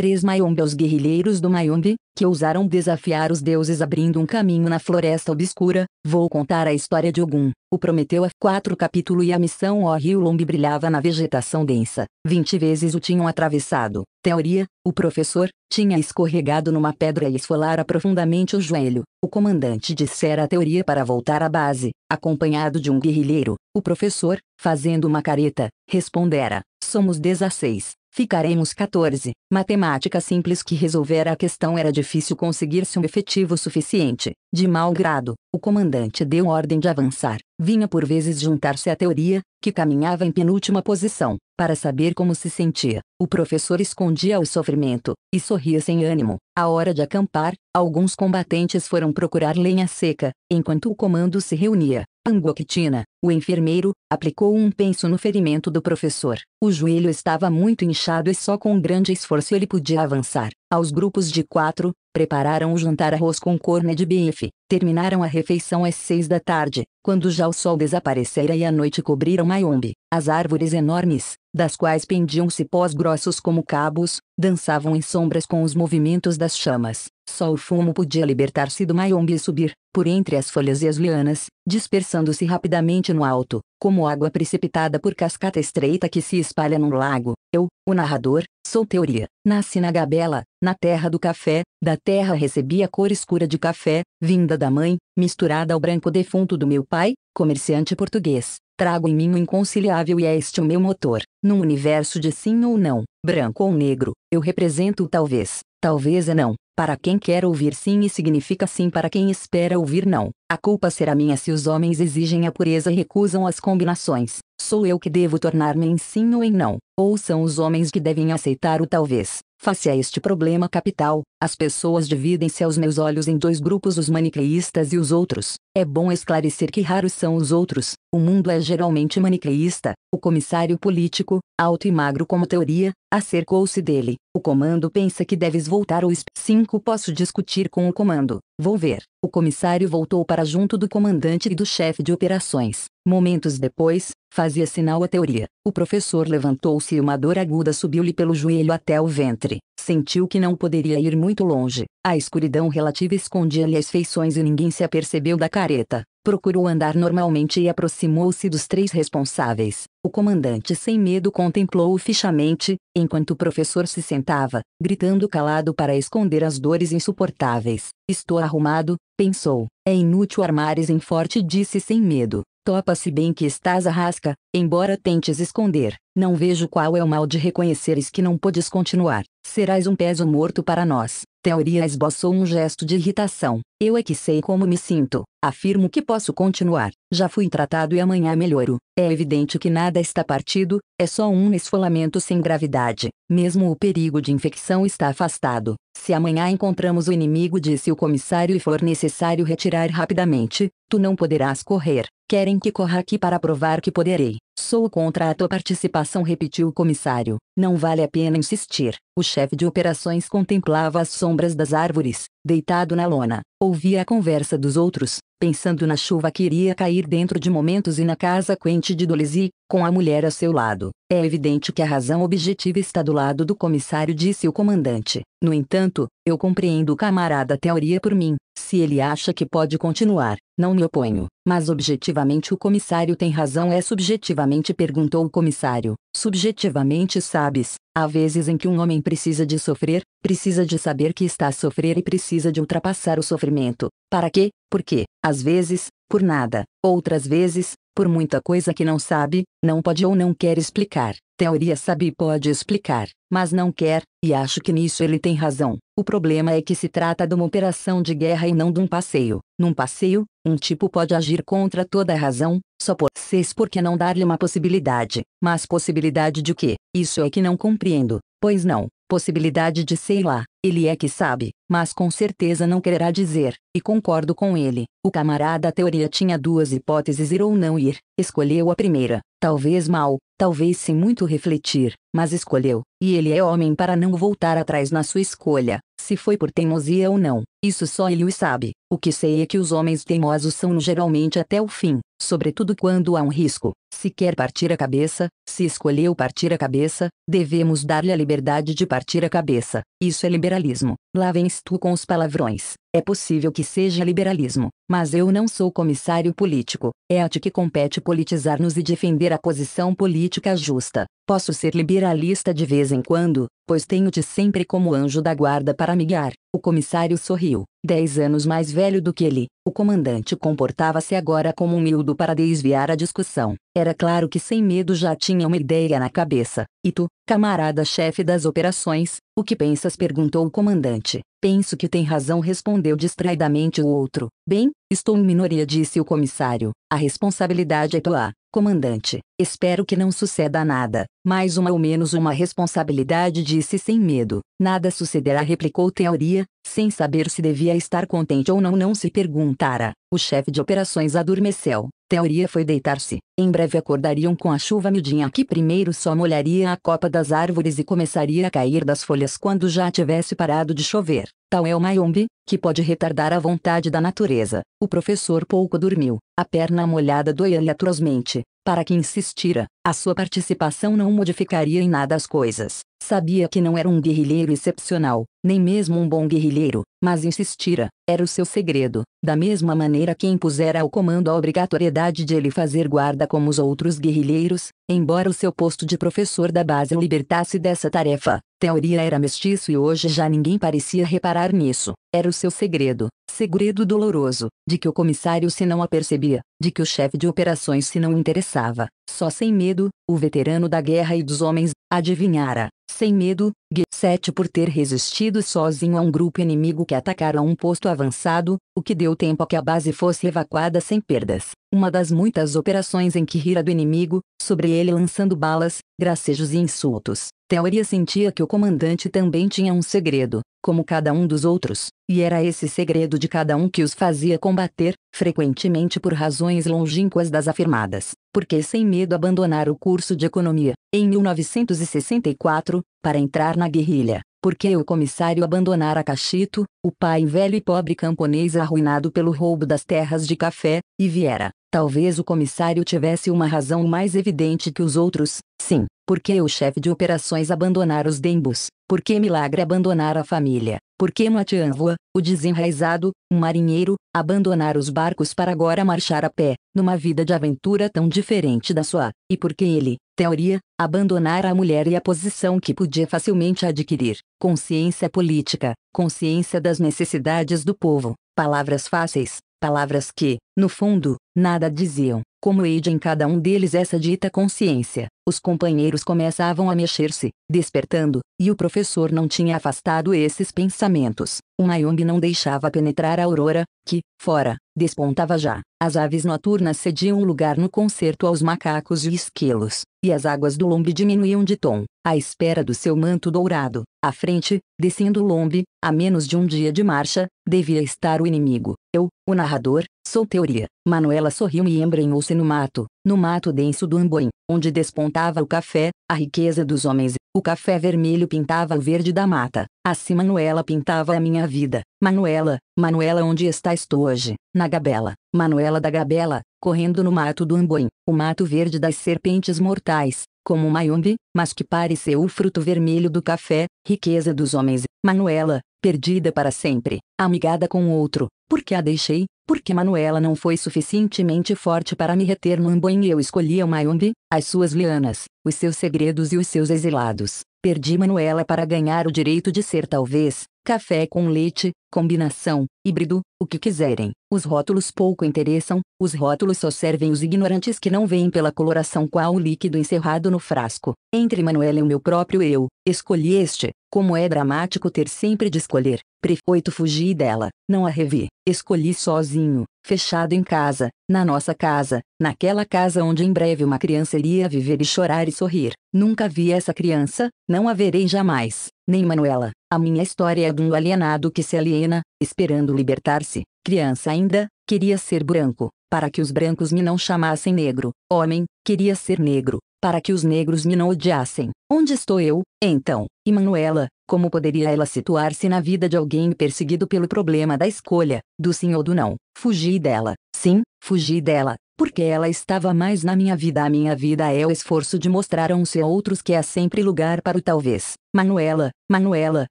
três Mayombe aos guerrilheiros do Mayombe, que ousaram desafiar os deuses abrindo um caminho na floresta obscura, vou contar a história de Ogum, o Prometeu a é quatro capítulo e a missão O Rio Lombe brilhava na vegetação densa, vinte vezes o tinham atravessado. Teoria, o professor, tinha escorregado numa pedra e esfolara profundamente o joelho. O comandante dissera a teoria para voltar à base, acompanhado de um guerrilheiro. O professor, fazendo uma careta, respondera, somos 16. Ficaremos 14. Matemática simples que resolver a questão era difícil conseguir-se um efetivo suficiente. De mau grado, o comandante deu ordem de avançar. Vinha por vezes juntar-se à teoria, que caminhava em penúltima posição, para saber como se sentia. O professor escondia o sofrimento, e sorria sem ânimo. À hora de acampar, alguns combatentes foram procurar lenha seca, enquanto o comando se reunia amboquitina, o enfermeiro, aplicou um penso no ferimento do professor. O joelho estava muito inchado e só com um grande esforço ele podia avançar. Aos grupos de quatro, prepararam o jantar arroz com corne de bife. Terminaram a refeição às seis da tarde. Quando já o sol desaparecera e a noite cobrira Mayombe, as árvores enormes, das quais pendiam cipós grossos como cabos, dançavam em sombras com os movimentos das chamas. Só o fumo podia libertar-se do Mayombe e subir, por entre as folhas e as lianas, dispersando-se rapidamente no alto, como água precipitada por cascata estreita que se espalha num lago. Eu, o narrador, sou teoria. Nasci na Gabela, na terra do café, da terra recebi a cor escura de café, vinda da mãe, misturada ao branco defunto do meu pai, comerciante português. Trago em mim o inconciliável e é este o meu motor. Num universo de sim ou não, branco ou negro, eu represento o talvez, talvez é não. Para quem quer ouvir sim e significa sim para quem espera ouvir não. A culpa será minha se os homens exigem a pureza e recusam as combinações. Sou eu que devo tornar-me em sim ou em não, ou são os homens que devem aceitar o talvez. Face a este problema capital, as pessoas dividem-se aos meus olhos em dois grupos os maniqueístas e os outros. É bom esclarecer que raros são os outros. O mundo é geralmente maniqueísta. O comissário político, alto e magro como teoria, acercou-se dele. O comando pensa que deves voltar ao SP5. Posso discutir com o comando. Vou ver. O comissário voltou para junto do comandante e do chefe de operações. Momentos depois, fazia sinal à teoria. O professor levantou-se e uma dor aguda subiu-lhe pelo joelho até o ventre. Sentiu que não poderia ir muito longe. A escuridão relativa escondia-lhe as feições e ninguém se apercebeu da careta. Procurou andar normalmente e aproximou-se dos três responsáveis. O comandante sem medo contemplou-o fichamente enquanto o professor se sentava, gritando calado para esconder as dores insuportáveis. Estou arrumado, pensou. É inútil armares em forte disse sem medo. Topa-se bem que estás a rasca, embora tentes esconder. Não vejo qual é o mal de reconheceres que não podes continuar. Serás um peso morto para nós. Teoria esboçou um gesto de irritação. Eu é que sei como me sinto. Afirmo que posso continuar. Já fui tratado e amanhã melhoro. É evidente que nada está partido, é só um esfolamento sem gravidade. Mesmo o perigo de infecção está afastado. Se amanhã encontramos o inimigo, disse o comissário, e for necessário retirar rapidamente, tu não poderás correr. Querem que corra aqui para provar que poderei. Sou contra a tua participação, repetiu o comissário. Não vale a pena insistir. O chefe de operações contemplava as sombras das árvores, deitado na lona. Ouvia a conversa dos outros, pensando na chuva que iria cair dentro de momentos e na casa quente de Dolesi, com a mulher a seu lado. É evidente que a razão objetiva está do lado do comissário, disse o comandante. No entanto, eu compreendo camarada teoria por mim, se ele acha que pode continuar, não me oponho, mas objetivamente o comissário tem razão é subjetivamente perguntou o comissário. Subjetivamente sabes, há vezes em que um homem precisa de sofrer, precisa de saber que está a sofrer e precisa de ultrapassar o sofrimento. Para quê? Por quê? Às vezes, por nada, outras vezes, por muita coisa que não sabe, não pode ou não quer explicar. Teoria sabe e pode explicar, mas não quer, e acho que nisso ele tem razão. O problema é que se trata de uma operação de guerra e não de um passeio. Num passeio, um tipo pode agir contra toda a razão, só por seis porque não dar-lhe uma possibilidade. Mas possibilidade de quê? Isso é que não compreendo. Pois não, possibilidade de sei lá, ele é que sabe, mas com certeza não quererá dizer, e concordo com ele. O camarada a teoria tinha duas hipóteses ir ou não ir, escolheu a primeira, talvez mal, talvez sem muito refletir, mas escolheu, e ele é homem para não voltar atrás na sua escolha, se foi por teimosia ou não, isso só ele o sabe. O que sei é que os homens teimosos são geralmente até o fim, sobretudo quando há um risco. Se quer partir a cabeça, se escolheu partir a cabeça, devemos dar-lhe a liberdade de partir a cabeça. Isso é liberalismo. Lá vens tu com os palavrões. É possível que seja liberalismo, mas eu não sou comissário político. É a ti que compete politizar-nos e defender a posição política justa. Posso ser liberalista de vez em quando, pois tenho-te sempre como anjo da guarda para amigar. O comissário sorriu. Dez anos mais velho do que ele, o comandante comportava-se agora como um miúdo para desviar a discussão. Era claro que sem medo já tinha uma ideia na cabeça. E tu, camarada chefe das operações, o que pensas? perguntou o comandante. Penso que tem razão, respondeu distraidamente o outro. Bem, estou em minoria, disse o comissário. A responsabilidade é tua, comandante. Espero que não suceda nada. Mais uma ou menos uma responsabilidade, disse sem medo. Nada sucederá, replicou Teoria, sem saber se devia estar contente ou não, não se perguntara. O chefe de operações adormeceu. Teoria foi deitar-se. Em breve acordariam com a chuva miudinha que primeiro só molharia a copa das árvores e começaria a cair das folhas quando já tivesse parado de chover. Tal é o Mayombe, que pode retardar a vontade da natureza. O professor pouco dormiu, a perna molhada doía-lhe atrozmente. Para que insistira, a sua participação não modificaria em nada as coisas. Sabia que não era um guerrilheiro excepcional, nem mesmo um bom guerrilheiro, mas insistira, era o seu segredo. Da mesma maneira que impusera ao comando a obrigatoriedade de ele fazer guarda como os outros guerrilheiros, embora o seu posto de professor da base o libertasse dessa tarefa. Teoria era mestiço e hoje já ninguém parecia reparar nisso. Era o seu segredo segredo doloroso, de que o comissário se não apercebia, de que o chefe de operações se não interessava. Só sem medo, o veterano da guerra e dos homens, adivinhara, sem medo, G7 por ter resistido sozinho a um grupo inimigo que atacara um posto avançado, o que deu tempo a que a base fosse evacuada sem perdas. Uma das muitas operações em que rira do inimigo, sobre ele lançando balas, gracejos e insultos. Teoria sentia que o comandante também tinha um segredo, como cada um dos outros, e era esse segredo de cada um que os fazia combater, frequentemente por razões longínquas das afirmadas, porque sem medo abandonar o curso de economia, em 1964, para entrar na guerrilha, porque o comissário abandonara Cachito, o pai velho e pobre camponês arruinado pelo roubo das terras de café, e viera. Talvez o comissário tivesse uma razão mais evidente que os outros, sim, por que o chefe de operações abandonar os dembos? Por que Milagre abandonar a família? Por que Matianvoa, o desenraizado, um marinheiro, abandonar os barcos para agora marchar a pé, numa vida de aventura tão diferente da sua? E por que ele, teoria, abandonar a mulher e a posição que podia facilmente adquirir? Consciência política, consciência das necessidades do povo, palavras fáceis, palavras que, no fundo, nada diziam, como eide em cada um deles essa dita consciência, os companheiros começavam a mexer-se, despertando, e o professor não tinha afastado esses pensamentos. O Mayong não deixava penetrar a aurora, que, fora, despontava já. As aves noturnas cediam lugar no concerto aos macacos e esquilos, e as águas do lombe diminuíam de tom, à espera do seu manto dourado. À frente, descendo o lombe, a menos de um dia de marcha, devia estar o inimigo. Eu, o narrador, Sou teoria. Manuela sorriu e embrenhou-se no mato, no mato denso do Amboim, onde despontava o café, a riqueza dos homens. O café vermelho pintava o verde da mata. Assim Manuela pintava a minha vida. Manuela, Manuela onde estás tu hoje? Na gabela. Manuela da gabela, correndo no mato do Amboim, o mato verde das serpentes mortais, como o mayombe, mas que pareceu o fruto vermelho do café, riqueza dos homens. Manuela, perdida para sempre, amigada com outro, porque a deixei, porque Manuela não foi suficientemente forte para me reter no Amboim e eu escolhi o Mayumbi, as suas lianas, os seus segredos e os seus exilados. Perdi Manuela para ganhar o direito de ser talvez, café com leite, combinação, híbrido, o que quiserem. Os rótulos pouco interessam, os rótulos só servem os ignorantes que não veem pela coloração qual o líquido encerrado no frasco. Entre Manuela e o meu próprio eu, escolhi este, como é dramático ter sempre de escolher. Prefeito fugi dela, não a revi, escolhi sozinho, fechado em casa, na nossa casa, naquela casa onde em breve uma criança iria viver e chorar e sorrir. Nunca vi essa criança, não a verei jamais, nem Manuela. A minha história é de um alienado que se aliena, esperando libertar-se. Criança ainda, queria ser branco, para que os brancos me não chamassem negro. Homem, queria ser negro, para que os negros me não odiassem. Onde estou eu, então, e Manuela? Como poderia ela situar-se na vida de alguém perseguido pelo problema da escolha, do sim ou do não? Fugi dela. Sim, fugi dela, porque ela estava mais na minha vida. A minha vida é o esforço de mostrar a uns e a outros que há sempre lugar para o talvez. Manuela, Manuela,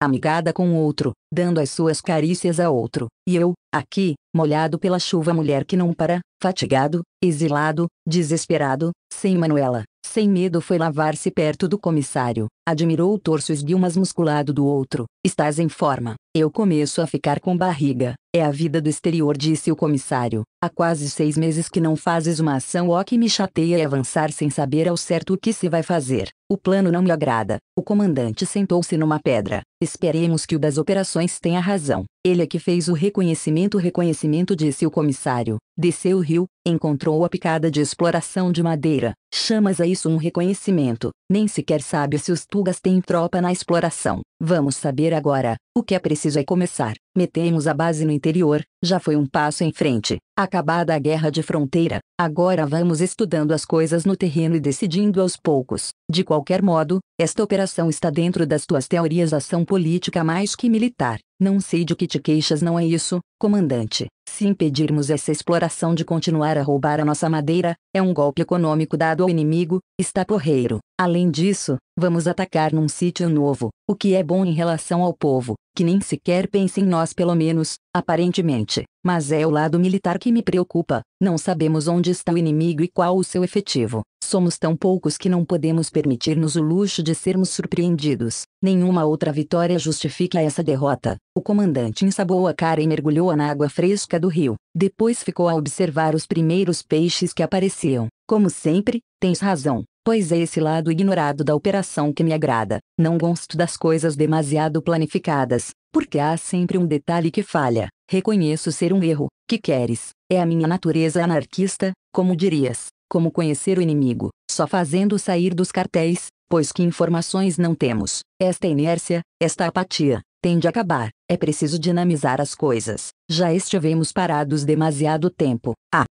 amigada com outro, dando as suas carícias a outro, e eu, aqui, molhado pela chuva mulher que não para, fatigado, exilado, desesperado, sem Manuela, sem medo foi lavar-se perto do comissário, admirou o torso mas musculado do outro, estás em forma, eu começo a ficar com barriga, é a vida do exterior disse o comissário, há quase seis meses que não fazes uma ação ó que me chateia é avançar sem saber ao certo o que se vai fazer, o plano não me agrada. O comandante sentou-se numa pedra. Esperemos que o das operações tenha razão. Ele é que fez o reconhecimento. Reconhecimento, disse o comissário. Desceu o rio, encontrou a picada de exploração de madeira. Chamas a isso um reconhecimento. Nem sequer sabe se os tugas têm tropa na exploração. Vamos saber agora. O que é preciso é começar. Metemos a base no interior, já foi um passo em frente. Acabada a guerra de fronteira, agora vamos estudando as coisas no terreno e decidindo aos poucos. De qualquer modo, esta operação está dentro das tuas teorias ação política mais que militar. Não sei de que te queixas, não é isso, comandante. Se impedirmos essa exploração de continuar a roubar a nossa madeira, é um golpe econômico dado ao inimigo, está porreiro. Além disso, vamos atacar num sítio novo, o que é bom em relação ao povo, que nem sequer pensa em nós, pelo menos, aparentemente. Mas é o lado militar que me preocupa. Não sabemos onde está o inimigo e qual o seu efetivo. Somos tão poucos que não podemos permitir-nos o luxo de sermos surpreendidos. Nenhuma outra vitória justifica essa derrota. O comandante ensabou a cara e mergulhou na água fresca do rio. Depois ficou a observar os primeiros peixes que apareciam. Como sempre, tens razão. Pois é esse lado ignorado da operação que me agrada. Não gosto das coisas demasiado planificadas, porque há sempre um detalhe que falha. Reconheço ser um erro. Que queres? É a minha natureza anarquista, como dirias. Como conhecer o inimigo, só fazendo sair dos cartéis, pois que informações não temos. Esta inércia, esta apatia, pretende acabar, é preciso dinamizar as coisas. Já estivemos parados demasiado tempo. Ah.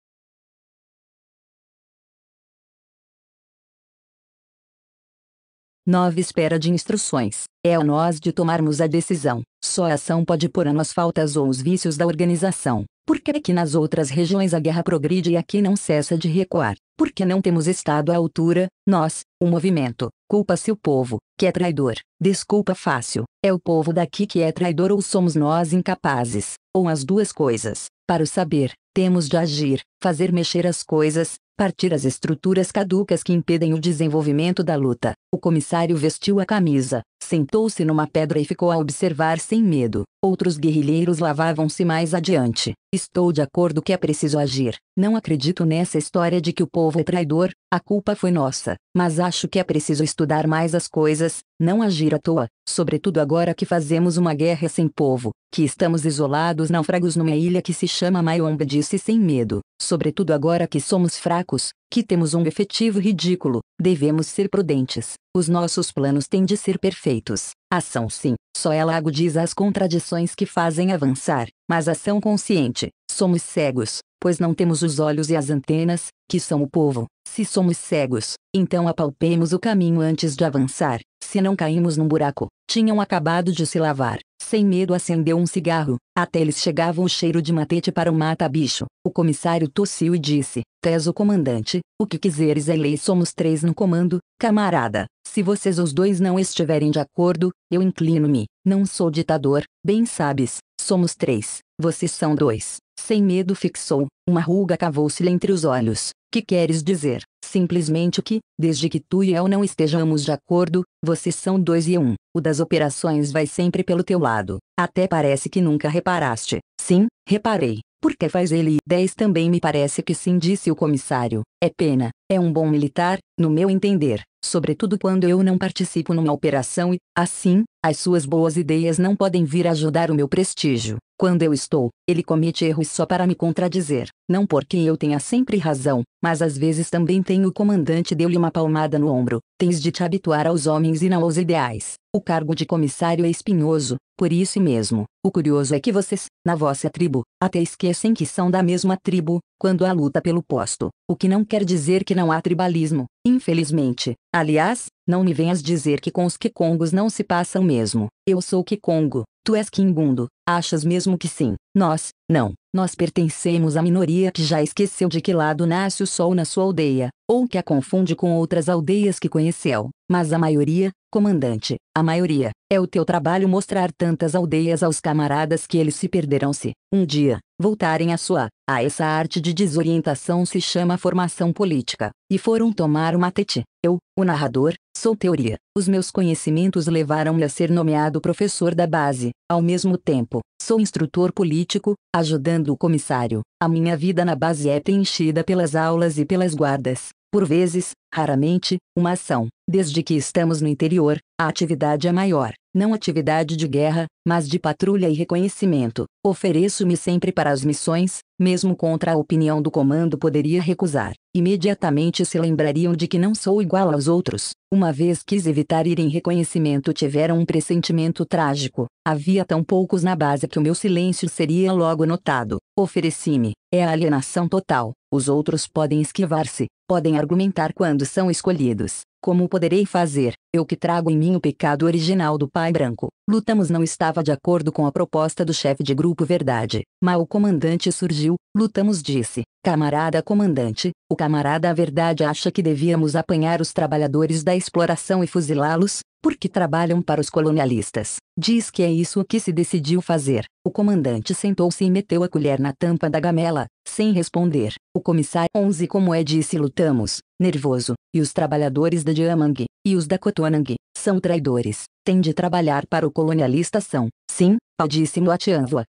9. Espera de instruções. É a nós de tomarmos a decisão. Só a ação pode pôr ano as faltas ou os vícios da organização. Por que é que nas outras regiões a guerra progride e aqui não cessa de recuar? Porque não temos estado à altura, nós, o movimento, culpa-se o povo, que é traidor. Desculpa fácil, é o povo daqui que é traidor ou somos nós incapazes, ou as duas coisas. Para o saber, temos de agir, fazer mexer as coisas, Partir as estruturas caducas que impedem o desenvolvimento da luta. O comissário vestiu a camisa, sentou-se numa pedra e ficou a observar sem medo. Outros guerrilheiros lavavam-se mais adiante. Estou de acordo que é preciso agir. Não acredito nessa história de que o povo é traidor, a culpa foi nossa. Mas acho que é preciso estudar mais as coisas, não agir à toa, sobretudo agora que fazemos uma guerra sem povo, que estamos isolados náufragos numa ilha que se chama Maiomba disse sem medo, sobretudo agora que somos fracos, que temos um efetivo ridículo, devemos ser prudentes, os nossos planos têm de ser perfeitos, ação sim, só ela agudiza as contradições que fazem avançar, mas ação consciente, somos cegos, pois não temos os olhos e as antenas, que são o povo, se somos cegos, então apalpemos o caminho antes de avançar, se não caímos num buraco. Tinham acabado de se lavar. Sem medo acendeu um cigarro, até eles chegavam o cheiro de matete para o mata-bicho. O comissário tossiu e disse, o comandante, o que quiseres é lei somos três no comando, camarada. Se vocês os dois não estiverem de acordo, eu inclino-me. Não sou ditador, bem sabes, somos três, vocês são dois. Sem medo fixou, uma ruga cavou-se-lhe entre os olhos, que queres dizer, simplesmente que, desde que tu e eu não estejamos de acordo, vocês são dois e um. O das operações vai sempre pelo teu lado. Até parece que nunca reparaste. Sim, reparei. Porque faz ele 10 também me parece que sim, disse o comissário. É pena, é um bom militar, no meu entender, sobretudo quando eu não participo numa operação e, assim, as suas boas ideias não podem vir ajudar o meu prestígio. Quando eu estou, ele comete erros só para me contradizer. Não porque eu tenha sempre razão, mas às vezes também tenho. O comandante deu-lhe uma palmada no ombro. Tens de te habituar aos homens e não aos ideais. O cargo de comissário é espinhoso, por isso mesmo. O curioso é que vocês, na vossa tribo, até esquecem que são da mesma tribo, quando há luta pelo posto. O que não quer dizer que não há tribalismo. Infelizmente. Aliás, não me venhas dizer que com os Kikongos não se passam mesmo. Eu sou Kikongo, tu és Kimbundo, achas mesmo que sim? Nós, não. Nós pertencemos à minoria que já esqueceu de que lado nasce o sol na sua aldeia, ou que a confunde com outras aldeias que conheceu, mas a maioria, comandante, a maioria, é o teu trabalho mostrar tantas aldeias aos camaradas que eles se perderão se, um dia, voltarem à sua. A essa arte de desorientação se chama formação política, e foram tomar o matete. Eu, o narrador, sou teoria. Os meus conhecimentos levaram-me a ser nomeado professor da base. Ao mesmo tempo, sou instrutor político, ajudando o comissário. A minha vida na base é preenchida pelas aulas e pelas guardas por vezes, raramente, uma ação. Desde que estamos no interior, a atividade é maior, não atividade de guerra, mas de patrulha e reconhecimento. Ofereço-me sempre para as missões, mesmo contra a opinião do comando poderia recusar. Imediatamente se lembrariam de que não sou igual aos outros. Uma vez quis evitar ir em reconhecimento tiveram um pressentimento trágico. Havia tão poucos na base que o meu silêncio seria logo notado. Ofereci-me. É a alienação total. Os outros podem esquivar-se, podem argumentar quando são escolhidos. Como poderei fazer, eu que trago em mim o pecado original do Pai Branco? Lutamos não estava de acordo com a proposta do chefe de grupo Verdade, mas o comandante surgiu, Lutamos disse, camarada comandante, o camarada verdade acha que devíamos apanhar os trabalhadores da exploração e fuzilá-los, porque trabalham para os colonialistas. Diz que é isso que se decidiu fazer. O comandante sentou-se e meteu a colher na tampa da gamela, sem responder. O comissário 11 como é disse lutamos, nervoso, e os trabalhadores da Diamang, e os da Kotonang, são traidores. Tem de trabalhar para o colonialista são, sim, Paudíssimo a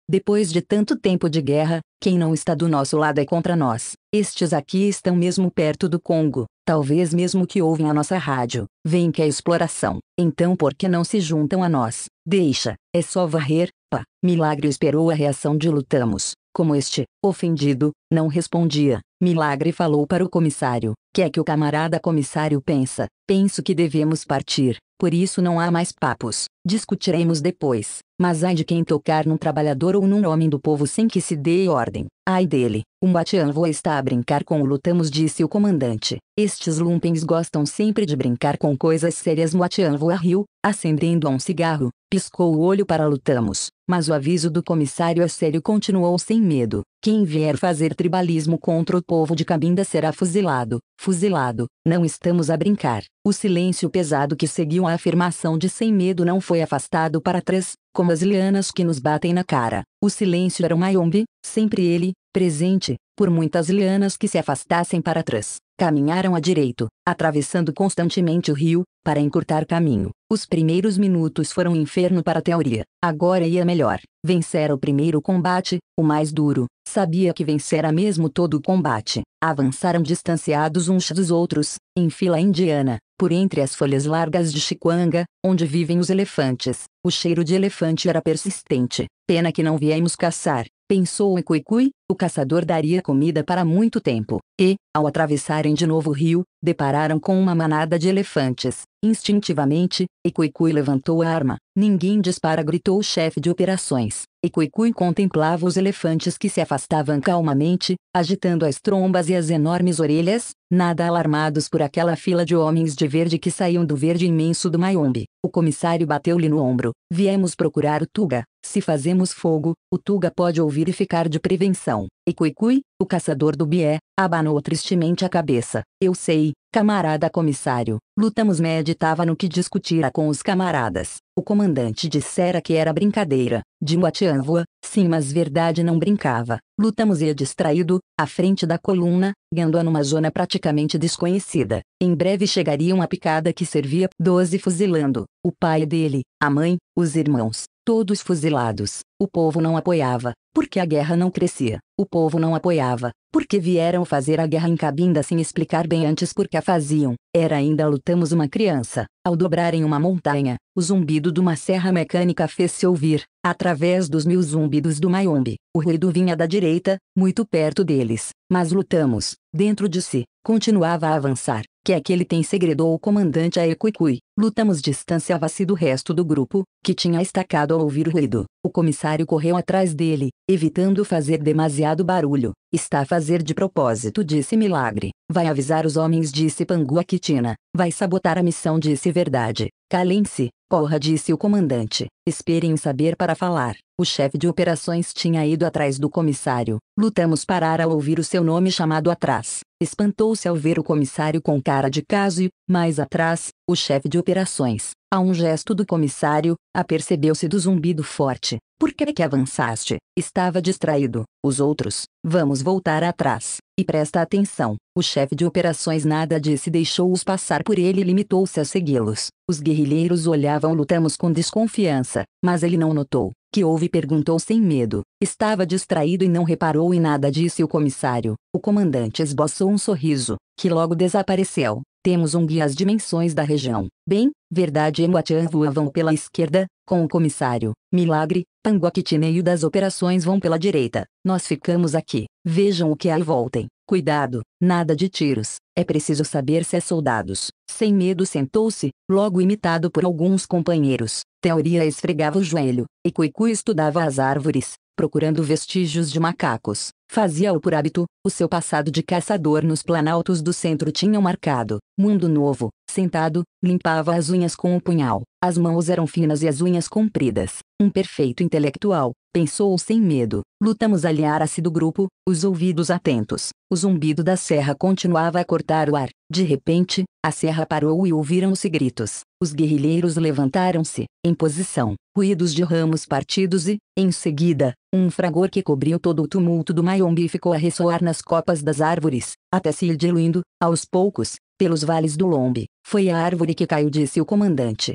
depois de tanto tempo de guerra, quem não está do nosso lado é contra nós. Estes aqui estão mesmo perto do Congo, talvez mesmo que ouvem a nossa rádio, Vem que é exploração. Então por que não se juntam a nós? Deixa, é só varrer, pá. Milagre esperou a reação de lutamos. Como este, ofendido, não respondia, Milagre falou para o comissário, que é que o camarada comissário pensa? Penso que devemos partir, por isso não há mais papos. Discutiremos depois, mas ai de quem tocar num trabalhador ou num homem do povo sem que se dê ordem. Ai dele, um batianvo está a brincar com o lutamos disse o comandante. Estes lumpens gostam sempre de brincar com coisas sérias Moatianvo riu, acendendo um cigarro, piscou o olho para lutamos. Mas o aviso do comissário é sério continuou sem medo. Quem vier fazer tribalismo contra o povo de Cabinda será fuzilado. Fuzilado, não estamos a brincar. O silêncio pesado que seguiu a afirmação de sem medo não foi afastado para trás, como as lianas que nos batem na cara. O silêncio era um mayombe, sempre ele, presente, por muitas lianas que se afastassem para trás. Caminharam a direito, atravessando constantemente o rio, para encurtar caminho. Os primeiros minutos foram inferno para a teoria. Agora ia melhor. Vencera o primeiro combate, o mais duro. Sabia que vencera mesmo todo o combate. Avançaram distanciados uns dos outros, em fila indiana, por entre as folhas largas de Chiquanga, onde vivem os elefantes. O cheiro de elefante era persistente, pena que não viemos caçar pensou Ecoicui, o caçador daria comida para muito tempo, e, ao atravessarem de novo o rio, depararam com uma manada de elefantes. Instintivamente, Ecoicui levantou a arma. Ninguém dispara gritou o chefe de operações. Ecoicui contemplava os elefantes que se afastavam calmamente, agitando as trombas e as enormes orelhas, nada alarmados por aquela fila de homens de verde que saíam do verde imenso do Mayombe. O comissário bateu-lhe no ombro. Viemos procurar o Tuga. Se fazemos fogo, o Tuga pode ouvir e ficar de prevenção. E Cuicui, o caçador do Bié, abanou tristemente a cabeça. Eu sei, camarada comissário. Lutamos meditava no que discutira com os camaradas. O comandante dissera que era brincadeira. De Moatianvoa, sim mas verdade não brincava. Lutamos ia distraído, à frente da coluna, a numa zona praticamente desconhecida. Em breve chegariam uma picada que servia doze fuzilando. O pai dele, a mãe, os irmãos todos fuzilados. O povo não apoiava, porque a guerra não crescia. O povo não apoiava, porque vieram fazer a guerra em Cabinda sem explicar bem antes por que a faziam. Era ainda lutamos uma criança. Ao dobrarem uma montanha, o zumbido de uma serra mecânica fez-se ouvir, através dos mil zumbidos do Maiombe. O ruído vinha da direita, muito perto deles. Mas lutamos, dentro de si, continuava a avançar. Que é que ele tem segredou o comandante a é Ecuicui. Lutamos distanciava-se do resto do grupo, que tinha estacado ao ouvir o ruído. O comissário correu atrás dele, evitando fazer demasiado barulho. Está a fazer de propósito, disse Milagre. Vai avisar os homens, disse Panguaquitina. Vai sabotar a missão, disse Verdade. Calem-se, porra, disse o comandante. Esperem saber para falar. O chefe de operações tinha ido atrás do comissário. Lutamos parar ao ouvir o seu nome chamado atrás. Espantou-se ao ver o comissário com cara de caso e, mais atrás, o chefe de operações. A um gesto do comissário, apercebeu-se do zumbido forte. Por que é que avançaste? Estava distraído. Os outros, vamos vamos voltar atrás. E presta atenção, o chefe de operações nada disse deixou-os passar por ele e limitou-se a segui-los. Os guerrilheiros olhavam lutamos com desconfiança, mas ele não notou. Que houve perguntou sem medo. Estava distraído e não reparou em nada disse o comissário. O comandante esboçou um sorriso, que logo desapareceu. Temos um guia às dimensões da região. Bem, Verdade e Moatian voavam pela esquerda, com o comissário. Milagre, panguakitine e o das operações vão pela direita. Nós ficamos aqui. Vejam o que há e voltem. Cuidado, nada de tiros. É preciso saber se é soldados. Sem medo sentou-se, logo imitado por alguns companheiros. Teoria esfregava o joelho, e Cuicu estudava as árvores, procurando vestígios de macacos. Fazia-o por hábito, o seu passado de caçador nos planaltos do centro tinha marcado. Mundo novo, sentado, limpava as unhas com o um punhal. As mãos eram finas e as unhas compridas. Um perfeito intelectual, pensou sem medo. Lutamos aliar se do grupo, os ouvidos atentos. O zumbido da serra continuava a cortar o ar. De repente, a serra parou e ouviram-se gritos. Os guerrilheiros levantaram-se, em posição, ruídos de ramos partidos e, em seguida, um fragor que cobriu todo o tumulto do Mayombe ficou a ressoar nas copas das árvores, até se ir diluindo, aos poucos, pelos vales do Lombe. Foi a árvore que caiu, disse o comandante.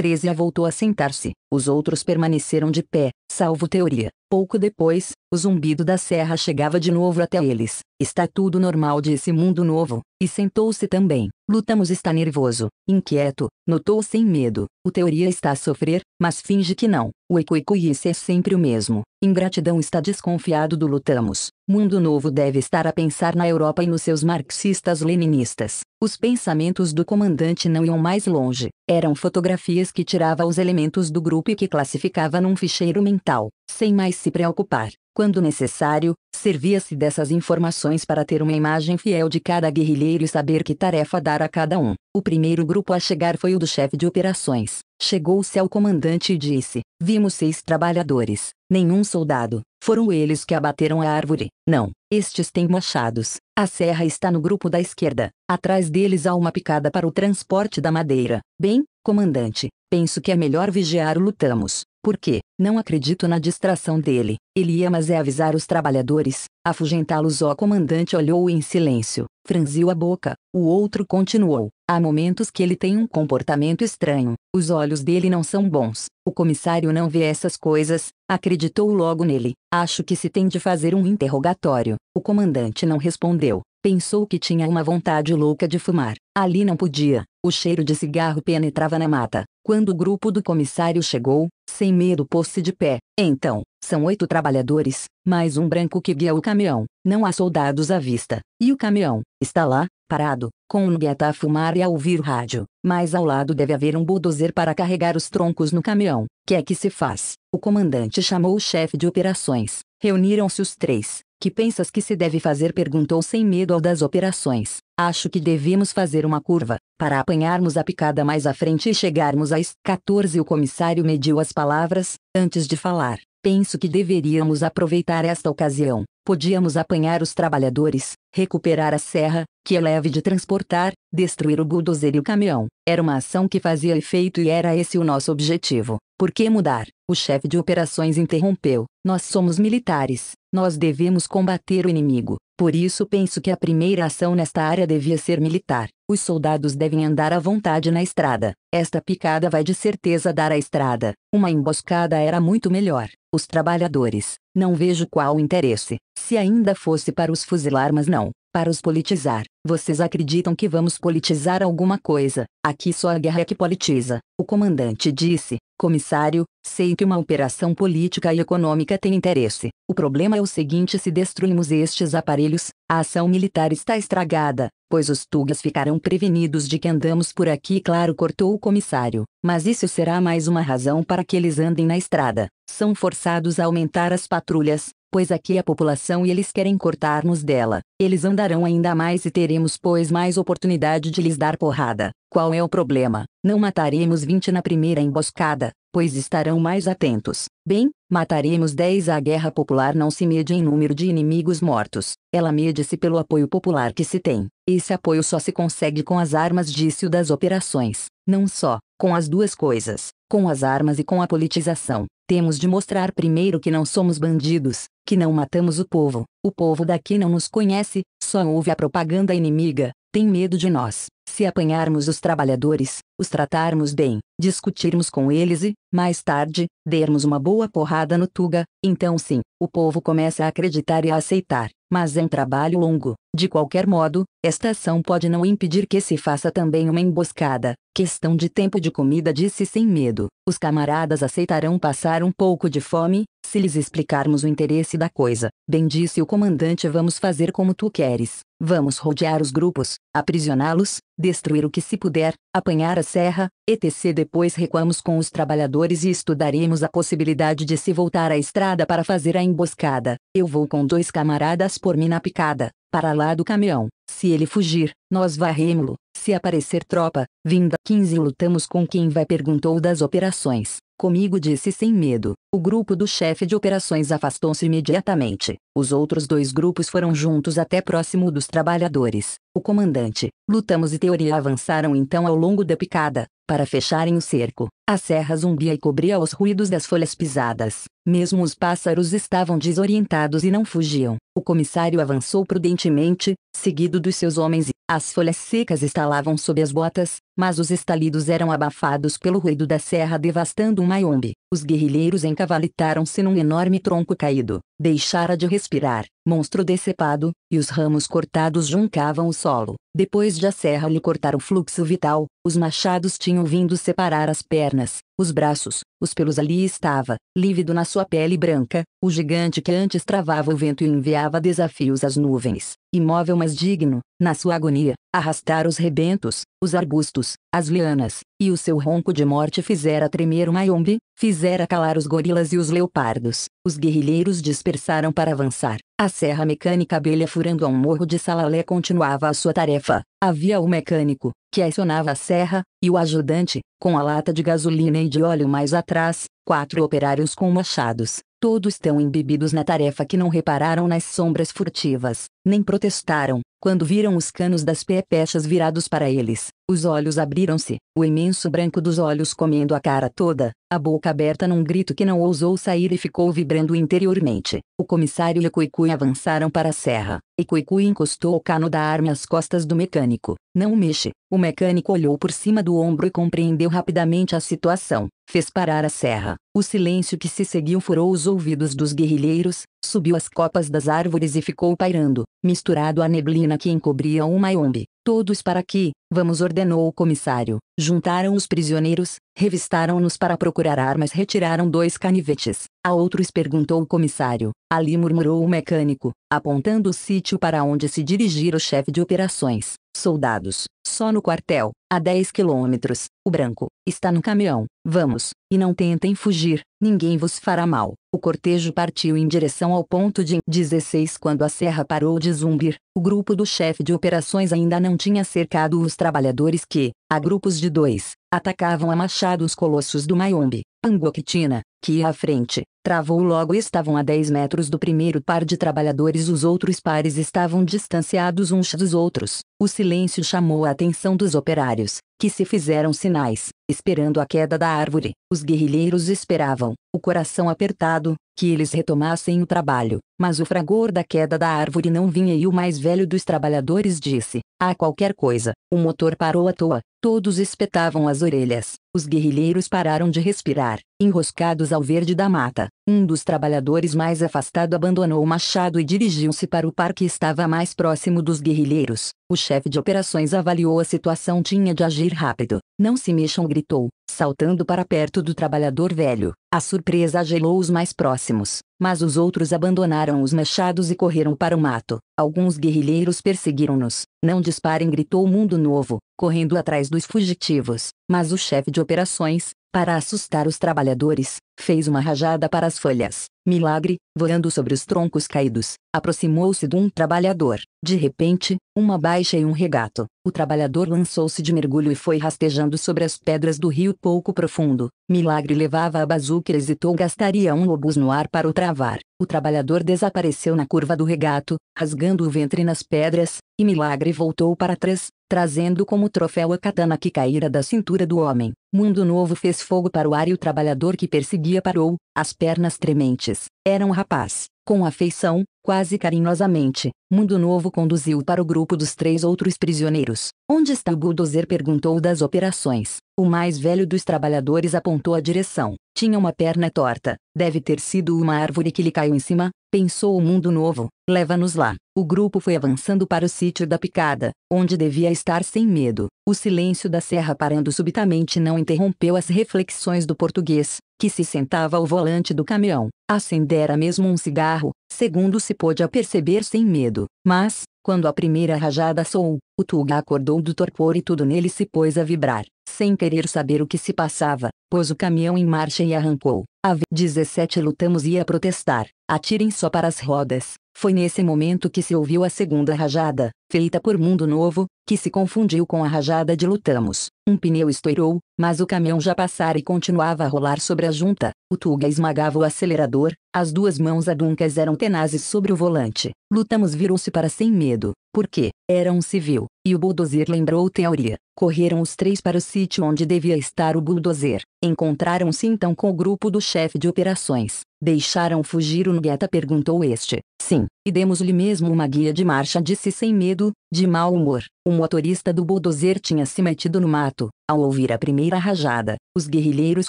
Trezia voltou a sentar-se, os outros permaneceram de pé, salvo teoria. Pouco depois, o zumbido da serra chegava de novo até eles. Está tudo normal desse mundo novo, e sentou-se também. Lutamos está nervoso, inquieto, notou sem medo. O teoria está a sofrer, mas finge que não. O ecoicoice é sempre o mesmo. Ingratidão está desconfiado do lutamos. Mundo novo deve estar a pensar na Europa e nos seus marxistas-leninistas. Os pensamentos do comandante não iam mais longe. Eram fotografias que tirava os elementos do grupo e que classificava num ficheiro mental. Sem mais se preocupar, quando necessário, servia-se dessas informações para ter uma imagem fiel de cada guerrilheiro e saber que tarefa dar a cada um. O primeiro grupo a chegar foi o do chefe de operações. Chegou-se ao comandante e disse: Vimos seis trabalhadores, nenhum soldado. Foram eles que abateram a árvore. Não, estes têm machados. A serra está no grupo da esquerda. Atrás deles há uma picada para o transporte da madeira. Bem, comandante, Penso que é melhor vigiar o Lutamos, porque, não acredito na distração dele. Ele ia mas é avisar os trabalhadores, afugentá-los. O comandante olhou em silêncio, franziu a boca. O outro continuou. Há momentos que ele tem um comportamento estranho. Os olhos dele não são bons. O comissário não vê essas coisas, acreditou logo nele. Acho que se tem de fazer um interrogatório. O comandante não respondeu. Pensou que tinha uma vontade louca de fumar. Ali não podia. O cheiro de cigarro penetrava na mata. Quando o grupo do comissário chegou, sem medo pôs-se de pé. Então, são oito trabalhadores, mais um branco que guia o caminhão. Não há soldados à vista. E o caminhão, está lá, parado, com um gueta a fumar e a ouvir rádio. Mas ao lado deve haver um bulldozer para carregar os troncos no caminhão. Que é que se faz? O comandante chamou o chefe de operações. Reuniram-se os três. Que pensas que se deve fazer? perguntou sem medo ao das operações. Acho que devemos fazer uma curva, para apanharmos a picada mais à frente e chegarmos às 14. O comissário mediu as palavras, antes de falar. Penso que deveríamos aproveitar esta ocasião. Podíamos apanhar os trabalhadores, recuperar a serra, que é leve de transportar, destruir o bulldozer e o caminhão. Era uma ação que fazia efeito e era esse o nosso objetivo. Por que mudar? O chefe de operações interrompeu: Nós somos militares, nós devemos combater o inimigo. Por isso penso que a primeira ação nesta área devia ser militar. Os soldados devem andar à vontade na estrada. Esta picada vai de certeza dar à estrada. Uma emboscada era muito melhor. Os trabalhadores. Não vejo qual interesse. Se ainda fosse para os fuzilar, mas não. Para os politizar, vocês acreditam que vamos politizar alguma coisa. Aqui só a guerra é que politiza. O comandante disse, comissário, sei que uma operação política e econômica tem interesse. O problema é o seguinte: se destruímos estes aparelhos, a ação militar está estragada, pois os tugas ficarão prevenidos de que andamos por aqui. Claro, cortou o comissário. Mas isso será mais uma razão para que eles andem na estrada. São forçados a aumentar as patrulhas, pois aqui a população e eles querem cortar-nos dela. Eles andarão ainda mais e teremos, pois, mais oportunidade de lhes dar porrada. Qual é o problema? Não mataremos 20 na primeira emboscada, pois estarão mais atentos. Bem, mataremos 10. A guerra popular não se mede em número de inimigos mortos, ela mede-se pelo apoio popular que se tem. Esse apoio só se consegue com as armas, disse o das operações. Não só, com as duas coisas, com as armas e com a politização. Temos de mostrar primeiro que não somos bandidos, que não matamos o povo. O povo daqui não nos conhece, só ouve a propaganda inimiga, tem medo de nós. Se apanharmos os trabalhadores, os tratarmos bem, discutirmos com eles e, mais tarde, dermos uma boa porrada no Tuga, então sim, o povo começa a acreditar e a aceitar mas é um trabalho longo. De qualquer modo, esta ação pode não impedir que se faça também uma emboscada. Questão de tempo de comida disse sem medo. Os camaradas aceitarão passar um pouco de fome, se lhes explicarmos o interesse da coisa. Bem disse o comandante vamos fazer como tu queres. Vamos rodear os grupos, aprisioná-los, destruir o que se puder, apanhar a serra, etc. Depois recuamos com os trabalhadores e estudaremos a possibilidade de se voltar à estrada para fazer a emboscada. Eu vou com dois camaradas por mim na picada, para lá do caminhão. Se ele fugir, nós varremo-lo. Se aparecer tropa, vinda 15 lutamos com quem vai perguntou das operações. Comigo disse sem medo. O grupo do chefe de operações afastou-se imediatamente. Os outros dois grupos foram juntos até próximo dos trabalhadores. O comandante, lutamos e teoria avançaram então ao longo da picada, para fecharem o cerco. A serra zumbia e cobria os ruídos das folhas pisadas. Mesmo os pássaros estavam desorientados e não fugiam. O comissário avançou prudentemente, seguido dos seus homens e as folhas secas estalavam sob as botas, mas os estalidos eram abafados pelo ruído da serra devastando um maiombe. Os guerrilheiros encavalitaram-se num enorme tronco caído. Deixara de respirar monstro decepado, e os ramos cortados juncavam o solo. Depois de a serra lhe cortar o fluxo vital, os machados tinham vindo separar as pernas, os braços, os pelos ali estava, lívido na sua pele branca, o gigante que antes travava o vento e enviava desafios às nuvens, imóvel mas digno, na sua agonia, arrastar os rebentos, os arbustos, as lianas, e o seu ronco de morte fizera tremer o Mayombe, fizera calar os gorilas e os leopardos. Os guerrilheiros dispersaram para avançar. A serra mecânica abelha furando a um morro de Salalé continuava a sua tarefa. Havia o mecânico, que acionava a serra, e o ajudante, com a lata de gasolina e de óleo mais atrás, quatro operários com machados. Todos tão embebidos na tarefa que não repararam nas sombras furtivas, nem protestaram. Quando viram os canos das pepechas virados para eles, os olhos abriram-se, o imenso branco dos olhos comendo a cara toda, a boca aberta num grito que não ousou sair e ficou vibrando interiormente. O comissário e Cuicui avançaram para a serra, e Cuicui encostou o cano da arma às costas do mecânico. Não mexe. O mecânico olhou por cima do ombro e compreendeu rapidamente a situação. Fez parar a serra. O silêncio que se seguiu furou os ouvidos dos guerrilheiros, subiu as copas das árvores e ficou pairando, misturado à neblina que encobria o Mayombe. Todos para aqui, vamos ordenou o comissário. Juntaram os prisioneiros, revistaram-nos para procurar armas retiraram dois canivetes. A outros perguntou o comissário. Ali murmurou o mecânico, apontando o sítio para onde se dirigira o chefe de operações. Soldados, só no quartel, a 10 quilômetros, o branco, está no caminhão, vamos, e não tentem fugir, ninguém vos fará mal. O cortejo partiu em direção ao ponto de 16 quando a serra parou de zumbir. O grupo do chefe de operações ainda não tinha cercado os trabalhadores que, a grupos de dois, atacavam a machado os colossos do Mayombe. Angoctina, que ia à frente, Travou logo estavam a 10 metros do primeiro par de trabalhadores os outros pares estavam distanciados uns dos outros. O silêncio chamou a atenção dos operários, que se fizeram sinais, esperando a queda da árvore. Os guerrilheiros esperavam, o coração apertado, que eles retomassem o trabalho, mas o fragor da queda da árvore não vinha e o mais velho dos trabalhadores disse: "A qualquer coisa". O motor parou à toa, todos espetavam as orelhas. Os guerrilheiros pararam de respirar, enroscados ao verde da mata. Um dos trabalhadores mais afastado abandonou o machado e dirigiu-se para o parque que estava mais próximo dos guerrilheiros. O chefe de operações avaliou a situação, tinha de agir rápido. "Não se mexam", gritou saltando para perto do trabalhador velho. A surpresa gelou os mais próximos, mas os outros abandonaram os machados e correram para o mato. Alguns guerrilheiros perseguiram-nos. Não disparem! gritou o Mundo Novo, correndo atrás dos fugitivos. Mas o chefe de operações, para assustar os trabalhadores, Fez uma rajada para as folhas. Milagre, voando sobre os troncos caídos, aproximou-se de um trabalhador. De repente, uma baixa e um regato. O trabalhador lançou-se de mergulho e foi rastejando sobre as pedras do rio pouco profundo. Milagre levava a bazuca e hesitou gastaria um lobus no ar para o travar. O trabalhador desapareceu na curva do regato, rasgando o ventre nas pedras, e Milagre voltou para trás, trazendo como troféu a katana que caíra da cintura do homem. Mundo Novo fez fogo para o ar e o trabalhador que perseguia guia parou, as pernas trementes. Era um rapaz. Com afeição, quase carinhosamente, Mundo Novo conduziu para o grupo dos três outros prisioneiros. Onde está o bulldozer? perguntou das operações. O mais velho dos trabalhadores apontou a direção. Tinha uma perna torta. Deve ter sido uma árvore que lhe caiu em cima, pensou o Mundo Novo. Leva-nos lá. O grupo foi avançando para o sítio da picada, onde devia estar sem medo. O silêncio da serra parando subitamente não interrompeu as reflexões do português, que se sentava ao volante do caminhão, acendera mesmo um cigarro, segundo se pôde aperceber sem medo. Mas, quando a primeira rajada soou, o Tuga acordou do torpor e tudo nele se pôs a vibrar, sem querer saber o que se passava, pôs o caminhão em marcha e arrancou. A V-17 lutamos ia protestar, atirem só para as rodas, foi nesse momento que se ouviu a segunda rajada, feita por Mundo Novo, que se confundiu com a rajada de Lutamos. Um pneu estourou, mas o caminhão já passara e continuava a rolar sobre a junta. O Tuga esmagava o acelerador, as duas mãos aduncas eram tenazes sobre o volante. Lutamos virou-se para sem medo, porque era um civil, e o bulldozer lembrou teoria. Correram os três para o sítio onde devia estar o bulldozer. Encontraram-se então com o grupo do chefe de operações. Deixaram fugir o Ngueta? perguntou este. Sim, e demos-lhe mesmo uma guia de marcha disse sem medo, de mau humor. O motorista do bulldozer tinha se metido no mato. Ao ouvir a primeira rajada, os guerrilheiros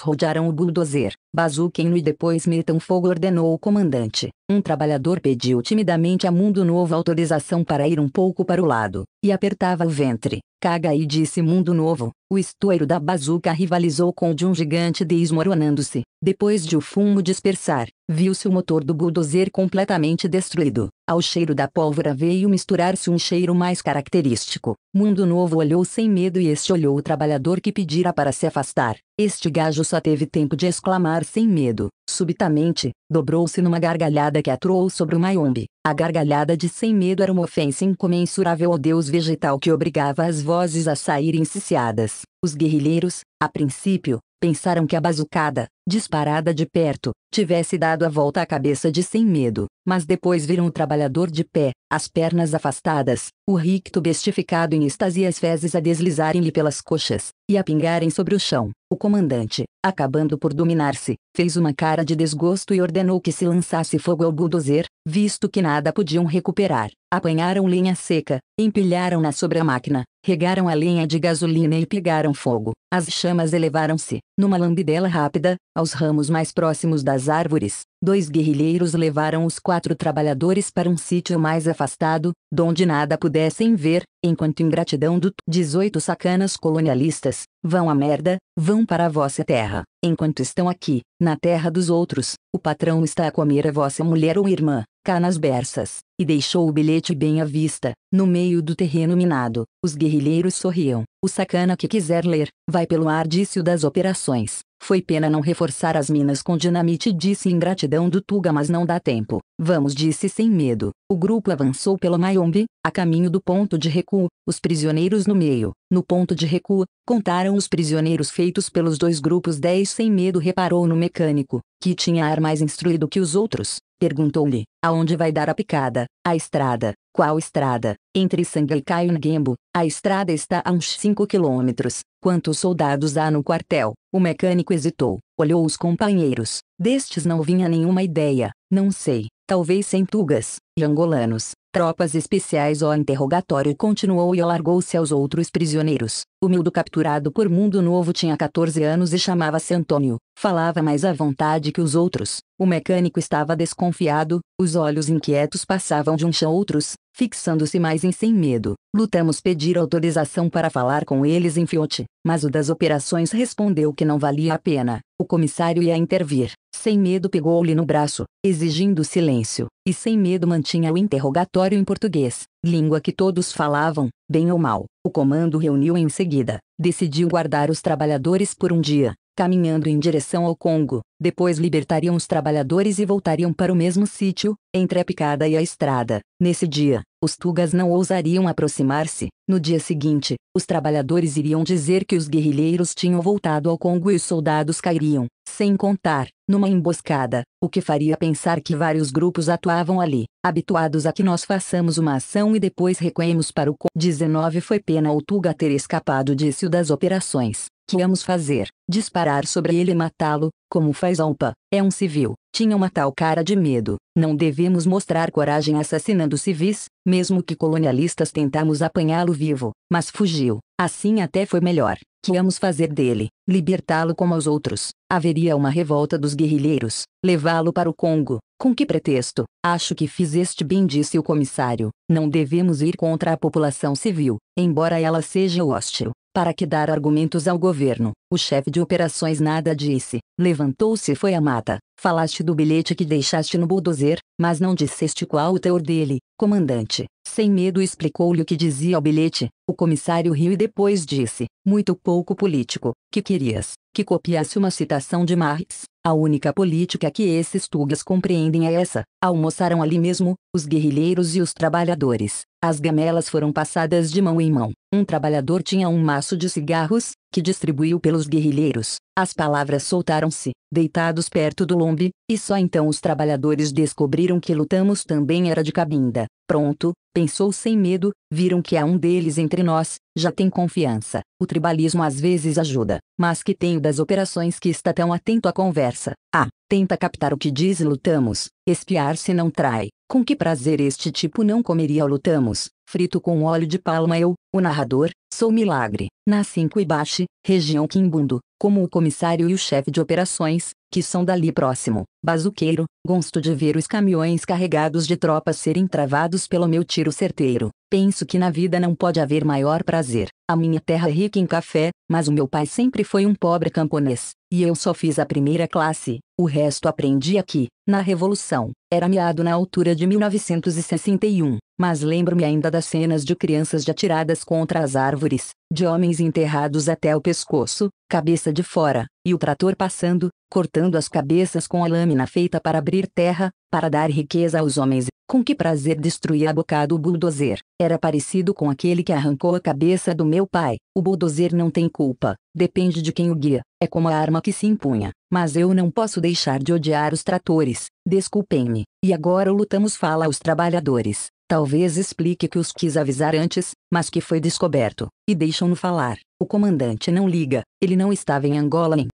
rodearam o bulldozer. Bazuquem-no e depois metam fogo ordenou o comandante. Um trabalhador pediu timidamente a Mundo Novo autorização para ir um pouco para o lado, e apertava o ventre. Caga aí disse Mundo Novo, o estouro da bazuca rivalizou com o de um gigante desmoronando-se. Depois de o fumo dispersar, viu-se o motor do bulldozer completamente destruído. Ao cheiro da pólvora veio misturar-se um cheiro mais característico. Mundo Novo olhou sem medo e este olhou o trabalhador que pedira para se afastar. Este gajo só teve tempo de exclamar sem medo. Subitamente, dobrou-se numa gargalhada que atroou sobre o Mayombe. A gargalhada de sem medo era uma ofensa incomensurável ao deus vegetal que obrigava as vozes a saírem ciciadas os guerrilheiros, a princípio, pensaram que a bazucada, disparada de perto, tivesse dado a volta à cabeça de sem medo, mas depois viram o trabalhador de pé, as pernas afastadas, o ricto bestificado em êxtase e as fezes a deslizarem-lhe pelas coxas, e a pingarem sobre o chão. O comandante, acabando por dominar-se, fez uma cara de desgosto e ordenou que se lançasse fogo ao bulldozer, visto que nada podiam recuperar. Apanharam linha seca, empilharam-na sobre a máquina, regaram a linha de gasolina e pegaram fogo. As chamas elevaram-se, numa lambidela rápida, aos ramos mais próximos das árvores. Dois guerrilheiros levaram os quatro trabalhadores para um sítio mais afastado, donde nada pudessem ver, enquanto ingratidão do 18 sacanas colonialistas, vão à merda, vão para a vossa terra. Enquanto estão aqui, na terra dos outros, o patrão está a comer a vossa mulher ou irmã canas bersas, e deixou o bilhete bem à vista, no meio do terreno minado. Os guerrilheiros sorriam. O sacana que quiser ler, vai pelo ardício das operações. Foi pena não reforçar as minas com dinamite, disse ingratidão do Tuga, mas não dá tempo. Vamos, disse sem medo. O grupo avançou pelo Mayombe, a caminho do ponto de recuo, os prisioneiros no meio. No ponto de recuo, contaram os prisioneiros feitos pelos dois grupos. 10 sem medo reparou no mecânico, que tinha ar mais instruído que os outros, Perguntou-lhe, aonde vai dar a picada? A estrada. Qual estrada? Entre Sangalcai e Ngembo, a estrada está a uns 5 quilômetros. Quantos soldados há no quartel? O mecânico hesitou, olhou os companheiros. Destes não vinha nenhuma ideia, não sei talvez sem tugas, e angolanos, tropas especiais ou interrogatório continuou e alargou-se aos outros prisioneiros. O miúdo capturado por Mundo Novo tinha 14 anos e chamava-se Antônio. Falava mais à vontade que os outros. O mecânico estava desconfiado, os olhos inquietos passavam de uns a outros, fixando-se mais em sem medo. Lutamos pedir autorização para falar com eles em Fiote, mas o das operações respondeu que não valia a pena. O comissário ia intervir. Sem medo pegou-lhe no braço, exigindo silêncio, e sem medo mantinha o interrogatório em português, língua que todos falavam, bem ou mal. O comando reuniu em seguida, decidiu guardar os trabalhadores por um dia, caminhando em direção ao Congo, depois libertariam os trabalhadores e voltariam para o mesmo sítio, entre a picada e a estrada. Nesse dia, os tugas não ousariam aproximar-se. No dia seguinte, os trabalhadores iriam dizer que os guerrilheiros tinham voltado ao Congo e os soldados cairiam. Sem contar, numa emboscada, o que faria pensar que vários grupos atuavam ali, habituados a que nós façamos uma ação e depois recuemos para o co 19 foi pena o Tuga ter escapado disso das operações. Que íamos fazer? Disparar sobre ele e matá-lo, como faz Alpa, é um civil, tinha uma tal cara de medo. Não devemos mostrar coragem assassinando civis, mesmo que colonialistas tentamos apanhá-lo vivo, mas fugiu. Assim até foi melhor. Queríamos fazer dele, libertá-lo como aos outros. Haveria uma revolta dos guerrilheiros, levá-lo para o Congo. Com que pretexto? Acho que fizeste bem, disse o comissário. Não devemos ir contra a população civil, embora ela seja hostil. Para que dar argumentos ao governo, o chefe de operações nada disse, levantou-se e foi à mata. Falaste do bilhete que deixaste no bulldozer, mas não disseste qual o teor dele, comandante. Sem medo explicou-lhe o que dizia o bilhete. O comissário riu e depois disse, muito pouco político, que querias que copiasse uma citação de Marx. A única política que esses tugas compreendem é essa. Almoçaram ali mesmo, os guerrilheiros e os trabalhadores. As gamelas foram passadas de mão em mão. Um trabalhador tinha um maço de cigarros, que distribuiu pelos guerrilheiros. As palavras soltaram-se, deitados perto do lombe, e só então os trabalhadores descobriram que lutamos também era de cabinda. Pronto, pensou sem medo, viram que há um deles entre nós, já tem confiança. O tribalismo às vezes ajuda, mas que tenho das operações que está tão atento à conversa disfarça. A. Ah, tenta captar o que diz lutamos. Espiar se não trai. Com que prazer este tipo não comeria o lutamos? Frito com óleo de palma eu, o narrador, sou milagre. Na 5 e baixe, região Quimbundo, como o comissário e o chefe de operações, que são dali próximo. Bazuqueiro, gosto de ver os caminhões carregados de tropas serem travados pelo meu tiro certeiro. Penso que na vida não pode haver maior prazer. A minha terra é rica em café, mas o meu pai sempre foi um pobre camponês, e eu só fiz a primeira classe. O resto aprendi aqui, na Revolução. Era meado na altura de 1961, mas lembro-me ainda das cenas de crianças de atiradas contra as árvores, de homens enterrados até o pescoço, cabeça de fora, e o trator passando, cortando as cabeças com a lâmina feita para abrir terra, para dar riqueza aos homens. Com que prazer destruía a bocado o bulldozer. Era parecido com aquele que arrancou a cabeça do meu pai. O bulldozer não tem culpa, depende de quem o guia. É como a arma que se impunha. Mas eu não posso deixar de odiar os tratores. Desculpem-me. E agora lutamos fala aos trabalhadores. Talvez explique que os quis avisar antes, mas que foi descoberto, e deixam-no falar. O comandante não liga, ele não estava em Angola em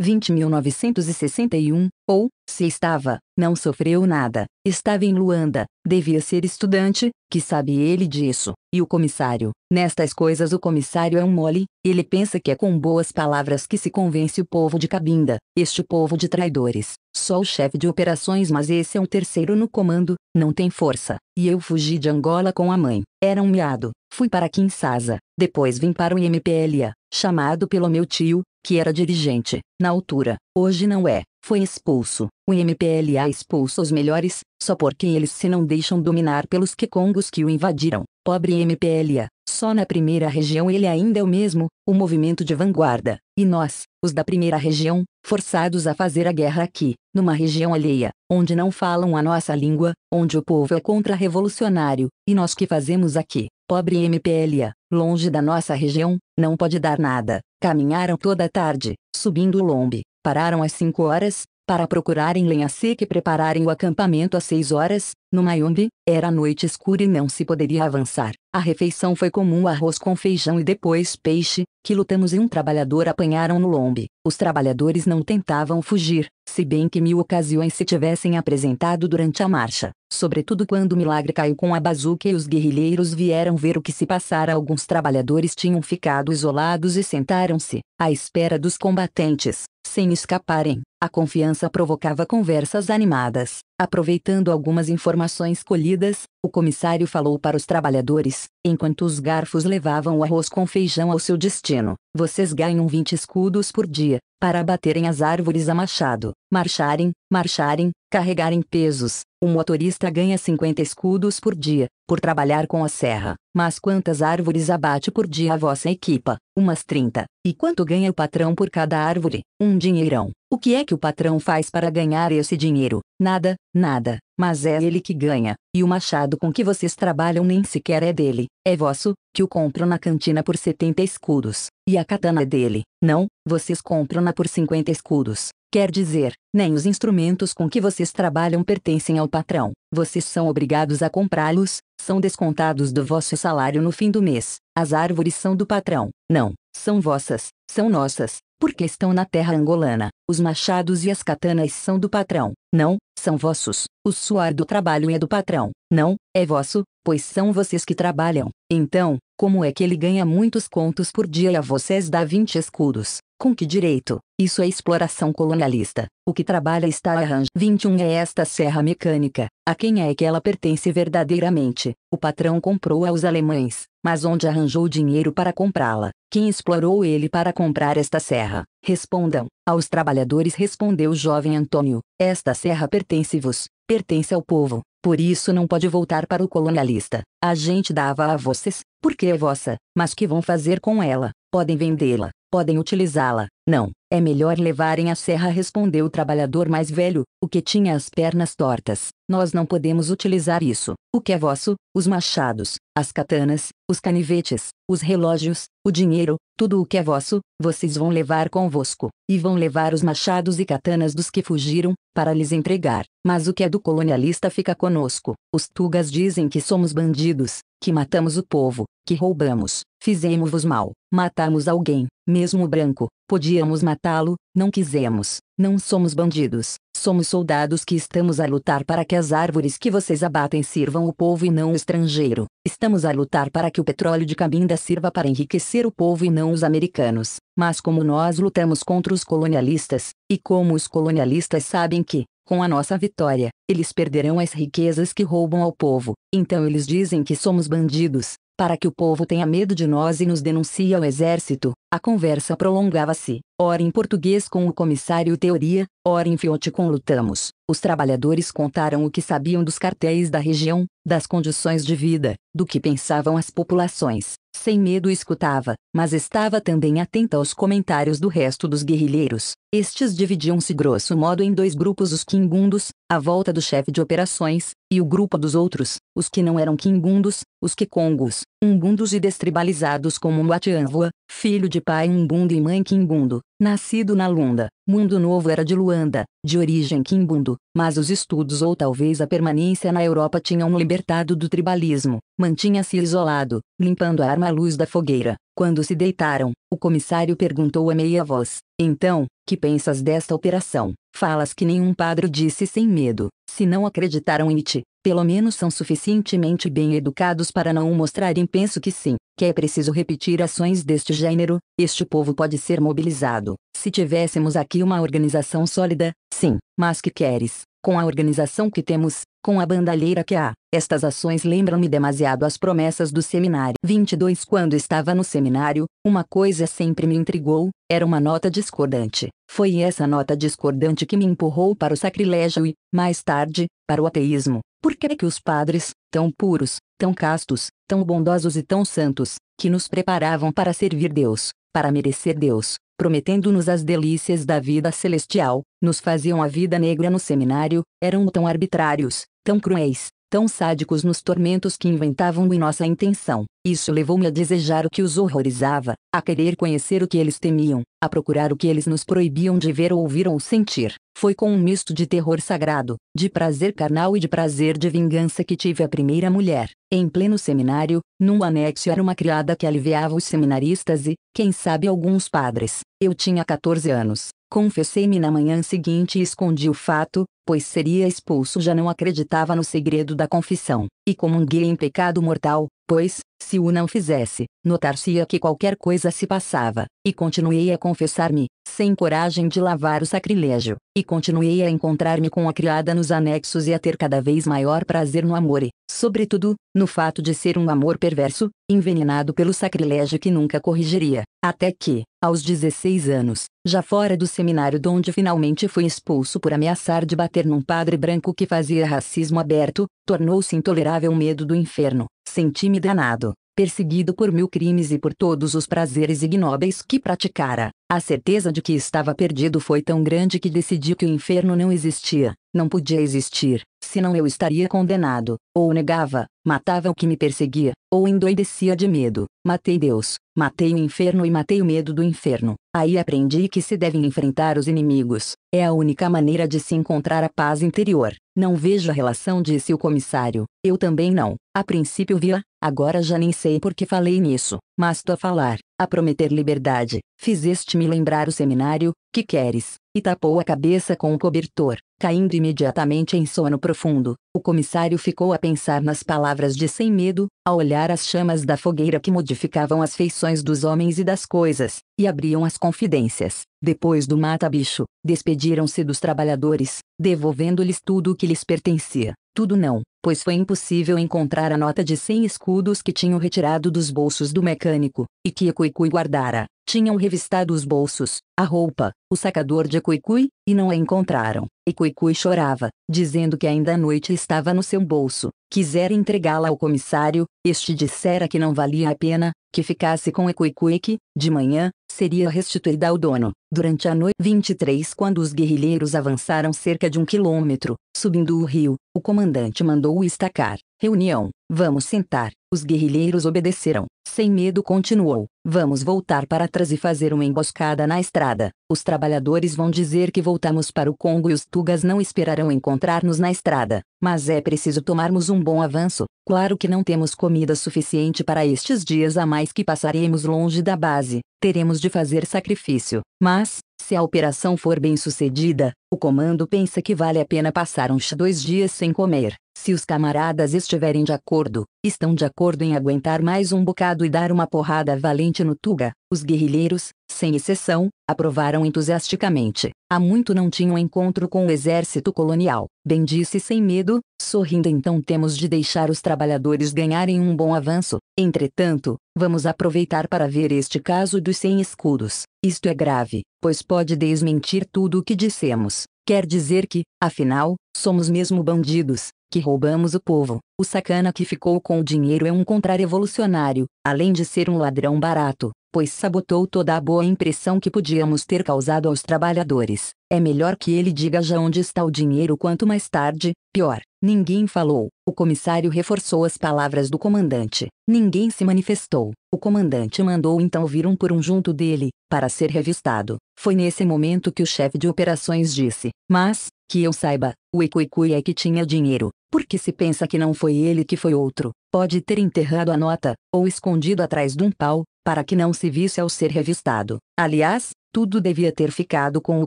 20.961, ou, se estava, não sofreu nada, estava em Luanda, devia ser estudante, que sabe ele disso, e o comissário, nestas coisas o comissário é um mole, ele pensa que é com boas palavras que se convence o povo de Cabinda, este povo de traidores, só o chefe de operações mas esse é um terceiro no comando, não tem força, e eu fugi de Angola com a mãe, era um miado, fui para Kinshasa, depois vim para o MPLA, chamado pelo meu tio, que era dirigente, na altura, hoje não é, foi expulso. O MPLA expulsa os melhores, só porque eles se não deixam dominar pelos quecongos que o invadiram. Pobre MPLA, só na primeira região ele ainda é o mesmo, o movimento de vanguarda. E nós, os da primeira região, forçados a fazer a guerra aqui, numa região alheia, onde não falam a nossa língua, onde o povo é contra-revolucionário, e nós que fazemos aqui. Pobre MPLA, longe da nossa região, não pode dar nada. Caminharam toda a tarde, subindo o lombe. Pararam às 5 horas, para procurarem lenha seca e prepararem o acampamento às seis horas, no Mayombe, era noite escura e não se poderia avançar. A refeição foi comum arroz com feijão e depois peixe, que lutamos e um trabalhador apanharam no lombe. Os trabalhadores não tentavam fugir, se bem que mil ocasiões se tivessem apresentado durante a marcha, sobretudo quando o milagre caiu com a bazuca e os guerrilheiros vieram ver o que se passara alguns trabalhadores tinham ficado isolados e sentaram-se, à espera dos combatentes, sem escaparem. A confiança provocava conversas animadas. Aproveitando algumas informações colhidas, o comissário falou para os trabalhadores, enquanto os garfos levavam o arroz com feijão ao seu destino: Vocês ganham 20 escudos por dia, para baterem as árvores a machado, marcharem, marcharem, carregarem pesos. O motorista ganha 50 escudos por dia, por trabalhar com a serra. Mas quantas árvores abate por dia a vossa equipa? Umas 30. E quanto ganha o patrão por cada árvore? Um dinheirão. O que é que o patrão faz para ganhar esse dinheiro? Nada, nada, mas é ele que ganha, e o machado com que vocês trabalham nem sequer é dele, é vosso, que o compram na cantina por 70 escudos, e a katana é dele, não, vocês compram-na por 50 escudos. Quer dizer, nem os instrumentos com que vocês trabalham pertencem ao patrão, vocês são obrigados a comprá-los, são descontados do vosso salário no fim do mês, as árvores são do patrão, não, são vossas, são nossas, porque estão na terra angolana. Os machados e as katanas são do patrão, não, são vossos. O suor do trabalho é do patrão, não, é vosso, pois são vocês que trabalham. Então, como é que ele ganha muitos contos por dia e a vocês dá 20 escudos? Com que direito? Isso é exploração colonialista. O que trabalha está arranjo. 21 é esta serra mecânica. A quem é que ela pertence verdadeiramente? O patrão comprou aos alemães, mas onde arranjou dinheiro para comprá-la? Quem explorou ele para comprar esta serra? Respondam. Aos trabalhadores respondeu o jovem Antônio. Esta serra pertence-vos, pertence ao povo. Por isso não pode voltar para o colonialista. A gente dava a vocês, porque é vossa, mas que vão fazer com ela? Podem vendê-la podem utilizá-la. Não, é melhor levarem a serra, respondeu o trabalhador mais velho, o que tinha as pernas tortas. Nós não podemos utilizar isso. O que é vosso? Os machados, as katanas, os canivetes, os relógios, o dinheiro, tudo o que é vosso, vocês vão levar convosco. E vão levar os machados e katanas dos que fugiram, para lhes entregar. Mas o que é do colonialista fica conosco. Os tugas dizem que somos bandidos, que matamos o povo, que roubamos, fizemos-vos mal, matamos alguém, mesmo o branco, podíamos matá-lo, não quisemos, não somos bandidos, somos soldados que estamos a lutar para que as árvores que vocês abatem sirvam o povo e não o estrangeiro, estamos a lutar para que o petróleo de Cabinda sirva para enriquecer o povo e não os americanos, mas como nós lutamos contra os colonialistas, e como os colonialistas sabem que, com a nossa vitória, eles perderão as riquezas que roubam ao povo, então eles dizem que somos bandidos, para que o povo tenha medo de nós e nos denuncie ao exército. A conversa prolongava-se. Ora em português com o comissário Teoria, ora em Fiote com Lutamos. Os trabalhadores contaram o que sabiam dos cartéis da região, das condições de vida, do que pensavam as populações. Sem medo escutava, mas estava também atenta aos comentários do resto dos guerrilheiros. Estes dividiam-se grosso modo em dois grupos: os kimbundos, à volta do chefe de operações, e o grupo dos outros, os que não eram kimbundos, os quicongos, umbundos e destribalizados como Mwatianvoa, filho de pai umbundo e mãe quimbundo, Nascido na Lunda, Mundo Novo era de Luanda, de origem quimbundo, mas os estudos ou talvez a permanência na Europa tinham libertado do tribalismo. Mantinha-se isolado, limpando a arma à luz da fogueira. Quando se deitaram, o comissário perguntou a meia voz: Então, que pensas desta operação? Falas que nenhum padre disse sem medo. Se não acreditaram em ti, pelo menos são suficientemente bem educados para não o mostrarem. Penso que sim, que é preciso repetir ações deste gênero, este povo pode ser mobilizado. Se tivéssemos aqui uma organização sólida, sim, mas que queres? com a organização que temos, com a bandalheira que há. Estas ações lembram-me demasiado as promessas do seminário. 22 Quando estava no seminário, uma coisa sempre me intrigou, era uma nota discordante. Foi essa nota discordante que me empurrou para o sacrilégio e, mais tarde, para o ateísmo. Por que é que os padres, tão puros, tão castos, tão bondosos e tão santos, que nos preparavam para servir Deus, para merecer Deus, prometendo-nos as delícias da vida celestial, nos faziam a vida negra no seminário, eram tão arbitrários, tão cruéis, tão sádicos nos tormentos que inventavam em nossa intenção. Isso levou-me a desejar o que os horrorizava, a querer conhecer o que eles temiam, a procurar o que eles nos proibiam de ver ou ouvir ou sentir. Foi com um misto de terror sagrado, de prazer carnal e de prazer de vingança que tive a primeira mulher. Em pleno seminário, num anexo era uma criada que aliviava os seminaristas e, quem sabe, alguns padres. Eu tinha 14 anos. Confessei-me na manhã seguinte e escondi o fato, pois seria expulso já não acreditava no segredo da confissão, e comunguei em pecado mortal, Pois, se o não fizesse, notar-se-ia que qualquer coisa se passava, e continuei a confessar-me, sem coragem de lavar o sacrilégio, e continuei a encontrar-me com a criada nos anexos e a ter cada vez maior prazer no amor e, sobretudo, no fato de ser um amor perverso, envenenado pelo sacrilégio que nunca corrigiria, até que, aos 16 anos, já fora do seminário de onde finalmente fui expulso por ameaçar de bater num padre branco que fazia racismo aberto, tornou-se intolerável o medo do inferno, Senti me danado perseguido por mil crimes e por todos os prazeres ignóbeis que praticara. A certeza de que estava perdido foi tão grande que decidiu que o inferno não existia, não podia existir, senão eu estaria condenado. Ou negava, matava o que me perseguia, ou endoidecia de medo. Matei Deus, matei o inferno e matei o medo do inferno. Aí aprendi que se devem enfrentar os inimigos. É a única maneira de se encontrar a paz interior. Não vejo a relação, disse o comissário. Eu também não. A princípio via, Agora já nem sei por que falei nisso, mas tu a falar, a prometer liberdade, fizeste-me lembrar o seminário, que queres, e tapou a cabeça com o cobertor, caindo imediatamente em sono profundo. O comissário ficou a pensar nas palavras de sem medo, a olhar as chamas da fogueira que modificavam as feições dos homens e das coisas, e abriam as confidências. Depois do mata-bicho, despediram-se dos trabalhadores, devolvendo-lhes tudo o que lhes pertencia. Tudo não, pois foi impossível encontrar a nota de 100 escudos que tinham retirado dos bolsos do mecânico, e que Ecuicui guardara. Tinham revistado os bolsos, a roupa, o sacador de Ecuicui, e não a encontraram. Ecuicui chorava, dizendo que ainda à noite estava no seu bolso. Quisera entregá-la ao comissário, este dissera que não valia a pena, que ficasse com Ecuicui que, de manhã, seria restituída ao dono. Durante a noite 23, quando os guerrilheiros avançaram cerca de um quilômetro, subindo o rio, o comandante mandou-o estacar. Reunião. Vamos sentar. Os guerrilheiros obedeceram. Sem medo continuou. Vamos voltar para trás e fazer uma emboscada na estrada. Os trabalhadores vão dizer que voltamos para o Congo e os tugas não esperarão encontrar-nos na estrada. Mas é preciso tomarmos um bom avanço. Claro que não temos comida suficiente para estes dias a mais que passaremos longe da base. Teremos de fazer sacrifício. Mas, se a operação for bem sucedida, o comando pensa que vale a pena passar uns dois dias sem comer. Se os camaradas estiverem de acordo, estão de acordo em aguentar mais um bocado e dar uma porrada valente no Tuga, os guerrilheiros, sem exceção, aprovaram entusiasticamente. Há muito não tinham encontro com o exército colonial. Bem disse sem medo, sorrindo então temos de deixar os trabalhadores ganharem um bom avanço. Entretanto, vamos aproveitar para ver este caso dos sem escudos. Isto é grave, pois pode desmentir tudo o que dissemos. Quer dizer que, afinal, somos mesmo bandidos, que roubamos o povo. O sacana que ficou com o dinheiro é um contrarrevolucionário, além de ser um ladrão barato, pois sabotou toda a boa impressão que podíamos ter causado aos trabalhadores. É melhor que ele diga já onde está o dinheiro quanto mais tarde, pior. Ninguém falou. O comissário reforçou as palavras do comandante. Ninguém se manifestou. O comandante mandou então vir um por um junto dele, para ser revistado. Foi nesse momento que o chefe de operações disse: Mas, que eu saiba, o Icui é que tinha dinheiro. Porque se pensa que não foi ele que foi outro, pode ter enterrado a nota, ou escondido atrás de um pau, para que não se visse ao ser revistado. Aliás, tudo devia ter ficado com o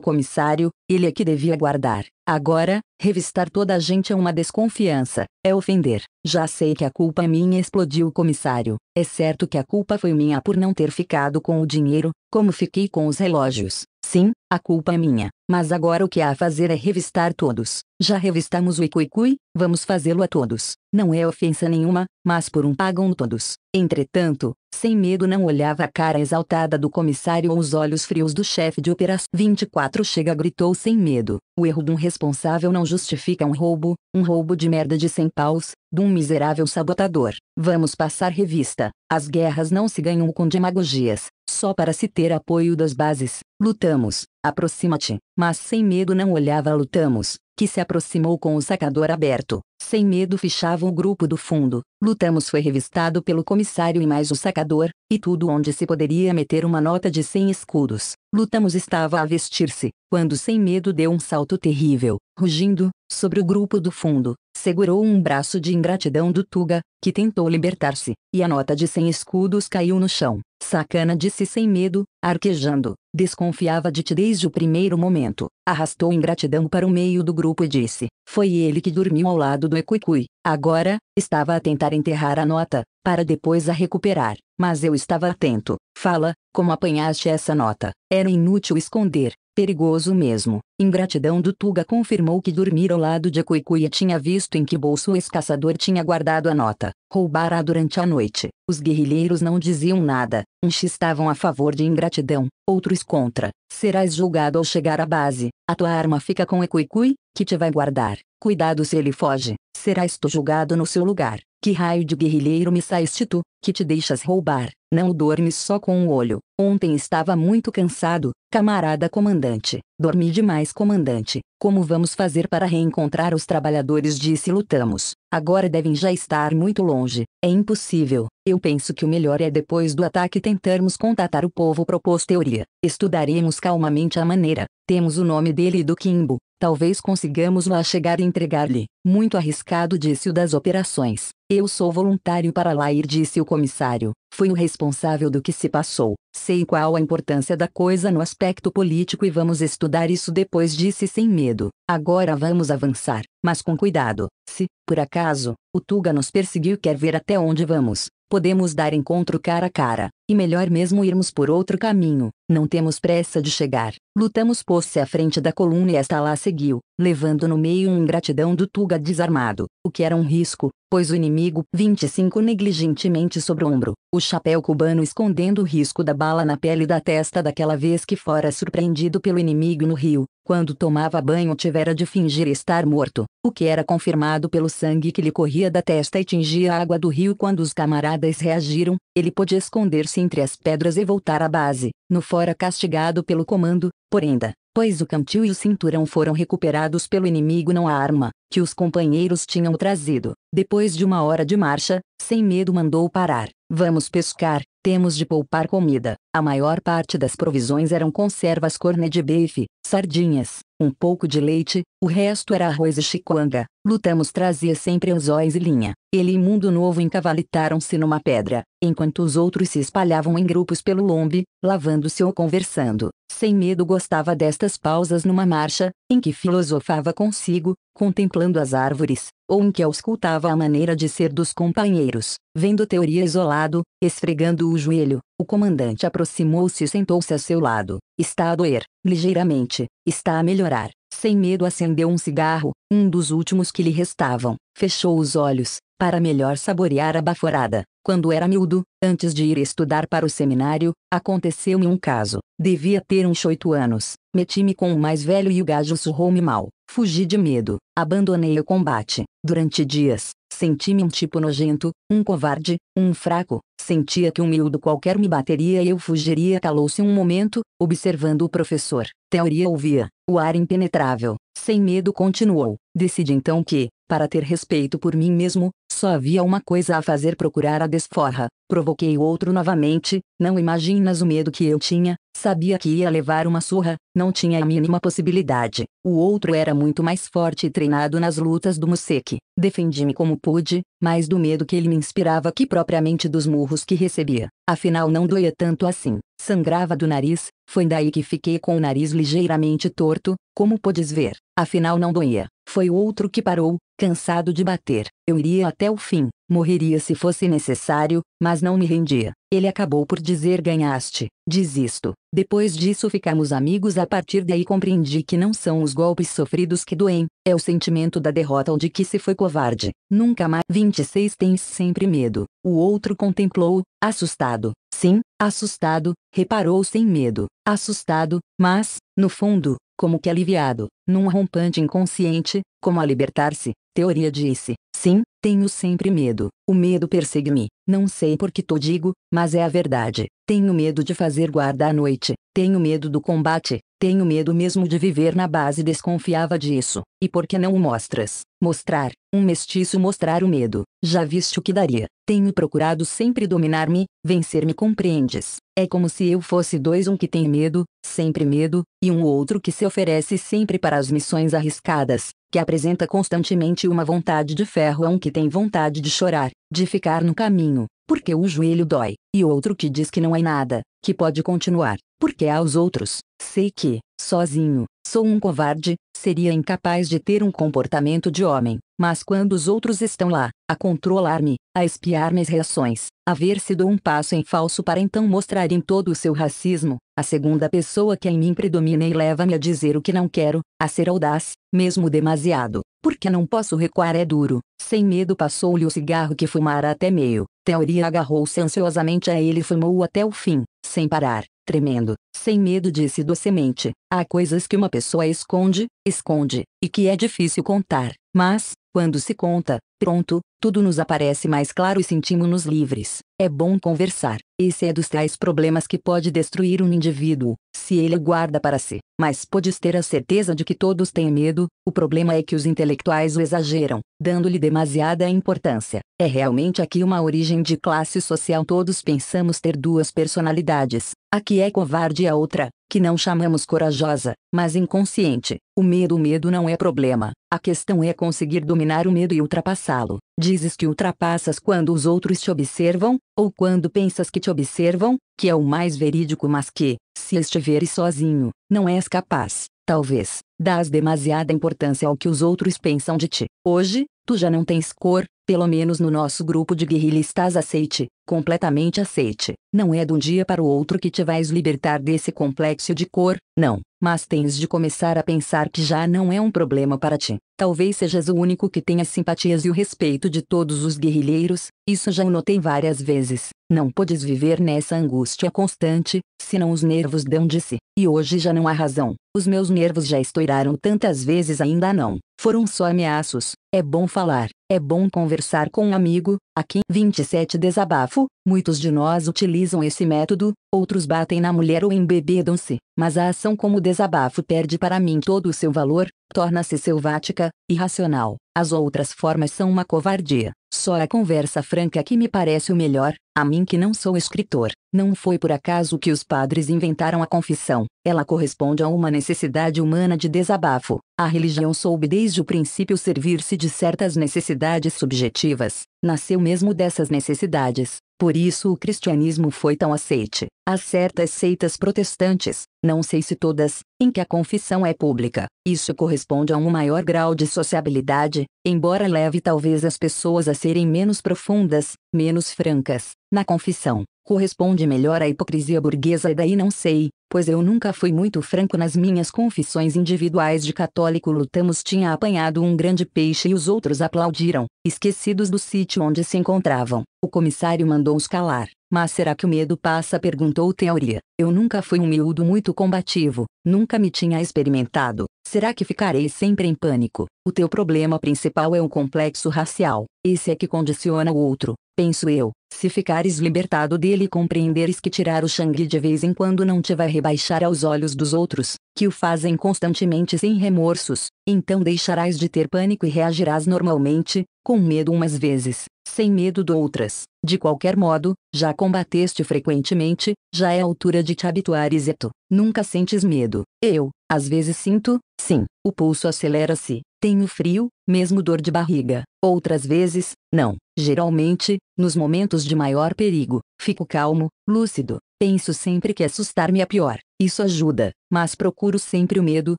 comissário, ele é que devia guardar. Agora, revistar toda a gente é uma desconfiança, é ofender. Já sei que a culpa é minha, explodiu o comissário. É certo que a culpa foi minha por não ter ficado com o dinheiro, como fiquei com os relógios. Sim, a culpa é minha, mas agora o que há a fazer é revistar todos. Já revistamos o Icuicui, vamos fazê-lo a todos. Não é ofensa nenhuma, mas por um pagam todos. Entretanto, sem medo não olhava a cara exaltada do comissário ou os olhos frios do chefe de operação. 24 chega gritou sem medo. O erro de um responsável não justifica um roubo, um roubo de merda de 100 paus, de um miserável sabotador. Vamos passar revista. As guerras não se ganham com demagogias, só para se ter apoio das bases. Lutamos, Aproxima-te, mas sem medo não olhava lutamos, que se aproximou com o sacador aberto. Sem medo fechava o grupo do fundo. Lutamos foi revistado pelo comissário e mais o sacador, e tudo onde se poderia meter uma nota de 100 escudos. Lutamos estava a vestir-se, quando sem medo deu um salto terrível, rugindo, sobre o grupo do fundo. Segurou um braço de ingratidão do Tuga, que tentou libertar-se, e a nota de 100 escudos caiu no chão. Sacana disse sem medo, arquejando. Desconfiava de ti desde o primeiro momento. Arrastou ingratidão para o meio do grupo e disse: Foi ele que dormiu ao lado do Ecuicui. Agora, estava a tentar enterrar a nota, para depois a recuperar. Mas eu estava atento. Fala, como apanhaste essa nota? Era inútil esconder perigoso mesmo. Ingratidão do Tuga confirmou que dormir ao lado de Cuicuia tinha visto em que bolso o ex tinha guardado a nota. Roubara durante a noite. Os guerrilheiros não diziam nada. Uns estavam a favor de ingratidão, outros contra. Serás julgado ao chegar à base. A tua arma fica com Ecuicui, que te vai guardar. Cuidado se ele foge. Serás tu julgado no seu lugar. Que raio de guerrilheiro me saíste tu, que te deixas roubar, não dormes só com o um olho. Ontem estava muito cansado, camarada comandante. Dormi demais, comandante. Como vamos fazer para reencontrar os trabalhadores? Disse lutamos. Agora devem já estar muito longe. É impossível. Eu penso que o melhor é depois do ataque tentarmos contatar o povo propôs teoria. Estudaremos calmamente a maneira. Temos o nome dele e do Kimbo, Talvez consigamos lá chegar e entregar-lhe. Muito arriscado, disse o das operações. Eu sou voluntário para lá ir, disse o comissário. Fui o responsável do que se passou. Sei qual a importância da coisa no aspecto político e vamos estudar isso depois, disse sem medo. Agora vamos avançar, mas com cuidado. Se, por acaso, o Tuga nos perseguiu, quer ver até onde vamos. Podemos dar encontro cara a cara. E melhor mesmo irmos por outro caminho, não temos pressa de chegar. Lutamos pôs-se à frente da coluna e esta lá seguiu, levando no meio um ingratidão do Tuga desarmado, o que era um risco, pois o inimigo 25 negligentemente sobre o ombro, o chapéu cubano escondendo o risco da bala na pele da testa daquela vez que fora surpreendido pelo inimigo no rio, quando tomava banho tivera de fingir estar morto, o que era confirmado pelo sangue que lhe corria da testa e tingia a água do rio quando os camaradas reagiram, ele podia esconder-se entre as pedras e voltar à base, no fora castigado pelo comando, porenda, pois o cantil e o cinturão foram recuperados pelo inimigo não a arma, que os companheiros tinham trazido. Depois de uma hora de marcha, sem medo mandou parar. Vamos pescar, temos de poupar comida. A maior parte das provisões eram conservas corne de bife, sardinhas, um pouco de leite, o resto era arroz e chicuanga. Lutamos trazia sempre óis e linha. Ele e Mundo Novo encavalitaram-se numa pedra, enquanto os outros se espalhavam em grupos pelo lombe, lavando-se ou conversando. Sem medo gostava destas pausas numa marcha, em que filosofava consigo, contemplando as árvores, ou em que auscultava a maneira de ser dos companheiros, vendo teoria isolado, esfregando o joelho, o comandante aproximou-se e sentou-se a seu lado. Está a doer, ligeiramente, está a melhorar. Sem medo acendeu um cigarro, um dos últimos que lhe restavam. Fechou os olhos, para melhor saborear a baforada. Quando era miúdo, antes de ir estudar para o seminário, aconteceu-me um caso. Devia ter uns oito anos. Meti-me com o mais velho e o gajo surrou-me mal. Fugi de medo. Abandonei o combate. Durante dias, Senti-me um tipo nojento, um covarde, um fraco, sentia que um miúdo qualquer me bateria e eu fugiria. Calou-se um momento, observando o professor. Teoria ouvia, o ar impenetrável, sem medo continuou. Decidi então que, para ter respeito por mim mesmo, só havia uma coisa a fazer procurar a desforra. Provoquei o outro novamente, não imaginas o medo que eu tinha, sabia que ia levar uma surra, não tinha a mínima possibilidade. O outro era muito mais forte e treinado nas lutas do museque. Defendi-me como pude, mais do medo que ele me inspirava que propriamente dos murros que recebia. Afinal não doía tanto assim. Sangrava do nariz, foi daí que fiquei com o nariz ligeiramente torto, como podes ver. Afinal não doía. Foi o outro que parou, cansado de bater. Eu iria até o fim, morreria se fosse necessário, mas não me rendia. Ele acabou por dizer: Ganhaste, desisto. Depois disso ficamos amigos. A partir daí compreendi que não são os golpes sofridos que doem, é o sentimento da derrota ou de que se foi covarde. Nunca mais. 26 Tens sempre medo. O outro contemplou, assustado. Sim, assustado, reparou sem medo. Assustado, mas, no fundo, como que aliviado, num rompante inconsciente, como a libertar-se, teoria disse, Sim, tenho sempre medo. O medo persegue-me. Não sei por que tô digo, mas é a verdade. Tenho medo de fazer guarda à noite. Tenho medo do combate. Tenho medo mesmo de viver na base desconfiava disso. E por que não o mostras? Mostrar. Um mestiço mostrar o medo. Já viste o que daria. Tenho procurado sempre dominar-me, vencer-me compreendes. É como se eu fosse dois um que tem medo, sempre medo, e um outro que se oferece sempre para as missões arriscadas, que apresenta constantemente uma vontade de ferro a um que tem vontade de chorar, de ficar no caminho, porque o joelho dói, e outro que diz que não é nada, que pode continuar, porque há os outros. Sei que, sozinho, sou um covarde, seria incapaz de ter um comportamento de homem, mas quando os outros estão lá, a controlar-me, a espiar minhas reações, a ver se dou um passo em falso para então mostrar em todo o seu racismo, a segunda pessoa que em mim predomina e leva-me a dizer o que não quero, a ser audaz, mesmo demasiado, porque não posso recuar é duro, sem medo passou-lhe o cigarro que fumara até meio, teoria agarrou-se ansiosamente a ele e fumou-o até o fim, sem parar, tremendo, sem medo disse docemente, há coisas que uma pessoa esconde, esconde, e que é difícil contar, mas, quando se conta, Pronto, tudo nos aparece mais claro e sentimos-nos livres. É bom conversar. Esse é dos tais problemas que pode destruir um indivíduo, se ele guarda para si. Mas podes ter a certeza de que todos têm medo, o problema é que os intelectuais o exageram, dando-lhe demasiada importância. É realmente aqui uma origem de classe social. Todos pensamos ter duas personalidades. A que é covarde e a outra, que não chamamos corajosa, mas inconsciente. O medo, o medo não é problema. A questão é conseguir dominar o medo e ultrapassar lo Dizes que ultrapassas quando os outros te observam, ou quando pensas que te observam, que é o mais verídico, mas que, se estiveres sozinho, não és capaz. Talvez, dás demasiada importância ao que os outros pensam de ti. Hoje, tu já não tens cor, pelo menos no nosso grupo de estás aceite, completamente aceite. Não é de um dia para o outro que te vais libertar desse complexo de cor, não, mas tens de começar a pensar que já não é um problema para ti. Talvez sejas o único que tenha simpatias e o respeito de todos os guerrilheiros, isso já notei várias vezes. Não podes viver nessa angústia constante, senão os nervos dão de si. E hoje já não há razão. Os meus nervos já estouraram tantas vezes ainda não. Foram só ameaços. É bom falar. É bom conversar com um amigo, Aqui, 27 Desabafo, muitos de nós utilizam esse método, outros batem na mulher ou embebedam-se, mas a ação como desabafo perde para mim todo o seu valor, torna-se selvática, irracional. As outras formas são uma covardia. Só a conversa franca que me parece o melhor, a mim que não sou escritor. Não foi por acaso que os padres inventaram a confissão. Ela corresponde a uma necessidade humana de desabafo. A religião soube desde o princípio servir-se de certas necessidades subjetivas, nasceu mesmo dessas necessidades. Por isso o cristianismo foi tão aceite. Há certas seitas protestantes, não sei se todas, em que a confissão é pública. Isso corresponde a um maior grau de sociabilidade, embora leve talvez as pessoas a serem menos profundas, menos francas, na confissão corresponde melhor à hipocrisia burguesa e daí não sei, pois eu nunca fui muito franco nas minhas confissões individuais de católico lutamos tinha apanhado um grande peixe e os outros aplaudiram, esquecidos do sítio onde se encontravam. O comissário mandou-os calar. Mas será que o medo passa? perguntou Teoria. Eu nunca fui um miúdo muito combativo, nunca me tinha experimentado. Será que ficarei sempre em pânico? O teu problema principal é um complexo racial. Esse é que condiciona o outro, penso eu. Se ficares libertado dele e compreenderes que tirar o sangue de vez em quando não te vai rebaixar aos olhos dos outros, que o fazem constantemente sem remorsos, então deixarás de ter pânico e reagirás normalmente, com medo umas vezes, sem medo de outras. De qualquer modo, já combateste frequentemente, já é a altura de te habituar e tu nunca sentes medo. Eu, às vezes sinto, sim, o pulso acelera-se, tenho frio, mesmo dor de barriga. Outras vezes, não. Geralmente, nos momentos de maior perigo, fico calmo, lúcido. Penso sempre que assustar-me é pior. Isso ajuda, mas procuro sempre o medo,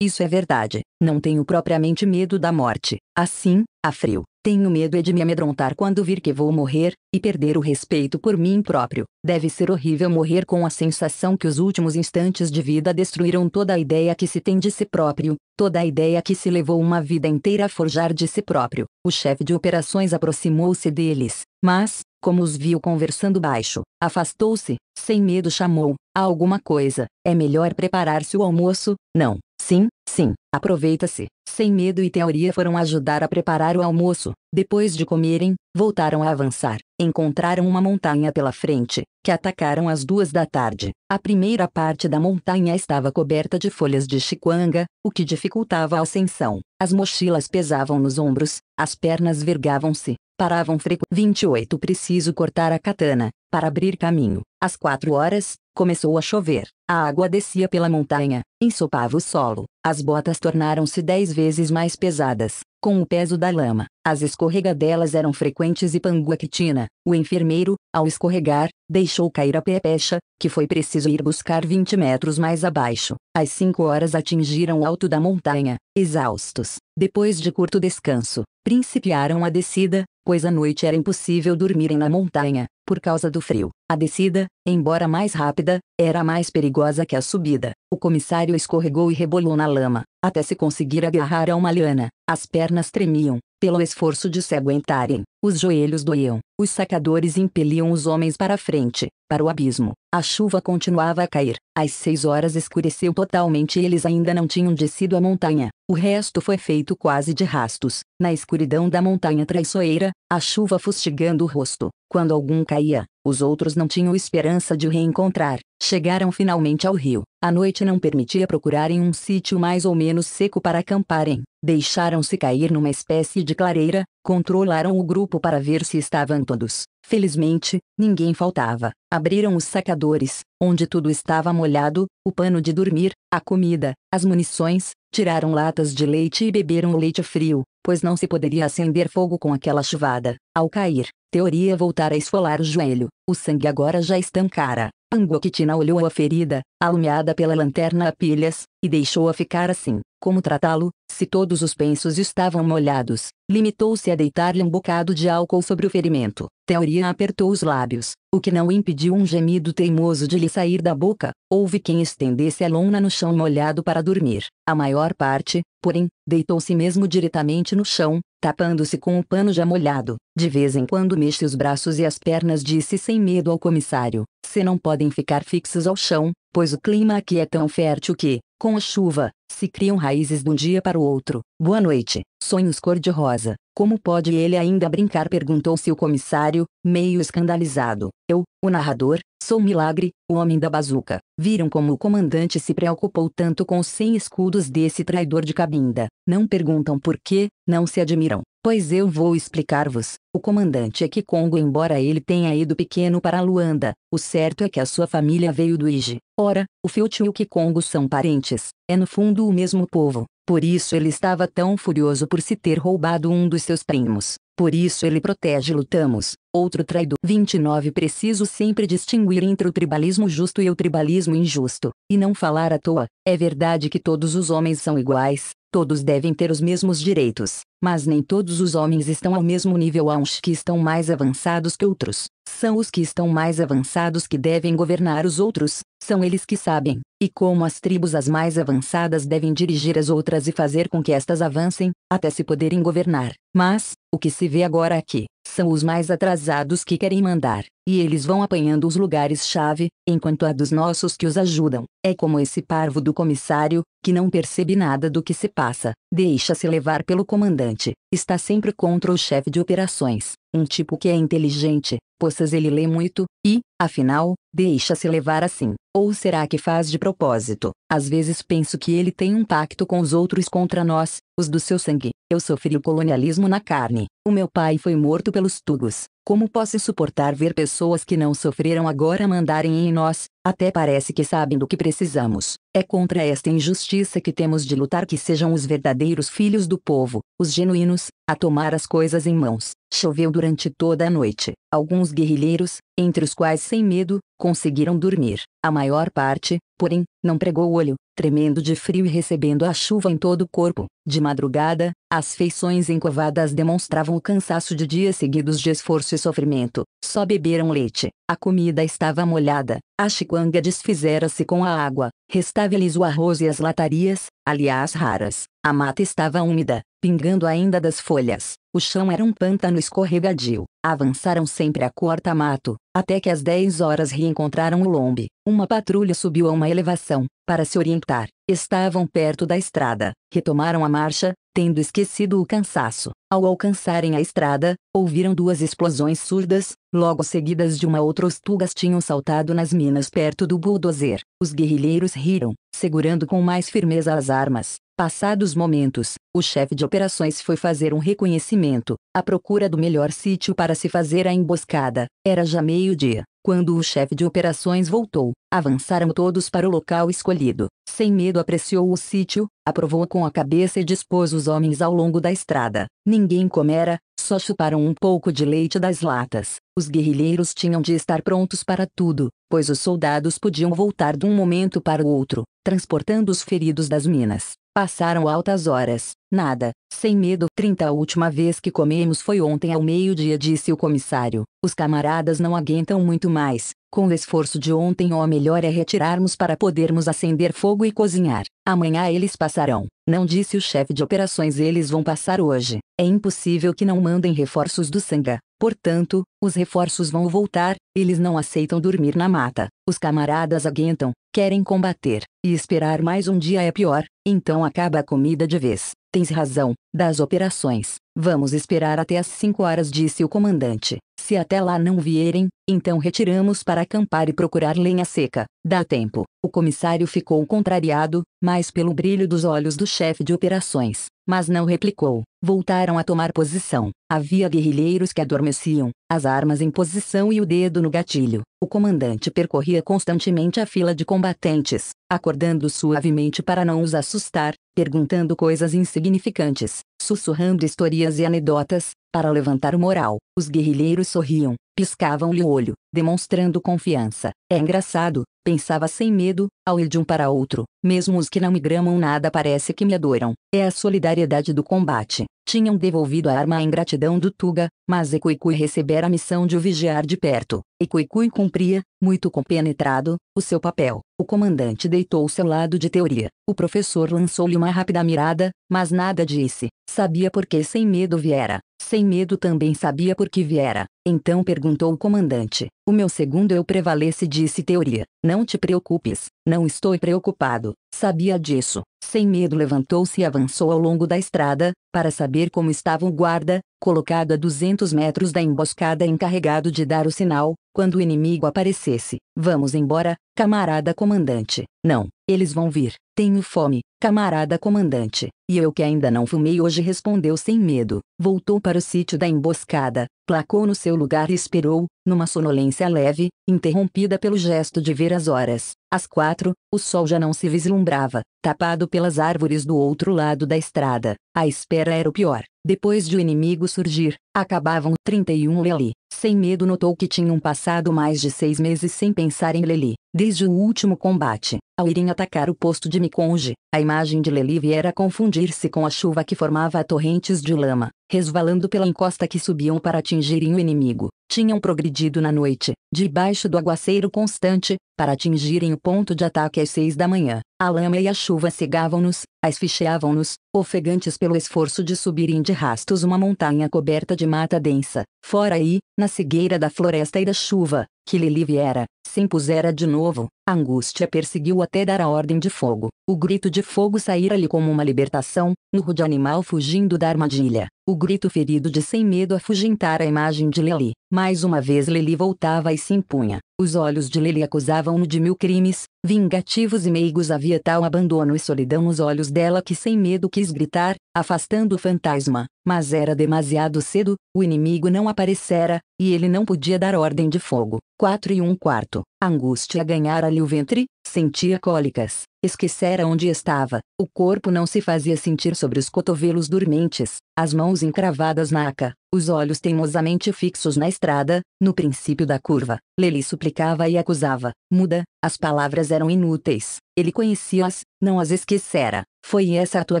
isso é verdade. Não tenho propriamente medo da morte. Assim, a frio, tenho medo é de me amedrontar quando vir que vou morrer, e perder o respeito por mim próprio. Deve ser horrível morrer com a sensação que os últimos instantes de vida destruíram toda a ideia que se tem de si próprio, toda a ideia que se levou uma vida inteira a forjar de si próprio. O chefe de operações aproximou-se deles, mas, como os viu conversando baixo, afastou-se, sem medo chamou: Há alguma coisa, é melhor preparar-se o almoço? Não. Sim, Sim, aproveita-se. Sem medo e teoria foram ajudar a preparar o almoço. Depois de comerem, voltaram a avançar. Encontraram uma montanha pela frente, que atacaram às duas da tarde. A primeira parte da montanha estava coberta de folhas de chiquanga, o que dificultava a ascensão. As mochilas pesavam nos ombros, as pernas vergavam-se, paravam frequentemente. 28 Preciso cortar a katana, para abrir caminho. Às quatro horas, começou a chover. A água descia pela montanha, ensopava o solo. As botas tornaram-se dez vezes mais pesadas, com o peso da lama. As escorregadelas eram frequentes e Panguaquitina, o enfermeiro, ao escorregar, deixou cair a pepecha, que foi preciso ir buscar 20 metros mais abaixo. Às cinco horas atingiram o alto da montanha, exaustos. Depois de curto descanso, principiaram a descida, pois à noite era impossível dormirem na montanha, por causa do frio. A descida, embora mais rápida, era mais perigosa que a subida. O comissário escorregou e rebolou na lama, até se conseguir agarrar a uma liana. As pernas tremiam, pelo esforço de se aguentarem. Os joelhos doíam. Os sacadores impeliam os homens para a frente, para o abismo. A chuva continuava a cair. Às seis horas escureceu totalmente e eles ainda não tinham descido a montanha. O resto foi feito quase de rastos. Na escuridão da montanha traiçoeira, a chuva fustigando o rosto. Quando algum caía, os outros não tinham esperança de o reencontrar. Chegaram finalmente ao rio. A noite não permitia procurarem um sítio mais ou menos seco para acamparem. Deixaram-se cair numa espécie de clareira, controlaram o grupo para ver se estavam todos. Felizmente, ninguém faltava. Abriram os sacadores, onde tudo estava molhado, o pano de dormir, a comida, as munições, tiraram latas de leite e beberam o leite frio pois não se poderia acender fogo com aquela chuvada. Ao cair, Teoria voltar a esfolar o joelho. O sangue agora já estancara. Angokitina olhou a ferida, alumiada pela lanterna a pilhas, e deixou-a ficar assim. Como tratá-lo, se todos os pensos estavam molhados? Limitou-se a deitar-lhe um bocado de álcool sobre o ferimento. Teoria apertou os lábios, o que não impediu um gemido teimoso de lhe sair da boca. Houve quem estendesse a lona no chão molhado para dormir. A maior parte, porém, deitou-se mesmo diretamente no chão, tapando-se com o pano já molhado. De vez em quando mexe os braços e as pernas disse sem medo ao comissário. Se não podem ficar fixos ao chão, pois o clima aqui é tão fértil que, com a chuva, se criam raízes de um dia para o outro. Boa noite, sonhos cor-de-rosa. Como pode ele ainda brincar? perguntou-se o comissário, meio escandalizado. Eu, o narrador, sou Milagre, o homem da bazuca. Viram como o comandante se preocupou tanto com os cem escudos desse traidor de cabinda. Não perguntam por quê, não se admiram. Pois eu vou explicar-vos, o comandante é que Congo embora ele tenha ido pequeno para Luanda, o certo é que a sua família veio do Ige. Ora, o Fiuti e o Kikongo são parentes, é no fundo o mesmo povo, por isso ele estava tão furioso por se ter roubado um dos seus primos. Por isso ele protege Lutamos, outro traidor. 29 Preciso sempre distinguir entre o tribalismo justo e o tribalismo injusto, e não falar à toa. É verdade que todos os homens são iguais, Todos devem ter os mesmos direitos, mas nem todos os homens estão ao mesmo nível. Há uns que estão mais avançados que outros. São os que estão mais avançados que devem governar os outros, são eles que sabem, e como as tribos as mais avançadas devem dirigir as outras e fazer com que estas avancem, até se poderem governar. Mas, o que se vê agora aqui, são os mais atrasados que querem mandar, e eles vão apanhando os lugares-chave, enquanto há dos nossos que os ajudam. É como esse parvo do comissário, que não percebe nada do que se passa, deixa-se levar pelo comandante, está sempre contra o chefe de operações, um tipo que é inteligente, pois ele lê muito, e, afinal, deixa-se levar assim. Ou será que faz de propósito? Às vezes penso que ele tem um pacto com os outros contra nós, os do seu sangue. Eu sofri o colonialismo na carne. O meu pai foi morto pelos Tugos. Como posso suportar ver pessoas que não sofreram agora mandarem em nós, até parece que sabem do que precisamos. É contra esta injustiça que temos de lutar que sejam os verdadeiros filhos do povo, os genuínos, a tomar as coisas em mãos. Choveu durante toda a noite. Alguns guerrilheiros, entre os quais sem medo, conseguiram dormir. A maior parte, porém, não pregou o olho, tremendo de frio e recebendo a chuva em todo o corpo. De madrugada, as feições encovadas demonstravam o cansaço de dias seguidos de esforço e sofrimento. Só beberam leite. A comida estava molhada. A chicanga desfizera-se com a água. Restava-lhes o arroz e as latarias, aliás raras. A mata estava úmida, pingando ainda das folhas. O chão era um pântano escorregadio. Avançaram sempre a corta-mato, até que às 10 horas reencontraram o lombe. Uma patrulha subiu a uma elevação, para se orientar. Estavam perto da estrada. Retomaram a marcha, tendo esquecido o cansaço. Ao alcançarem a estrada, ouviram duas explosões surdas, logo seguidas de uma outra os tugas tinham saltado nas minas perto do bulldozer. Os guerrilheiros riram, segurando com mais firmeza as armas. Passados momentos, o chefe de operações foi fazer um reconhecimento, à procura do melhor sítio para se fazer a emboscada. Era já meio-dia. Quando o chefe de operações voltou, avançaram todos para o local escolhido. Sem medo apreciou o sítio, aprovou com a cabeça e dispôs os homens ao longo da estrada. Ninguém comera, só chuparam um pouco de leite das latas. Os guerrilheiros tinham de estar prontos para tudo, pois os soldados podiam voltar de um momento para o outro, transportando os feridos das minas. Passaram altas horas, nada, sem medo. Trinta a última vez que comemos foi ontem ao meio-dia, disse o comissário. Os camaradas não aguentam muito mais, com o esforço de ontem ou a melhor é retirarmos para podermos acender fogo e cozinhar. Amanhã eles passarão. Não disse o chefe de operações eles vão passar hoje. É impossível que não mandem reforços do Sanga. Portanto, os reforços vão voltar, eles não aceitam dormir na mata. Os camaradas aguentam, querem combater, e esperar mais um dia é pior, então acaba a comida de vez. Tens razão, das operações. Vamos esperar até às 5 horas, disse o comandante. Se até lá não vierem, então retiramos para acampar e procurar lenha seca. Dá tempo. O comissário ficou contrariado, mas pelo brilho dos olhos do chefe de operações, mas não replicou. Voltaram a tomar posição. Havia guerrilheiros que adormeciam, as armas em posição e o dedo no gatilho. O comandante percorria constantemente a fila de combatentes, acordando suavemente para não os assustar, perguntando coisas insignificantes, sussurrando histórias e anedotas, para levantar o moral, os guerrilheiros sorriam, piscavam-lhe o olho, demonstrando confiança. É engraçado, pensava sem medo, ao ir de um para outro, mesmo os que não me gramam nada parece que me adoram. É a solidariedade do combate. Tinham devolvido a arma em gratidão do Tuga, mas Ecuicui recebera a missão de o vigiar de perto. Ecuicui cumpria, muito compenetrado, o seu papel. O comandante deitou seu lado de teoria. O professor lançou-lhe uma rápida mirada, mas nada disse. Sabia porque sem medo viera. Sem medo também sabia por que viera. Então perguntou o comandante. O meu segundo eu prevalece disse Teoria. Não te preocupes, não estou preocupado. Sabia disso. Sem medo levantou-se e avançou ao longo da estrada, para saber como estava o guarda, colocado a 200 metros da emboscada encarregado de dar o sinal, quando o inimigo aparecesse. Vamos embora, camarada comandante. Não, eles vão vir. Tenho fome, camarada comandante. E eu que ainda não fumei hoje respondeu sem medo. Voltou para o sítio da emboscada, placou no seu lugar e esperou, numa sonolência leve, interrompida pelo gesto de ver as horas. Às quatro, o sol já não se vislumbrava, tapado pelas árvores do outro lado da estrada. A espera era o pior. Depois de o inimigo surgir, acabavam 31 Leli. Sem medo notou que tinham passado mais de seis meses sem pensar em Leli. Desde o último combate, ao irem atacar o posto de Miconge. a imagem de Leli viera confundir-se com a chuva que formava torrentes de lama, resvalando pela encosta que subiam para atingirem o inimigo tinham progredido na noite, debaixo do aguaceiro constante, para atingirem o ponto de ataque às seis da manhã. A lama e a chuva cegavam-nos, asfixiavam-nos, ofegantes pelo esforço de subirem de rastos uma montanha coberta de mata densa. Fora aí, na cegueira da floresta e da chuva, que Lili viera, se impusera de novo, a angústia perseguiu até dar a ordem de fogo. O grito de fogo saíra-lhe como uma libertação, no rude animal fugindo da armadilha. O grito ferido de sem medo afugentara a imagem de Lili. Mais uma vez Lili voltava e se impunha. Os olhos de Lily acusavam-no de mil crimes, vingativos e meigos havia tal abandono e solidão nos olhos dela que sem medo quis gritar, afastando o fantasma. Mas era demasiado cedo, o inimigo não aparecera, e ele não podia dar ordem de fogo. 4 e um quarto. angústia ganhara-lhe o ventre, sentia cólicas, esquecera onde estava, o corpo não se fazia sentir sobre os cotovelos dormentes, as mãos encravadas na aca, os olhos teimosamente fixos na estrada, no princípio da curva. Lely suplicava e acusava. Muda, as palavras eram inúteis. Ele conhecia-as, não as esquecera. Foi essa a tua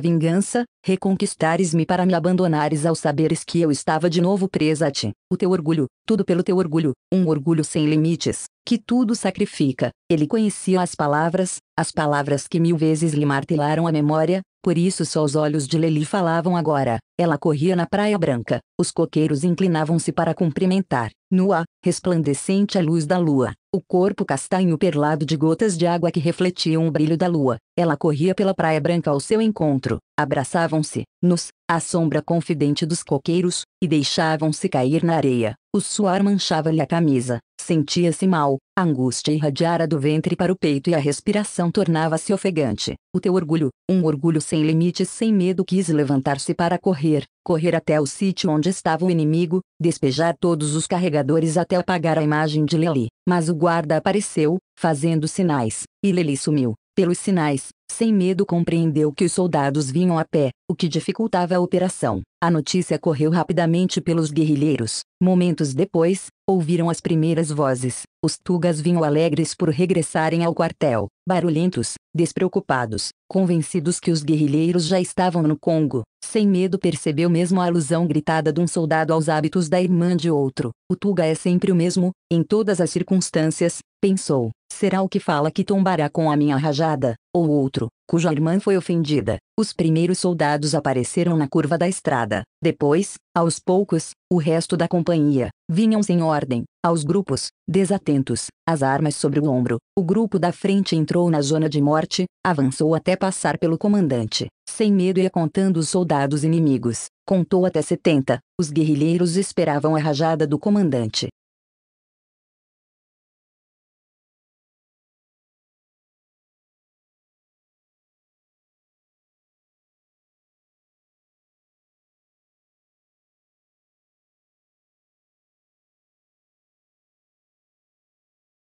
vingança, reconquistares-me para me abandonares ao saberes que eu estava de novo presa a ti. O teu orgulho, tudo pelo teu orgulho, um orgulho sem limites, que tudo sacrifica. Ele conhecia as palavras, as palavras que mil vezes lhe martelaram a memória, por isso só os olhos de Leli falavam agora. Ela corria na praia branca. Os coqueiros inclinavam-se para cumprimentar, nua, resplandecente à luz da lua o corpo castanho perlado de gotas de água que refletiam o brilho da lua. Ela corria pela praia branca ao seu encontro, abraçavam-se, nos, à sombra confidente dos coqueiros, e deixavam-se cair na areia. O suor manchava-lhe a camisa, sentia-se mal, a angústia irradiara do ventre para o peito e a respiração tornava-se ofegante. O teu orgulho, um orgulho sem limites, sem medo, quis levantar-se para correr, correr até o sítio onde estava o inimigo, despejar todos os carregadores até apagar a imagem de Lely. Mas o guarda apareceu, fazendo sinais, e Lely sumiu. Pelos sinais, sem medo compreendeu que os soldados vinham a pé, o que dificultava a operação. A notícia correu rapidamente pelos guerrilheiros. Momentos depois, ouviram as primeiras vozes. Os tugas vinham alegres por regressarem ao quartel, barulhentos, despreocupados, convencidos que os guerrilheiros já estavam no Congo. Sem medo percebeu mesmo a alusão gritada de um soldado aos hábitos da irmã de outro. O tuga é sempre o mesmo, em todas as circunstâncias, pensou será o que fala que tombará com a minha rajada, ou outro, cuja irmã foi ofendida. Os primeiros soldados apareceram na curva da estrada. Depois, aos poucos, o resto da companhia, vinham sem ordem, aos grupos, desatentos, as armas sobre o ombro. O grupo da frente entrou na zona de morte, avançou até passar pelo comandante. Sem medo ia contando os soldados inimigos. Contou até 70. Os guerrilheiros esperavam a rajada do comandante.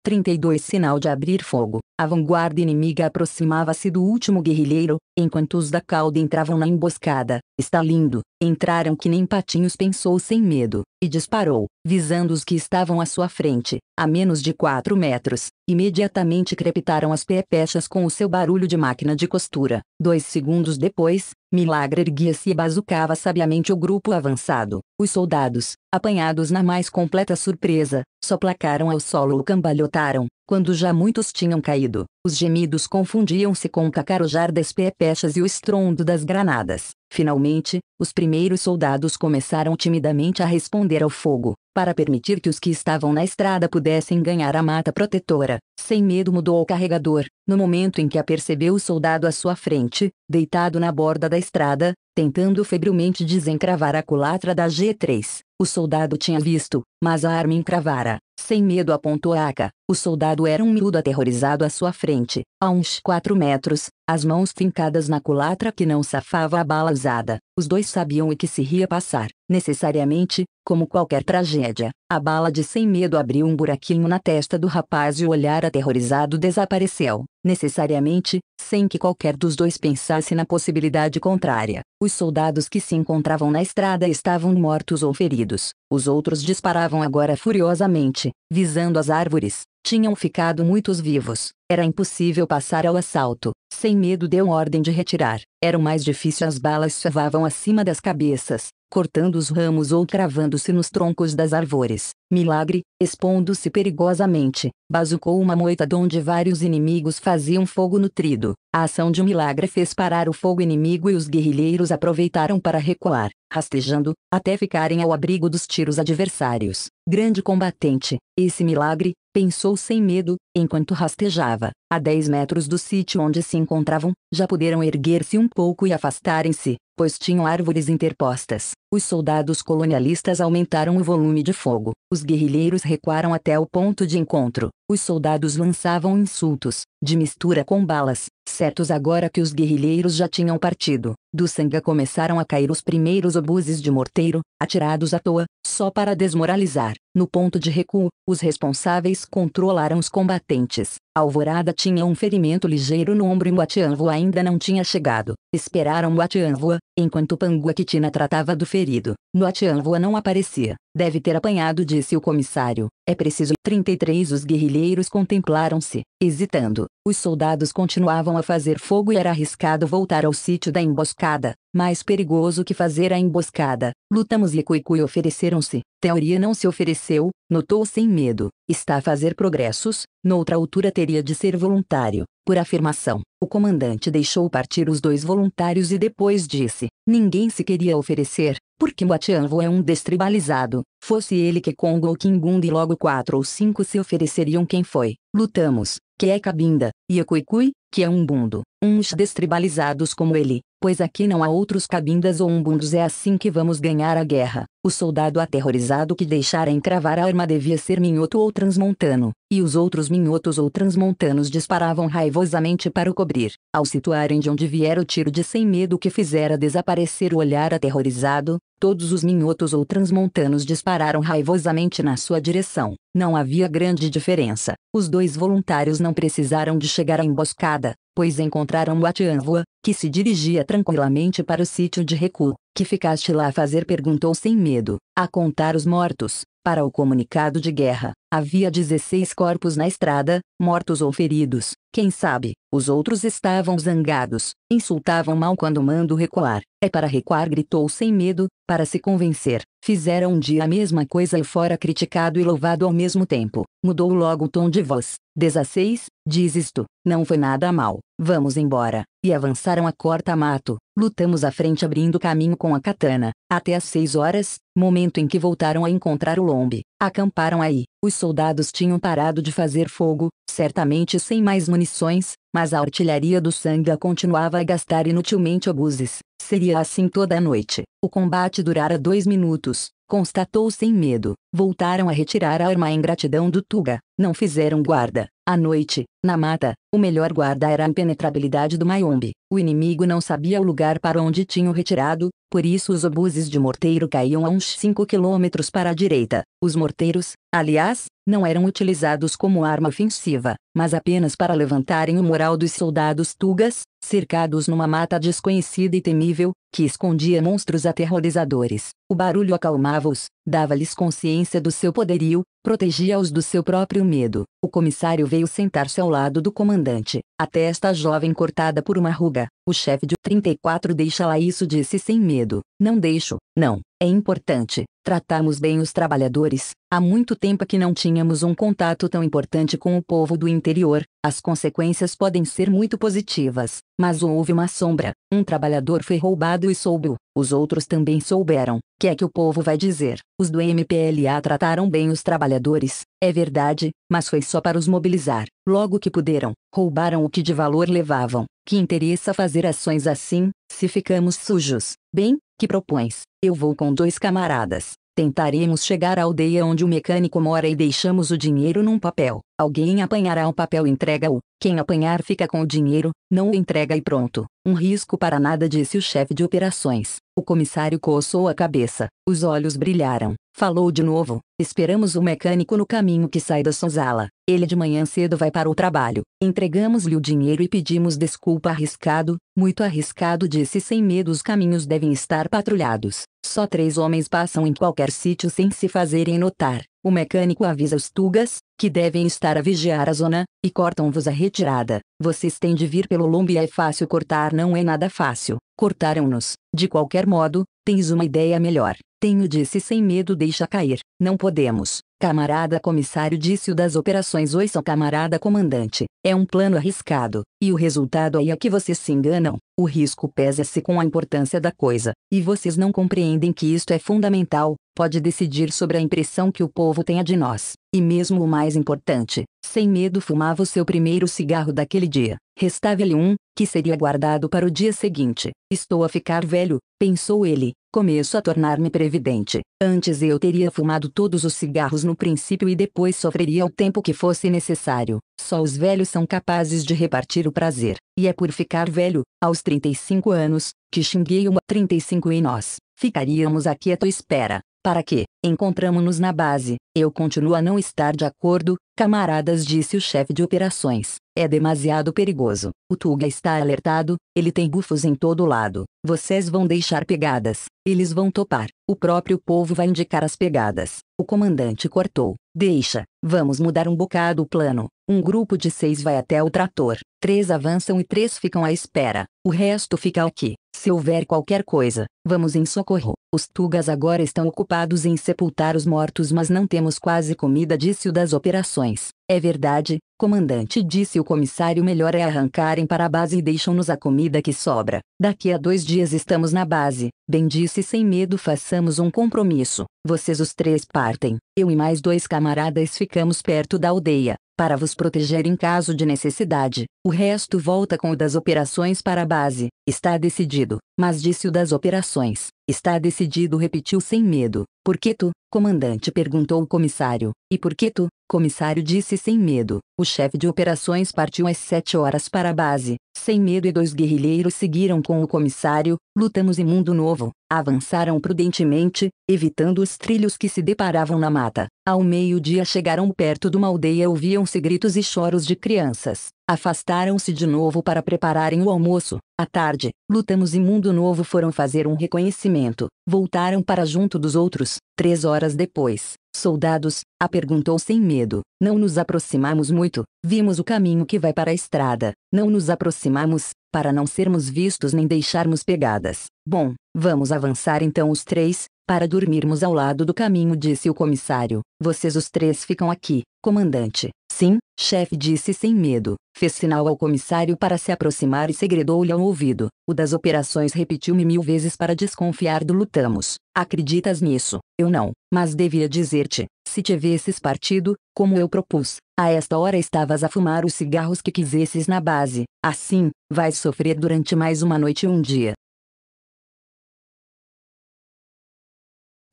32 Sinal de abrir fogo. A vanguarda inimiga aproximava-se do último guerrilheiro, enquanto os da cauda entravam na emboscada. Está lindo. Entraram que nem patinhos, pensou sem medo, e disparou, visando os que estavam à sua frente, a menos de quatro metros. Imediatamente crepitaram as pepechas com o seu barulho de máquina de costura. Dois segundos depois, Milagre erguia-se e bazucava sabiamente o grupo avançado. Os soldados, apanhados na mais completa surpresa, só placaram ao solo ou cambalhotaram, quando já muitos tinham caído, os gemidos confundiam-se com o cacarojar das pepechas e o estrondo das granadas. Finalmente, os primeiros soldados começaram timidamente a responder ao fogo, para permitir que os que estavam na estrada pudessem ganhar a mata protetora. Sem medo mudou o carregador, no momento em que apercebeu o soldado à sua frente, deitado na borda da estrada, tentando febrilmente desencravar a culatra da G3. O soldado tinha visto, mas a arma encravara. Sem medo apontou a aca. O soldado era um miúdo aterrorizado à sua frente, a uns quatro metros, as mãos fincadas na culatra que não safava a bala usada. Os dois sabiam o que se ria passar. Necessariamente, como qualquer tragédia, a bala de sem medo abriu um buraquinho na testa do rapaz e o olhar aterrorizado desapareceu necessariamente, sem que qualquer dos dois pensasse na possibilidade contrária. Os soldados que se encontravam na estrada estavam mortos ou feridos. Os outros disparavam agora furiosamente, visando as árvores, tinham ficado muitos vivos. Era impossível passar ao assalto. Sem medo deu ordem de retirar. Era mais difícil as balas sovavam acima das cabeças, cortando os ramos ou cravando-se nos troncos das árvores. Milagre, expondo-se perigosamente, bazucou uma moita onde vários inimigos faziam fogo nutrido. A ação de Milagre fez parar o fogo inimigo e os guerrilheiros aproveitaram para recuar, rastejando, até ficarem ao abrigo dos tiros adversários. Grande combatente, esse Milagre, pensou sem medo, enquanto rastejava, a dez metros do sítio onde se encontravam, já puderam erguer-se um pouco e afastarem-se, pois tinham árvores interpostas. Os soldados colonialistas aumentaram o volume de fogo. Os guerrilheiros recuaram até o ponto de encontro. Os soldados lançavam insultos, de mistura com balas, certos agora que os guerrilheiros já tinham partido. Do sangue começaram a cair os primeiros obuses de morteiro, atirados à toa, só para desmoralizar. No ponto de recuo, os responsáveis controlaram os combatentes, Alvorada tinha um ferimento ligeiro no ombro e Watianvo ainda não tinha chegado. Esperaram Watianvo, enquanto Panguaquitina tratava do ferido. Watianvo não aparecia. Deve ter apanhado, disse o comissário. É preciso. 33 Os guerrilheiros contemplaram-se, hesitando. Os soldados continuavam a fazer fogo e era arriscado voltar ao sítio da emboscada. Mais perigoso que fazer a emboscada. Lutamos e Cuicui ofereceram-se. Teoria não se ofereceu, notou sem medo. Está a fazer progressos, noutra altura teria de ser voluntário. Por afirmação, o comandante deixou partir os dois voluntários e depois disse: ninguém se queria oferecer, porque Mbatianvo é um destribalizado. Fosse ele que Congo ou Kingundo e logo quatro ou cinco se ofereceriam quem foi. Lutamos, que é Cabinda, e Ekuikui, que é um bundo, uns destribalizados como ele pois aqui não há outros cabindas ou umbundos é assim que vamos ganhar a guerra. O soldado aterrorizado que deixara encravar a arma devia ser minhoto ou transmontano, e os outros minhotos ou transmontanos disparavam raivosamente para o cobrir. Ao situarem de onde viera o tiro de sem medo que fizera desaparecer o olhar aterrorizado, todos os minhotos ou transmontanos dispararam raivosamente na sua direção. Não havia grande diferença. Os dois voluntários não precisaram de chegar à emboscada, pois encontraram Watianvoa, que se dirigia tranquilamente para o sítio de recuo. Que ficaste lá a fazer? perguntou sem medo, a contar os mortos. Para o comunicado de guerra, havia 16 corpos na estrada, mortos ou feridos. Quem sabe, os outros estavam zangados, insultavam mal quando mando recuar. É para recuar, gritou sem medo, para se convencer. Fizeram um dia a mesma coisa e fora criticado e louvado ao mesmo tempo. Mudou logo o tom de voz. 16, dizes tu, não foi nada mal. Vamos embora e avançaram a corta-mato. Lutamos à frente abrindo caminho com a katana, até às seis horas, momento em que voltaram a encontrar o lombe. Acamparam aí. Os soldados tinham parado de fazer fogo, certamente sem mais munições, mas a artilharia do Sanga continuava a gastar inutilmente obuses. Seria assim toda a noite. O combate durara dois minutos, Constatou sem medo. Voltaram a retirar a arma em gratidão do Tuga. Não fizeram guarda. À noite, na mata, o melhor guarda era a impenetrabilidade do Mayombe. O inimigo não sabia o lugar para onde tinham retirado, por isso os obuses de morteiro caíam a uns 5 quilômetros para a direita. Os morteiros, aliás, não eram utilizados como arma ofensiva, mas apenas para levantarem o moral dos soldados tugas, cercados numa mata desconhecida e temível, que escondia monstros aterrorizadores. O barulho acalmava-os, dava-lhes consciência do seu poderio, protegia-os do seu próprio medo. O comissário veio sentar-se ao lado do comandante, a testa jovem cortada por uma ruga. O chefe de 34 deixa lá isso disse sem medo. Não deixo, não. É importante tratarmos bem os trabalhadores. Há muito tempo que não tínhamos um contato tão importante com o povo do interior. As consequências podem ser muito positivas, mas houve uma sombra. Um trabalhador foi roubado e soube. -o. Os outros também souberam. Que é que o povo vai dizer? Os do MPLA trataram bem os trabalhadores, é verdade, mas foi só para os mobilizar. Logo que puderam, roubaram o que de valor levavam. Que interessa fazer ações assim, se ficamos sujos? Bem, que propões? Eu vou com dois camaradas. Tentaremos chegar à aldeia onde o mecânico mora e deixamos o dinheiro num papel. Alguém apanhará o papel e entrega-o. Quem apanhar fica com o dinheiro, não o entrega e pronto. Um risco para nada, disse o chefe de operações. O comissário coçou a cabeça. Os olhos brilharam. Falou de novo. Esperamos o mecânico no caminho que sai da senzala. Ele de manhã cedo vai para o trabalho. Entregamos-lhe o dinheiro e pedimos desculpa arriscado, muito arriscado disse sem medo os caminhos devem estar patrulhados. Só três homens passam em qualquer sítio sem se fazerem notar. O mecânico avisa os tugas, que devem estar a vigiar a zona, e cortam-vos a retirada. Vocês têm de vir pelo lombo e é fácil cortar não é nada fácil. Cortaram-nos. De qualquer modo, tens uma ideia melhor. Tenho disse sem medo deixa cair, não podemos. Camarada comissário disse o das operações oi são camarada comandante, é um plano arriscado, e o resultado aí é que vocês se enganam, o risco pesa-se com a importância da coisa, e vocês não compreendem que isto é fundamental, pode decidir sobre a impressão que o povo tenha de nós, e mesmo o mais importante, sem medo fumava o seu primeiro cigarro daquele dia, restava-lhe um, que seria guardado para o dia seguinte, estou a ficar velho, pensou ele, começo a tornar-me previdente, Antes eu teria fumado todos os cigarros no princípio e depois sofreria o tempo que fosse necessário. Só os velhos são capazes de repartir o prazer. E é por ficar velho, aos 35 anos, que xinguei uma 35 e nós. Ficaríamos aqui à tua espera. Para que, encontramos-nos na base, eu continuo a não estar de acordo, camaradas disse o chefe de operações. É demasiado perigoso. O Tuga está alertado, ele tem bufos em todo lado. Vocês vão deixar pegadas. Eles vão topar. O próprio povo vai indicar as pegadas. O comandante cortou. Deixa. Vamos mudar um bocado o plano. Um grupo de seis vai até o trator. Três avançam e três ficam à espera. O resto fica aqui. Se houver qualquer coisa, vamos em socorro. Os Tugas agora estão ocupados em sepultar os mortos, mas não temos quase comida, disse o das operações. É verdade, Comandante disse o comissário melhor é arrancarem para a base e deixam-nos a comida que sobra. Daqui a dois dias estamos na base. Bem disse sem medo façamos um compromisso. Vocês os três partem. Eu e mais dois camaradas ficamos perto da aldeia, para vos proteger em caso de necessidade. O resto volta com o das operações para a base. Está decidido. Mas disse o das operações. Está decidido, repetiu sem medo. Por que tu, comandante? perguntou o comissário. E por que tu, comissário? disse sem medo. O chefe de operações partiu às sete horas para a base. Sem medo e dois guerrilheiros seguiram com o comissário. Lutamos em mundo novo. Avançaram prudentemente, evitando os trilhos que se deparavam na mata. Ao meio-dia chegaram perto de uma aldeia ouviam-se gritos e choros de crianças. Afastaram-se de novo para prepararem o almoço. À tarde, Lutamos e Mundo Novo foram fazer um reconhecimento. Voltaram para junto dos outros. Três horas depois, Soldados, a perguntou sem medo. Não nos aproximamos muito, vimos o caminho que vai para a estrada. Não nos aproximamos, para não sermos vistos nem deixarmos pegadas. Bom, vamos avançar então os três, para dormirmos ao lado do caminho, disse o comissário. Vocês os três ficam aqui, comandante. Sim, chefe disse sem medo, fez sinal ao comissário para se aproximar e segredou-lhe ao ouvido. O das operações repetiu-me mil vezes para desconfiar do Lutamos. Acreditas nisso? Eu não, mas devia dizer-te. Se tivesses partido, como eu propus, a esta hora estavas a fumar os cigarros que quisesses na base. Assim, vais sofrer durante mais uma noite e um dia.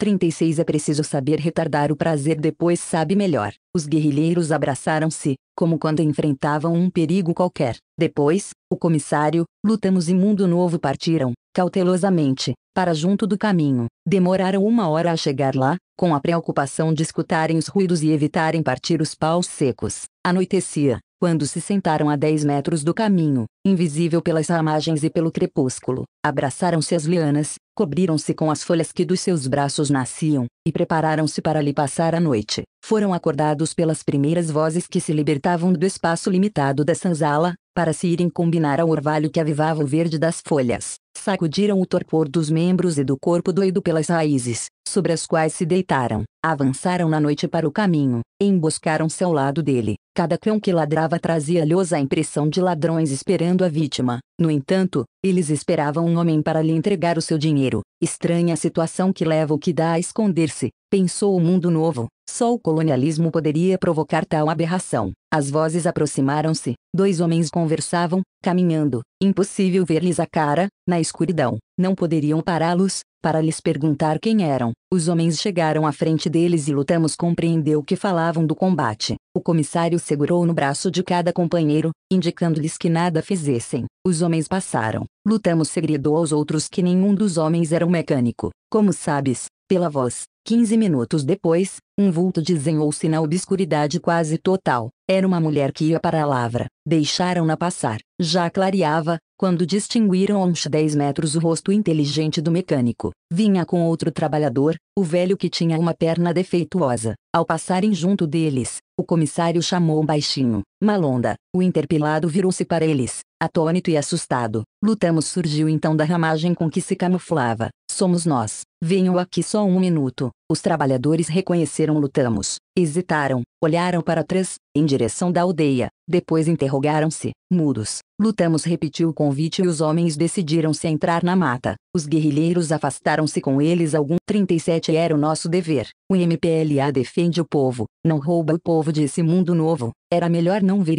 36 É preciso saber retardar o prazer depois sabe melhor. Os guerrilheiros abraçaram-se, como quando enfrentavam um perigo qualquer. Depois, o comissário, lutamos e mundo novo partiram cautelosamente, para junto do caminho. Demoraram uma hora a chegar lá, com a preocupação de escutarem os ruídos e evitarem partir os paus secos. Anoitecia, quando se sentaram a 10 metros do caminho, invisível pelas ramagens e pelo crepúsculo, abraçaram-se as lianas, cobriram-se com as folhas que dos seus braços nasciam, e prepararam-se para lhe passar a noite. Foram acordados pelas primeiras vozes que se libertavam do espaço limitado da sansala para se irem combinar ao orvalho que avivava o verde das folhas, sacudiram o torpor dos membros e do corpo doído pelas raízes, sobre as quais se deitaram, avançaram na noite para o caminho, emboscaram-se ao lado dele. Cada cão que ladrava trazia-lhes a impressão de ladrões esperando a vítima. No entanto, eles esperavam um homem para lhe entregar o seu dinheiro. Estranha a situação que leva o que dá a esconder-se, pensou o mundo novo, só o colonialismo poderia provocar tal aberração. As vozes aproximaram-se, dois homens conversavam, caminhando, impossível ver-lhes a cara, na escuridão. Não poderiam pará-los, para lhes perguntar quem eram. Os homens chegaram à frente deles e Lutamos compreendeu que falavam do combate. O comissário segurou no braço de cada companheiro, indicando-lhes que nada fizessem. Os homens passaram. Lutamos segredou aos outros que nenhum dos homens era um mecânico. Como sabes, pela voz. Quinze minutos depois, um vulto desenhou-se na obscuridade quase total. Era uma mulher que ia para a lavra. Deixaram-na passar. Já clareava, quando distinguiram a uns 10 metros o rosto inteligente do mecânico. Vinha com outro trabalhador, o velho que tinha uma perna defeituosa. Ao passarem junto deles, o comissário chamou baixinho. Malonda. O interpelado virou-se para eles, atônito e assustado. Lutamos surgiu então da ramagem com que se camuflava. Somos nós. Venham aqui só um minuto. Os trabalhadores reconheceram lutamos. Hesitaram, Olharam para trás, em direção da aldeia. Depois interrogaram-se, mudos. Lutamos repetiu o convite e os homens decidiram-se entrar na mata. Os guerrilheiros afastaram-se com eles algum 37 era o nosso dever. O MPLA defende o povo, não rouba o povo desse mundo novo. Era melhor não vir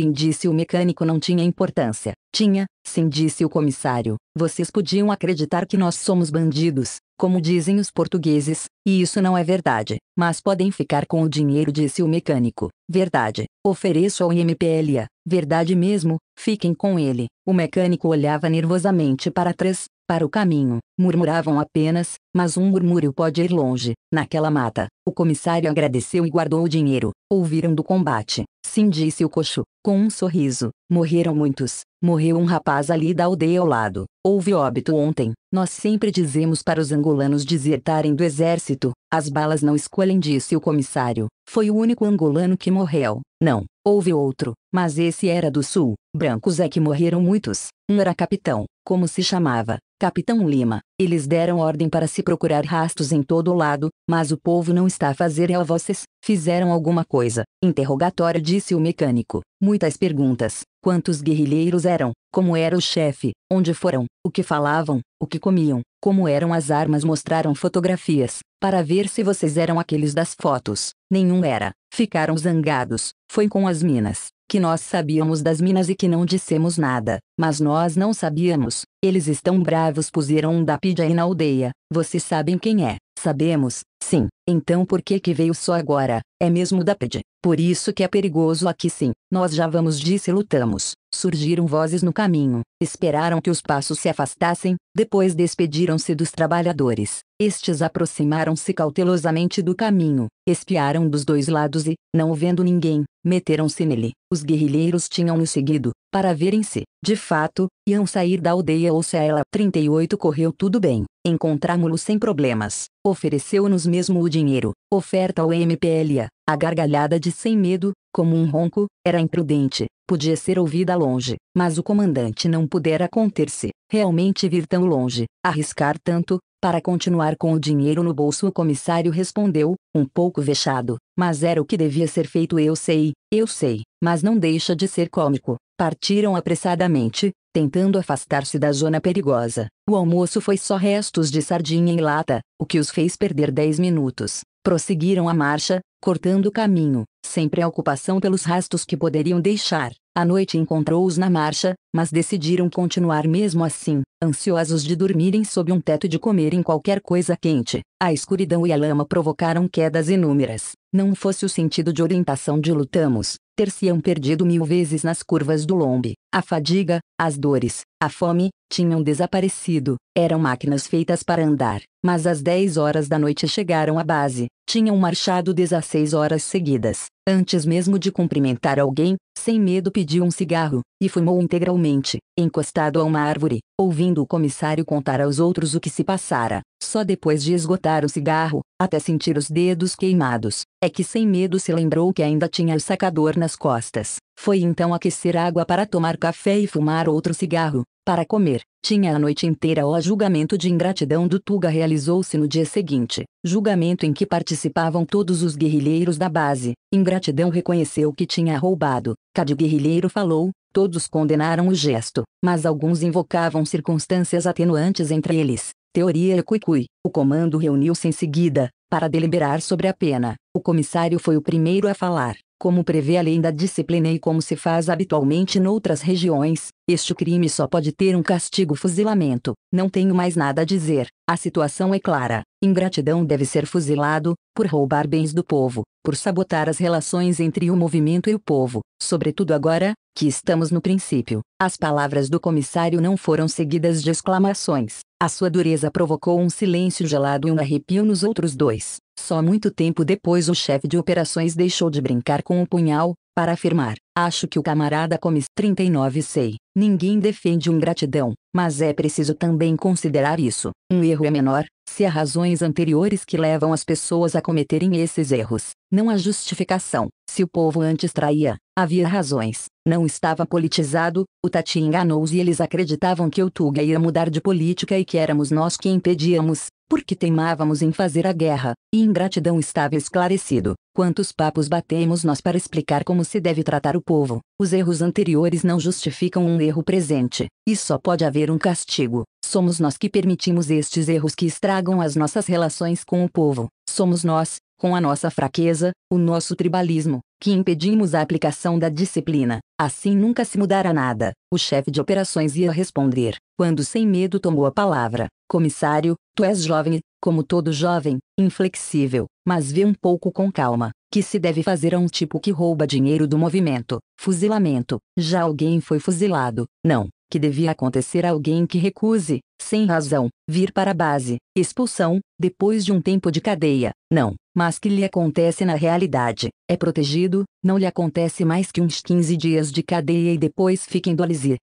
o mecânico não tinha importância. Tinha, sim disse o comissário. Vocês podiam acreditar que nós somos bandidos, como dizem os portugueses, e isso não é verdade, mas podem ficar com o dinheiro disse o mecânico verdade, ofereço ao M.P.L.A. verdade mesmo, fiquem com ele. O mecânico olhava nervosamente para trás, para o caminho, murmuravam apenas, mas um murmúrio pode ir longe, naquela mata. O comissário agradeceu e guardou o dinheiro. Ouviram do combate, sim disse o coxo, com um sorriso. Morreram muitos, morreu um rapaz ali da aldeia ao lado. Houve óbito ontem. Nós sempre dizemos para os angolanos desertarem do exército. As balas não escolhem, disse o comissário. Foi o único angolano que morreu. Não, houve outro, mas esse era do sul. Brancos é que morreram muitos. Um era capitão, como se chamava, Capitão Lima, eles deram ordem para se procurar rastros em todo o lado, mas o povo não está a fazer a vocês, fizeram alguma coisa. Interrogatório disse o mecânico. Muitas perguntas. Quantos guerrilheiros eram? Como era o chefe? Onde foram? O que falavam? O que comiam? Como eram as armas? Mostraram fotografias, para ver se vocês eram aqueles das fotos. Nenhum era. Ficaram zangados. Foi com as minas que nós sabíamos das minas e que não dissemos nada, mas nós não sabíamos. Eles estão bravos puseram um da aí na aldeia, vocês sabem quem é, sabemos, Sim, então por que que veio só agora? É mesmo da PED. Por isso que é perigoso aqui sim. Nós já vamos disse lutamos. Surgiram vozes no caminho. Esperaram que os passos se afastassem, depois despediram-se dos trabalhadores. Estes aproximaram-se cautelosamente do caminho, espiaram dos dois lados e, não vendo ninguém, meteram-se nele. Os guerrilheiros tinham os seguido, para verem se, de fato, iam sair da aldeia ou se a ela 38 correu tudo bem. encontrámo lo sem problemas. Ofereceu-nos mesmo o dinheiro, oferta ao MPLA, a gargalhada de sem medo, como um ronco, era imprudente, podia ser ouvida longe, mas o comandante não pudera conter-se, realmente vir tão longe, arriscar tanto, para continuar com o dinheiro no bolso o comissário respondeu, um pouco vexado, mas era o que devia ser feito eu sei, eu sei, mas não deixa de ser cômico. Partiram apressadamente, tentando afastar-se da zona perigosa. O almoço foi só restos de sardinha em lata, o que os fez perder 10 minutos. Prosseguiram a marcha, cortando o caminho, sem preocupação pelos rastros que poderiam deixar. A noite encontrou-os na marcha, mas decidiram continuar mesmo assim ansiosos de dormirem sob um teto e de comerem qualquer coisa quente. A escuridão e a lama provocaram quedas inúmeras. Não fosse o sentido de orientação de lutamos, ter-se-ão perdido mil vezes nas curvas do lombe. A fadiga, as dores, a fome, tinham desaparecido. Eram máquinas feitas para andar, mas às 10 horas da noite chegaram à base. Tinham marchado 16 horas seguidas. Antes mesmo de cumprimentar alguém, sem medo pediu um cigarro, e fumou integralmente, encostado a uma árvore, ouvindo o comissário contar aos outros o que se passara. Só depois de esgotar o cigarro, até sentir os dedos queimados, é que sem medo se lembrou que ainda tinha o sacador nas costas. Foi então aquecer água para tomar café e fumar outro cigarro, para comer. Tinha a noite inteira o julgamento de ingratidão do Tuga realizou-se no dia seguinte, julgamento em que participavam todos os guerrilheiros da base. Ingratidão reconheceu que tinha roubado. Cada guerrilheiro falou, todos condenaram o gesto, mas alguns invocavam circunstâncias atenuantes entre eles. Teoria Cui. O comando reuniu-se em seguida, para deliberar sobre a pena. O comissário foi o primeiro a falar. Como prevê a lei da disciplina e como se faz habitualmente noutras regiões, este crime só pode ter um castigo fuzilamento. Não tenho mais nada a dizer. A situação é clara: ingratidão deve ser fuzilado, por roubar bens do povo, por sabotar as relações entre o movimento e o povo, sobretudo agora, que estamos no princípio. As palavras do comissário não foram seguidas de exclamações. A sua dureza provocou um silêncio gelado e um arrepio nos outros dois. Só muito tempo depois o chefe de operações deixou de brincar com o punhal, para afirmar, acho que o camarada Comes 39 sei, ninguém defende um gratidão, mas é preciso também considerar isso, um erro é menor, se há razões anteriores que levam as pessoas a cometerem esses erros, não há justificação, se o povo antes traía, havia razões, não estava politizado, o Tati enganou-os e eles acreditavam que o Tuga ia mudar de política e que éramos nós que impedíamos, porque teimávamos em fazer a guerra, e ingratidão estava esclarecido. Quantos papos batemos nós para explicar como se deve tratar o povo? Os erros anteriores não justificam um erro presente, e só pode haver um castigo. Somos nós que permitimos estes erros que estragam as nossas relações com o povo. Somos nós, com a nossa fraqueza, o nosso tribalismo, que impedimos a aplicação da disciplina. Assim nunca se mudará nada. O chefe de operações ia responder, quando sem medo tomou a palavra: Comissário, tu és jovem, como todo jovem, inflexível, mas vê um pouco com calma, que se deve fazer a um tipo que rouba dinheiro do movimento, fuzilamento, já alguém foi fuzilado, não, que devia acontecer a alguém que recuse, sem razão, vir para a base, expulsão, depois de um tempo de cadeia, não, mas que lhe acontece na realidade, é protegido, não lhe acontece mais que uns 15 dias de cadeia e depois fica em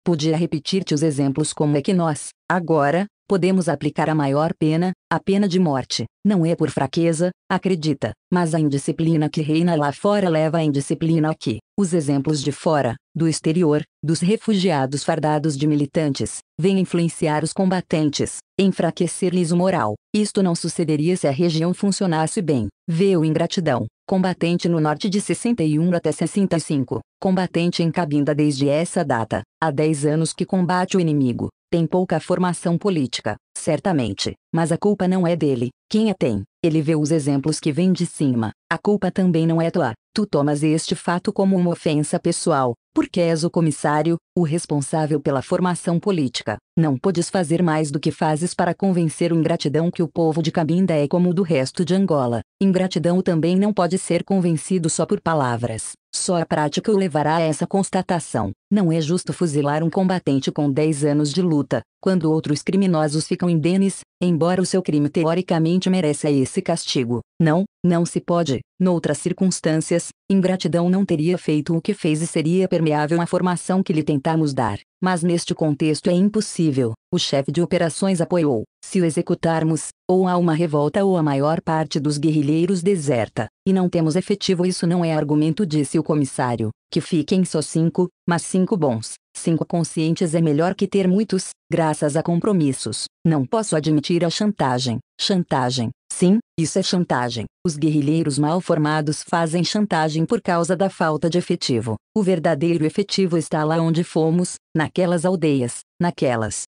Podia repetir-te os exemplos como é que nós, agora, podemos aplicar a maior pena, a pena de morte. Não é por fraqueza, acredita, mas a indisciplina que reina lá fora leva a indisciplina aqui. Os exemplos de fora, do exterior, dos refugiados fardados de militantes, vêm influenciar os combatentes, enfraquecer-lhes o moral. Isto não sucederia se a região funcionasse bem. Vê o ingratidão. Combatente no norte de 61 até 65. Combatente em Cabinda desde essa data. Há 10 anos que combate o inimigo. Tem pouca formação política, certamente, mas a culpa não é dele. Quem a tem? Ele vê os exemplos que vêm de cima. A culpa também não é tua. Tu tomas este fato como uma ofensa pessoal, porque és o comissário, o responsável pela formação política. Não podes fazer mais do que fazes para convencer o ingratidão que o povo de Cabinda é como o do resto de Angola. Ingratidão também não pode ser convencido só por palavras. Só a prática o levará a essa constatação. Não é justo fuzilar um combatente com 10 anos de luta, quando outros criminosos ficam indenes, embora o seu crime teoricamente mereça esse castigo. Não, não se pode, noutras circunstâncias, ingratidão não teria feito o que fez e seria permeável à formação que lhe tentamos dar. Mas neste contexto é impossível. O chefe de operações apoiou. Se o executarmos, ou há uma revolta ou a maior parte dos guerrilheiros deserta. E não temos efetivo isso não é argumento disse o comissário. Que fiquem só cinco, mas cinco bons. Cinco conscientes é melhor que ter muitos, graças a compromissos. Não posso admitir a chantagem. Chantagem. Sim, isso é chantagem. Os guerrilheiros mal formados fazem chantagem por causa da falta de efetivo. O verdadeiro efetivo está lá onde fomos, naquelas aldeias, naquelas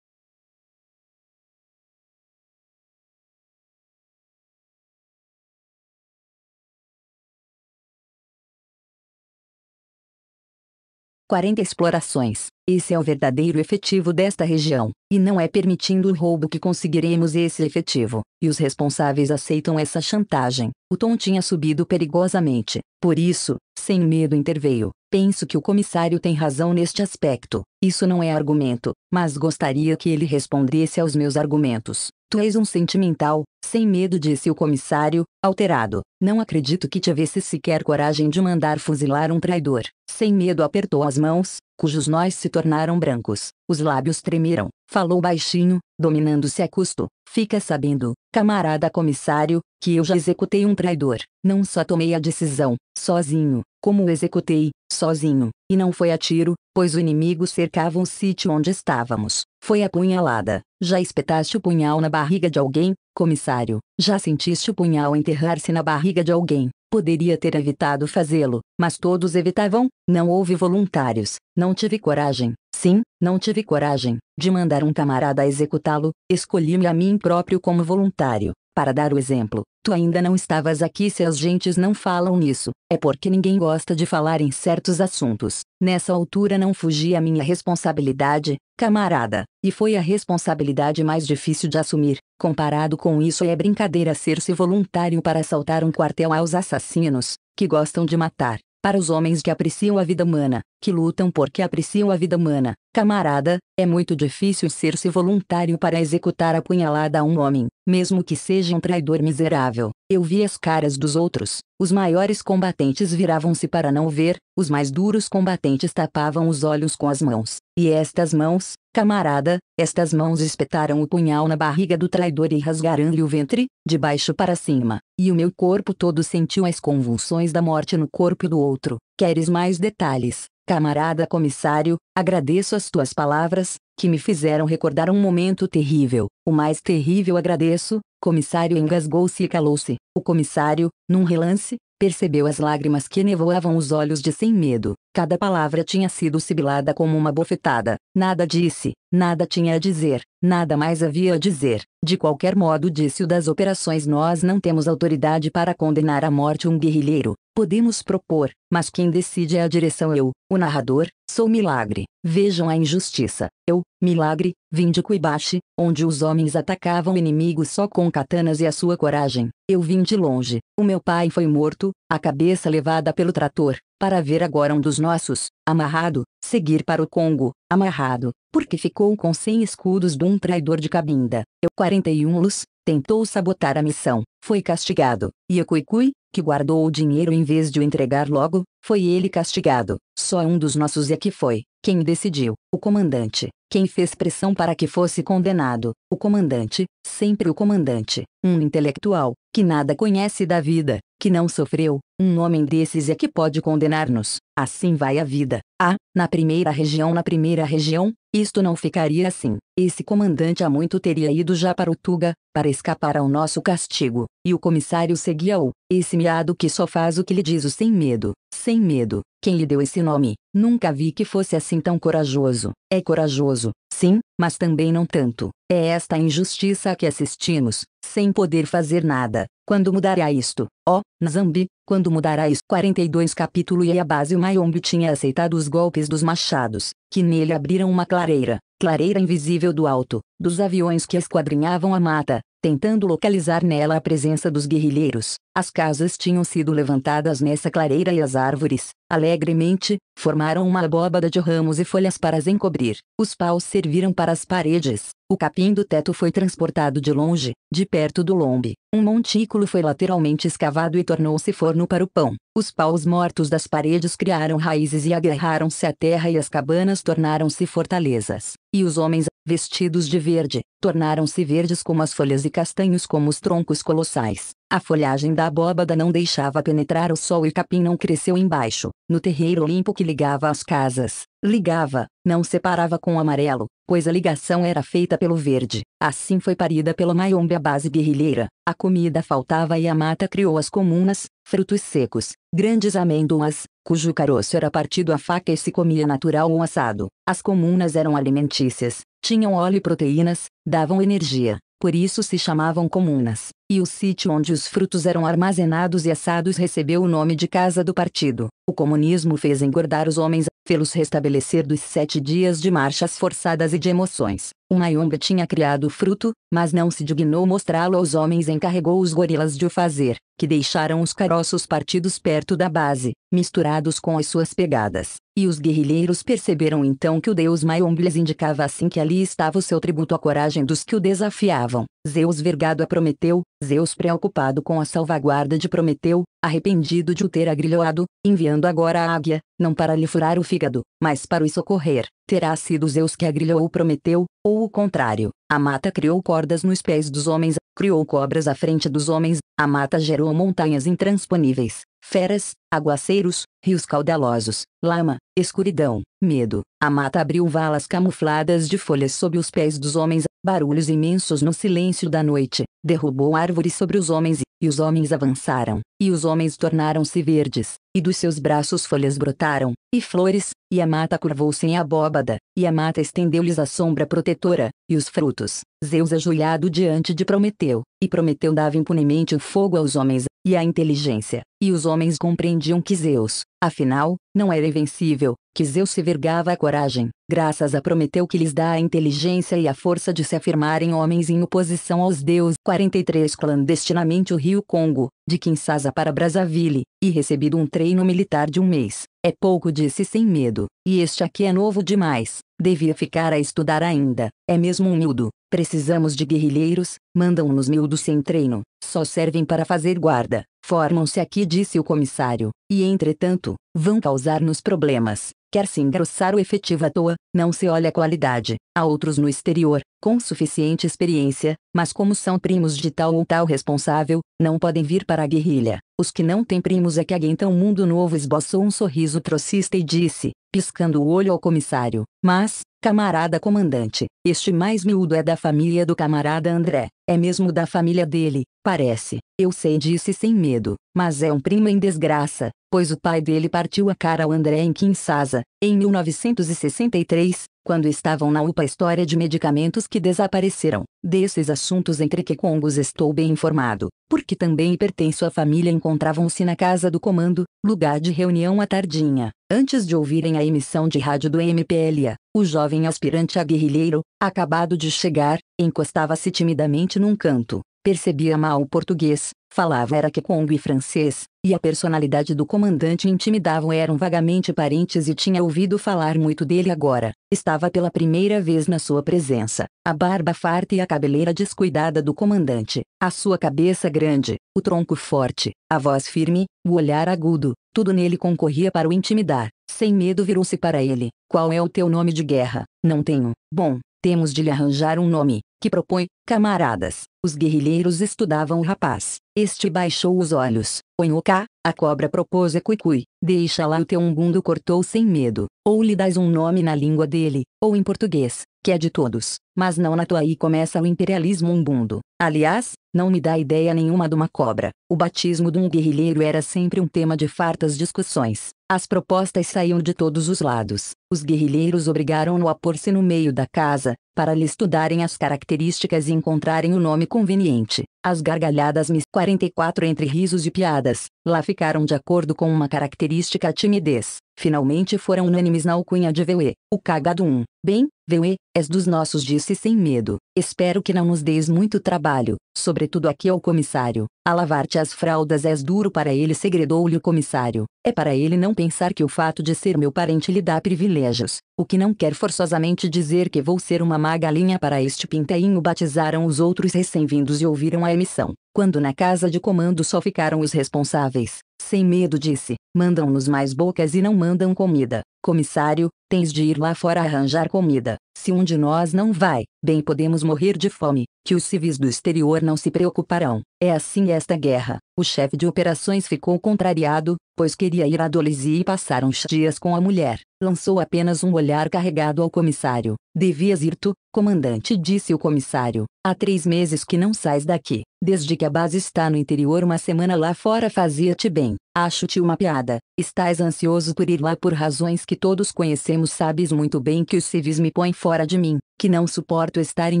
Quarenta explorações. Esse é o verdadeiro efetivo desta região, e não é permitindo o roubo que conseguiremos esse efetivo, e os responsáveis aceitam essa chantagem. O tom tinha subido perigosamente, por isso, sem medo interveio. Penso que o comissário tem razão neste aspecto. Isso não é argumento, mas gostaria que ele respondesse aos meus argumentos. Tu és um sentimental, sem medo disse o comissário, alterado. Não acredito que tivesse sequer coragem de mandar fuzilar um traidor. Sem medo apertou as mãos, cujos nós se tornaram brancos. Os lábios tremeram. Falou baixinho, dominando-se a custo. Fica sabendo, camarada comissário, que eu já executei um traidor. Não só tomei a decisão, sozinho, como o executei, sozinho. E não foi a tiro, pois o inimigo cercava o sítio onde estávamos. Foi a punhalada. Já espetaste o punhal na barriga de alguém? Comissário, já sentiste o punhal enterrar-se na barriga de alguém. Poderia ter evitado fazê-lo, mas todos evitavam. Não houve voluntários. Não tive coragem. Sim, não tive coragem de mandar um camarada executá-lo. Escolhi-me a mim próprio como voluntário. Para dar o exemplo, tu ainda não estavas aqui se as gentes não falam nisso, é porque ninguém gosta de falar em certos assuntos. Nessa altura não fugi à minha responsabilidade, camarada, e foi a responsabilidade mais difícil de assumir. Comparado com isso é brincadeira ser-se voluntário para assaltar um quartel aos assassinos, que gostam de matar. Para os homens que apreciam a vida humana, que lutam porque apreciam a vida humana. Camarada, é muito difícil ser-se voluntário para executar a punhalada a um homem, mesmo que seja um traidor miserável. Eu vi as caras dos outros. Os maiores combatentes viravam-se para não ver, os mais duros combatentes tapavam os olhos com as mãos. E estas mãos, camarada, estas mãos espetaram o punhal na barriga do traidor e rasgaram-lhe o ventre, de baixo para cima. E o meu corpo todo sentiu as convulsões da morte no corpo do outro. Queres mais detalhes? Camarada comissário, agradeço as tuas palavras, que me fizeram recordar um momento terrível. O mais terrível agradeço, comissário engasgou-se e calou-se. O comissário, num relance, percebeu as lágrimas que nevoavam os olhos de sem medo. Cada palavra tinha sido sibilada como uma bofetada. Nada disse, nada tinha a dizer, nada mais havia a dizer. De qualquer modo, disse o das operações: nós não temos autoridade para condenar à morte um guerrilheiro. Podemos propor, mas quem decide é a direção. Eu, o narrador, sou milagre. Vejam a injustiça. Eu, milagre, vim de Cuibache, onde os homens atacavam inimigos só com katanas e a sua coragem. Eu vim de longe. O meu pai foi morto, a cabeça levada pelo trator para ver agora um dos nossos, amarrado, seguir para o Congo, amarrado, porque ficou com cem escudos de um traidor de Cabinda. Eu 41 luz, tentou sabotar a missão, foi castigado. E Ikuikui, que guardou o dinheiro em vez de o entregar logo, foi ele castigado. Só um dos nossos é que foi. Quem decidiu? O comandante. Quem fez pressão para que fosse condenado? O comandante, sempre o comandante, um intelectual, que nada conhece da vida, que não sofreu, um homem desses é que pode condenar-nos. Assim vai a vida. Ah, na primeira região, na primeira região, isto não ficaria assim. Esse comandante há muito teria ido já para o Tuga, para escapar ao nosso castigo. E o comissário seguia-o, esse miado que só faz o que lhe diz o sem medo. Sem medo. Quem lhe deu esse nome? Nunca vi que fosse assim tão corajoso. É corajoso, sim, mas também não tanto. É esta injustiça a que assistimos, sem poder fazer nada. Quando mudará isto? Ó, oh, Nzambi, quando mudará isto? 42 capítulo e a base o Mayombe tinha aceitado os golpes dos machados, que nele abriram uma clareira, clareira invisível do alto, dos aviões que esquadrinhavam a mata, tentando localizar nela a presença dos guerrilheiros. As casas tinham sido levantadas nessa clareira e as árvores, alegremente, formaram uma abóbada de ramos e folhas para as encobrir. Os paus serviram para as paredes. O capim do teto foi transportado de longe, de perto do lombe. Um montículo foi lateralmente escavado e tornou-se forno para o pão. Os paus mortos das paredes criaram raízes e agarraram-se à terra e as cabanas tornaram-se fortalezas. E os homens vestidos de verde, tornaram-se verdes como as folhas e castanhos como os troncos colossais. A folhagem da abóbada não deixava penetrar o sol e o capim não cresceu embaixo, no terreiro limpo que ligava as casas. Ligava, não separava com o amarelo, pois a ligação era feita pelo verde. Assim foi parida pela maiombe a base guerrilheira. A comida faltava e a mata criou as comunas, frutos secos, grandes amêndoas, cujo caroço era partido à faca e se comia natural ou assado. As comunas eram alimentícias, tinham óleo e proteínas, davam energia, por isso se chamavam comunas e o sítio onde os frutos eram armazenados e assados recebeu o nome de Casa do Partido. O comunismo fez engordar os homens, fê-los restabelecer dos sete dias de marchas forçadas e de emoções. O Mayonga tinha criado o fruto, mas não se dignou mostrá-lo aos homens e encarregou os gorilas de o fazer, que deixaram os caroços partidos perto da base, misturados com as suas pegadas. E os guerrilheiros perceberam então que o deus Mayombe lhes indicava assim que ali estava o seu tributo à coragem dos que o desafiavam. Zeus vergado a Prometeu, Zeus preocupado com a salvaguarda de Prometeu, arrependido de o ter agrilhoado, enviando agora a águia, não para lhe furar o fígado, mas para o socorrer, terá sido Zeus que agrilhou Prometeu, ou o contrário. A mata criou cordas nos pés dos homens, criou cobras à frente dos homens, a mata gerou montanhas intransponíveis, feras, aguaceiros, rios caudalosos, lama, escuridão, medo. A mata abriu valas camufladas de folhas sob os pés dos homens, barulhos imensos no silêncio da noite, derrubou árvores sobre os homens, e os homens avançaram, e os homens tornaram-se verdes, e dos seus braços folhas brotaram, e flores, e a mata curvou-se em abóbada, e a mata estendeu-lhes a sombra protetora, e os frutos, Zeus ajoelhado diante de Prometeu, e Prometeu dava impunemente o fogo aos homens, e à inteligência, e os homens compreendiam que Zeus, afinal, não era invencível, que Zeus se vergava a coragem, graças a Prometeu que lhes dá a inteligência e a força de se afirmarem homens em oposição aos deuses. 43 Clandestinamente o rio Congo, de Kinshasa para Brazzaville, e recebido um treino militar de um mês. É pouco disse sem medo, e este aqui é novo demais, devia ficar a estudar ainda, é mesmo um miúdo, precisamos de guerrilheiros, mandam-nos miúdos sem treino, só servem para fazer guarda, formam-se aqui disse o comissário, e entretanto, vão causar-nos problemas, Quer se engrossar o efetivo à toa, não se olha a qualidade. Há outros no exterior, com suficiente experiência, mas como são primos de tal ou tal responsável, não podem vir para a guerrilha. Os que não têm primos é que aguentam o mundo novo esboçou um sorriso trocista e disse, piscando o olho ao comissário. Mas, Camarada comandante, este mais miúdo é da família do camarada André, é mesmo da família dele, parece. Eu sei disse sem medo, mas é um primo em desgraça, pois o pai dele partiu a cara ao André em Kinshasa, em 1963, quando estavam na UPA história de medicamentos que desapareceram. Desses assuntos entre que congos estou bem informado, porque também pertenço à família encontravam-se na casa do comando, lugar de reunião à tardinha. Antes de ouvirem a emissão de rádio do MPLA, o jovem aspirante a guerrilheiro, acabado de chegar, encostava-se timidamente num canto. Percebia mal o português, falava era que congo e francês, e a personalidade do comandante intimidavam eram vagamente parentes e tinha ouvido falar muito dele agora. Estava pela primeira vez na sua presença. A barba farta e a cabeleira descuidada do comandante, a sua cabeça grande, o tronco forte, a voz firme, o olhar agudo, tudo nele concorria para o intimidar. Sem medo virou-se para ele. Qual é o teu nome de guerra? Não tenho. Bom, temos de lhe arranjar um nome, que propõe, camaradas, os guerrilheiros estudavam o rapaz. Este baixou os olhos. Onhoká, a cobra propôs a Cuicui. Deixa lá o teu umbundo cortou sem medo. Ou lhe dás um nome na língua dele, ou em português, que é de todos. Mas não na tua aí começa o imperialismo umbundo. Aliás, não me dá ideia nenhuma de uma cobra. O batismo de um guerrilheiro era sempre um tema de fartas discussões. As propostas saíam de todos os lados. Os guerrilheiros obrigaram-no a pôr-se no meio da casa, para lhe estudarem as características e encontrarem o nome conveniente, as gargalhadas Miss 44 entre risos e piadas, Lá ficaram de acordo com uma característica timidez. Finalmente foram unânimes na alcunha de Veuê, o cagado um. Bem, Veuê, és dos nossos disse sem medo. Espero que não nos deis muito trabalho, sobretudo aqui ao comissário. A lavar-te as fraldas és duro para ele segredou-lhe o comissário. É para ele não pensar que o fato de ser meu parente lhe dá privilégios. O que não quer forçosamente dizer que vou ser uma magalinha para este pintainho batizaram os outros recém-vindos e ouviram a emissão. Quando na casa de comando só ficaram os responsáveis, sem medo disse, mandam-nos mais bocas e não mandam comida. Comissário, tens de ir lá fora arranjar comida. Se um de nós não vai, bem podemos morrer de fome, que os civis do exterior não se preocuparão. É assim esta guerra. O chefe de operações ficou contrariado, pois queria ir a Dolizia e passar uns dias com a mulher. Lançou apenas um olhar carregado ao comissário. Devias ir tu, comandante, disse o comissário. Há três meses que não sais daqui. Desde que a base está no interior, uma semana lá fora fazia-te bem. Acho-te uma piada. Estás ansioso por ir lá por razões que todos conhecemos. Sabes muito bem que os civis me põem fora de mim, que não suporto estar em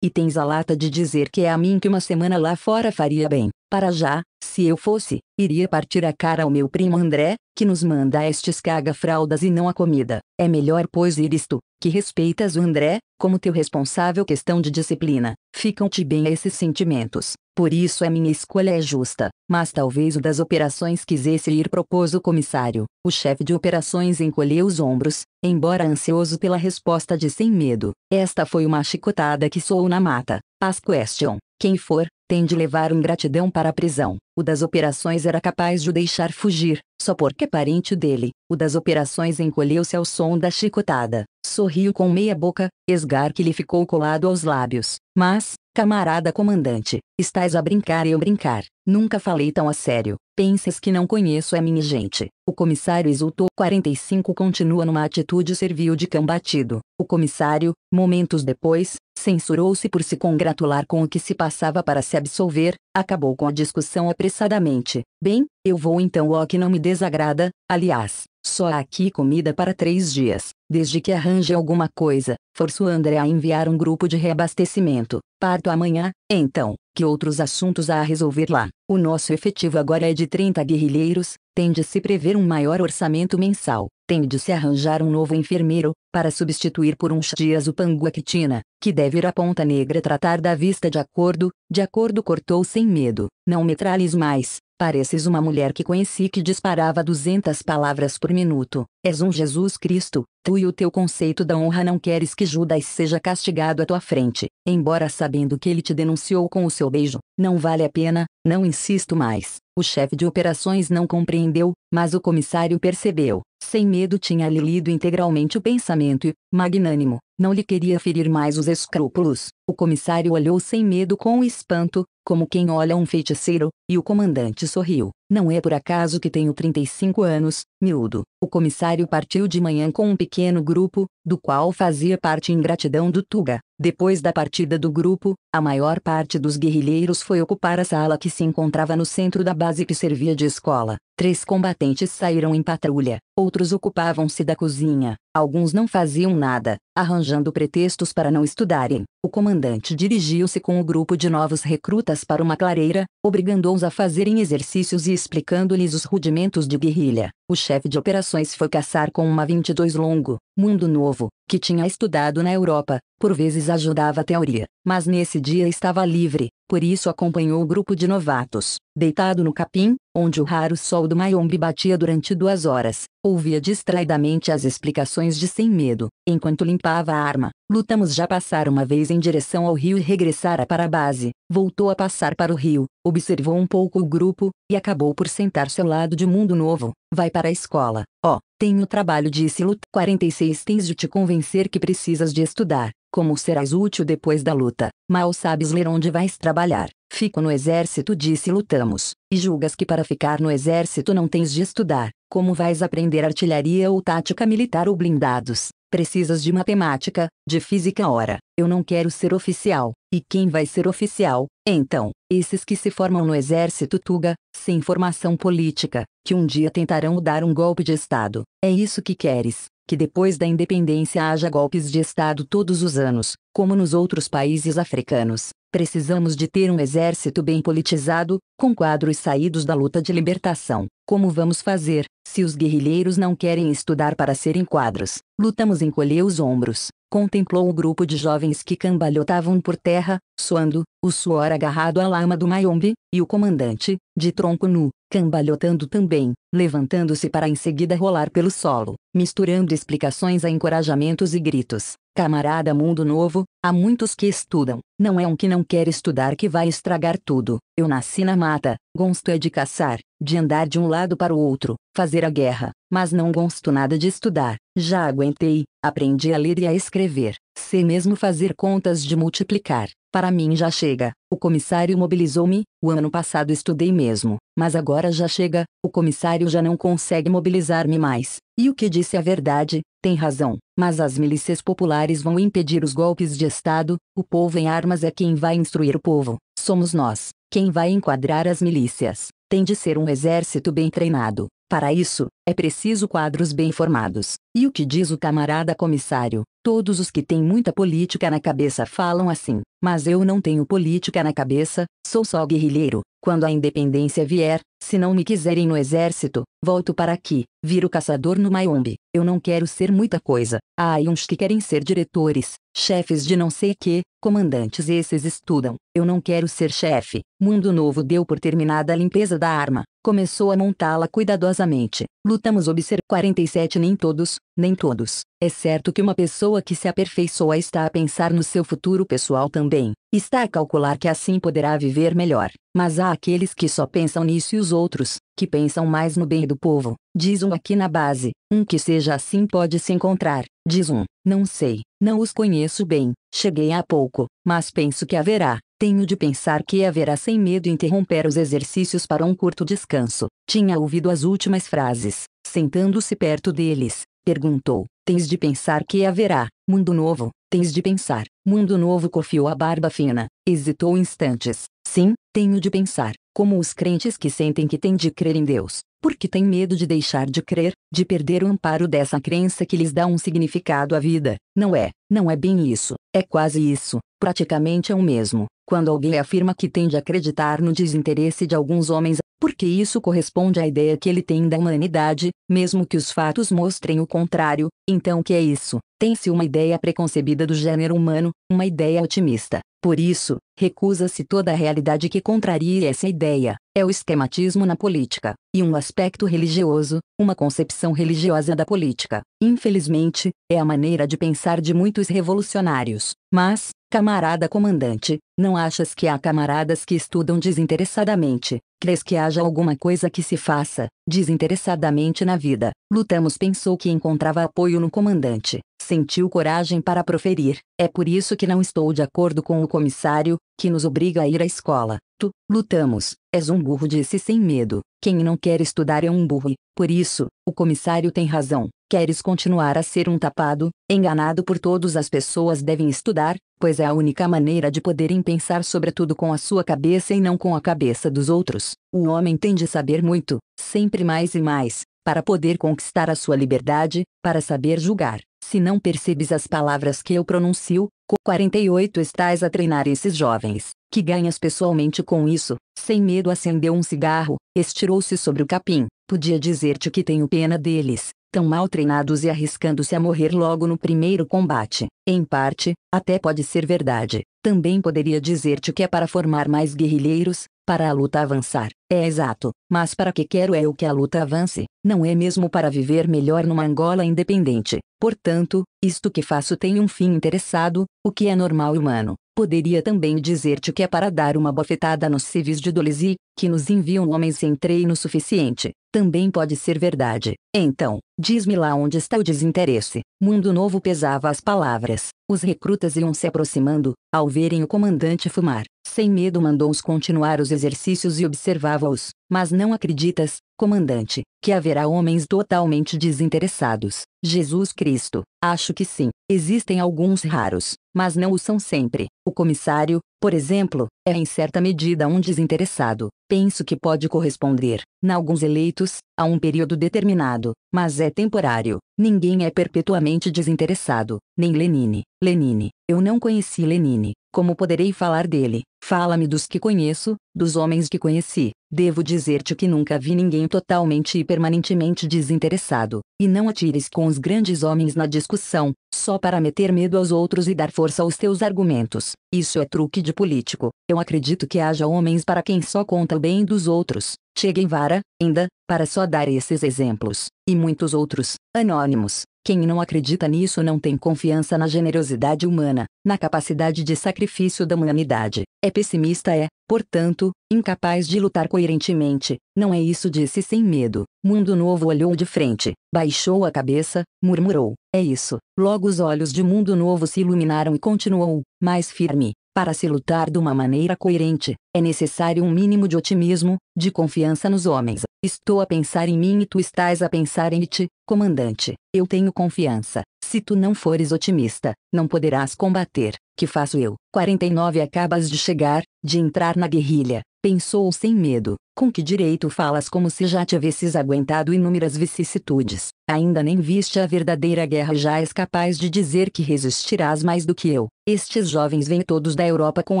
e tens a lata de dizer que é a mim que uma semana lá fora faria bem. Para já, se eu fosse, iria partir a cara ao meu primo André, que nos manda estes caga-fraldas e não a comida. É melhor pois ir isto, que respeitas o André, como teu responsável questão de disciplina. Ficam-te bem esses sentimentos. Por isso a minha escolha é justa, mas talvez o das operações quisesse ir propôs o comissário. O chefe de operações encolheu os ombros, embora ansioso pela resposta de sem medo. Esta foi uma chicotada que soou na mata. As question, quem for, tem de levar um gratidão para a prisão. O das operações era capaz de o deixar fugir, só porque é parente dele. O das operações encolheu-se ao som da chicotada. Sorriu com meia boca, esgar que lhe ficou colado aos lábios. Mas, Camarada comandante, estás a brincar e eu brincar. Nunca falei tão a sério. Pensas que não conheço a minha gente. O comissário exultou. 45 continua numa atitude servil de cão batido. O comissário, momentos depois, censurou-se por se congratular com o que se passava para se absolver, acabou com a discussão apressadamente. Bem, eu vou então ao que não me desagrada, aliás, só há aqui comida para três dias, desde que arranje alguma coisa. Forço André a enviar um grupo de reabastecimento. Parto amanhã, então, que outros assuntos há a resolver lá. O nosso efetivo agora é de 30 guerrilheiros, tem de se prever um maior orçamento mensal, tem de se arranjar um novo enfermeiro, para substituir por uns dias o Panguactina, que deve ir à Ponta Negra tratar da vista de acordo, de acordo cortou sem medo. Não metralhes mais, Pareces uma mulher que conheci que disparava 200 palavras por minuto. És um Jesus Cristo. Tu e o teu conceito da honra não queres que Judas seja castigado à tua frente. Embora sabendo que ele te denunciou com o seu beijo, não vale a pena, não insisto mais. O chefe de operações não compreendeu, mas o comissário percebeu. Sem medo tinha lhe lido integralmente o pensamento e, magnânimo, não lhe queria ferir mais os escrúpulos. O comissário olhou sem medo com espanto, como quem olha um feiticeiro, e o comandante sorriu. Não é por acaso que tenho 35 anos, miúdo. O comissário partiu de manhã com um pequeno grupo, do qual fazia parte em gratidão do Tuga. Depois da partida do grupo, a maior parte dos guerrilheiros foi ocupar a sala que se encontrava no centro da base que servia de escola. Três combatentes saíram em patrulha, outros ocupavam-se da cozinha. Alguns não faziam nada, arranjando pretextos para não estudarem. O comandante dirigiu-se com o grupo de novos recrutas para uma clareira, obrigando-os a fazerem exercícios e explicando-lhes os rudimentos de guerrilha. O chefe de operações foi caçar com uma 22 longo, Mundo Novo, que tinha estudado na Europa, por vezes ajudava a teoria, mas nesse dia estava livre, por isso acompanhou o grupo de novatos, deitado no capim, onde o raro sol do Mayombe batia durante duas horas, ouvia distraidamente as explicações de Sem Medo, enquanto limpava a arma, Lutamos já passar uma vez em direção ao rio e regressara para a base, voltou a passar para o rio, observou um pouco o grupo, e acabou por sentar-se ao lado de Mundo Novo. Vai para a escola. Ó, oh, tenho trabalho disse Luta 46 Tens de te convencer que precisas de estudar, como serás útil depois da luta. Mal sabes ler onde vais trabalhar. Fico no exército disse lutamos, e julgas que para ficar no exército não tens de estudar, como vais aprender artilharia ou tática militar ou blindados, Precisas de matemática, de física ora, eu não quero ser oficial. E quem vai ser oficial? Então, esses que se formam no exército tuga, sem formação política, que um dia tentarão dar um golpe de Estado. É isso que queres, que depois da independência haja golpes de Estado todos os anos, como nos outros países africanos. Precisamos de ter um exército bem politizado, com quadros saídos da luta de libertação. Como vamos fazer, se os guerrilheiros não querem estudar para serem quadros? Lutamos encolheu os ombros. Contemplou o grupo de jovens que cambalhotavam por terra, suando, o suor agarrado à lama do Mayombe, e o comandante, de tronco nu, cambalhotando também, levantando-se para em seguida rolar pelo solo, misturando explicações a encorajamentos e gritos. Camarada Mundo Novo, há muitos que estudam, não é um que não quer estudar que vai estragar tudo. Eu nasci na mata, gosto é de caçar, de andar de um lado para o outro, fazer a guerra, mas não gosto nada de estudar. Já aguentei, aprendi a ler e a escrever, sei mesmo fazer contas de multiplicar. Para mim já chega. O comissário mobilizou-me, o ano passado estudei mesmo, mas agora já chega, o comissário já não consegue mobilizar-me mais. E o que disse a verdade, tem razão. Mas as milícias populares vão impedir os golpes de Estado, o povo em armas é quem vai instruir o povo. Somos nós. Quem vai enquadrar as milícias. Tem de ser um exército bem treinado. Para isso, é preciso quadros bem formados. E o que diz o camarada comissário? Todos os que têm muita política na cabeça falam assim, mas eu não tenho política na cabeça, sou só guerrilheiro. Quando a independência vier, se não me quiserem no exército, volto para aqui, viro caçador no Mayombe. Eu não quero ser muita coisa. Há uns que querem ser diretores, chefes de não sei que, comandantes esses estudam. Eu não quero ser chefe. Mundo Novo deu por terminada a limpeza da arma. Começou a montá-la cuidadosamente. Lutamos observar 47 nem todos, nem todos. É certo que uma pessoa que se aperfeiçoa está a pensar no seu futuro pessoal também, está a calcular que assim poderá viver melhor. Mas há aqueles que só pensam nisso e os outros, que pensam mais no bem do povo. Diz um aqui na base, um que seja assim pode se encontrar. Diz um, não sei, não os conheço bem, cheguei há pouco, mas penso que haverá. Tenho de pensar que haverá sem medo interromper os exercícios para um curto descanso. Tinha ouvido as últimas frases, sentando-se perto deles, Perguntou, tens de pensar que haverá, mundo novo, tens de pensar, mundo novo cofiou a barba fina, hesitou instantes, sim, tenho de pensar, como os crentes que sentem que têm de crer em Deus, porque têm medo de deixar de crer, de perder o amparo dessa crença que lhes dá um significado à vida. Não é, não é bem isso, é quase isso, praticamente é o mesmo. Quando alguém afirma que tem de acreditar no desinteresse de alguns homens porque isso corresponde à ideia que ele tem da humanidade, mesmo que os fatos mostrem o contrário, então o que é isso? Tem-se uma ideia preconcebida do gênero humano, uma ideia otimista. Por isso, Recusa-se toda a realidade que contraria essa ideia. É o esquematismo na política, e um aspecto religioso, uma concepção religiosa da política. Infelizmente, é a maneira de pensar de muitos revolucionários. Mas, camarada comandante, não achas que há camaradas que estudam desinteressadamente? Crês que haja alguma coisa que se faça, desinteressadamente na vida? Lutamos pensou que encontrava apoio no comandante sentiu coragem para proferir. É por isso que não estou de acordo com o comissário, que nos obriga a ir à escola. Tu, lutamos, és um burro disse sem medo. Quem não quer estudar é um burro por isso, o comissário tem razão. Queres continuar a ser um tapado, enganado por todos as pessoas devem estudar, pois é a única maneira de poderem pensar sobretudo com a sua cabeça e não com a cabeça dos outros. O homem tem de saber muito, sempre mais e mais, para poder conquistar a sua liberdade, para saber julgar. Se não percebes as palavras que eu pronuncio, Co 48 estás a treinar esses jovens, que ganhas pessoalmente com isso, sem medo acendeu um cigarro, estirou-se sobre o capim, podia dizer-te que tenho pena deles, tão mal treinados e arriscando-se a morrer logo no primeiro combate. Em parte, até pode ser verdade. Também poderia dizer-te que é para formar mais guerrilheiros, para a luta avançar, é exato, mas para que quero é o que a luta avance, não é mesmo para viver melhor numa Angola independente. Portanto, isto que faço tem um fim interessado, o que é normal e humano. Poderia também dizer-te que é para dar uma bofetada nos civis de Dolesi, que nos enviam homens sem treino suficiente. Também pode ser verdade. Então, diz-me lá onde está o desinteresse. Mundo Novo pesava as palavras. Os recrutas iam se aproximando, ao verem o comandante fumar. Sem medo mandou-os continuar os exercícios e observava-os, mas não acreditas, comandante, que haverá homens totalmente desinteressados. Jesus Cristo, acho que sim, existem alguns raros, mas não o são sempre. O comissário, por exemplo, é em certa medida um desinteressado. Penso que pode corresponder, na alguns eleitos, a um período determinado, mas é temporário. Ninguém é perpetuamente desinteressado, nem Lenine. Lenine, eu não conheci Lenine. Como poderei falar dele? Fala-me dos que conheço, dos homens que conheci. Devo dizer-te que nunca vi ninguém totalmente e permanentemente desinteressado. E não atires com os grandes homens na discussão, só para meter medo aos outros e dar força aos teus argumentos. Isso é truque de político. Eu acredito que haja homens para quem só conta o bem dos outros. Cheguem vara, ainda, para só dar esses exemplos, e muitos outros, anônimos, quem não acredita nisso não tem confiança na generosidade humana, na capacidade de sacrifício da humanidade, é pessimista é, portanto, incapaz de lutar coerentemente, não é isso disse sem medo. Mundo Novo olhou de frente, baixou a cabeça, murmurou, é isso. Logo os olhos de Mundo Novo se iluminaram e continuou, mais firme, para se lutar de uma maneira coerente, é necessário um mínimo de otimismo, de confiança nos homens. Estou a pensar em mim e tu estás a pensar em ti, comandante. Eu tenho confiança. Se tu não fores otimista, não poderás combater. Que faço eu? 49 Acabas de chegar, de entrar na guerrilha, pensou sem medo. Com que direito falas como se já tivesses aguentado inúmeras vicissitudes? Ainda nem viste a verdadeira guerra e já és capaz de dizer que resistirás mais do que eu. Estes jovens vêm todos da Europa com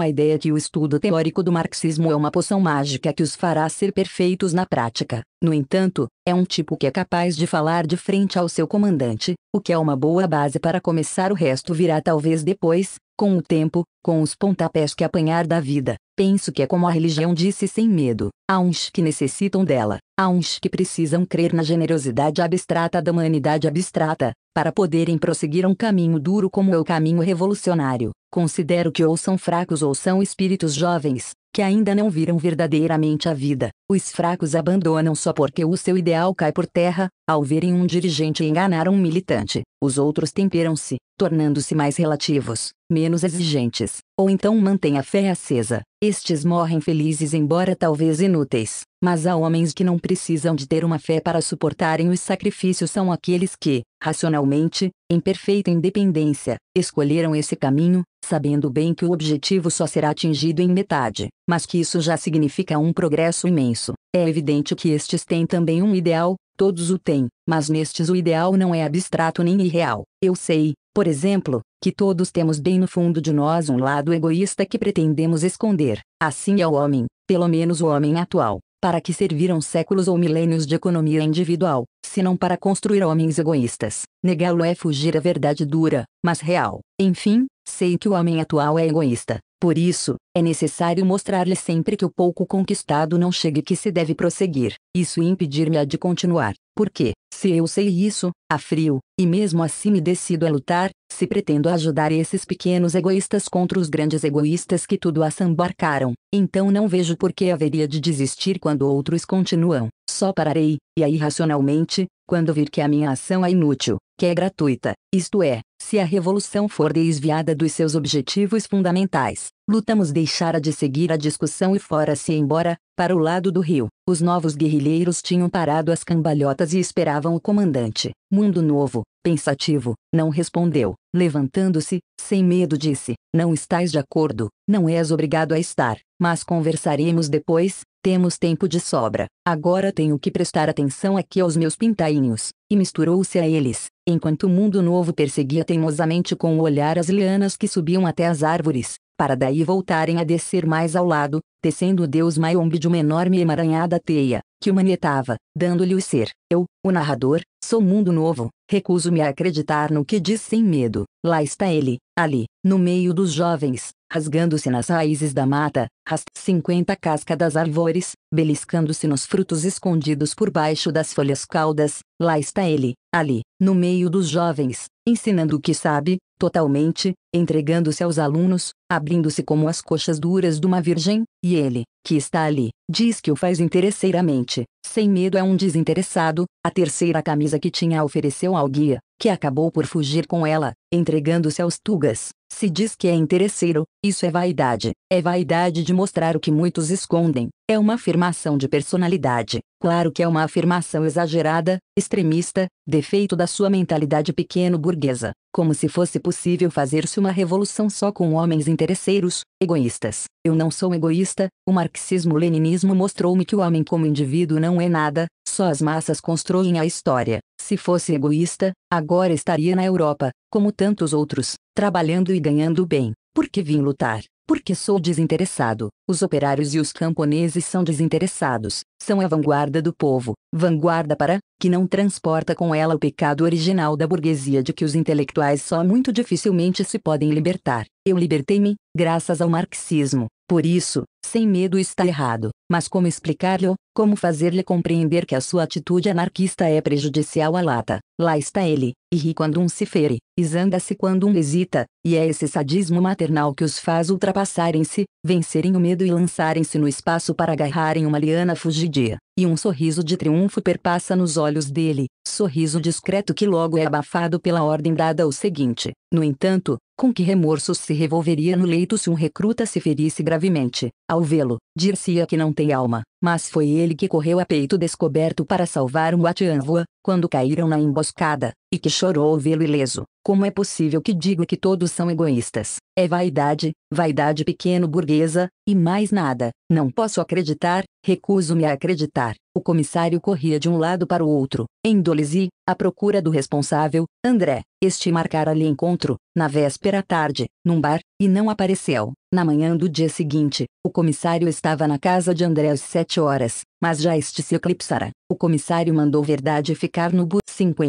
a ideia que o estudo teórico do marxismo é uma poção mágica que os fará ser perfeitos na prática. No entanto, é um tipo que é capaz de falar de frente ao seu comandante, o que é uma boa base para começar o resto virá talvez depois, com o tempo, com os pontapés que apanhar da vida, penso que é como a religião disse sem medo. Há uns que necessitam dela, há uns que precisam crer na generosidade abstrata da humanidade abstrata, para poderem prosseguir um caminho duro como é o caminho revolucionário. Considero que ou são fracos ou são espíritos jovens, que ainda não viram verdadeiramente a vida. Os fracos abandonam só porque o seu ideal cai por terra, ao verem um dirigente enganar um militante. Os outros temperam-se, tornando-se mais relativos, menos exigentes, ou então mantêm a fé acesa. Estes morrem felizes, embora talvez inúteis. Mas há homens que não precisam de ter uma fé para suportarem os sacrifícios são aqueles que, racionalmente, em perfeita independência, escolheram esse caminho, sabendo bem que o objetivo só será atingido em metade, mas que isso já significa um progresso imenso. É evidente que estes têm também um ideal, todos o têm, mas nestes o ideal não é abstrato nem irreal. Eu sei, por exemplo, que todos temos bem no fundo de nós um lado egoísta que pretendemos esconder. Assim é o homem, pelo menos o homem atual. Para que serviram séculos ou milênios de economia individual, se não para construir homens egoístas? Negá-lo é fugir à verdade dura, mas real. Enfim, sei que o homem atual é egoísta. Por isso, é necessário mostrar-lhe sempre que o pouco conquistado não chega e que se deve prosseguir. Isso impedir-me-á de continuar. Porque, se eu sei isso, a frio, e mesmo assim me decido a lutar, se pretendo ajudar esses pequenos egoístas contra os grandes egoístas que tudo assambarcaram, então não vejo por que haveria de desistir quando outros continuam. Só pararei, e aí racionalmente, quando vir que a minha ação é inútil, que é gratuita, isto é, se a revolução for desviada dos seus objetivos fundamentais, lutamos deixara de seguir a discussão e fora-se embora, para o lado do rio. Os novos guerrilheiros tinham parado as cambalhotas e esperavam o comandante. Mundo Novo, pensativo, não respondeu. Levantando-se, sem medo disse, não estás de acordo, não és obrigado a estar, mas conversaremos depois, temos tempo de sobra. Agora tenho que prestar atenção aqui aos meus pintainhos e misturou-se a eles, enquanto o mundo novo perseguia teimosamente com o olhar as lianas que subiam até as árvores, para daí voltarem a descer mais ao lado, tecendo o deus Mayombe de uma enorme e emaranhada teia, que o manietava, dando-lhe o ser. Eu, o narrador, sou mundo novo, recuso-me a acreditar no que diz sem medo. Lá está ele, ali, no meio dos jovens, rasgando-se nas raízes da mata, as 50 casca das árvores, beliscando-se nos frutos escondidos por baixo das folhas caudas, lá está ele, ali, no meio dos jovens, ensinando o que sabe, totalmente, entregando-se aos alunos, abrindo-se como as coxas duras de uma virgem, e ele, que está ali, diz que o faz interesseiramente, sem medo é um desinteressado, a terceira camisa que tinha ofereceu ao guia, que acabou por fugir com ela, entregando-se aos tugas, se diz que é interesseiro, isso é vaidade, é vaidade de mostrar o que muitos escondem, é uma afirmação de personalidade. Claro que é uma afirmação exagerada, extremista, defeito da sua mentalidade pequeno-burguesa, como se fosse possível fazer-se uma revolução só com homens interesseiros, egoístas. Eu não sou egoísta, o marxismo-leninismo mostrou-me que o homem como indivíduo não é nada, só as massas constroem a história. Se fosse egoísta, agora estaria na Europa, como tantos outros, trabalhando e ganhando bem. Por que vim lutar? Porque sou desinteressado. Os operários e os camponeses são desinteressados, são a vanguarda do povo, vanguarda para que não transporta com ela o pecado original da burguesia de que os intelectuais só muito dificilmente se podem libertar. Eu libertei-me, graças ao marxismo. Por isso, sem medo está errado, mas como explicar-lhe, como fazer-lhe compreender que a sua atitude anarquista é prejudicial à lata? Lá está ele, e ri quando um se fere, e zanga-se quando um hesita, e é esse sadismo maternal que os faz ultrapassarem-se, vencerem o medo medo e lançarem-se no espaço para agarrarem uma liana fugidia, e um sorriso de triunfo perpassa nos olhos dele, sorriso discreto que logo é abafado pela ordem dada ao seguinte: no entanto, com que remorsos se revolveria no leito se um recruta se ferisse gravemente. Ao vê-lo, dir-se-ia que não tem alma, mas foi ele que correu a peito descoberto para salvar um Atianvoa, quando caíram na emboscada, e que chorou ao vê-lo ileso. Como é possível que diga que todos são egoístas? É vaidade, vaidade pequeno-burguesa, e mais nada. Não posso acreditar, recuso-me a acreditar. O comissário corria de um lado para o outro, êndoles e, à procura do responsável, André. Este marcara ali encontro, na véspera à tarde, num bar, e não apareceu. Na manhã do dia seguinte, o comissário estava na casa de André às sete horas, mas já este se eclipsara. O comissário mandou Verdade ficar no Bu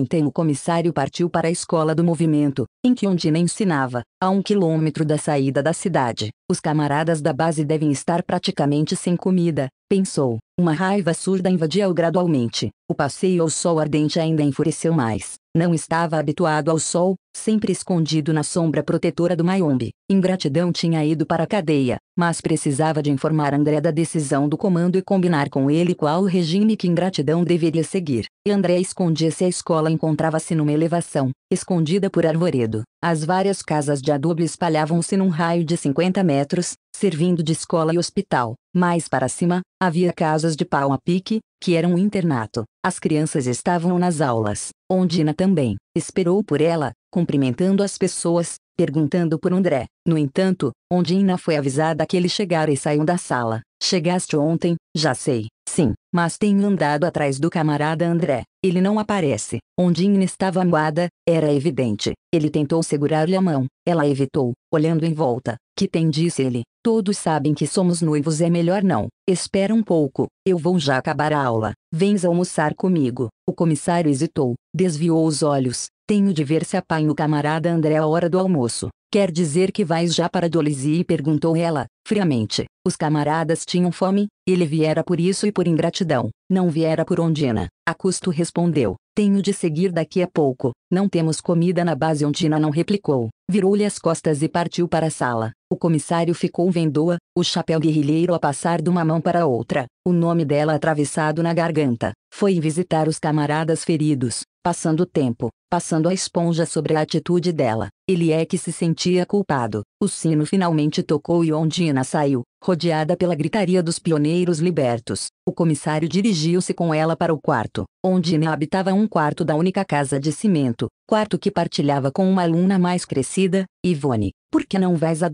e O comissário partiu para a escola do movimento, em que Ondina ensinava, a um quilômetro da saída da cidade. Os camaradas da base devem estar praticamente sem comida, pensou. Uma raiva surda invadia-o gradualmente. O passeio ao sol ardente ainda enfureceu mais. Não estava habituado ao sol, sempre escondido na sombra protetora do Mayombe. Ingratidão tinha ido para a cadeia, mas precisava de informar André da decisão do comando e combinar com ele qual o regime que Ingratidão deveria seguir. E André escondia-se a escola encontrava-se numa elevação, escondida por arvoredo. As várias casas de adubo espalhavam-se num raio de 50 metros, servindo de escola e hospital. Mais para cima, havia casas de pau a pique, que eram um internato. As crianças estavam nas aulas. Ondina também esperou por ela, cumprimentando as pessoas, perguntando por André. No entanto, Ondina foi avisada que ele chegara e saiu da sala. Chegaste ontem, já sei sim, mas tenho andado atrás do camarada André. Ele não aparece. Ondine estava amuada, era evidente. Ele tentou segurar-lhe a mão. Ela evitou, olhando em volta. Que tem, disse ele. Todos sabem que somos noivos, é melhor não. Espera um pouco, eu vou já acabar a aula. Vens almoçar comigo. O comissário hesitou, desviou os olhos. Tenho de ver se apanho o camarada André à hora do almoço. Quer dizer que vais já para Dolisie? perguntou ela, friamente. Os camaradas tinham fome, ele viera por isso e por ingratidão, não viera por ondina. Acusto respondeu, tenho de seguir daqui a pouco, não temos comida na base ondina não replicou, virou-lhe as costas e partiu para a sala. O comissário ficou vendo-a, o chapéu guerrilheiro a passar de uma mão para outra, o nome dela atravessado na garganta. Foi visitar os camaradas feridos, Passando o tempo, passando a esponja sobre a atitude dela, ele é que se sentia culpado. O sino finalmente tocou e Ondina saiu, rodeada pela gritaria dos pioneiros libertos. O comissário dirigiu-se com ela para o quarto. Ondina habitava um quarto da única casa de cimento, quarto que partilhava com uma aluna mais crescida, Ivone. Por que não vais a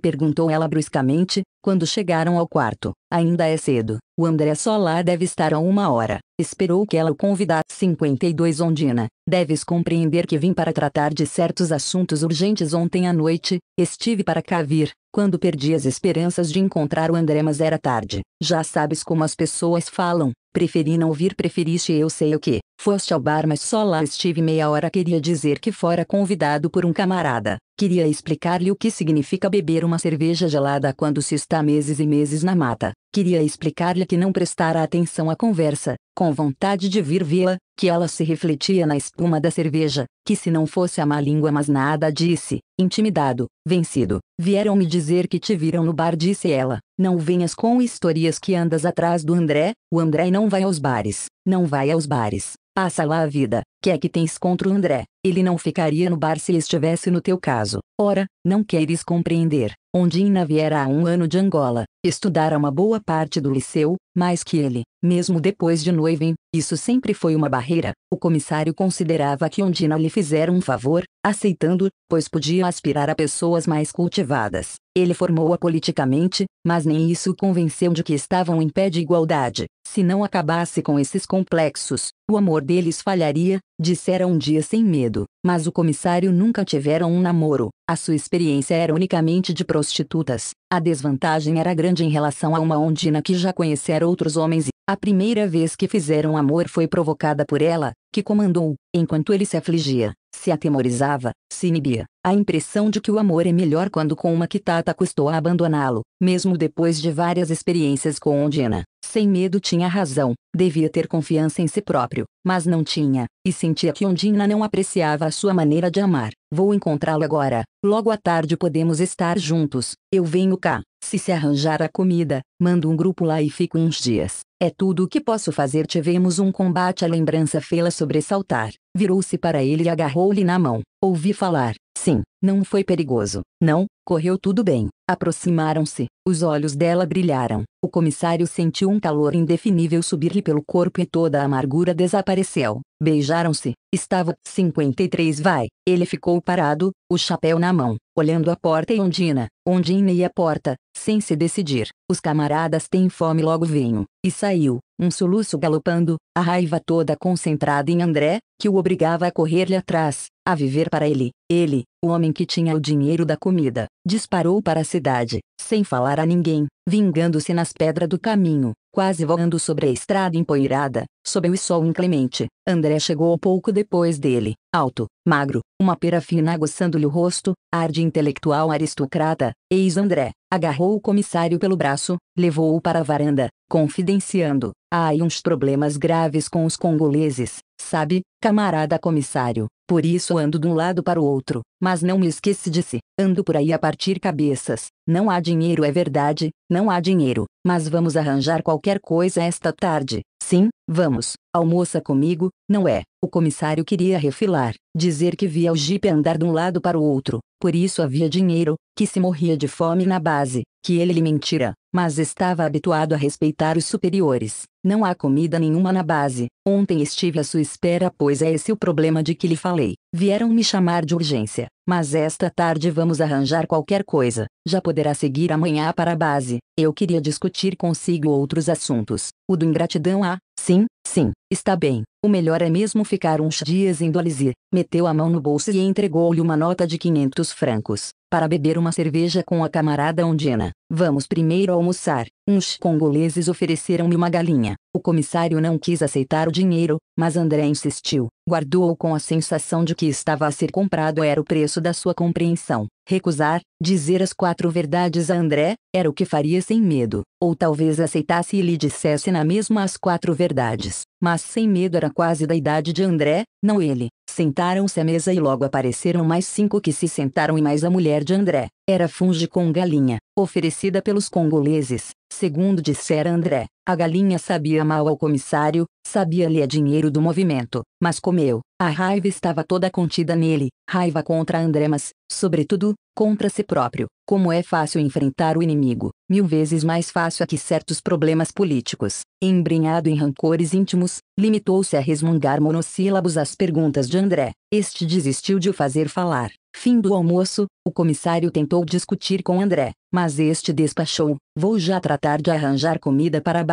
perguntou ela bruscamente, quando chegaram ao quarto. Ainda é cedo. O André só lá deve estar a uma hora. Esperou que ela o convidasse. 52 Ondina, deves compreender que vim para tratar de certos assuntos urgentes ontem à noite. Estive para cá vir, quando perdi as esperanças de encontrar o André, mas era tarde. Já sabes como as pessoas falam. Preferi não vir, preferiste eu sei o que. Foste ao bar, mas só lá estive meia hora. Queria dizer que fora convidado por um camarada. Queria explicar-lhe o que significa beber uma cerveja gelada quando se está meses e meses na mata. Queria explicar-lhe que não prestara atenção à conversa, com vontade de vir vê-la, que ela se refletia na espuma da cerveja, que se não fosse a má língua mas nada disse, intimidado, vencido. Vieram me dizer que te viram no bar disse ela, não venhas com historias que andas atrás do André, o André não vai aos bares, não vai aos bares, passa lá a vida, que é que tens contra o André? Ele não ficaria no bar se estivesse no teu caso. Ora, não queres compreender. Ondina viera há um ano de Angola, estudara uma boa parte do liceu, mais que ele, mesmo depois de noiva, isso sempre foi uma barreira. O comissário considerava que Ondina lhe fizera um favor, aceitando, pois podia aspirar a pessoas mais cultivadas. Ele formou-a politicamente, mas nem isso o convenceu de que estavam em pé de igualdade. Se não acabasse com esses complexos, o amor deles falharia, dissera um dia sem medo. Mas o comissário nunca tivera um namoro. A sua experiência era unicamente de prostitutas. A desvantagem era grande em relação a uma ondina que já conhecera outros homens e, a primeira vez que fizeram amor foi provocada por ela, que comandou, enquanto ele se afligia se atemorizava, se inibia. A impressão de que o amor é melhor quando com uma quitata custou a abandoná-lo, mesmo depois de várias experiências com Ondina. Sem medo tinha razão, devia ter confiança em si próprio, mas não tinha, e sentia que Ondina não apreciava a sua maneira de amar. Vou encontrá-lo agora, logo à tarde podemos estar juntos, eu venho cá. Se se arranjar a comida, mando um grupo lá e fico uns dias. É tudo o que posso fazer. Tivemos um combate. A lembrança fê-la sobressaltar. Virou-se para ele e agarrou-lhe na mão. Ouvi falar. Sim, não foi perigoso. Não, correu tudo bem. Aproximaram-se. Os olhos dela brilharam. O comissário sentiu um calor indefinível subir-lhe pelo corpo e toda a amargura desapareceu. Beijaram-se. Estava 53 vai. Ele ficou parado, o chapéu na mão, olhando a porta e Ondina, Ondina e a porta, sem se decidir. Os camaradas têm fome logo venho. E saiu, um soluço galopando, a raiva toda concentrada em André, que o obrigava a correr-lhe atrás, a viver para ele. Ele, o homem que tinha o dinheiro da comida, disparou para a cidade, sem falar a ninguém, vingando-se nas pedras do caminho, quase voando sobre a estrada empoeirada, Sob o sol inclemente, André chegou pouco depois dele, alto, magro, uma pera fina aguçando-lhe o rosto, ar de intelectual aristocrata, eis André, agarrou o comissário pelo braço, levou-o para a varanda, confidenciando, há aí uns problemas graves com os congoleses, sabe, camarada comissário, por isso ando de um lado para o outro, mas não me esquece de si, ando por aí a partir cabeças, não há dinheiro é verdade, não há dinheiro, mas vamos arranjar qualquer coisa esta tarde, sim, Vamos, almoça comigo, não é? O comissário queria refilar, dizer que via o jipe andar de um lado para o outro, por isso havia dinheiro, que se morria de fome na base, que ele lhe mentira, mas estava habituado a respeitar os superiores. Não há comida nenhuma na base. Ontem estive à sua espera, pois é esse o problema de que lhe falei. Vieram me chamar de urgência, mas esta tarde vamos arranjar qualquer coisa. Já poderá seguir amanhã para a base. Eu queria discutir consigo outros assuntos. O do ingratidão a ah, Sim, sim, está bem. O melhor é mesmo ficar uns dias em Dolizir. Meteu a mão no bolso e entregou-lhe uma nota de 500 francos, para beber uma cerveja com a camarada Ondina. Vamos primeiro almoçar. Uns congoleses ofereceram-me uma galinha. O comissário não quis aceitar o dinheiro, mas André insistiu. Guardou-o com a sensação de que estava a ser comprado era o preço da sua compreensão. Recusar, dizer as quatro verdades a André, era o que faria sem medo. Ou talvez aceitasse e lhe dissesse na mesma as quatro verdades. Mas sem medo era quase da idade de André, não ele. Sentaram-se à mesa e logo apareceram mais cinco que se sentaram e mais a mulher de André. Era funge com galinha, oferecida pelos congoleses segundo dissera André. A galinha sabia mal ao comissário, sabia-lhe a dinheiro do movimento, mas comeu. A raiva estava toda contida nele, raiva contra André, mas, sobretudo, contra si próprio. Como é fácil enfrentar o inimigo, mil vezes mais fácil a que certos problemas políticos. Embrenhado em rancores íntimos, limitou-se a resmungar monossílabos às perguntas de André. Este desistiu de o fazer falar. Fim do almoço, o comissário tentou discutir com André, mas este despachou: Vou já tratar de arranjar comida para a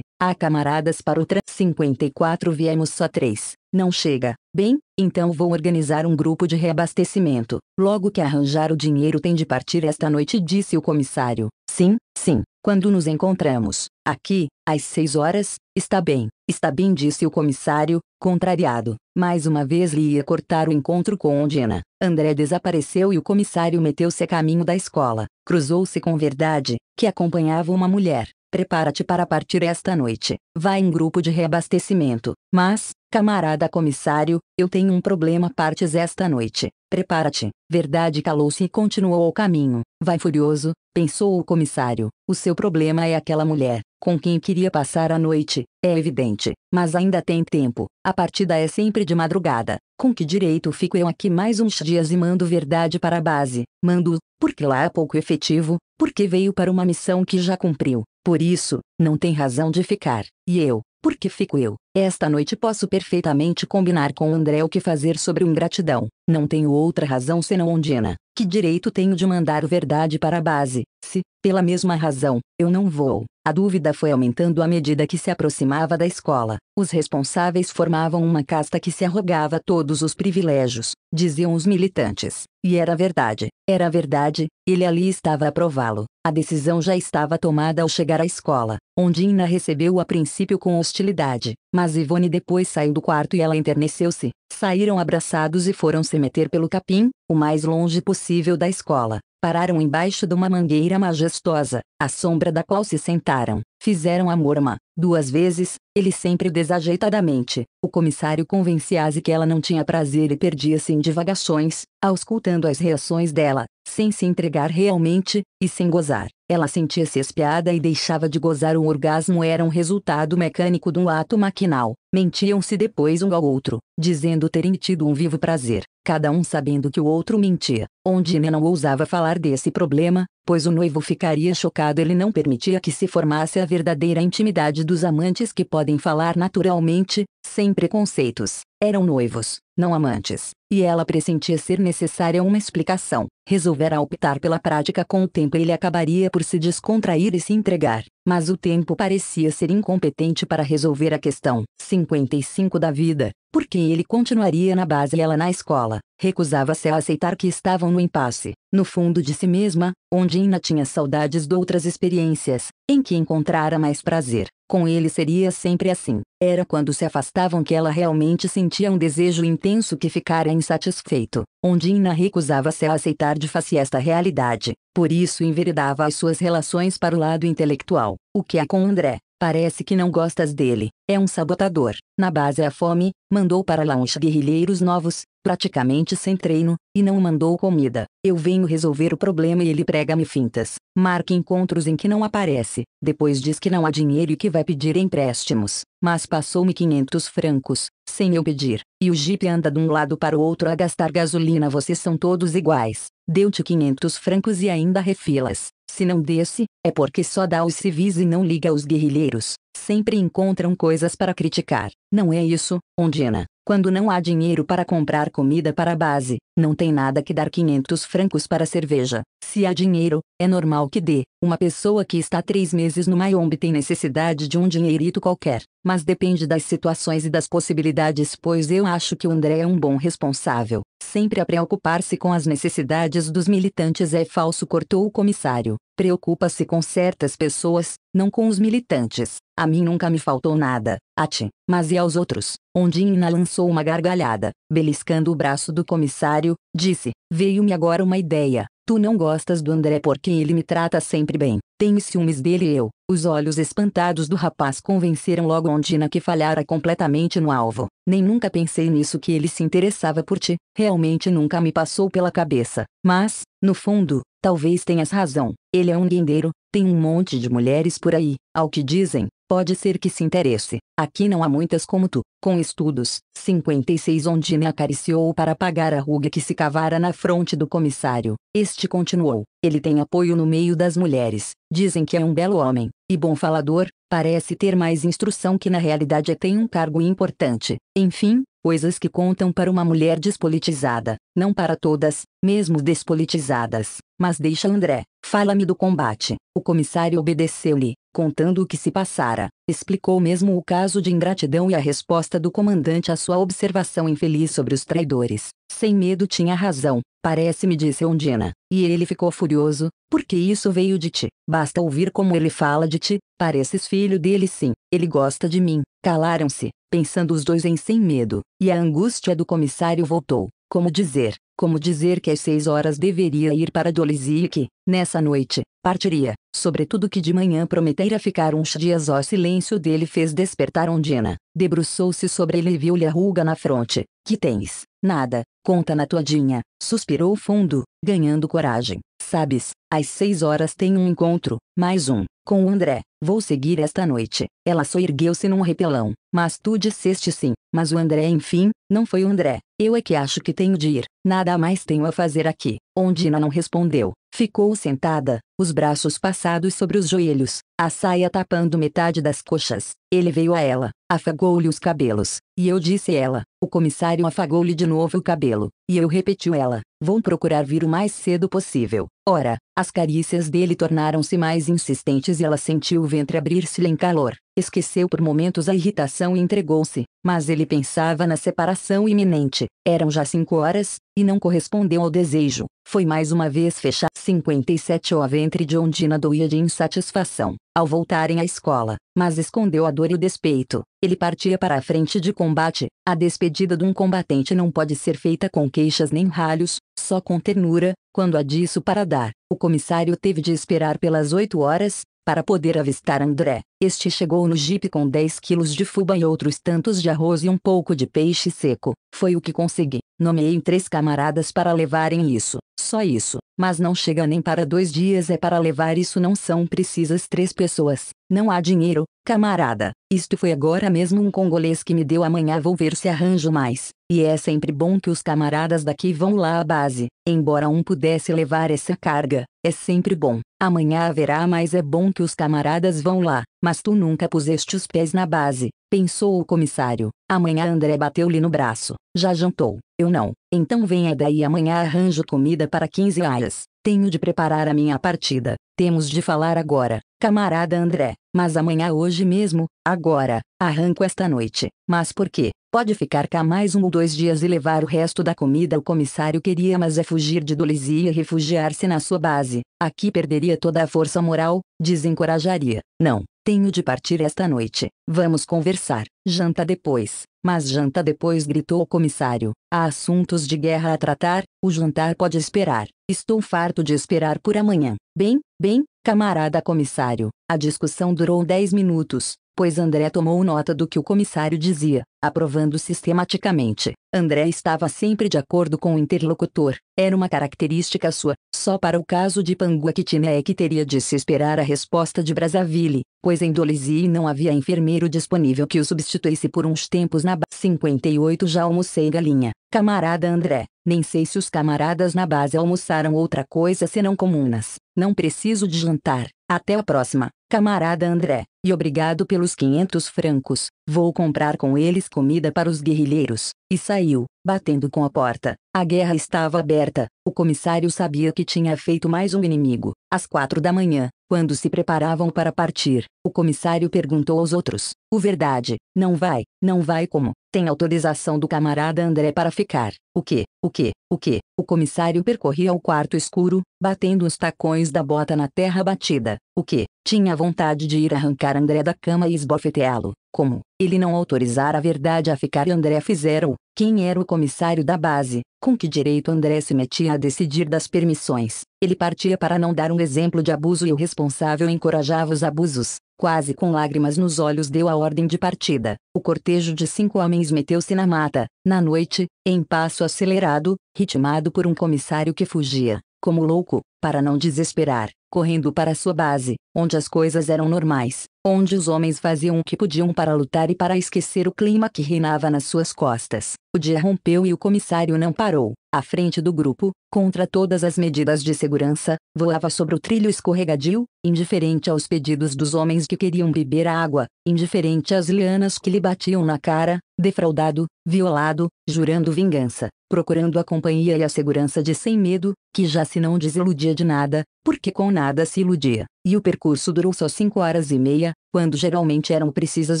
há camaradas para o trans 54 viemos só três, não chega, bem, então vou organizar um grupo de reabastecimento, logo que arranjar o dinheiro tem de partir esta noite disse o comissário, sim, sim, quando nos encontramos, aqui, às seis horas, está bem, está bem disse o comissário, contrariado, mais uma vez lhe ia cortar o encontro com Ondina, André desapareceu e o comissário meteu-se a caminho da escola cruzou-se com Verdade, que acompanhava uma mulher. Prepara-te para partir esta noite. Vá em grupo de reabastecimento. Mas, camarada comissário, eu tenho um problema partes esta noite. Prepara-te. Verdade calou-se e continuou o caminho. Vai furioso, pensou o comissário. O seu problema é aquela mulher com quem queria passar a noite, é evidente, mas ainda tem tempo. A partida é sempre de madrugada. Com que direito fico eu aqui mais uns dias e mando verdade para a base? Mando, porque lá é pouco efetivo, porque veio para uma missão que já cumpriu. Por isso, não tem razão de ficar. E eu, porque fico eu. Esta noite posso perfeitamente combinar com André o que fazer sobre um gratidão. Não tenho outra razão senão Ondina. Que direito tenho de mandar verdade para a base, se, pela mesma razão, eu não vou? A dúvida foi aumentando à medida que se aproximava da escola. Os responsáveis formavam uma casta que se arrogava todos os privilégios, diziam os militantes. E era verdade, era verdade, ele ali estava a prová-lo. A decisão já estava tomada ao chegar à escola. onde Ondina recebeu a princípio com hostilidade, mas Ivone depois saiu do quarto e ela enterneceu-se. Saíram abraçados e foram se meter pelo capim, o mais longe possível da escola pararam embaixo de uma mangueira majestosa, à sombra da qual se sentaram. Fizeram a morma, duas vezes, ele sempre desajeitadamente. O comissário convencia-se que ela não tinha prazer e perdia-se em divagações, auscultando as reações dela, sem se entregar realmente, e sem gozar. Ela sentia-se espiada e deixava de gozar. O orgasmo era um resultado mecânico de um ato maquinal. Mentiam-se depois um ao outro, dizendo terem tido um vivo prazer, cada um sabendo que o outro mentia. Ondina não ousava falar desse problema, pois o noivo ficaria chocado ele não permitia que se formasse a verdadeira intimidade dos amantes que podem falar naturalmente, sem preconceitos. Eram noivos, não amantes, e ela pressentia ser necessária uma explicação. Resolvera optar pela prática com o tempo ele acabaria por se descontrair e se entregar mas o tempo parecia ser incompetente para resolver a questão 55 da vida, porque ele continuaria na base e ela na escola. Recusava-se a aceitar que estavam no impasse, no fundo de si mesma, onde Ina tinha saudades de outras experiências, em que encontrara mais prazer. Com ele seria sempre assim. Era quando se afastavam que ela realmente sentia um desejo intenso que ficara insatisfeito. Ondina recusava-se a aceitar de face esta realidade. Por isso enveredava as suas relações para o lado intelectual. O que é com André? Parece que não gostas dele. É um sabotador. Na base a fome, mandou para lá uns guerrilheiros novos, praticamente sem treino, e não mandou comida. Eu venho resolver o problema e ele prega-me fintas. Marca encontros em que não aparece, depois diz que não há dinheiro e que vai pedir empréstimos. Mas passou-me 500 francos, sem eu pedir. E o jipe anda de um lado para o outro a gastar gasolina. Vocês são todos iguais. Deu-te 500 francos e ainda refilas. Se não desse, é porque só dá aos civis e não liga aos guerrilheiros sempre encontram coisas para criticar. Não é isso, Ondina. Quando não há dinheiro para comprar comida para a base, não tem nada que dar 500 francos para cerveja. Se há dinheiro, é normal que dê. Uma pessoa que está três meses no Mayombe tem necessidade de um dinheirito qualquer. Mas depende das situações e das possibilidades, pois eu acho que o André é um bom responsável. Sempre a preocupar-se com as necessidades dos militantes é falso, cortou o comissário. Preocupa-se com certas pessoas, não com os militantes. A mim nunca me faltou nada, a ti, mas e aos outros? Ondina lançou uma gargalhada, beliscando o braço do comissário, disse: Veio-me agora uma ideia. Tu não gostas do André porque ele me trata sempre bem. Tenho ciúmes dele e eu. Os olhos espantados do rapaz convenceram logo Ondina que falhara completamente no alvo. Nem nunca pensei nisso que ele se interessava por ti. Realmente nunca me passou pela cabeça. Mas, no fundo, Talvez tenhas razão. Ele é um guindeiro, tem um monte de mulheres por aí, ao que dizem, pode ser que se interesse. Aqui não há muitas como tu, com estudos. 56 Ondine acariciou para apagar a ruga que se cavara na fronte do comissário. Este continuou. Ele tem apoio no meio das mulheres. Dizem que é um belo homem, e bom falador, parece ter mais instrução que na realidade é tem um cargo importante. Enfim, coisas que contam para uma mulher despolitizada, não para todas, mesmo despolitizadas. Mas deixa André, fala-me do combate. O comissário obedeceu-lhe, contando o que se passara explicou mesmo o caso de ingratidão e a resposta do comandante à sua observação infeliz sobre os traidores. Sem medo tinha razão, parece-me disse Ondina, e ele ficou furioso, porque isso veio de ti. Basta ouvir como ele fala de ti, pareces filho dele sim, ele gosta de mim. Calaram-se, pensando os dois em sem medo, e a angústia do comissário voltou. Como dizer, como dizer que às seis horas deveria ir para Dolisie que, nessa noite, partiria, sobretudo que de manhã prometera ficar uns dias O silêncio dele fez despertar Ondina, debruçou-se sobre ele e viu-lhe a ruga na fronte, que tens, nada, conta na toadinha, suspirou fundo, ganhando coragem, sabes, às seis horas tenho um encontro, mais um, com o André, vou seguir esta noite, ela soergueu-se num repelão. Mas tu disseste sim. Mas o André, enfim, não foi o André. Eu é que acho que tenho de ir. Nada mais tenho a fazer aqui. Ondina não respondeu. Ficou sentada, os braços passados sobre os joelhos, a saia tapando metade das coxas. Ele veio a ela, afagou-lhe os cabelos. E eu disse ela. O comissário afagou-lhe de novo o cabelo. E eu repetiu ela. Vou procurar vir o mais cedo possível. Ora, as carícias dele tornaram-se mais insistentes e ela sentiu o ventre abrir-se-lhe em calor. Esqueceu por momentos a irritação e entregou-se, mas ele pensava na separação iminente. Eram já cinco horas, e não correspondeu ao desejo. Foi mais uma vez fechar 57 o ventre de Ondina doía de insatisfação, ao voltarem à escola, mas escondeu a dor e o despeito. Ele partia para a frente de combate. A despedida de um combatente não pode ser feita com queixas nem ralhos, só com ternura, quando há disso para dar. O comissário teve de esperar pelas oito horas, para poder avistar André. Este chegou no jipe com 10 quilos de fubá e outros tantos de arroz e um pouco de peixe seco. Foi o que consegui. Nomeei três camaradas para levarem isso. Só isso. Mas não chega nem para dois dias é para levar isso não são precisas três pessoas. Não há dinheiro, camarada. Isto foi agora mesmo um congolês que me deu amanhã vou ver se arranjo mais. E é sempre bom que os camaradas daqui vão lá à base. Embora um pudesse levar essa carga, é sempre bom. Amanhã haverá mas é bom que os camaradas vão lá. Mas tu nunca puseste os pés na base, pensou o comissário. Amanhã André bateu-lhe no braço. Já jantou? Eu não. Então venha daí amanhã arranjo comida para 15 aias. Tenho de preparar a minha partida. Temos de falar agora, camarada André. Mas amanhã hoje mesmo, agora, arranco esta noite. Mas por quê? Pode ficar cá mais um ou dois dias e levar o resto da comida. O comissário queria, mas é fugir de Dolizia e refugiar-se na sua base. Aqui perderia toda a força moral, desencorajaria. Não, tenho de partir esta noite. Vamos conversar. Janta depois. Mas janta depois, gritou o comissário. Há assuntos de guerra a tratar, o jantar pode esperar. Estou farto de esperar por amanhã. Bem, bem, camarada comissário. A discussão durou dez minutos, pois André tomou nota do que o comissário dizia, aprovando sistematicamente. André estava sempre de acordo com o interlocutor, era uma característica sua, só para o caso de tinha é que teria de se esperar a resposta de Brazzaville, pois em Dolizia não havia enfermeiro disponível que o substituísse por uns tempos na base. 58 Já almocei galinha, camarada André, nem sei se os camaradas na base almoçaram outra coisa senão comunas, não preciso de jantar, até a próxima camarada André, e obrigado pelos 500 francos, vou comprar com eles comida para os guerrilheiros. E saiu, batendo com a porta. A guerra estava aberta, o comissário sabia que tinha feito mais um inimigo. Às quatro da manhã, quando se preparavam para partir, o comissário perguntou aos outros: O verdade, não vai, não vai como? Tem autorização do camarada André para ficar. O que, o que, o que? O comissário percorria o quarto escuro, batendo os tacões da bota na terra batida. O que? Tinha vontade de ir arrancar André da cama e esbofeteá-lo. Como? Ele não autorizara a verdade a ficar e André fizera-o. Quem era o comissário da base? Com que direito André se metia a decidir das permissões? Ele partia para não dar um exemplo de abuso e o responsável encorajava os abusos. Quase com lágrimas nos olhos deu a ordem de partida. O cortejo de cinco homens meteu-se na mata, na noite, em passo acelerado, ritmado por um comissário que fugia, como louco, para não desesperar, correndo para sua base, onde as coisas eram normais, onde os homens faziam o que podiam para lutar e para esquecer o clima que reinava nas suas costas. O dia rompeu e o comissário não parou. À frente do grupo, contra todas as medidas de segurança, voava sobre o trilho escorregadio, indiferente aos pedidos dos homens que queriam beber água, indiferente às lianas que lhe batiam na cara, defraudado, violado, jurando vingança procurando a companhia e a segurança de sem medo, que já se não desiludia de nada, porque com nada se iludia, e o percurso durou só cinco horas e meia, quando geralmente eram precisas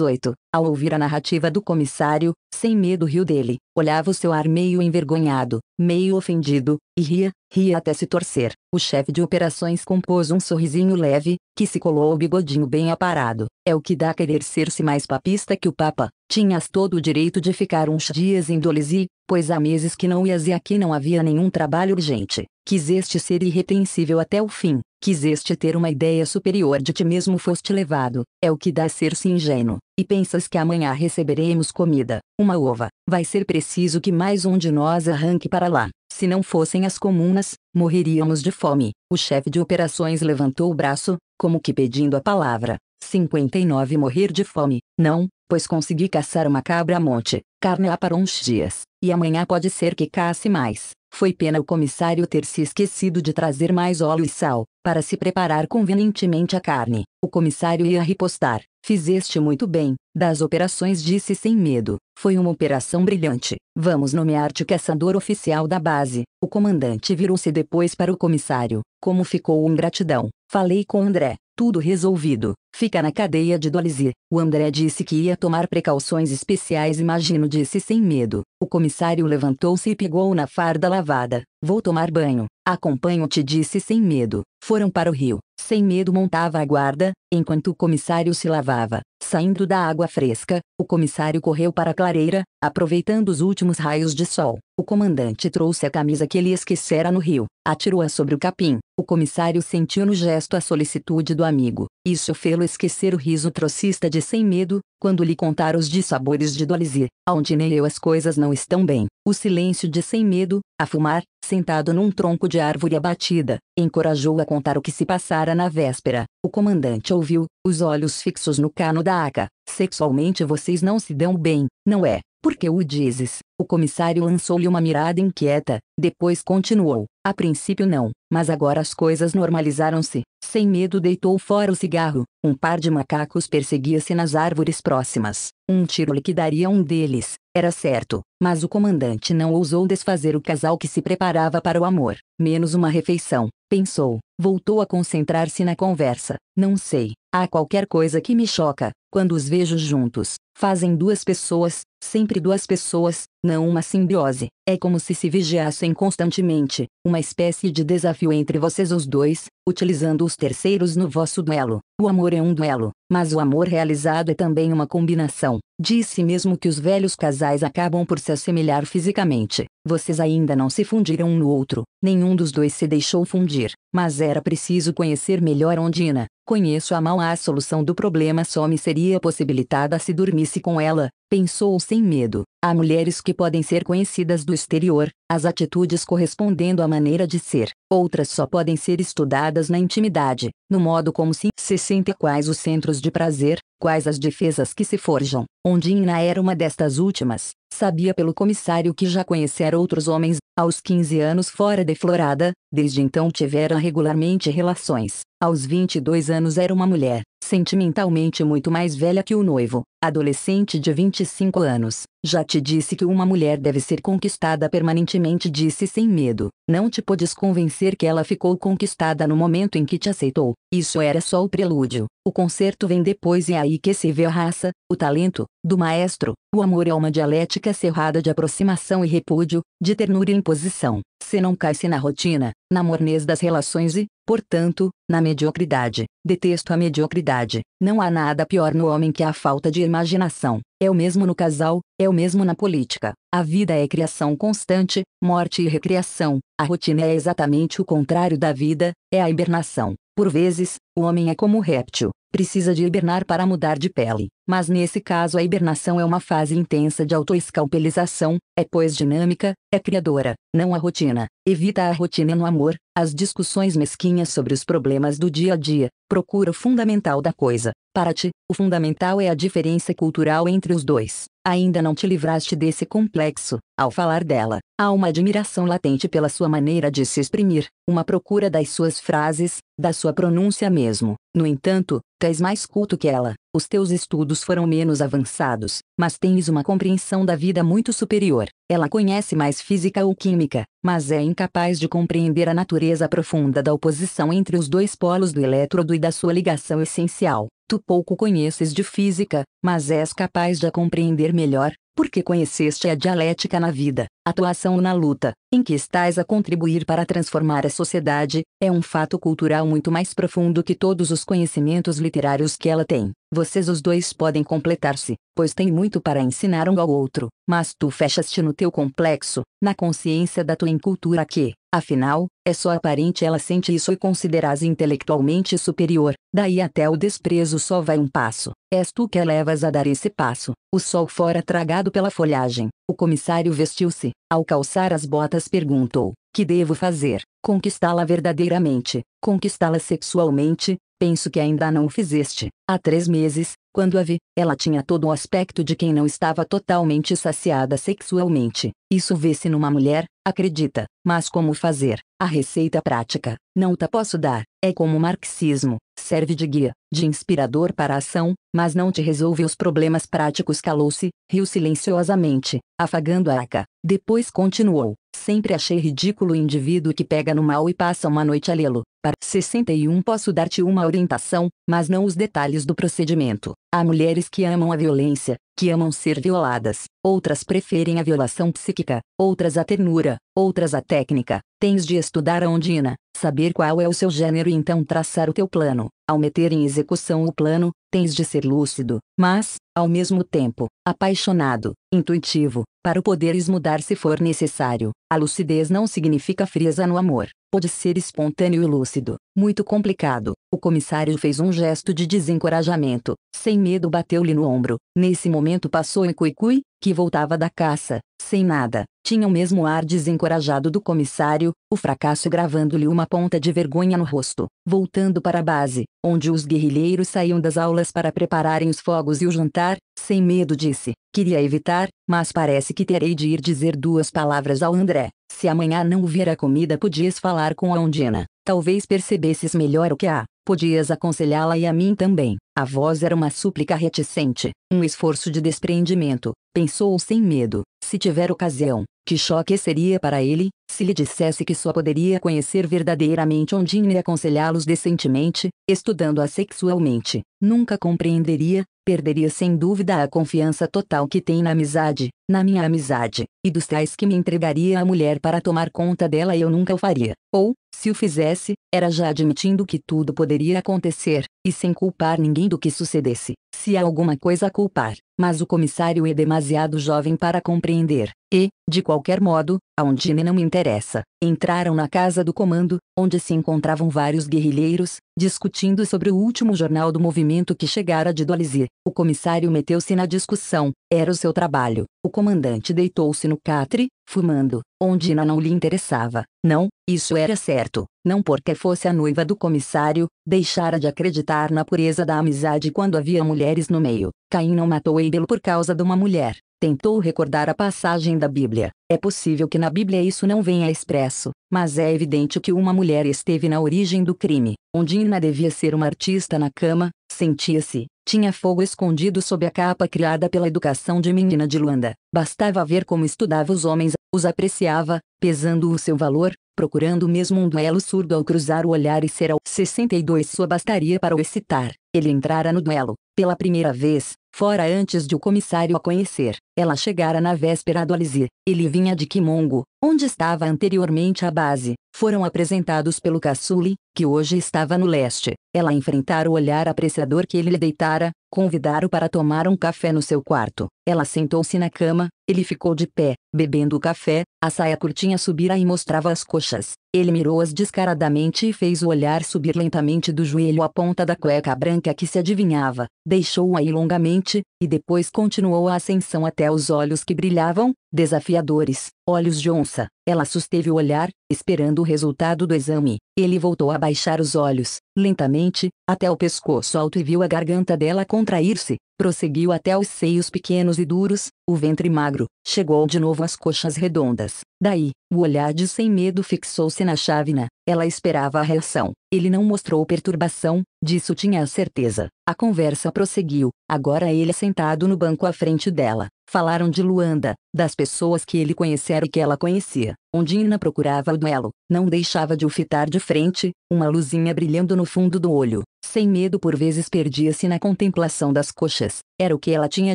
oito. Ao ouvir a narrativa do comissário, sem medo riu dele, olhava o seu ar meio envergonhado, meio ofendido, e ria, ria até se torcer. O chefe de operações compôs um sorrisinho leve, que se colou ao bigodinho bem aparado. É o que dá querer ser-se mais papista que o Papa. Tinhas todo o direito de ficar uns dias em Dolesi, pois há meses que não ias e aqui não havia nenhum trabalho urgente. Quiseste ser irrepreensível até o fim, quiseste ter uma ideia superior de ti mesmo foste levado, é o que dá ser-se ingênuo, e pensas que amanhã receberemos comida, uma ova, vai ser preciso que mais um de nós arranque para lá, se não fossem as comunas, morreríamos de fome, o chefe de operações levantou o braço, como que pedindo a palavra, 59 Morrer de fome, não, pois consegui caçar uma cabra a monte, carne há para uns dias, e amanhã pode ser que case mais. Foi pena o comissário ter se esquecido de trazer mais óleo e sal, para se preparar convenientemente a carne. O comissário ia ripostar. Fizeste muito bem, das operações disse sem medo. Foi uma operação brilhante. Vamos nomear-te caçador oficial da base. O comandante virou-se depois para o comissário. Como ficou o gratidão. Falei com André tudo resolvido. Fica na cadeia de Dolizir. O André disse que ia tomar precauções especiais, imagino, disse sem medo. O comissário levantou-se e pegou na farda lavada. Vou tomar banho. Acompanho-te, disse sem medo. Foram para o rio. Sem medo montava a guarda, enquanto o comissário se lavava. Saindo da água fresca, o comissário correu para a clareira, aproveitando os últimos raios de sol. O comandante trouxe a camisa que ele esquecera no rio, atirou-a sobre o capim. O comissário sentiu no gesto a solicitude do amigo. Isso fê-lo esquecer o riso trocista de sem medo, quando lhe contar os dissabores de Dolizir, aonde nem eu as coisas não estão bem. O silêncio de sem medo, a fumar, sentado num tronco de árvore abatida, encorajou a contar o que se passara na véspera. O comandante ouviu, os olhos fixos no cano da aca. Sexualmente vocês não se dão bem, não é? Por que o dizes? O comissário lançou-lhe uma mirada inquieta, depois continuou. A princípio não, mas agora as coisas normalizaram-se. Sem medo deitou fora o cigarro. Um par de macacos perseguia-se nas árvores próximas. Um tiro liquidaria um deles, era certo, mas o comandante não ousou desfazer o casal que se preparava para o amor. Menos uma refeição, pensou voltou a concentrar-se na conversa. Não sei. Há qualquer coisa que me choca, quando os vejo juntos. Fazem duas pessoas, sempre duas pessoas, não uma simbiose. É como se se vigiassem constantemente, uma espécie de desafio entre vocês os dois, utilizando os terceiros no vosso duelo. O amor é um duelo, mas o amor realizado é também uma combinação. Disse mesmo que os velhos casais acabam por se assemelhar fisicamente. Vocês ainda não se fundiram um no outro, nenhum dos dois se deixou fundir, mas é era preciso conhecer melhor Ondina. Conheço a mal a solução do problema só me seria possibilitada se dormisse com ela, pensou sem medo. Há mulheres que podem ser conhecidas do exterior, as atitudes correspondendo à maneira de ser. Outras só podem ser estudadas na intimidade, no modo como se, se sente quais os centros de prazer, quais as defesas que se forjam. Ondina era uma destas últimas. Sabia pelo comissário que já conhecera outros homens aos 15 anos fora deflorada, desde então tiveram regularmente relações. Aos 22 anos era uma mulher sentimentalmente muito mais velha que o noivo, adolescente de 25 anos. Já te disse que uma mulher deve ser conquistada permanentemente, disse sem medo. Não te podes convencer que ela ficou conquistada no momento em que te aceitou. Isso era só o prelúdio. O concerto vem depois e é aí que se vê a raça, o talento, do maestro. O amor é uma dialética cerrada de aproximação e repúdio, de ternura e imposição. Se não cai-se na rotina, na mornez das relações e, Portanto, na mediocridade, detesto a mediocridade. Não há nada pior no homem que a falta de imaginação. É o mesmo no casal, é o mesmo na política. A vida é criação constante, morte e recriação. A rotina é exatamente o contrário da vida, é a hibernação. Por vezes, o homem é como o réptil, precisa de hibernar para mudar de pele, mas nesse caso a hibernação é uma fase intensa de autoescalpelização, é pois dinâmica, é criadora, não a rotina. Evita a rotina no amor, as discussões mesquinhas sobre os problemas do dia a dia, procura o fundamental da coisa. Para ti, o fundamental é a diferença cultural entre os dois. Ainda não te livraste desse complexo. Ao falar dela, há uma admiração latente pela sua maneira de se exprimir, uma procura das suas frases, da sua pronúncia mesmo. No entanto, tens mais culto que ela. Os teus estudos foram menos avançados, mas tens uma compreensão da vida muito superior. Ela conhece mais física ou química, mas é incapaz de compreender a natureza profunda da oposição entre os dois polos do elétrodo e da sua ligação essencial. Tu pouco conheces de física, mas és capaz de a compreender melhor, porque conheceste a dialética na vida, a tua ação na luta, em que estás a contribuir para transformar a sociedade, é um fato cultural muito mais profundo que todos os conhecimentos literários que ela tem. Vocês os dois podem completar-se, pois têm muito para ensinar um ao outro, mas tu fechas-te no teu complexo, na consciência da tua incultura que, afinal, é só aparente ela sente isso e consideras intelectualmente superior, daí até o desprezo só vai um passo, és tu que a levas a dar esse passo, o sol fora tragado pela folhagem, o comissário vestiu-se, ao calçar as botas perguntou, que devo fazer, conquistá-la verdadeiramente, conquistá-la sexualmente, Penso que ainda não o fizeste. Há três meses, quando a vi, ela tinha todo o aspecto de quem não estava totalmente saciada sexualmente. Isso vê-se numa mulher, acredita, mas como fazer? A receita prática, não te posso dar. É como o marxismo, serve de guia, de inspirador para a ação, mas não te resolve os problemas práticos. Calou-se, riu silenciosamente, afagando a aca. Depois continuou sempre achei ridículo o indivíduo que pega no mal e passa uma noite a lê-lo. Para 61 posso dar-te uma orientação, mas não os detalhes do procedimento. Há mulheres que amam a violência, que amam ser violadas. Outras preferem a violação psíquica, outras a ternura, outras a técnica. Tens de estudar a ondina, saber qual é o seu gênero e então traçar o teu plano. Ao meter em execução o plano, tens de ser lúcido, mas, ao mesmo tempo, apaixonado, intuitivo, para o poderes mudar se for necessário. A lucidez não significa frieza no amor. Pode ser espontâneo e lúcido. Muito complicado. O comissário fez um gesto de desencorajamento. Sem medo bateu-lhe no ombro. Nesse momento passou em Cuicui, que voltava da caça, sem nada, tinha o mesmo ar desencorajado do comissário, o fracasso gravando-lhe uma ponta de vergonha no rosto. Voltando para a base, onde os guerrilheiros saíam das aulas para prepararem os fogos e o jantar, sem medo disse: Queria evitar, mas parece que terei de ir dizer duas palavras ao André. Se amanhã não houver a comida, podias falar com a Ondina. Talvez percebesses melhor o que há. Podias aconselhá-la e a mim também. A voz era uma súplica reticente, um esforço de desprendimento. pensou sem medo se tiver ocasião, que choque seria para ele, se lhe dissesse que só poderia conhecer verdadeiramente Ondine e aconselhá-los decentemente, estudando-a sexualmente. Nunca compreenderia, perderia sem dúvida a confiança total que tem na amizade, na minha amizade, e dos tais que me entregaria à mulher para tomar conta dela eu nunca o faria. Ou, se o fizesse, era já admitindo que tudo poderia acontecer, e sem culpar ninguém do que sucedesse. Se há alguma coisa a culpar, mas o comissário é demasiado jovem para compreender e, de qualquer modo, a Undine não me interessa. Entraram na casa do comando, onde se encontravam vários guerrilheiros, discutindo sobre o último jornal do movimento que chegara de Dolizir. O comissário meteu-se na discussão, era o seu trabalho. O comandante deitou-se no catre, fumando. Ondina não lhe interessava. Não, isso era certo. Não porque fosse a noiva do comissário, deixara de acreditar na pureza da amizade quando havia mulheres no meio. Caim não matou Abel por causa de uma mulher tentou recordar a passagem da Bíblia. É possível que na Bíblia isso não venha expresso, mas é evidente que uma mulher esteve na origem do crime. Ondina devia ser uma artista na cama, sentia-se, tinha fogo escondido sob a capa criada pela educação de menina de Luanda. Bastava ver como estudava os homens, os apreciava, pesando o seu valor, procurando mesmo um duelo surdo ao cruzar o olhar e ser ao 62 sua bastaria para o excitar. Ele entrara no duelo, pela primeira vez, fora antes de o comissário a conhecer. Ela chegara na véspera do Alize. Ele vinha de Kimongo, onde estava anteriormente a base. Foram apresentados pelo Kassuli, que hoje estava no leste. Ela enfrentara o olhar apreciador que ele lhe deitara, convidara-o para tomar um café no seu quarto. Ela sentou-se na cama, ele ficou de pé, bebendo o café, a saia curtinha subira e mostrava as coxas. Ele mirou-as descaradamente e fez o olhar subir lentamente do joelho à ponta da cueca branca que se adivinhava. Deixou-a ir longamente e depois continuou a ascensão até os olhos que brilhavam, desafiadores, olhos de onça. Ela susteve o olhar, esperando o resultado do exame. Ele voltou a baixar os olhos, lentamente, até o pescoço alto e viu a garganta dela contrair-se. Prosseguiu até os seios pequenos e duros, o ventre magro. Chegou de novo às coxas redondas. Daí, o olhar de sem medo fixou-se na chávena. Ela esperava a reação. Ele não mostrou perturbação, disso tinha a certeza. A conversa prosseguiu, agora ele sentado no banco à frente dela. Falaram de Luanda, das pessoas que ele conhecera e que ela conhecia. Ondina procurava o duelo, não deixava de o fitar de frente, uma luzinha brilhando no fundo do olho. Sem medo por vezes perdia-se na contemplação das coxas, era o que ela tinha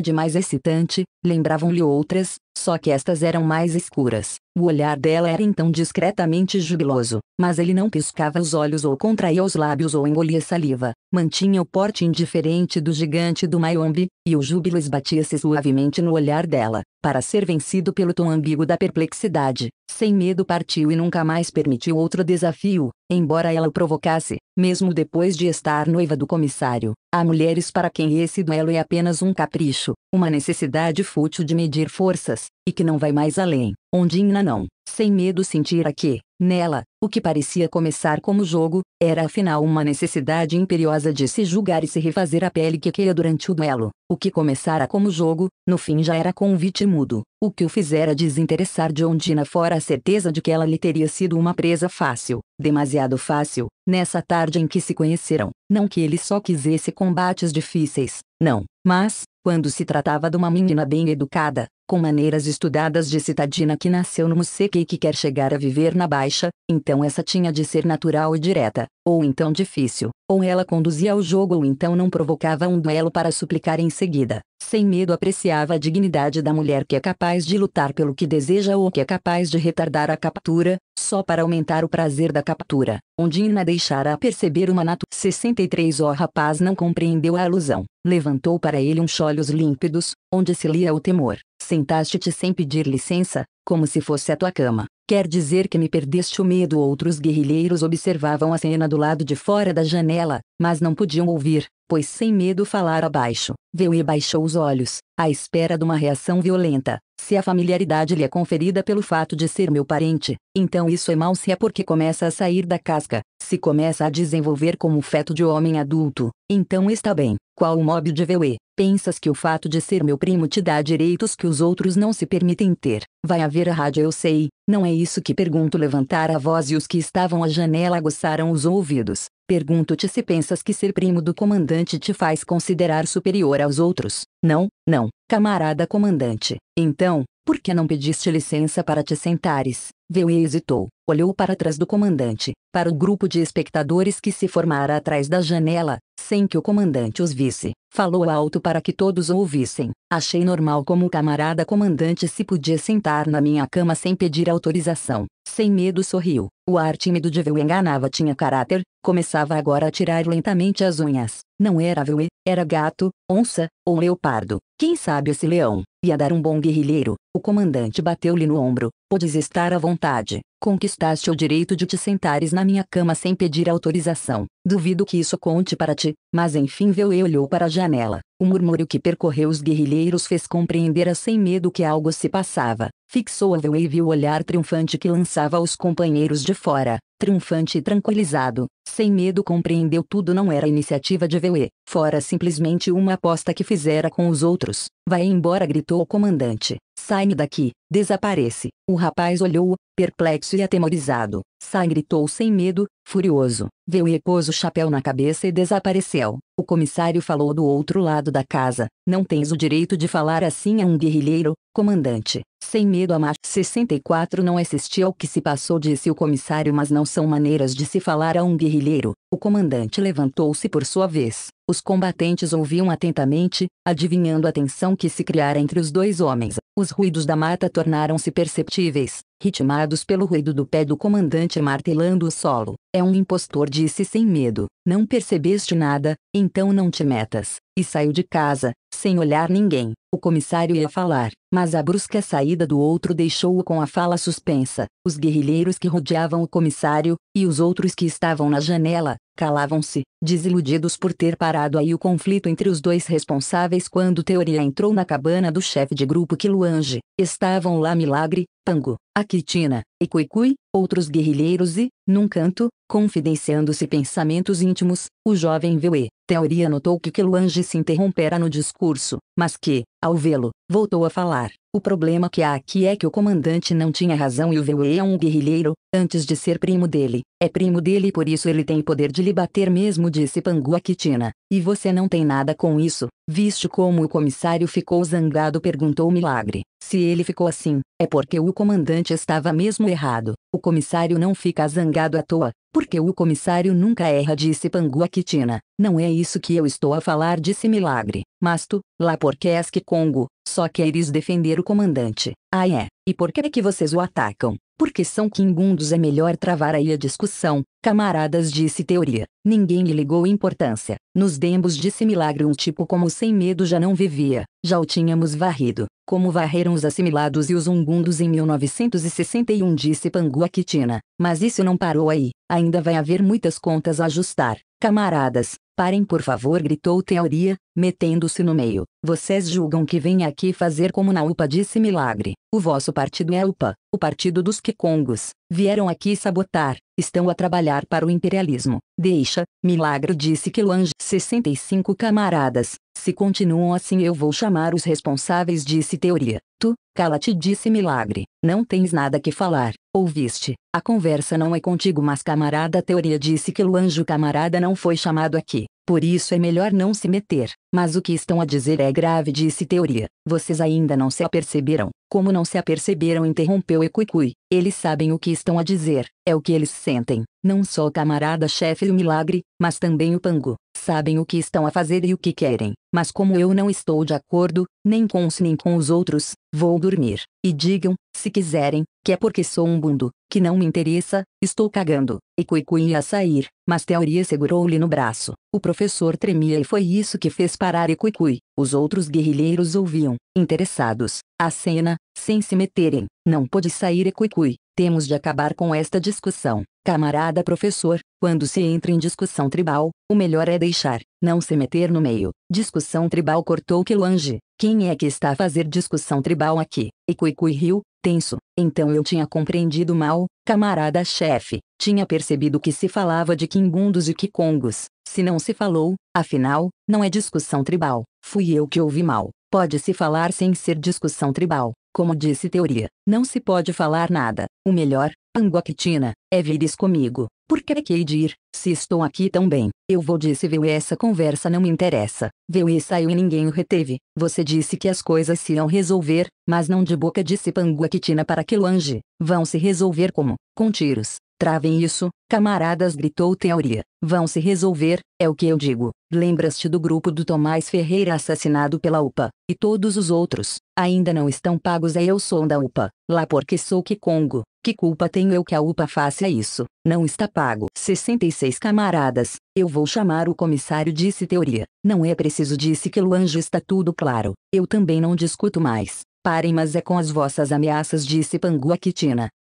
de mais excitante, lembravam-lhe outras, só que estas eram mais escuras. O olhar dela era então discretamente jubiloso, mas ele não piscava os olhos ou contraía os lábios ou engolia saliva, mantinha o porte indiferente do gigante do Mayombe, e o júbilo esbatia-se suavemente no olhar dela, para ser vencido pelo tom ambíguo da perplexidade. Sem medo partiu e nunca mais permitiu outro desafio, embora ela o provocasse, mesmo depois de estar noiva do comissário. Há mulheres para quem esse duelo é apenas um capricho, uma necessidade fútil de medir forças, e que não vai mais além. Ondina não sem medo sentira que, nela, o que parecia começar como jogo, era afinal uma necessidade imperiosa de se julgar e se refazer a pele que queia durante o duelo. O que começara como jogo, no fim já era convite mudo, o que o fizera desinteressar de Ondina fora a certeza de que ela lhe teria sido uma presa fácil, demasiado fácil, nessa tarde em que se conheceram. Não que ele só quisesse combates difíceis, não, mas, quando se tratava de uma menina bem educada, com maneiras estudadas de citadina que nasceu no Museque e que quer chegar a viver na Baixa, então essa tinha de ser natural e direta, ou então difícil, ou ela conduzia o jogo ou então não provocava um duelo para suplicar em seguida. Sem medo apreciava a dignidade da mulher que é capaz de lutar pelo que deseja ou que é capaz de retardar a captura, só para aumentar o prazer da captura. Ondina deixara perceber uma natu. 63 O rapaz não compreendeu a alusão. Levantou para ele uns olhos límpidos, onde se lia o temor. Sentaste-te sem pedir licença, como se fosse a tua cama. Quer dizer que me perdeste o medo. Outros guerrilheiros observavam a cena do lado de fora da janela, mas não podiam ouvir pois sem medo falar abaixo, Viu e baixou os olhos, à espera de uma reação violenta. Se a familiaridade lhe é conferida pelo fato de ser meu parente, então isso é se é porque começa a sair da casca, se começa a desenvolver como feto de homem adulto, então está bem. Qual o mob de Veuê, Pensas que o fato de ser meu primo te dá direitos que os outros não se permitem ter. Vai haver a rádio, eu sei. Não é isso que pergunto. Levantar a voz e os que estavam à janela aguçaram os ouvidos. Pergunto-te se pensas que ser primo do comandante te faz considerar superior aos outros. Não, não, camarada comandante. Então, por que não pediste licença para te sentares? Veu e hesitou olhou para trás do comandante, para o grupo de espectadores que se formara atrás da janela, sem que o comandante os visse. Falou alto para que todos ouvissem. Achei normal como o camarada comandante se podia sentar na minha cama sem pedir autorização. Sem medo sorriu. O ar tímido de Vel enganava tinha caráter, começava agora a tirar lentamente as unhas. Não era Vel, era gato, onça, ou leopardo. Quem sabe esse leão? Ia dar um bom guerrilheiro. O comandante bateu-lhe no ombro. Podes estar à vontade. Conquistaste o direito de te sentares na minha cama sem pedir autorização. Duvido que isso conte para ti, mas enfim Veuê e olhou para a janela. O murmúrio que percorreu os guerrilheiros fez compreender a sem medo que algo se passava. Fixou a Veuê e viu o olhar triunfante que lançava aos companheiros de fora. Triunfante e tranquilizado, sem medo compreendeu tudo não era iniciativa de Veuê, fora simplesmente uma aposta que fizera com os outros. Vai embora gritou o comandante. Sai-me daqui, desaparece. O rapaz olhou, perplexo e atemorizado. Sai gritou sem medo, Furioso, veio e pôs o chapéu na cabeça e desapareceu. O comissário falou do outro lado da casa. Não tens o direito de falar assim a um guerrilheiro, comandante. Sem medo a 64 não assisti ao que se passou, disse o comissário, mas não são maneiras de se falar a um guerrilheiro. O comandante levantou-se por sua vez. Os combatentes ouviam atentamente, adivinhando a tensão que se criara entre os dois homens. Os ruídos da mata tornaram-se perceptíveis, ritmados pelo ruído do pé do comandante martelando o solo. É um impostor, disse sem medo. Não percebeste nada, em então não te metas, e saiu de casa, sem olhar ninguém. O comissário ia falar, mas a brusca saída do outro deixou-o com a fala suspensa. Os guerrilheiros que rodeavam o comissário, e os outros que estavam na janela, calavam-se, desiludidos por ter parado aí o conflito entre os dois responsáveis quando Teoria entrou na cabana do chefe de grupo Quiluange. Estavam lá Milagre, Pango, Aquitina, e Cuicui, outros guerrilheiros e, num canto, confidenciando-se pensamentos íntimos, o jovem Veue. Teoria notou que Quiluange se interrompera no discurso, mas que, ao vê-lo, voltou a falar. O problema que há aqui é que o comandante não tinha razão e o Veue é um guerrilheiro, antes de ser primo dele. É primo dele e por isso ele tem poder de lhe bater mesmo disse Pangua Kitina. E você não tem nada com isso, visto como o comissário ficou zangado perguntou Milagre. Se ele ficou assim, é porque o comandante estava mesmo errado. O comissário não fica zangado à toa, porque o comissário nunca erra disse Panguaquitina, não é isso que eu estou a falar disse Milagre, mas tu, lá porque és que Congo, só queres defender o comandante, ah é, e por que é que vocês o atacam? Porque são quingundos é melhor travar aí a discussão. Camaradas disse teoria. Ninguém lhe ligou importância. Nos dembos disse milagre um tipo como sem medo já não vivia. Já o tínhamos varrido. Como varreram os assimilados e os ungundos em 1961 disse Pangu Aquitina. Mas isso não parou aí. Ainda vai haver muitas contas a ajustar. Camaradas, parem por favor gritou Teoria, metendo-se no meio. Vocês julgam que vem aqui fazer como na UPA disse Milagre. O vosso partido é UPA o partido dos Kikongos, vieram aqui sabotar, estão a trabalhar para o imperialismo. Deixa, milagre disse que Luange. 65 camaradas, se continuam assim eu vou chamar os responsáveis disse Teoria. Tu, cala-te disse milagre, não tens nada que falar, ouviste, a conversa não é contigo mas camarada Teoria disse que Luange o camarada não foi chamado aqui, por isso é melhor não se meter. Mas o que estão a dizer é grave, disse Teoria. Vocês ainda não se aperceberam. Como não se aperceberam, interrompeu Ecuicui. Eles sabem o que estão a dizer, é o que eles sentem. Não só o camarada-chefe e o milagre, mas também o pango. Sabem o que estão a fazer e o que querem. Mas como eu não estou de acordo, nem com os nem com os outros, vou dormir. E digam, se quiserem, que é porque sou um bundo que não me interessa, estou cagando. E Cuicu ia sair, mas Teoria segurou-lhe no braço. O professor tremia e foi isso que fez parar Cuicui. Os outros guerrilheiros ouviam, interessados. A cena, sem se meterem, não pôde sair Cuicui. Temos de acabar com esta discussão. Camarada professor, quando se entra em discussão tribal, o melhor é deixar, não se meter no meio. Discussão tribal cortou Quilange. Quem é que está a fazer discussão tribal aqui? e Cuicui riu, tenso, então eu tinha compreendido mal, camarada-chefe, tinha percebido que se falava de quimbundos e quicongos, se não se falou, afinal, não é discussão tribal, fui eu que ouvi mal, pode-se falar sem ser discussão tribal, como disse teoria, não se pode falar nada, o melhor, Angoquitina, é vires comigo, por que é hei de ir, se estou aqui tão bem? Eu vou disse viu essa conversa não me interessa. Viu e saiu e ninguém o reteve. Você disse que as coisas se iam resolver, mas não de boca disse Panguaquitina para que longe. Vão se resolver como? Com tiros. Travem isso, camaradas gritou Teoria. Vão se resolver, é o que eu digo. Lembras-te do grupo do Tomás Ferreira assassinado pela UPA, e todos os outros, ainda não estão pagos é eu sou da UPA, lá porque sou Kikongo. Que culpa tenho eu que a UPA faça isso? Não está pago. 66 camaradas, eu vou chamar o comissário disse Teoria. Não é preciso disse que Luanjo está tudo claro. Eu também não discuto mais. Parem mas é com as vossas ameaças disse Pangu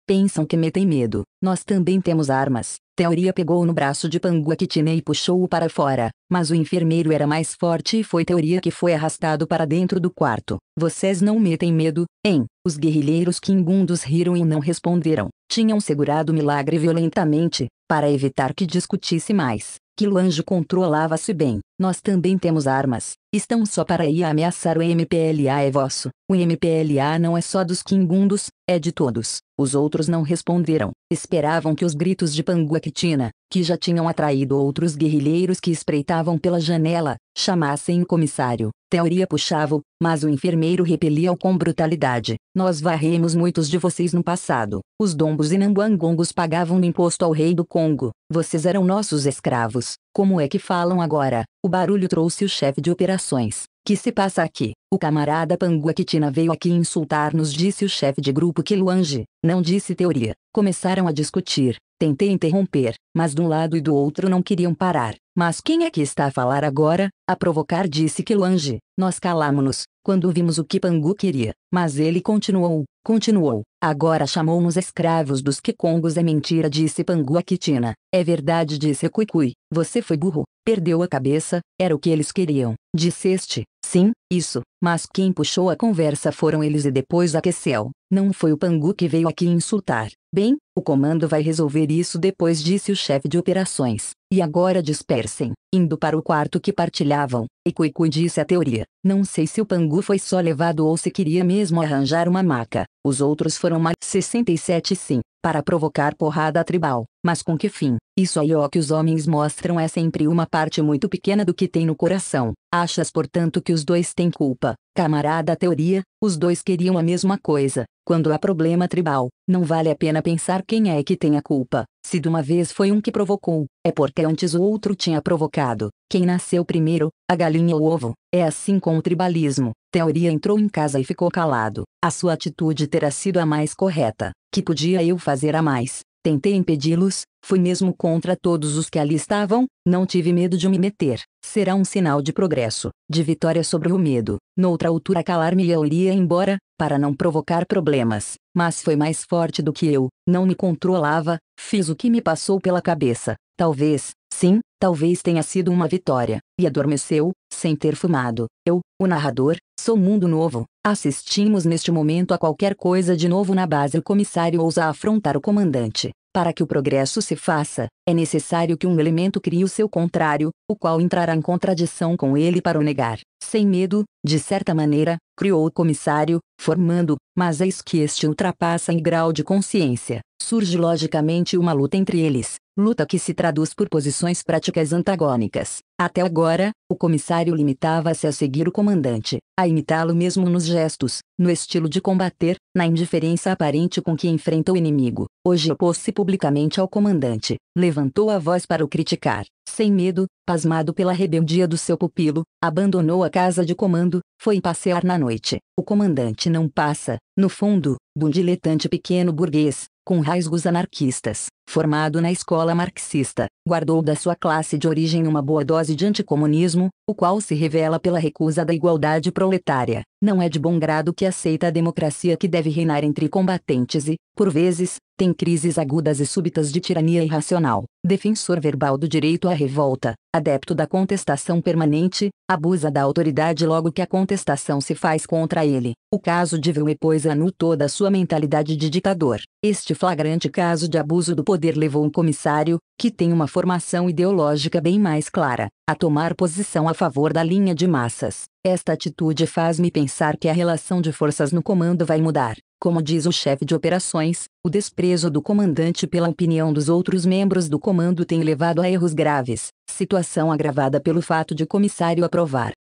Pensam que metem medo. Nós também temos armas. Teoria pegou no braço de Panguakitina e puxou-o para fora, mas o enfermeiro era mais forte e foi Teoria que foi arrastado para dentro do quarto. Vocês não metem medo, hein? Os guerrilheiros quingundos riram e não responderam. Tinham segurado o milagre violentamente, para evitar que discutisse mais. Que anjo controlava-se bem. Nós também temos armas estão só para ir ameaçar o MPLA é vosso. O MPLA não é só dos quimbundos, é de todos. Os outros não responderam. Esperavam que os gritos de Panguaquitina, que já tinham atraído outros guerrilheiros que espreitavam pela janela, chamassem o comissário. Teoria puxava-o, mas o enfermeiro repelia-o com brutalidade. Nós varremos muitos de vocês no passado. Os dombos e nambuangongos pagavam imposto ao rei do Congo. Vocês eram nossos escravos. Como é que falam agora? O barulho trouxe o chefe de operações. Que se passa aqui? O camarada Panguakitina veio aqui insultar-nos, disse o chefe de grupo Quiluange. Não disse teoria. Começaram a discutir. Tentei interromper, mas de um lado e do outro não queriam parar. Mas quem é que está a falar agora? A provocar disse que Lange. Nós calámonos quando vimos o que Pangu queria. Mas ele continuou, continuou. Agora chamou-nos escravos dos Kikongos é mentira disse Pangu a Kitina. É verdade disse Cuicui. Você foi burro, perdeu a cabeça, era o que eles queriam. Disseste, Sim, isso, mas quem puxou a conversa foram eles e depois aqueceu. Não foi o Pangu que veio aqui insultar. Bem, o comando vai resolver isso depois disse o chefe de operações. E agora dispersem, indo para o quarto que partilhavam. E Cuicu disse a teoria. Não sei se o Pangu foi só levado ou se queria mesmo arranjar uma maca. Os outros foram mais 67 sim, para provocar porrada tribal. Mas com que fim? Isso aí ó que os homens mostram é sempre uma parte muito pequena do que tem no coração. Achas portanto que os dois têm culpa, Camarada teoria, os dois queriam a mesma coisa. Quando há problema tribal, não vale a pena pensar quem é que tem a culpa. Se de uma vez foi um que provocou, é porque antes o outro tinha provocado. Quem nasceu primeiro, a galinha ou o ovo. É assim com o tribalismo. Teoria entrou em casa e ficou calado. A sua atitude terá sido a mais correta. Que podia eu fazer a mais? Tentei impedi-los, fui mesmo contra todos os que ali estavam, não tive medo de me meter. Será um sinal de progresso, de vitória sobre o medo. Noutra altura calar-me e eu iria embora, para não provocar problemas. Mas foi mais forte do que eu, não me controlava, fiz o que me passou pela cabeça. Talvez, sim, talvez tenha sido uma vitória. E adormeceu, sem ter fumado. Eu, o narrador, Começou mundo novo. Assistimos neste momento a qualquer coisa de novo na base. O comissário ousa afrontar o comandante. Para que o progresso se faça, é necessário que um elemento crie o seu contrário, o qual entrará em contradição com ele para o negar. Sem medo, de certa maneira, criou o comissário, formando, mas eis que este ultrapassa em grau de consciência. Surge logicamente uma luta entre eles, luta que se traduz por posições práticas antagônicas. Até agora, o comissário limitava-se a seguir o comandante, a imitá-lo mesmo nos gestos, no estilo de combater, na indiferença aparente com que enfrenta o inimigo. Hoje opôs-se publicamente ao comandante, levantou a voz para o criticar. Sem medo, pasmado pela rebeldia do seu pupilo, abandonou a casa de comando, foi passear na noite. O comandante não passa, no fundo, de um diletante pequeno burguês, com rasgos anarquistas formado na escola marxista, guardou da sua classe de origem uma boa dose de anticomunismo, o qual se revela pela recusa da igualdade proletária. Não é de bom grado que aceita a democracia que deve reinar entre combatentes e, por vezes, tem crises agudas e súbitas de tirania irracional. Defensor verbal do direito à revolta, adepto da contestação permanente, abusa da autoridade logo que a contestação se faz contra ele. O caso de Villepôs anulou toda a sua mentalidade de ditador. Este flagrante caso de abuso do poder poder levou um comissário, que tem uma formação ideológica bem mais clara, a tomar posição a favor da linha de massas. Esta atitude faz-me pensar que a relação de forças no comando vai mudar. Como diz o chefe de operações, o desprezo do comandante pela opinião dos outros membros do comando tem levado a erros graves, situação agravada pelo fato de comissário aprovar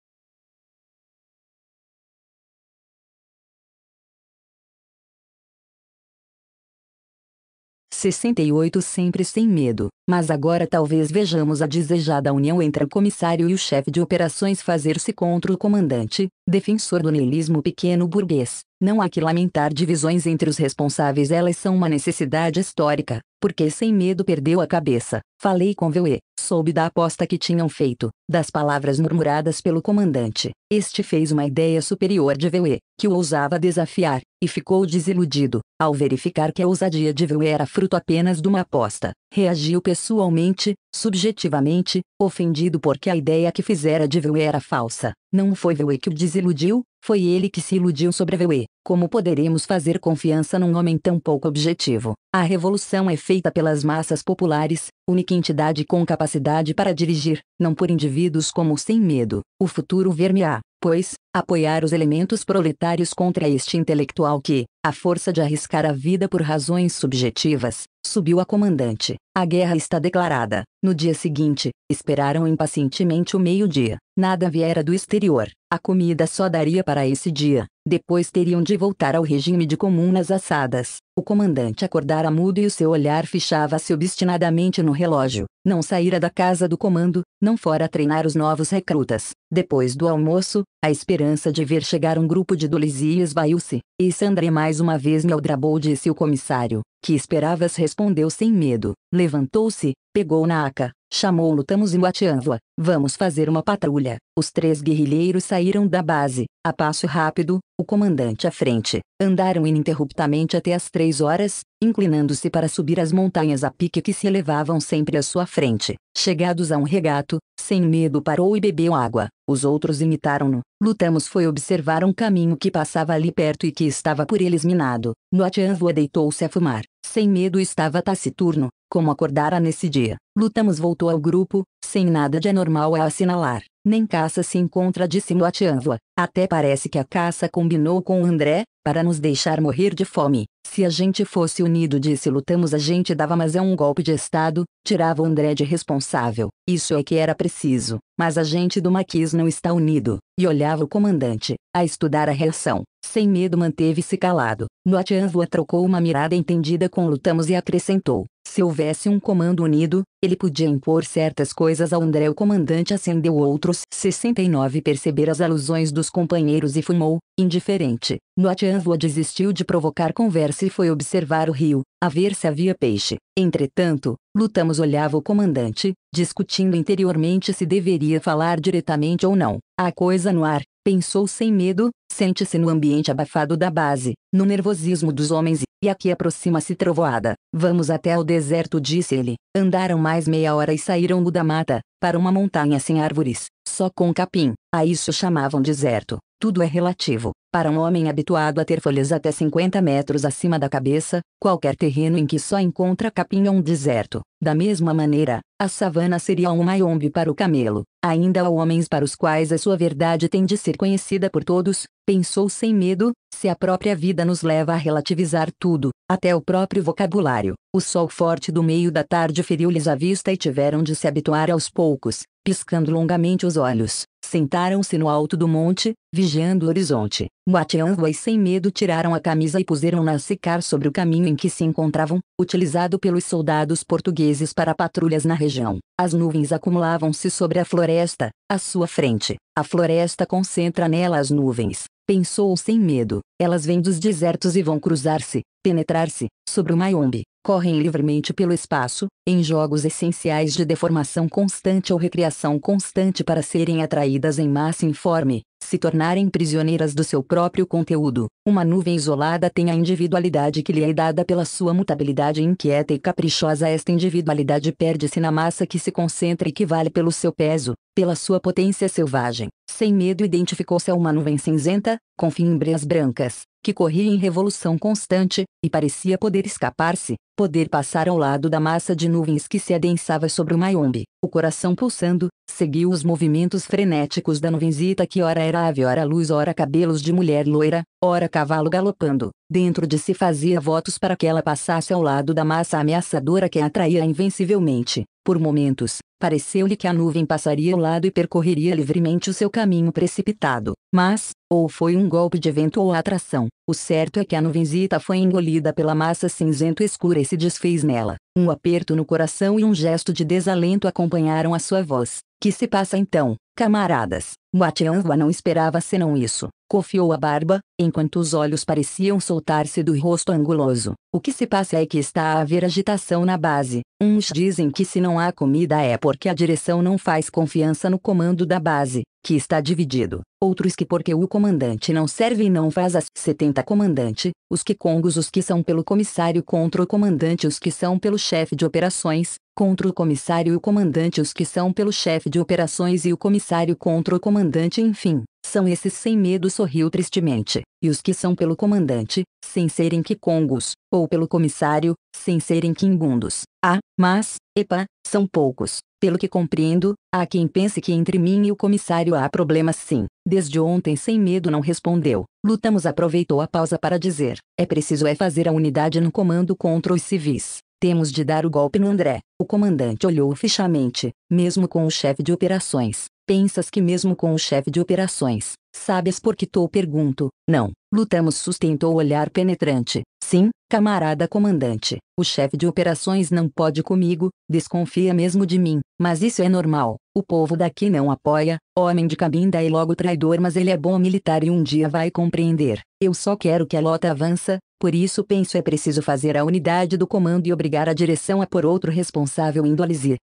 68 sempre sem medo, mas agora talvez vejamos a desejada união entre o comissário e o chefe de operações fazer-se contra o comandante, defensor do niilismo pequeno burguês. Não há que lamentar divisões entre os responsáveis, elas são uma necessidade histórica, porque sem medo perdeu a cabeça. Falei com Veuê, soube da aposta que tinham feito, das palavras murmuradas pelo comandante. Este fez uma ideia superior de Veuê, que o ousava desafiar, e ficou desiludido, ao verificar que a ousadia de Will era fruto apenas de uma aposta. Reagiu pessoalmente, subjetivamente, ofendido porque a ideia que fizera de Will era falsa. Não foi Will que o desiludiu, foi ele que se iludiu sobre Will. Como poderemos fazer confiança num homem tão pouco objetivo? A revolução é feita pelas massas populares, única entidade com capacidade para dirigir, não por indivíduos como sem medo. O futuro ver-me-á pois, apoiar os elementos proletários contra este intelectual que, à força de arriscar a vida por razões subjetivas, subiu a comandante. A guerra está declarada. No dia seguinte, esperaram impacientemente o meio-dia. Nada viera do exterior. A comida só daria para esse dia. Depois teriam de voltar ao regime de comunas assadas. O comandante acordara mudo e o seu olhar fichava se obstinadamente no relógio. Não saíra da casa do comando, não fora treinar os novos recrutas. Depois do almoço, a esperança de ver chegar um grupo de dolizias esvaiu-se. E Sandra mais uma vez me aldrabou disse o comissário que esperavas? Respondeu sem medo. Levantou-se, pegou na aca, chamou Lutamos e Watianvoa. Vamos fazer uma patrulha. Os três guerrilheiros saíram da base, a passo rápido, o comandante à frente. Andaram ininterruptamente até as três horas, inclinando-se para subir as montanhas a pique que se elevavam sempre à sua frente. Chegados a um regato, sem medo parou e bebeu água. Os outros imitaram-no. Lutamos foi observar um caminho que passava ali perto e que estava por eles minado. Noatianvoa deitou-se a fumar. Sem medo estava taciturno, como acordara nesse dia. Lutamos voltou ao grupo, sem nada de anormal a assinalar. Nem caça se encontra disse Moatianvoa. Até parece que a caça combinou com o André, para nos deixar morrer de fome. Se a gente fosse unido disse lutamos a gente dava mas é um golpe de Estado, tirava o André de responsável. Isso é que era preciso. Mas a gente do Maquis não está unido. E olhava o comandante, a estudar a reação. Sem medo manteve-se calado. Noatianvoa trocou uma mirada entendida com lutamos e acrescentou. Se houvesse um comando unido, ele podia impor certas coisas ao André. O comandante acendeu outros 69 perceber as alusões dos companheiros e fumou, indiferente. Noatianvo desistiu de provocar conversa e foi observar o rio, a ver se havia peixe. Entretanto, Lutamos olhava o comandante, discutindo interiormente se deveria falar diretamente ou não. A coisa no ar, pensou sem medo, sente-se no ambiente abafado da base, no nervosismo dos homens e aqui aproxima-se trovoada. Vamos até o deserto, disse ele. Andaram mais meia hora e saíram da mata, para uma montanha sem árvores só com capim, a isso chamavam deserto. Tudo é relativo. Para um homem habituado a ter folhas até 50 metros acima da cabeça, qualquer terreno em que só encontra capim é um deserto. Da mesma maneira, a savana seria um mayombe para o camelo. Ainda há homens para os quais a sua verdade tem de ser conhecida por todos, pensou sem medo, se a própria vida nos leva a relativizar tudo, até o próprio vocabulário. O sol forte do meio da tarde feriu-lhes a vista e tiveram de se habituar aos poucos, piscando longamente os olhos. Sentaram-se no alto do monte, vigiando o horizonte. Moatianwa e sem medo tiraram a camisa e puseram-na a secar sobre o caminho em que se encontravam, utilizado pelos soldados portugueses para patrulhas na região. As nuvens acumulavam-se sobre a floresta, à sua frente. A floresta concentra nela as nuvens. Pensou sem medo, elas vêm dos desertos e vão cruzar-se, penetrar-se, sobre o Mayombe, correm livremente pelo espaço, em jogos essenciais de deformação constante ou recriação constante para serem atraídas em massa informe, se tornarem prisioneiras do seu próprio conteúdo. Uma nuvem isolada tem a individualidade que lhe é dada pela sua mutabilidade inquieta e caprichosa. Esta individualidade perde-se na massa que se concentra e que vale pelo seu peso, pela sua potência selvagem. Sem medo identificou-se a uma nuvem cinzenta, com fimbrias brancas, que corria em revolução constante, e parecia poder escapar-se, poder passar ao lado da massa de nuvens que se adensava sobre o Mayombe. O coração pulsando, seguiu os movimentos frenéticos da nuvenzita que ora era ave ora luz ora cabelos de mulher loira, ora cavalo galopando, dentro de si fazia votos para que ela passasse ao lado da massa ameaçadora que a atraía invencivelmente. Por momentos, pareceu-lhe que a nuvem passaria ao lado e percorreria livremente o seu caminho precipitado. Mas, ou foi um golpe de vento ou atração, o certo é que a nuvenzita foi engolida pela massa cinzento escura e se desfez nela. Um aperto no coração e um gesto de desalento acompanharam a sua voz. Que se passa então, camaradas? Matianwa não esperava senão isso. Cofiou a barba, enquanto os olhos pareciam soltar-se do rosto anguloso. O que se passa é que está a haver agitação na base. Uns dizem que se não há comida é porque a direção não faz confiança no comando da base que está dividido, outros que porque o comandante não serve e não faz as 70 comandante, os que congos os que são pelo comissário contra o comandante os que são pelo chefe de operações, contra o comissário e o comandante os que são pelo chefe de operações e o comissário contra o comandante enfim, são esses sem medo sorriu tristemente, e os que são pelo comandante, sem serem que congos, ou pelo comissário, sem serem quimbundos, ah, mas, epa, são poucos, pelo que compreendo, há quem pense que entre mim e o comissário há problemas sim. Desde ontem sem medo não respondeu. Lutamos aproveitou a pausa para dizer. É preciso é fazer a unidade no comando contra os civis. Temos de dar o golpe no André. O comandante olhou fichamente. mesmo com o chefe de operações. Pensas que mesmo com o chefe de operações, sabes por que tô pergunto? Não. Lutamos sustentou o olhar penetrante. Sim, camarada comandante. O chefe de operações não pode comigo, desconfia mesmo de mim. Mas isso é normal. O povo daqui não apoia, homem de cabinda é logo traidor mas ele é bom militar e um dia vai compreender. Eu só quero que a lota avança, por isso penso é preciso fazer a unidade do comando e obrigar a direção a por outro responsável indo a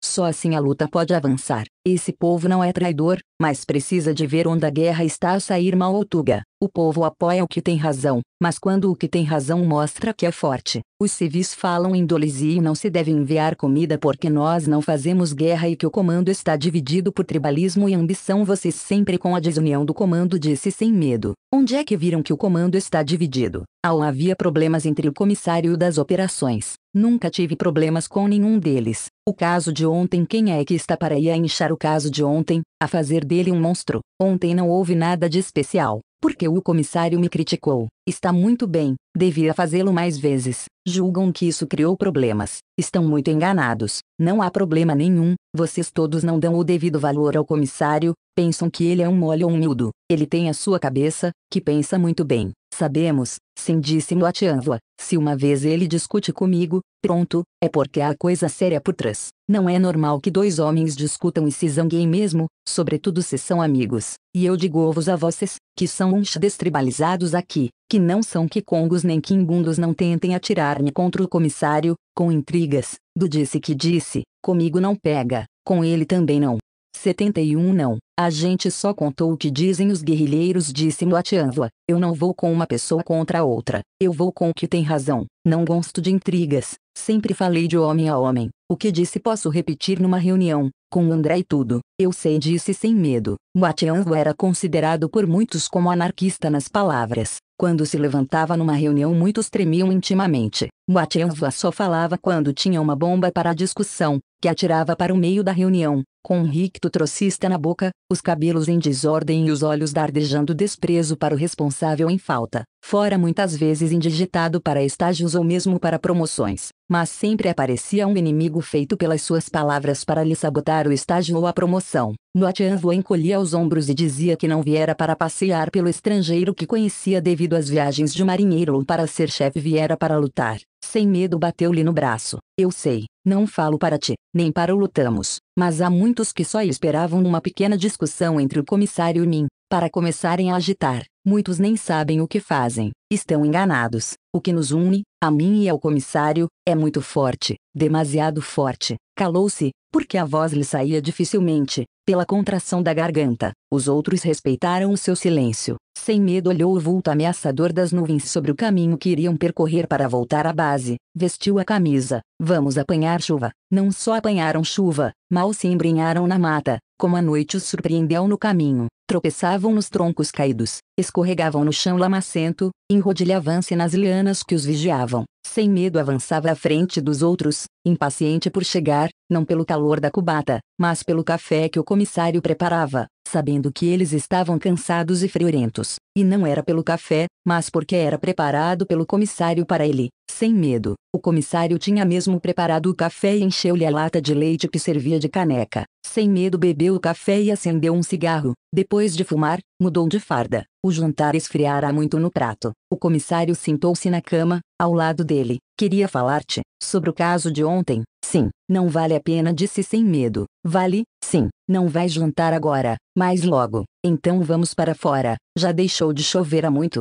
Só assim a luta pode avançar. Esse povo não é traidor, mas precisa de ver onde a guerra está a sair mal ou tuga. O povo apoia o que tem razão, mas quando o que tem razão mostra que é forte, os civis falam em Dolesi e não se deve enviar comida porque nós não fazemos guerra e que o comando está dividido por tribalismo e ambição. Vocês sempre com a desunião do comando disse sem medo. Onde é que viram que o comando está dividido? Ao havia problemas entre o comissário das operações, Nunca tive problemas com nenhum deles. O caso de ontem, quem é que está para ir a inchar o caso de ontem, a fazer dele um monstro? Ontem não houve nada de especial, porque o comissário me criticou. Está muito bem, devia fazê-lo mais vezes. Julgam que isso criou problemas. Estão muito enganados. Não há problema nenhum. Vocês todos não dão o devido valor ao comissário, pensam que ele é um mole ou um miúdo. Ele tem a sua cabeça, que pensa muito bem. Sabemos, sim disse Moatianva, se uma vez ele discute comigo, pronto, é porque há coisa séria por trás. Não é normal que dois homens discutam e se zanguem mesmo, sobretudo se são amigos. E eu digo-vos a vocês, que são uns destribalizados aqui, que não são quicongos nem quimbundos não tentem atirar-me contra o comissário, com intrigas, do disse que disse, comigo não pega, com ele também não. 71 Não, a gente só contou o que dizem os guerrilheiros disse Moatianva, eu não vou com uma pessoa contra outra, eu vou com o que tem razão, não gosto de intrigas, sempre falei de homem a homem, o que disse posso repetir numa reunião, com o André e tudo, eu sei disse sem medo, Moatianva era considerado por muitos como anarquista nas palavras, quando se levantava numa reunião muitos tremiam intimamente. Moatchevua só falava quando tinha uma bomba para a discussão, que atirava para o meio da reunião, com um ricto trocista na boca, os cabelos em desordem e os olhos dardejando desprezo para o responsável em falta, fora muitas vezes indigitado para estágios ou mesmo para promoções, mas sempre aparecia um inimigo feito pelas suas palavras para lhe sabotar o estágio ou a promoção. Noatianvo encolhia os ombros e dizia que não viera para passear pelo estrangeiro que conhecia devido às viagens de marinheiro ou para ser chefe viera para lutar. Sem medo bateu-lhe no braço. Eu sei, não falo para ti, nem para o lutamos, mas há muitos que só esperavam uma pequena discussão entre o comissário e mim, para começarem a agitar. Muitos nem sabem o que fazem, estão enganados. O que nos une, a mim e ao comissário, é muito forte, demasiado forte. Calou-se, porque a voz lhe saía dificilmente, pela contração da garganta. Os outros respeitaram o seu silêncio. Sem medo olhou o vulto ameaçador das nuvens sobre o caminho que iriam percorrer para voltar à base, vestiu a camisa. Vamos apanhar chuva. Não só apanharam chuva, mal se embrinharam na mata, como a noite os surpreendeu no caminho. Tropeçavam nos troncos caídos, escorregavam no chão lamacento, enrodilhavam-se nas lianas que os vigiavam sem medo avançava à frente dos outros, impaciente por chegar, não pelo calor da cubata, mas pelo café que o comissário preparava, sabendo que eles estavam cansados e friorentos, e não era pelo café, mas porque era preparado pelo comissário para ele, sem medo. O comissário tinha mesmo preparado o café e encheu-lhe a lata de leite que servia de caneca. Sem medo bebeu o café e acendeu um cigarro. Depois de fumar, Mudou de farda. O jantar esfriara muito no prato. O comissário sentou-se na cama, ao lado dele. Queria falar-te sobre o caso de ontem. Sim, não vale a pena, disse sem medo. Vale, sim, não vais jantar agora, mas logo. Então vamos para fora. Já deixou de chover há muito.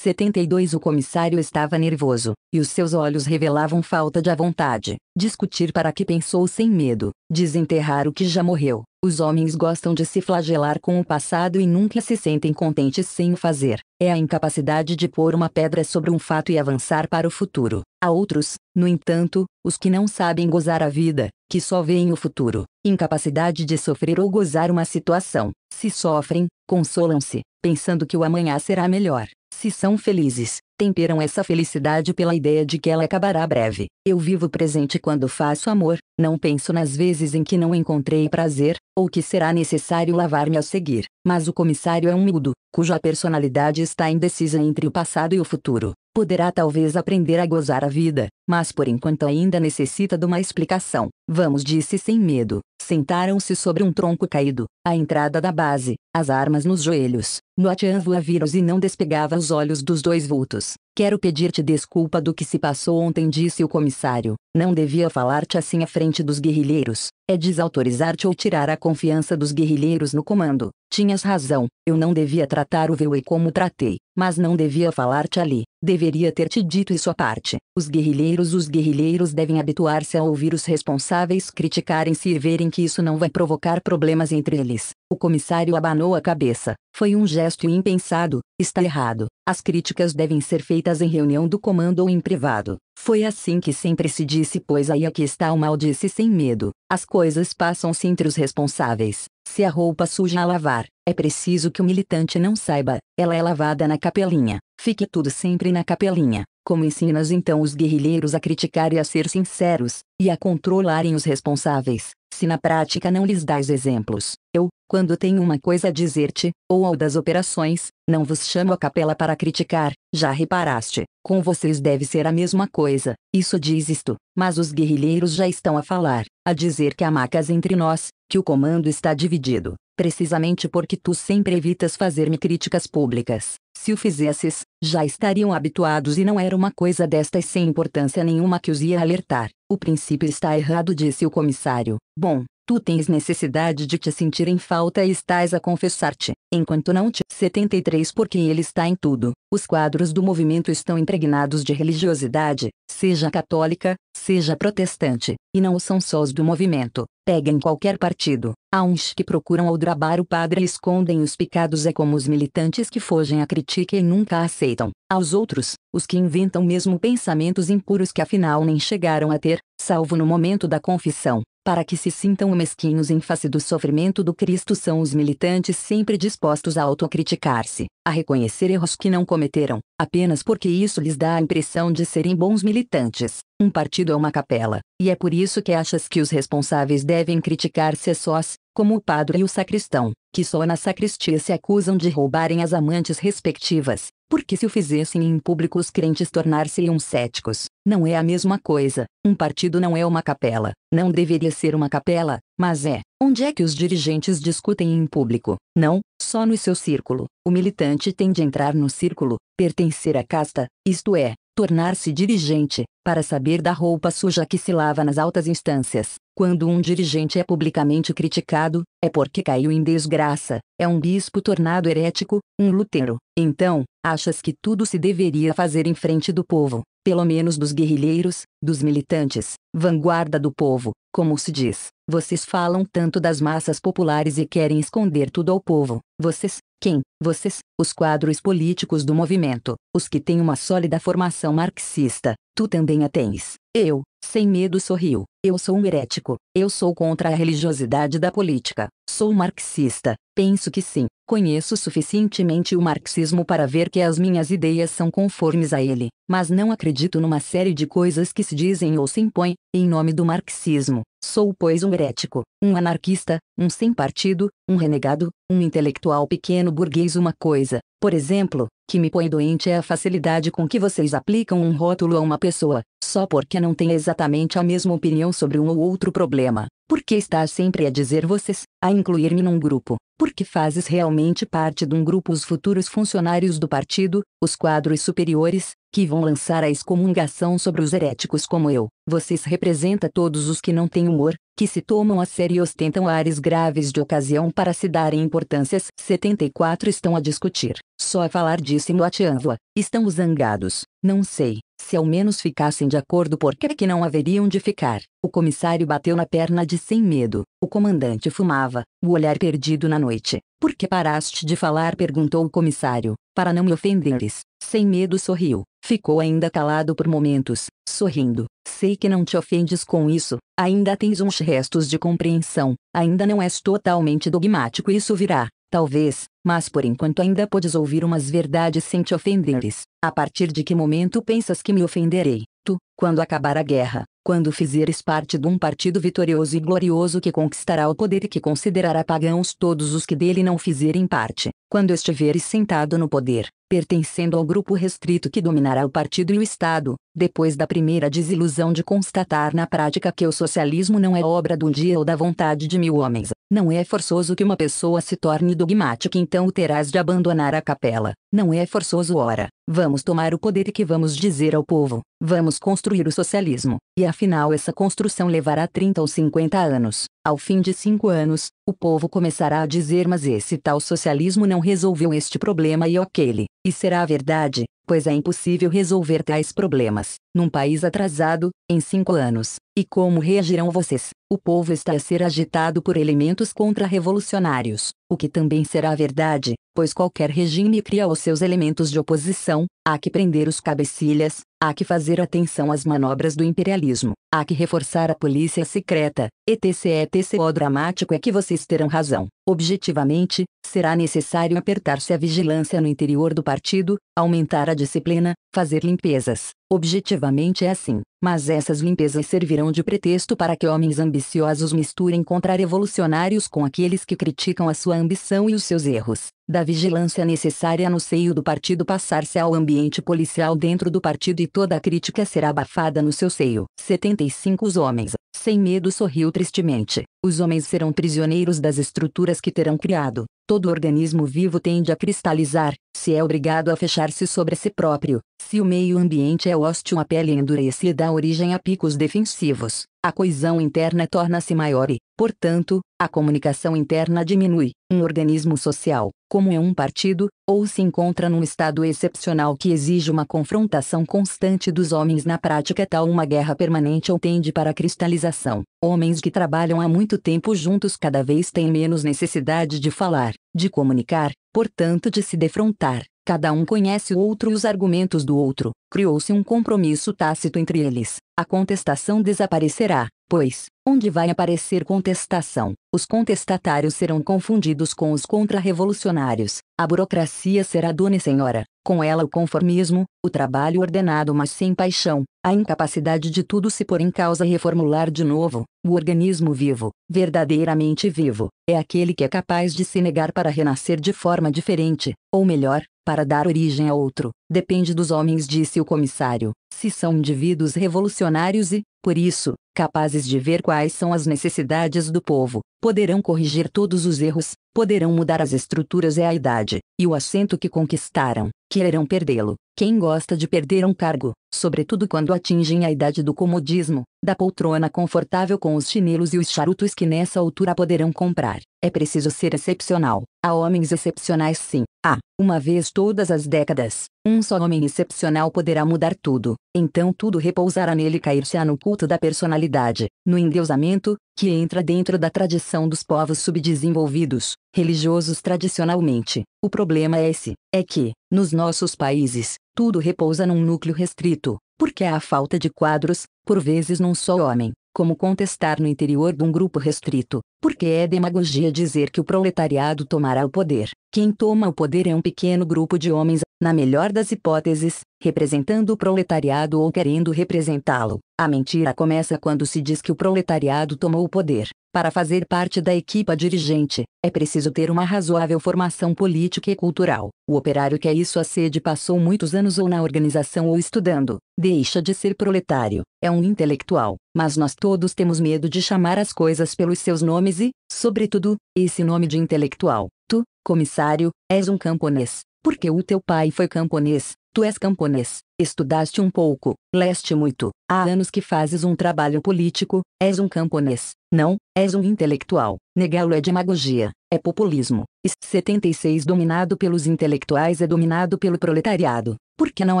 72 O comissário estava nervoso, e os seus olhos revelavam falta de vontade. Discutir para que pensou sem medo, desenterrar o que já morreu. Os homens gostam de se flagelar com o passado e nunca se sentem contentes sem o fazer. É a incapacidade de pôr uma pedra sobre um fato e avançar para o futuro. Há outros, no entanto, os que não sabem gozar a vida, que só veem o futuro. Incapacidade de sofrer ou gozar uma situação. Se sofrem, consolam-se, pensando que o amanhã será melhor se são felizes, temperam essa felicidade pela ideia de que ela acabará breve. Eu vivo presente quando faço amor, não penso nas vezes em que não encontrei prazer, ou que será necessário lavar-me a seguir. Mas o comissário é um miúdo, cuja personalidade está indecisa entre o passado e o futuro. Poderá talvez aprender a gozar a vida, mas por enquanto ainda necessita de uma explicação. Vamos, disse sem medo. Sentaram-se sobre um tronco caído, à entrada da base, as armas nos joelhos. Noatian a vírus e não despegava os olhos dos dois vultos. Quero pedir-te desculpa do que se passou ontem, disse o comissário. Não devia falar-te assim à frente dos guerrilheiros. É desautorizar-te ou tirar a confiança dos guerrilheiros no comando. Tinhas razão, eu não devia tratar o Veuei como tratei, mas não devia falar-te ali. Deveria ter te dito isso à parte. Os guerrilheiros, os guerrilheiros devem habituar-se a ouvir os responsáveis criticarem-se e verem que isso não vai provocar problemas entre eles. O comissário abanou a cabeça. Foi um gesto impensado. Está errado. As críticas devem ser feitas em reunião do comando ou em privado. Foi assim que sempre se disse, pois aí aqui é está o mal, disse sem medo. As coisas passam-se entre os responsáveis. Se a roupa suja a lavar, é preciso que o militante não saiba, ela é lavada na capelinha. Fique tudo sempre na capelinha. Como ensinas então os guerrilheiros a criticar e a ser sinceros, e a controlarem os responsáveis? se na prática não lhes dais exemplos, eu, quando tenho uma coisa a dizer-te, ou ao das operações, não vos chamo a capela para criticar, já reparaste, com vocês deve ser a mesma coisa, isso diz isto, mas os guerrilheiros já estão a falar, a dizer que há macas entre nós, que o comando está dividido, precisamente porque tu sempre evitas fazer-me críticas públicas. Se o fizesses, já estariam habituados e não era uma coisa destas sem importância nenhuma que os ia alertar. O princípio está errado, disse o comissário. Bom, tu tens necessidade de te sentir em falta e estás a confessar-te, enquanto não te 73 Porque ele está em tudo. Os quadros do movimento estão impregnados de religiosidade, seja católica, seja protestante, e não são só os do movimento. Peguem qualquer partido. Há uns que procuram aldrabar o padre e escondem os picados é como os militantes que fogem à crítica e nunca aceitam. Aos outros, os que inventam mesmo pensamentos impuros que afinal nem chegaram a ter, salvo no momento da confissão. Para que se sintam mesquinhos em face do sofrimento do Cristo são os militantes sempre dispostos a autocriticar-se a reconhecer erros que não cometeram, apenas porque isso lhes dá a impressão de serem bons militantes. Um partido é uma capela, e é por isso que achas que os responsáveis devem criticar-se é sós, como o padre e o sacristão, que só na sacristia se acusam de roubarem as amantes respectivas, porque se o fizessem em público os crentes tornar-se-iam céticos. Não é a mesma coisa, um partido não é uma capela, não deveria ser uma capela, mas é. Onde é que os dirigentes discutem em público? Não, só no seu círculo, o militante tem de entrar no círculo, pertencer à casta, isto é, tornar-se dirigente, para saber da roupa suja que se lava nas altas instâncias. Quando um dirigente é publicamente criticado, é porque caiu em desgraça, é um bispo tornado herético, um lutero. Então, achas que tudo se deveria fazer em frente do povo, pelo menos dos guerrilheiros, dos militantes, vanguarda do povo, como se diz. Vocês falam tanto das massas populares e querem esconder tudo ao povo. Vocês, quem? Vocês, os quadros políticos do movimento, os que têm uma sólida formação marxista, tu também a tens. Eu, sem medo sorriu. Eu sou um herético. Eu sou contra a religiosidade da política. Sou marxista. Penso que sim. Conheço suficientemente o marxismo para ver que as minhas ideias são conformes a ele, mas não acredito numa série de coisas que se dizem ou se impõem, em nome do marxismo. Sou, pois, um herético, um anarquista, um sem partido, um renegado, um intelectual pequeno burguês. Uma coisa, por exemplo, que me põe doente é a facilidade com que vocês aplicam um rótulo a uma pessoa, só porque não tem exatamente a mesma opinião sobre um ou outro problema. Por que estás sempre a dizer vocês, a incluir-me num grupo? Porque fazes realmente parte de um grupo os futuros funcionários do partido, os quadros superiores, que vão lançar a excomungação sobre os heréticos como eu. Vocês representa todos os que não têm humor, que se tomam a sério e ostentam ares graves de ocasião para se darem importâncias. 74 estão a discutir. Só a falar disso em Moatianva. Estão zangados. Não sei. Se ao menos ficassem de acordo por que, que não haveriam de ficar. O comissário bateu na perna de sem medo. O comandante fumava, o olhar perdido na noite. Por que paraste de falar? perguntou o comissário. Para não me ofenderes. Sem medo sorriu. Ficou ainda calado por momentos, sorrindo. Sei que não te ofendes com isso, ainda tens uns restos de compreensão, ainda não és totalmente dogmático, isso virá. Talvez, mas por enquanto ainda podes ouvir umas verdades sem te ofenderes. A partir de que momento pensas que me ofenderei? Tu, quando acabar a guerra, quando fizeres parte de um partido vitorioso e glorioso que conquistará o poder e que considerará pagãos todos os que dele não fizerem parte, quando estiveres sentado no poder, pertencendo ao grupo restrito que dominará o partido e o Estado, depois da primeira desilusão de constatar na prática que o socialismo não é obra de um dia ou da vontade de mil homens, não é forçoso que uma pessoa se torne dogmática, então terás de abandonar a capela. Não é forçoso, ora. Vamos tomar o poder e que vamos dizer ao povo: vamos construir o socialismo. E afinal, essa construção levará 30 ou 50 anos. Ao fim de cinco anos, o povo começará a dizer mas esse tal socialismo não resolveu este problema e aquele, e será a verdade, pois é impossível resolver tais problemas, num país atrasado, em cinco anos. E como reagirão vocês? O povo está a ser agitado por elementos contra-revolucionários, o que também será verdade, pois qualquer regime cria os seus elementos de oposição, há que prender os cabecilhas, há que fazer atenção às manobras do imperialismo, há que reforçar a polícia secreta, etc. etc. O dramático é que vocês terão razão. Objetivamente, será necessário apertar-se a vigilância no interior do partido, aumentar a disciplina, fazer limpezas. Objetivamente é assim, mas essas limpezas servirão de pretexto para que homens ambiciosos misturem contra-revolucionários com aqueles que criticam a sua ambição e os seus erros. Da vigilância necessária no seio do partido passar-se ao ambiente policial dentro do partido e toda a crítica será abafada no seu seio. 75 Os homens sem medo sorriu tristemente. Os homens serão prisioneiros das estruturas que terão criado. Todo organismo vivo tende a cristalizar, se é obrigado a fechar-se sobre si próprio. Se o meio ambiente é hostil, a pele endurece e dá origem a picos defensivos. A coesão interna torna-se maior e, portanto, a comunicação interna diminui. Um organismo social, como é um partido, ou se encontra num estado excepcional que exige uma confrontação constante dos homens na prática tal uma guerra permanente ou tende para a cristalização. Homens que trabalham há muito tempo juntos cada vez têm menos necessidade de falar, de comunicar, portanto de se defrontar. Cada um conhece o outro e os argumentos do outro. Criou-se um compromisso tácito entre eles. A contestação desaparecerá, pois, onde vai aparecer contestação, os contestatários serão confundidos com os contra-revolucionários. A burocracia será dona e senhora. Com ela o conformismo, o trabalho ordenado mas sem paixão, a incapacidade de tudo se pôr em causa e reformular de novo. O organismo vivo, verdadeiramente vivo, é aquele que é capaz de se negar para renascer de forma diferente, ou melhor, para dar origem a outro, depende dos homens, disse o comissário, se são indivíduos revolucionários e, por isso, capazes de ver quais são as necessidades do povo, poderão corrigir todos os erros, poderão mudar as estruturas e a idade, e o assento que conquistaram, quererão perdê-lo. Quem gosta de perder um cargo, sobretudo quando atingem a idade do comodismo, da poltrona confortável com os chinelos e os charutos que nessa altura poderão comprar. É preciso ser excepcional. Há homens excepcionais sim. Há, ah, uma vez todas as décadas, um só homem excepcional poderá mudar tudo. Então tudo repousará nele e cair-se-á no culto da personalidade, no endeusamento, que entra dentro da tradição dos povos subdesenvolvidos, religiosos tradicionalmente. O problema é esse, é que, nos nossos países, tudo repousa num núcleo restrito, porque há a falta de quadros, por vezes num só homem, como contestar no interior de um grupo restrito, porque é demagogia dizer que o proletariado tomará o poder. Quem toma o poder é um pequeno grupo de homens, na melhor das hipóteses, representando o proletariado ou querendo representá-lo. A mentira começa quando se diz que o proletariado tomou o poder. Para fazer parte da equipa dirigente, é preciso ter uma razoável formação política e cultural. O operário que é isso a sede passou muitos anos ou na organização ou estudando, deixa de ser proletário, é um intelectual. Mas nós todos temos medo de chamar as coisas pelos seus nomes 13, sobretudo, esse nome de intelectual. Tu, comissário, és um camponês, porque o teu pai foi camponês, tu és camponês, estudaste um pouco, leste muito, há anos que fazes um trabalho político, és um camponês, não, és um intelectual. Negá-lo é demagogia, é populismo. E 76 dominado pelos intelectuais é dominado pelo proletariado. Porque não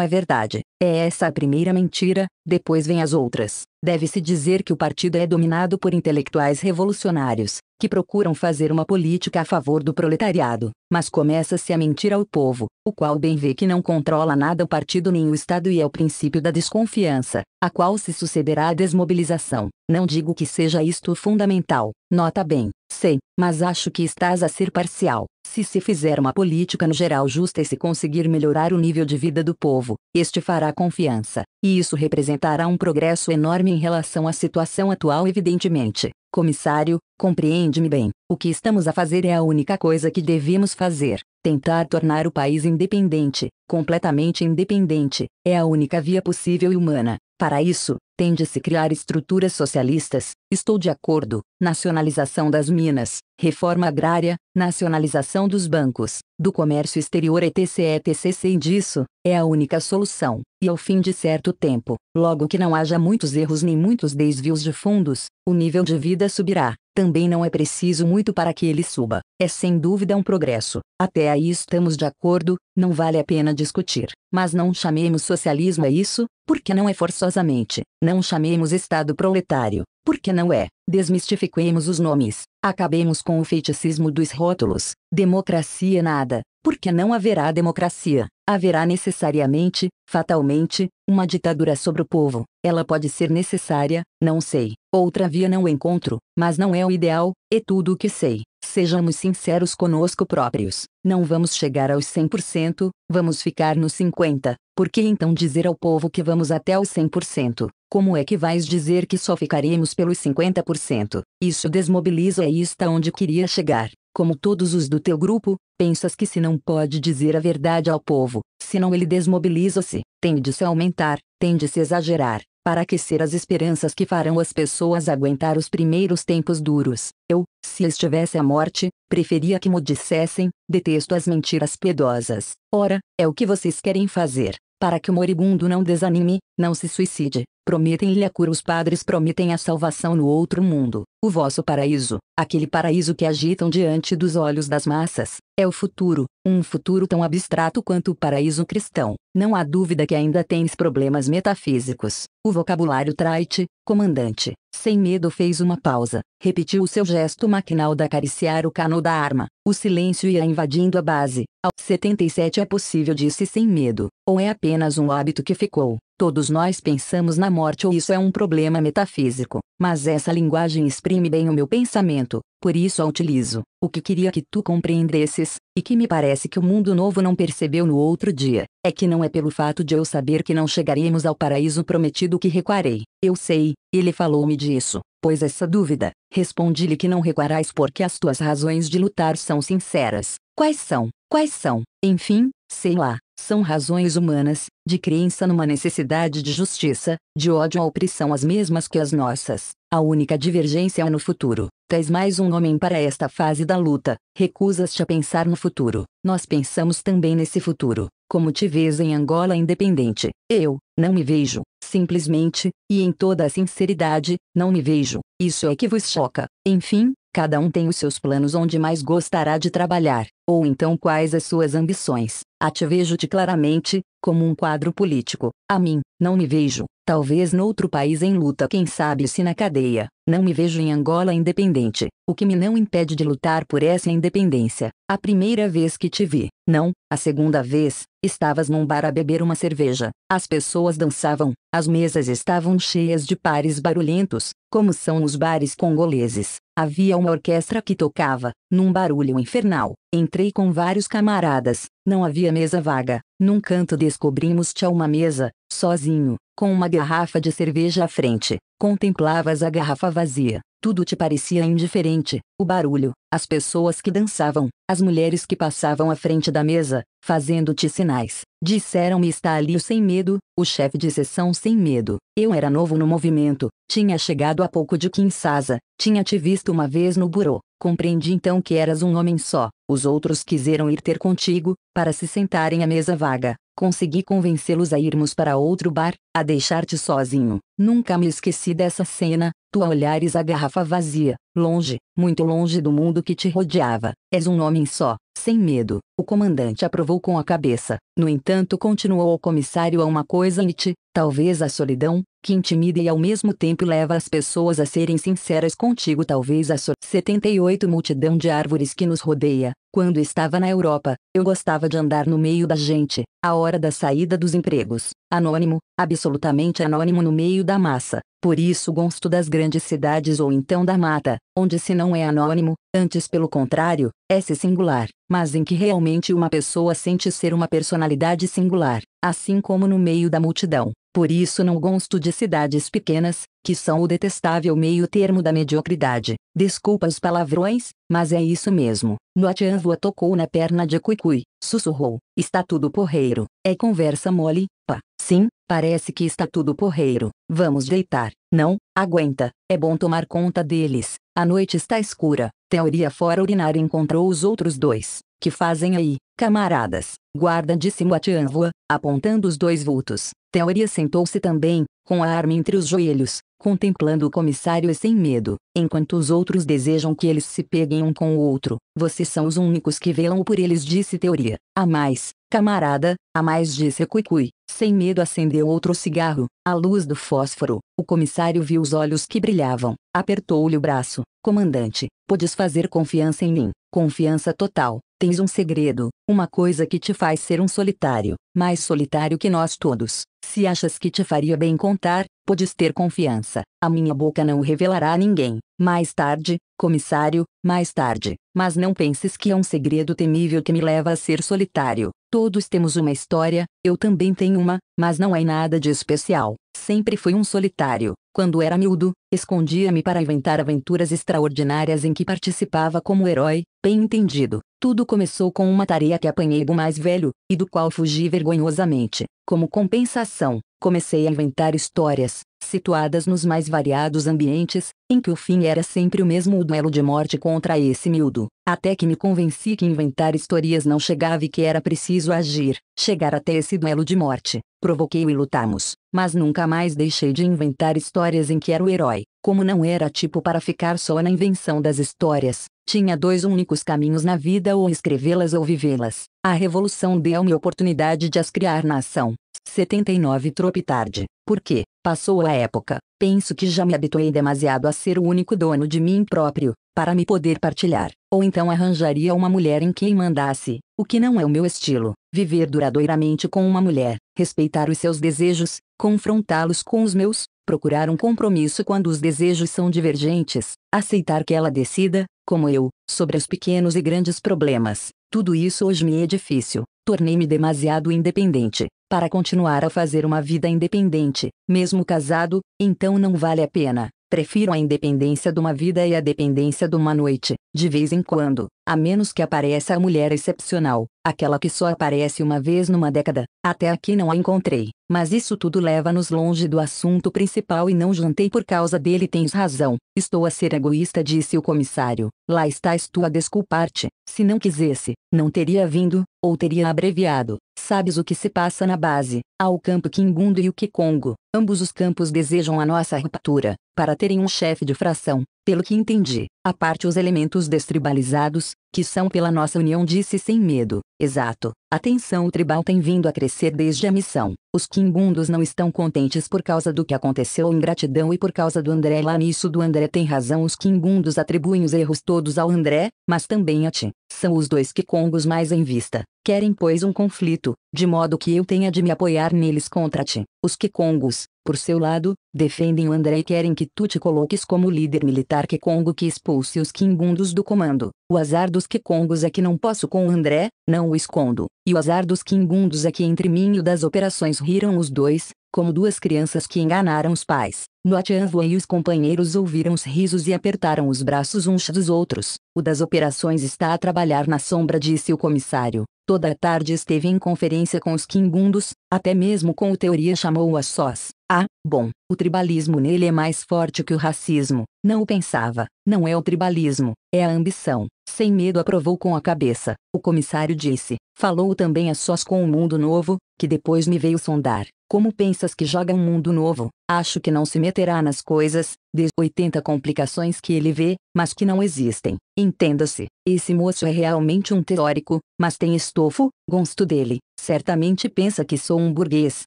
é verdade. É essa a primeira mentira, depois vem as outras. Deve-se dizer que o partido é dominado por intelectuais revolucionários, que procuram fazer uma política a favor do proletariado. Mas começa-se a mentir ao povo, o qual bem vê que não controla nada o partido nem o Estado e é o princípio da desconfiança, a qual se sucederá a desmobilização. Não digo que seja isto fundamental, nota bem, sei, mas acho que estás a ser parcial. Se se fizer uma política no geral justa e se conseguir melhorar o nível de vida do povo, este fará confiança, e isso representará um progresso enorme em relação à situação atual, evidentemente. Comissário, compreende-me bem. O que estamos a fazer é a única coisa que devemos fazer. Tentar tornar o país independente, completamente independente, é a única via possível e humana. Para isso, tem de se criar estruturas socialistas, estou de acordo, nacionalização das minas, reforma agrária, nacionalização dos bancos, do comércio exterior etc etc e disso, é a única solução, e ao fim de certo tempo, logo que não haja muitos erros nem muitos desvios de fundos, o nível de vida subirá, também não é preciso muito para que ele suba. É sem dúvida um progresso. Até aí estamos de acordo, não vale a pena discutir. Mas não chamemos socialismo a isso, porque não é forçosamente. Não chamemos Estado proletário, porque não é. Desmistifiquemos os nomes. Acabemos com o feiticismo dos rótulos. Democracia nada, porque não haverá democracia. Haverá necessariamente, fatalmente, uma ditadura sobre o povo. Ela pode ser necessária, não sei. Outra via não encontro, mas não é o ideal, é tudo o que sei. Sejamos sinceros conosco próprios. Não vamos chegar aos 100%, vamos ficar nos 50%. Por que então dizer ao povo que vamos até os 100%? Como é que vais dizer que só ficaremos pelos 50%? Isso desmobiliza e está é onde queria chegar como todos os do teu grupo, pensas que se não pode dizer a verdade ao povo, senão ele desmobiliza-se, tende-se a aumentar, tende-se a exagerar, para aquecer as esperanças que farão as pessoas aguentar os primeiros tempos duros. Eu, se estivesse à morte, preferia que me dissessem, detesto as mentiras piedosas. Ora, é o que vocês querem fazer, para que o moribundo não desanime, não se suicide, Prometem-lhe a cura os padres prometem a salvação no outro mundo. O vosso paraíso, aquele paraíso que agitam diante dos olhos das massas, é o futuro, um futuro tão abstrato quanto o paraíso cristão. Não há dúvida que ainda tens problemas metafísicos. O vocabulário trai-te, comandante. Sem medo fez uma pausa, repetiu o seu gesto maquinal de acariciar o cano da arma. O silêncio ia invadindo a base. Ao 77 é possível disse sem medo, ou é apenas um hábito que ficou. Todos nós pensamos na morte ou isso é um problema metafísico, mas essa linguagem exprime bem o meu pensamento, por isso a utilizo. O que queria que tu compreendesses, e que me parece que o mundo novo não percebeu no outro dia, é que não é pelo fato de eu saber que não chegaremos ao paraíso prometido que recuarei. Eu sei, ele falou-me disso, pois essa dúvida, respondi-lhe que não recuarás porque as tuas razões de lutar são sinceras. Quais são? Quais são? Enfim, sei lá, são razões humanas, de crença numa necessidade de justiça, de ódio à opressão as mesmas que as nossas. A única divergência é no futuro. Tens mais um homem para esta fase da luta, recusas-te a pensar no futuro. Nós pensamos também nesse futuro. Como te vês em Angola independente? Eu, não me vejo, simplesmente, e em toda a sinceridade, não me vejo. Isso é que vos choca. Enfim, Cada um tem os seus planos onde mais gostará de trabalhar, ou então quais as suas ambições. A te vejo-te claramente, como um quadro político. A mim, não me vejo. Talvez noutro país em luta, quem sabe se na cadeia. Não me vejo em Angola independente, o que me não impede de lutar por essa independência. A primeira vez que te vi, não, a segunda vez, estavas num bar a beber uma cerveja. As pessoas dançavam, as mesas estavam cheias de pares barulhentos, como são os bares congoleses. Havia uma orquestra que tocava, num barulho infernal. Entrei com vários camaradas, não havia mesa vaga. Num canto descobrimos-te a uma mesa, sozinho, com uma garrafa de cerveja à frente. Contemplavas a garrafa vazia. Tudo te parecia indiferente: o barulho, as pessoas que dançavam, as mulheres que passavam à frente da mesa, fazendo-te sinais. Disseram-me está ali o sem medo, o chefe de sessão sem medo. Eu era novo no movimento, tinha chegado há pouco de Kinshasa, tinha te visto uma vez no burô, Compreendi então que eras um homem só. Os outros quiseram ir ter contigo, para se sentarem à mesa vaga. Consegui convencê-los a irmos para outro bar, a deixar-te sozinho. Nunca me esqueci dessa cena, tu olhares a garrafa vazia, longe, muito longe do mundo que te rodeava. És um homem só, sem medo. O comandante aprovou com a cabeça. No entanto, continuou o comissário a uma coisa e te, talvez a solidão, que intimida e ao mesmo tempo leva as pessoas a serem sinceras contigo. Talvez a sua 78 multidão de árvores que nos rodeia. Quando estava na Europa, eu gostava de andar no meio da gente, à hora da saída dos empregos. Anônimo, absolutamente anônimo no meio da massa. Por isso gosto das grandes cidades ou então da mata, onde se não é anônimo, antes pelo contrário, é-se singular, mas em que realmente uma pessoa sente ser uma personalidade singular, assim como no meio da multidão. Por isso não gosto de cidades pequenas, que são o detestável meio termo da mediocridade. Desculpa os palavrões, mas é isso mesmo. Noatianvoa tocou na perna de Cuicui, sussurrou. Está tudo porreiro. É conversa mole, pá. Sim, parece que está tudo porreiro. Vamos deitar. Não, aguenta. É bom tomar conta deles. A noite está escura. Teoria fora urinar encontrou os outros dois. Que fazem aí, camaradas? Guarda disse Moatianvoa, apontando os dois vultos. Teoria sentou-se também, com a arma entre os joelhos, contemplando o comissário e sem medo, enquanto os outros desejam que eles se peguem um com o outro. Vocês são os únicos que velam por eles, disse Teoria. A mais, camarada, a mais disse Cuicui. Sem medo acendeu outro cigarro, à luz do fósforo. O comissário viu os olhos que brilhavam, apertou-lhe o braço. Comandante, podes fazer confiança em mim, confiança total. Tens um segredo, uma coisa que te faz ser um solitário, mais solitário que nós todos. Se achas que te faria bem contar, podes ter confiança. A minha boca não o revelará a ninguém. Mais tarde, comissário, mais tarde. Mas não penses que é um segredo temível que me leva a ser solitário. Todos temos uma história, eu também tenho uma, mas não é nada de especial. Sempre fui um solitário. Quando era miúdo, escondia-me para inventar aventuras extraordinárias em que participava como herói, bem entendido. Tudo começou com uma tarefa que apanhei do mais velho, e do qual fugi vergonhosamente. Como compensação, comecei a inventar histórias, situadas nos mais variados ambientes, em que o fim era sempre o mesmo o duelo de morte contra esse miúdo, até que me convenci que inventar historias não chegava e que era preciso agir, chegar até esse duelo de morte. Provoquei-o e lutamos, mas nunca mais deixei de inventar histórias em que era o herói, como não era tipo para ficar só na invenção das histórias, tinha dois únicos caminhos na vida ou escrevê-las ou vivê-las. A revolução deu-me oportunidade de as criar na ação. 79 Trope Tarde. Por quê? Passou a época, penso que já me habituei demasiado a ser o único dono de mim próprio, para me poder partilhar, ou então arranjaria uma mulher em quem mandasse, o que não é o meu estilo, viver duradouramente com uma mulher, respeitar os seus desejos, confrontá-los com os meus, procurar um compromisso quando os desejos são divergentes, aceitar que ela decida, como eu, sobre os pequenos e grandes problemas, tudo isso hoje me é difícil, Tornei-me demasiado independente para continuar a fazer uma vida independente, mesmo casado, então não vale a pena. Prefiro a independência de uma vida e a dependência de uma noite, de vez em quando, a menos que apareça a mulher excepcional, aquela que só aparece uma vez numa década. Até aqui não a encontrei, mas isso tudo leva-nos longe do assunto principal e não jantei por causa dele. Tens razão, estou a ser egoísta, disse o comissário. Lá estás tu a desculpar-te. Se não quisesse, não teria vindo, ou teria abreviado. Sabes o que se passa na base, há o campo Kingundo e o Kikongo, Ambos os campos desejam a nossa ruptura, para terem um chefe de fração, pelo que entendi, a parte os elementos destribalizados, que são pela nossa união disse sem medo, exato, a tensão tribal tem vindo a crescer desde a missão, os quimbundos não estão contentes por causa do que aconteceu em gratidão e por causa do André lá nisso do André tem razão os quimbundos atribuem os erros todos ao André, mas também a ti, são os dois que congos mais em vista, querem pois um conflito, de modo que eu tenha de me apoiar neles contra ti. Os Kikongos, por seu lado, defendem o André e querem que tu te coloques como líder militar Kikongo que expulse os Kimbundos do comando. O azar dos Kikongos é que não posso com o André, não o escondo. E o azar dos Kimbundos é que entre mim e o das operações riram os dois, como duas crianças que enganaram os pais. Noatianvo e os companheiros ouviram os risos e apertaram os braços uns dos outros. O das operações está a trabalhar na sombra, disse o comissário. Toda a tarde esteve em conferência com os quimbundos, até mesmo com o Teoria chamou a sós. Ah, bom, o tribalismo nele é mais forte que o racismo. Não o pensava. Não é o tribalismo, é a ambição. Sem medo aprovou com a cabeça. O comissário disse. Falou também a sós com o mundo novo, que depois me veio sondar. Como pensas que joga um mundo novo? Acho que não se meterá nas coisas, des 80 complicações que ele vê, mas que não existem. Entenda-se, esse moço é realmente um teórico, mas tem estofo, gosto dele. Certamente pensa que sou um burguês,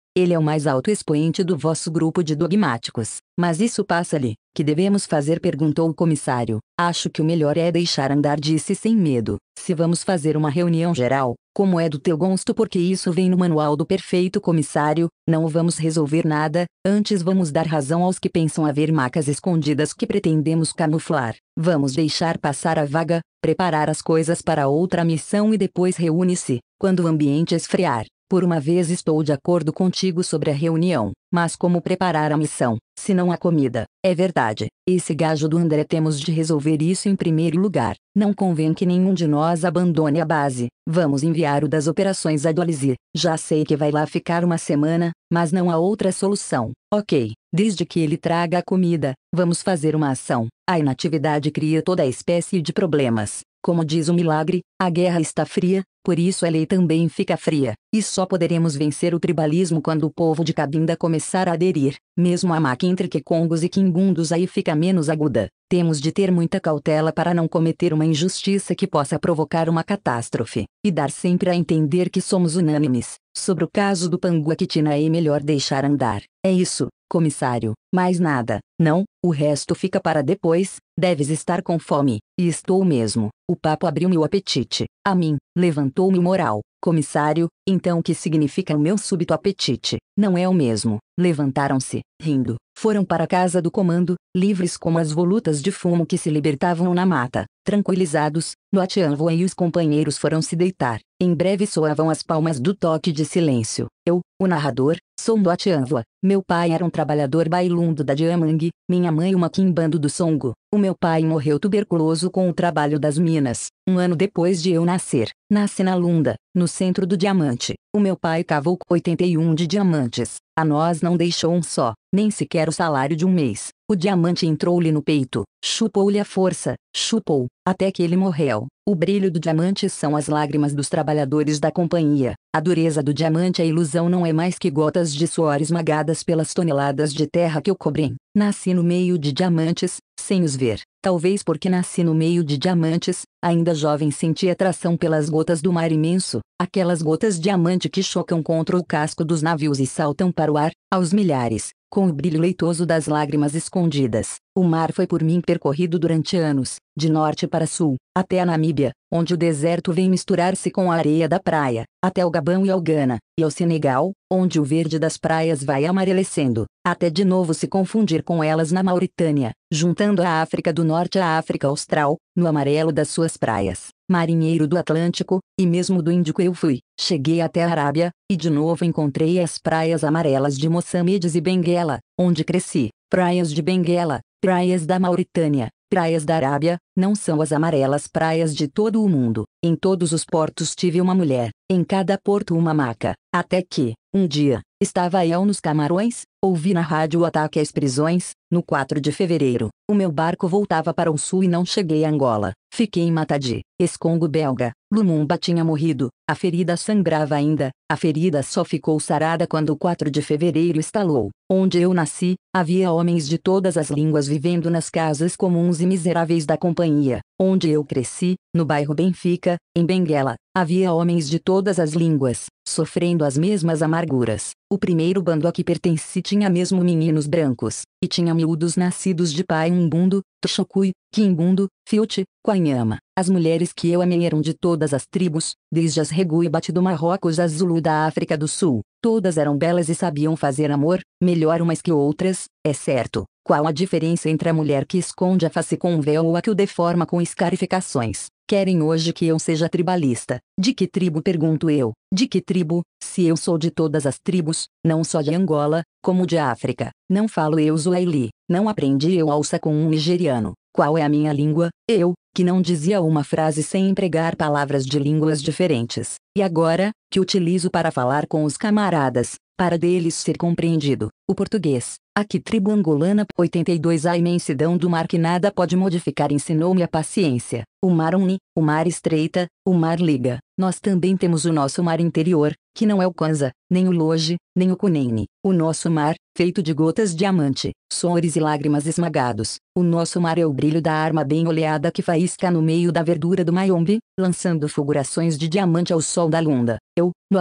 ele é o mais alto expoente do vosso grupo de dogmáticos. Mas isso passa-lhe. Que devemos fazer? perguntou o comissário. Acho que o melhor é deixar andar, disse sem medo. Se vamos fazer uma reunião geral, como é do teu gosto, porque isso vem no manual do perfeito comissário, não vamos resolver nada, antes vamos dar razão aos que pensam haver macas escondidas que pretendemos camuflar. Vamos deixar passar a vaga, preparar as coisas para outra missão e depois reúne-se quando o ambiente esfriar. Por uma vez estou de acordo contigo sobre a reunião, mas como preparar a missão, se não a comida? É verdade, esse gajo do André temos de resolver isso em primeiro lugar. Não convém que nenhum de nós abandone a base. Vamos enviar o das operações a Dualizir. Já sei que vai lá ficar uma semana, mas não há outra solução. Ok, desde que ele traga a comida, vamos fazer uma ação. A inatividade cria toda a espécie de problemas. Como diz o milagre, a guerra está fria, por isso a lei também fica fria, e só poderemos vencer o tribalismo quando o povo de Cabinda começar a aderir, mesmo a máquina entre quecongos e Kimbundos aí fica menos aguda. Temos de ter muita cautela para não cometer uma injustiça que possa provocar uma catástrofe, e dar sempre a entender que somos unânimes. Sobre o caso do Panguakitina é melhor deixar andar. É isso, comissário, mais nada, não, o resto fica para depois, deves estar com fome, e estou mesmo. O papo abriu-me o apetite, a mim, levantou-me o moral. Comissário, então o que significa o meu súbito apetite? Não é o mesmo. Levantaram-se, rindo, foram para a casa do comando, livres como as volutas de fumo que se libertavam na mata. Tranquilizados, Noatianvo e os companheiros foram se deitar. Em breve soavam as palmas do toque de silêncio. Eu, o narrador, sou Noatianvo. Meu pai era um trabalhador bailundo da Diamang, minha mãe uma quimbando do Songo. O meu pai morreu tuberculoso com o trabalho das minas, um ano depois de eu nascer. Nasci na Lunda, no centro do Diamante. O meu pai cavou 81 de diamantes. A nós não deixou um só, nem sequer o salário de um mês. O diamante entrou-lhe no peito, chupou-lhe a força, chupou, até que ele morreu. O brilho do diamante são as lágrimas dos trabalhadores da companhia. A dureza do diamante, a ilusão não é mais que gotas de suor esmagadas pelas toneladas de terra que o cobrem. Nasci no meio de diamantes, sem os ver. Talvez porque nasci no meio de diamantes, ainda jovem senti atração pelas gotas do mar imenso, aquelas gotas diamante que chocam contra o casco dos navios e saltam para o ar, aos milhares, com o brilho leitoso das lágrimas escondidas. O mar foi por mim percorrido durante anos, de norte para sul, até a Namíbia, onde o deserto vem misturar-se com a areia da praia, até o Gabão e ao Gana, e ao Senegal, onde o verde das praias vai amarelecendo, até de novo se confundir com elas na Mauritânia, juntando a África do Norte à África Austral, no amarelo das suas praias. Marinheiro do Atlântico, e mesmo do Índico eu fui, cheguei até a Arábia, e de novo encontrei as praias amarelas de Moçambiques e Benguela, onde cresci, praias de Benguela, praias da Mauritânia, Praias da Arábia, não são as amarelas praias de todo o mundo. Em todos os portos tive uma mulher, em cada porto uma maca. Até que, um dia, estava eu nos Camarões, ouvi na rádio o ataque às prisões, no 4 de fevereiro. O meu barco voltava para o sul e não cheguei a Angola. Fiquei em Matadi, Escongo belga. Lumumba tinha morrido. A ferida sangrava ainda. A ferida só ficou sarada quando o 4 de fevereiro estalou. Onde eu nasci, havia homens de todas as línguas vivendo nas casas comuns e miseráveis da companhia. Onde eu cresci, no bairro Benfica, em Benguela, havia homens de todas as línguas, sofrendo as mesmas amarguras. O primeiro bando a que pertenci tinha mesmo meninos brancos e tinha miúdos nascidos de pai umbundo, Tshokui, Quimbundo, Fiuti, Quanhama. As mulheres que eu amei eram de todas as tribos, desde as Reguibati do Marrocos às Zulu da África do Sul. Todas eram belas e sabiam fazer amor, melhor umas que outras, é certo. Qual a diferença entre a mulher que esconde a face com um véu ou a que o deforma com escarificações? Querem hoje que eu seja tribalista. De que tribo pergunto eu? De que tribo? Se eu sou de todas as tribos, não só de Angola, como de África. Não falo eu Zuaili, não aprendi eu alça com um nigeriano. Qual é a minha língua? Eu, que não dizia uma frase sem empregar palavras de línguas diferentes. E agora, que utilizo para falar com os camaradas, para deles ser compreendido, o português, a que tribo angolana 82 A imensidão do mar que nada pode modificar ensinou-me a paciência. O mar uni, o mar estreita, o mar liga. Nós também temos o nosso mar interior, que não é o Kwanza, nem o Loje, nem o Kunene. O nosso mar, feito de gotas diamante, suores e lágrimas esmagados. O nosso mar é o brilho da arma bem oleada que faísca no meio da verdura do Mayombe, lançando fulgurações de diamante ao sol da lunda. Eu, no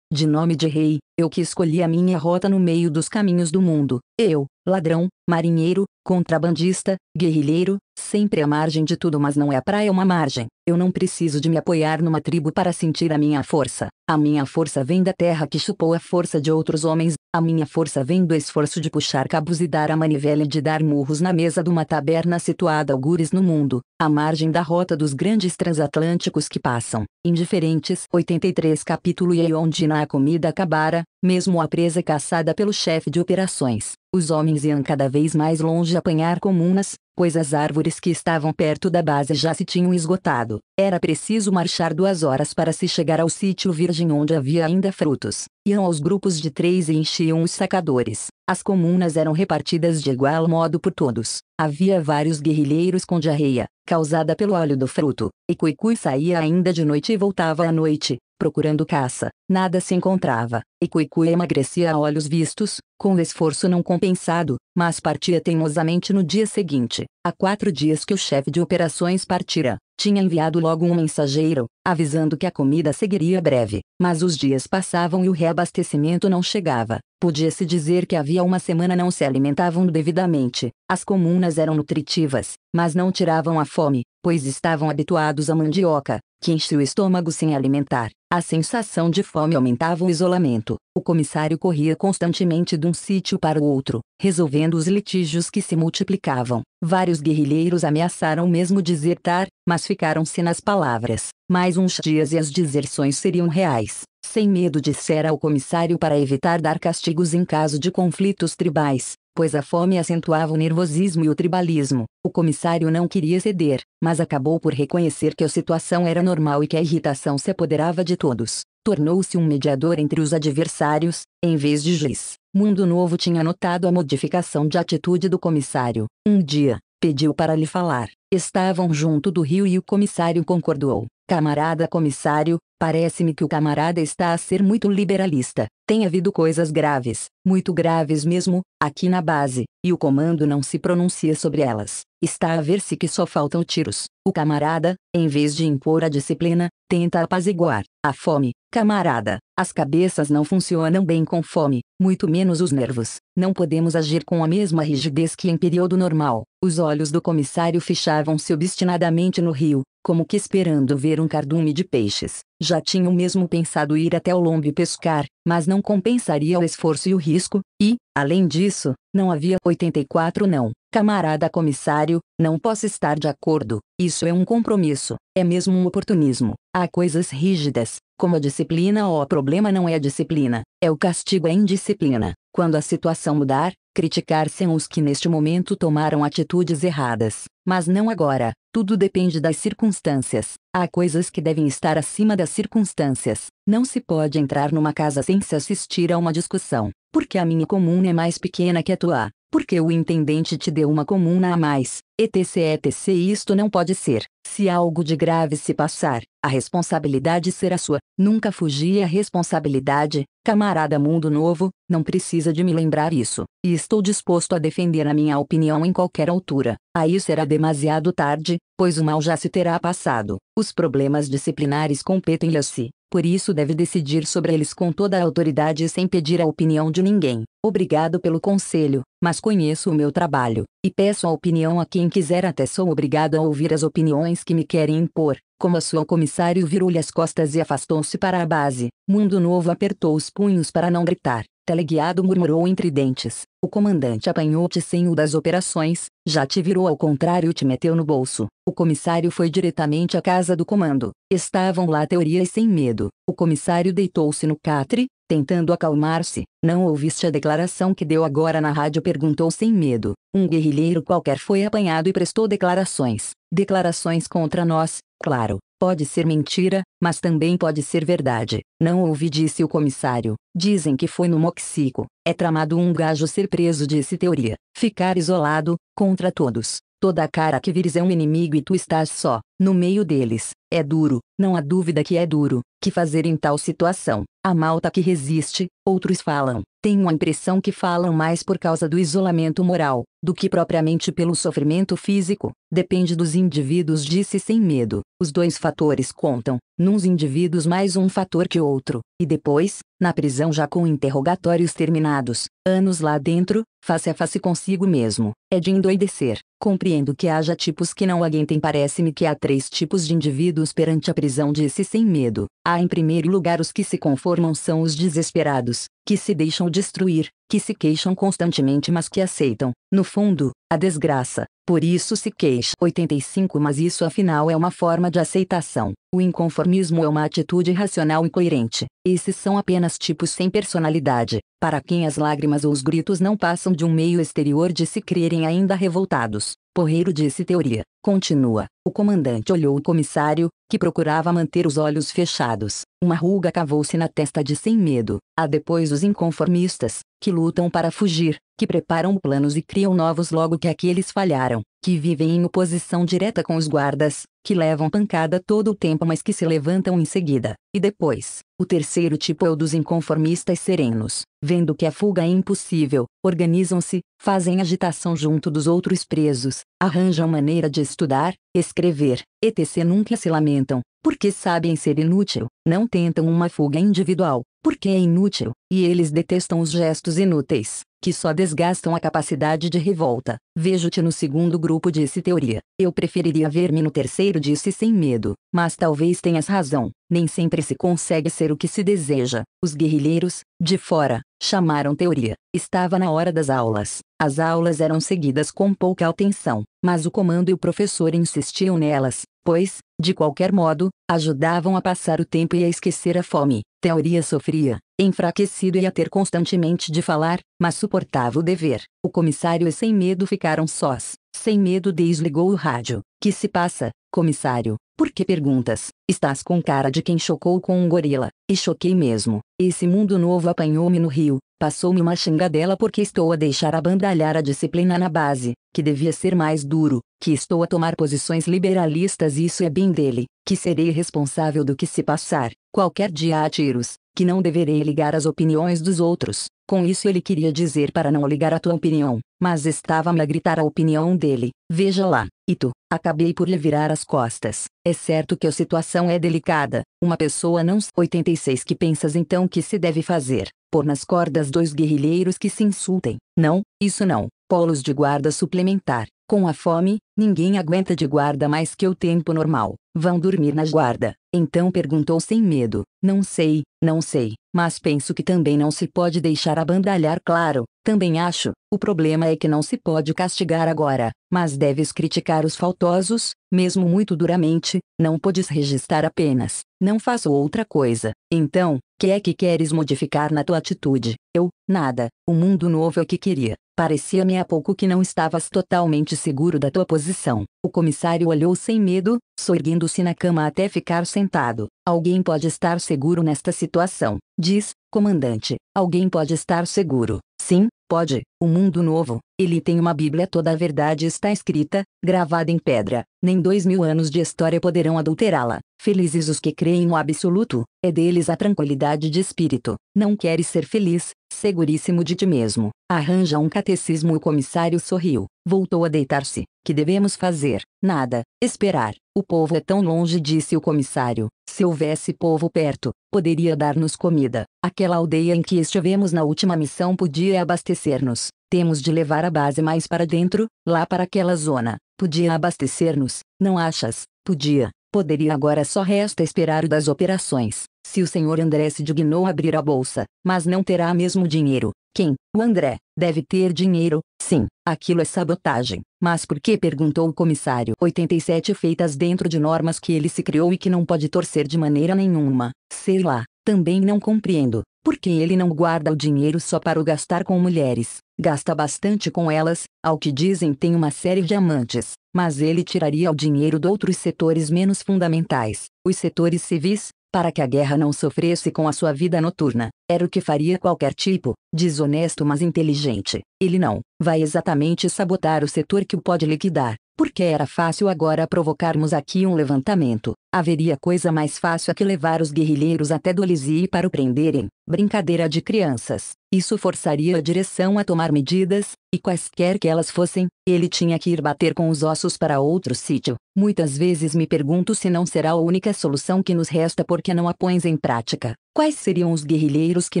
de nome de rei, eu que escolhi a minha rota no meio dos caminhos do mundo eu, ladrão, marinheiro, contrabandista, guerrilheiro, Sempre à margem de tudo, mas não é a praia uma margem. Eu não preciso de me apoiar numa tribo para sentir a minha força. A minha força vem da terra que chupou a força de outros homens. A minha força vem do esforço de puxar cabos e dar a manivela e de dar murros na mesa de uma taberna situada algures no mundo, à margem da rota dos grandes transatlânticos que passam, indiferentes. 83 capítulo e onde na comida acabara, mesmo a presa caçada pelo chefe de operações. Os homens iam cada vez mais longe apanhar comunas, pois as árvores que estavam perto da base já se tinham esgotado. Era preciso marchar duas horas para se chegar ao sítio virgem onde havia ainda frutos. Iam aos grupos de três e enchiam os sacadores. As comunas eram repartidas de igual modo por todos. Havia vários guerrilheiros com diarreia, causada pelo óleo do fruto, e Cui saía ainda de noite e voltava à noite, Procurando caça, nada se encontrava, e Cuicu emagrecia a olhos vistos, com esforço não compensado, mas partia teimosamente no dia seguinte. Há quatro dias que o chefe de operações partira, tinha enviado logo um mensageiro, avisando que a comida seguiria breve, mas os dias passavam e o reabastecimento não chegava. Podia-se dizer que havia uma semana não se alimentavam devidamente. As comunas eram nutritivas, mas não tiravam a fome, pois estavam habituados à mandioca, que enche o estômago sem alimentar. A sensação de fome aumentava o isolamento. O comissário corria constantemente de um sítio para o outro, resolvendo os litígios que se multiplicavam. Vários guerrilheiros ameaçaram mesmo desertar, mas ficaram-se nas palavras. Mais uns dias e as deserções seriam reais. Sem medo dissera ao comissário para evitar dar castigos em caso de conflitos tribais, pois a fome acentuava o nervosismo e o tribalismo. O comissário não queria ceder, mas acabou por reconhecer que a situação era normal e que a irritação se apoderava de todos. Tornou-se um mediador entre os adversários, em vez de juiz. Mundo Novo tinha notado a modificação de atitude do comissário. Um dia, pediu para lhe falar. Estavam junto do rio e o comissário concordou. Camarada comissário, parece-me que o camarada está a ser muito liberalista. Tem havido coisas graves, muito graves mesmo, aqui na base, e o comando não se pronuncia sobre elas. Está a ver-se que só faltam tiros. O camarada, em vez de impor a disciplina, tenta apaziguar a fome. Camarada, as cabeças não funcionam bem com fome, muito menos os nervos. Não podemos agir com a mesma rigidez que em período normal. Os olhos do comissário fichavam-se obstinadamente no rio, como que esperando ver um cardume de peixes. Já tinham mesmo pensado ir até o lombo pescar, mas não compensaria o esforço e o risco, e, além disso, não havia 84 não. Camarada comissário, não posso estar de acordo. Isso é um compromisso, é mesmo um oportunismo. Há coisas rígidas, como a disciplina ou o problema não é a disciplina, é o castigo à é indisciplina. Quando a situação mudar, Criticar são os que neste momento tomaram atitudes erradas, mas não agora, tudo depende das circunstâncias. Há coisas que devem estar acima das circunstâncias. Não se pode entrar numa casa sem se assistir a uma discussão porque a minha comuna é mais pequena que a tua, porque o intendente te deu uma comuna a mais, etc, etc. Isto não pode ser. Se algo de grave se passar, a responsabilidade será sua. Nunca fugi à responsabilidade, camarada Mundo Novo, não precisa de me lembrar isso. E estou disposto a defender a minha opinião em qualquer altura. Aí será demasiado tarde, pois o mal já se terá passado. Os problemas disciplinares competem-lhe a si por isso deve decidir sobre eles com toda a autoridade e sem pedir a opinião de ninguém. Obrigado pelo conselho, mas conheço o meu trabalho, e peço a opinião a quem quiser até sou obrigado a ouvir as opiniões que me querem impor. Como a sua comissário virou-lhe as costas e afastou-se para a base, Mundo Novo apertou os punhos para não gritar. Teleguiado murmurou entre dentes. O comandante apanhou-te sem o das operações, já te virou ao contrário e te meteu no bolso. O comissário foi diretamente à casa do comando. Estavam lá teorias sem medo. O comissário deitou-se no catre, tentando acalmar-se. Não ouviste a declaração que deu agora na rádio? Perguntou sem medo. Um guerrilheiro qualquer foi apanhado e prestou declarações. Declarações contra nós, claro. Pode ser mentira, mas também pode ser verdade. Não ouvi, disse o comissário. Dizem que foi no Moxico. É tramado um gajo ser preso, disse Teoria. Ficar isolado, contra todos. Toda cara que vires é um inimigo e tu estás só no meio deles. É duro, não há dúvida que é duro, que fazer em tal situação. A malta que resiste, outros falam. Tenho a impressão que falam mais por causa do isolamento moral, do que propriamente pelo sofrimento físico. Depende dos indivíduos, disse sem medo. Os dois fatores contam, nos indivíduos mais um fator que outro. E depois, na prisão já com interrogatórios terminados, anos lá dentro, face a face consigo mesmo. É de endoidecer. Compreendo que haja tipos que não aguentem, parece-me que há três três tipos de indivíduos perante a prisão disse sem medo. Há em primeiro lugar os que se conformam são os desesperados, que se deixam destruir, que se queixam constantemente mas que aceitam, no fundo, a desgraça. Por isso se queixa. 85 Mas isso afinal é uma forma de aceitação. O inconformismo é uma atitude racional e coerente. Esses são apenas tipos sem personalidade, para quem as lágrimas ou os gritos não passam de um meio exterior de se crerem ainda revoltados. Porreiro disse teoria. Continua. O comandante olhou o comissário, que procurava manter os olhos fechados. Uma ruga cavou-se na testa de sem medo. Há depois os inconformistas, que lutam para fugir, que preparam planos e criam novos logo que aqueles falharam, que vivem em oposição direta com os guardas, que levam pancada todo o tempo mas que se levantam em seguida. E depois, o terceiro tipo é o dos inconformistas serenos, vendo que a fuga é impossível, organizam-se, fazem agitação junto dos outros presos, arranjam maneira de estudar, escrever, etc. Nunca se lamentam, porque sabem ser inútil, não tentam uma fuga individual, porque é inútil, e eles detestam os gestos inúteis, que só desgastam a capacidade de revolta. Vejo-te no segundo grupo, disse Teoria. Eu preferiria ver-me no terceiro, disse sem medo, mas talvez tenhas razão. Nem sempre se consegue ser o que se deseja. Os guerrilheiros, de fora, chamaram Teoria. Estava na hora das aulas. As aulas eram seguidas com pouca atenção, mas o comando e o professor insistiam nelas, pois, de qualquer modo, ajudavam a passar o tempo e a esquecer a fome teoria sofria, enfraquecido e a ter constantemente de falar, mas suportava o dever. O comissário e sem medo ficaram sós. Sem medo desligou o rádio. Que se passa? Comissário, por que perguntas? Estás com cara de quem chocou com um gorila. E choquei mesmo. Esse mundo novo apanhou-me no rio, passou-me uma xingadela porque estou a deixar abandalhar a disciplina na base, que devia ser mais duro, que estou a tomar posições liberalistas e isso é bem dele, que serei responsável do que se passar, qualquer dia a tiros, que não deverei ligar as opiniões dos outros. Com isso ele queria dizer para não ligar a tua opinião, mas estava-me a gritar a opinião dele. Veja lá, Ito, acabei por lhe virar as costas. É certo que a situação é delicada. Uma pessoa não 86 que pensas então que se deve fazer? Pôr nas cordas dois guerrilheiros que se insultem. Não, isso não. Polos de guarda suplementar. Com a fome, ninguém aguenta de guarda mais que o tempo normal. Vão dormir na guarda. Então perguntou sem medo. Não sei, não sei, mas penso que também não se pode deixar abandalhar, claro. Também acho, o problema é que não se pode castigar agora, mas deves criticar os faltosos, mesmo muito duramente, não podes registrar apenas, não faço outra coisa. Então, que é que queres modificar na tua atitude? Eu, nada, o mundo novo é o que queria. Parecia-me há pouco que não estavas totalmente seguro da tua posição. O comissário olhou sem medo, sorguindo-se na cama até ficar sentado. Alguém pode estar seguro nesta situação, diz, comandante. Alguém pode estar seguro. Sim, pode, o mundo novo, ele tem uma Bíblia toda a verdade está escrita, gravada em pedra, nem dois mil anos de história poderão adulterá-la. Felizes os que creem no absoluto, é deles a tranquilidade de espírito. Não queres ser feliz, seguríssimo de ti mesmo. Arranja um catecismo. O comissário sorriu, voltou a deitar-se. Que devemos fazer? Nada, esperar. O povo é tão longe, disse o comissário. Se houvesse povo perto, poderia dar-nos comida. Aquela aldeia em que estivemos na última missão podia abastecer-nos. Temos de levar a base mais para dentro, lá para aquela zona. Podia abastecer-nos, não achas? Podia. Poderia agora só resta esperar o das operações. Se o senhor André se dignou abrir a bolsa, mas não terá mesmo dinheiro, quem? O André. Deve ter dinheiro. Sim, aquilo é sabotagem. Mas por que? perguntou o comissário. 87 feitas dentro de normas que ele se criou e que não pode torcer de maneira nenhuma. Sei lá, também não compreendo. Por que ele não guarda o dinheiro só para o gastar com mulheres? Gasta bastante com elas, ao que dizem tem uma série de amantes, mas ele tiraria o dinheiro de outros setores menos fundamentais, os setores civis, para que a guerra não sofresse com a sua vida noturna. Era o que faria qualquer tipo, desonesto mas inteligente. Ele não vai exatamente sabotar o setor que o pode liquidar, porque era fácil agora provocarmos aqui um levantamento, Haveria coisa mais fácil a que levar os guerrilheiros até Dolizí para o prenderem. Brincadeira de crianças. Isso forçaria a direção a tomar medidas, e quaisquer que elas fossem, ele tinha que ir bater com os ossos para outro sítio. Muitas vezes me pergunto se não será a única solução que nos resta porque não a pões em prática. Quais seriam os guerrilheiros que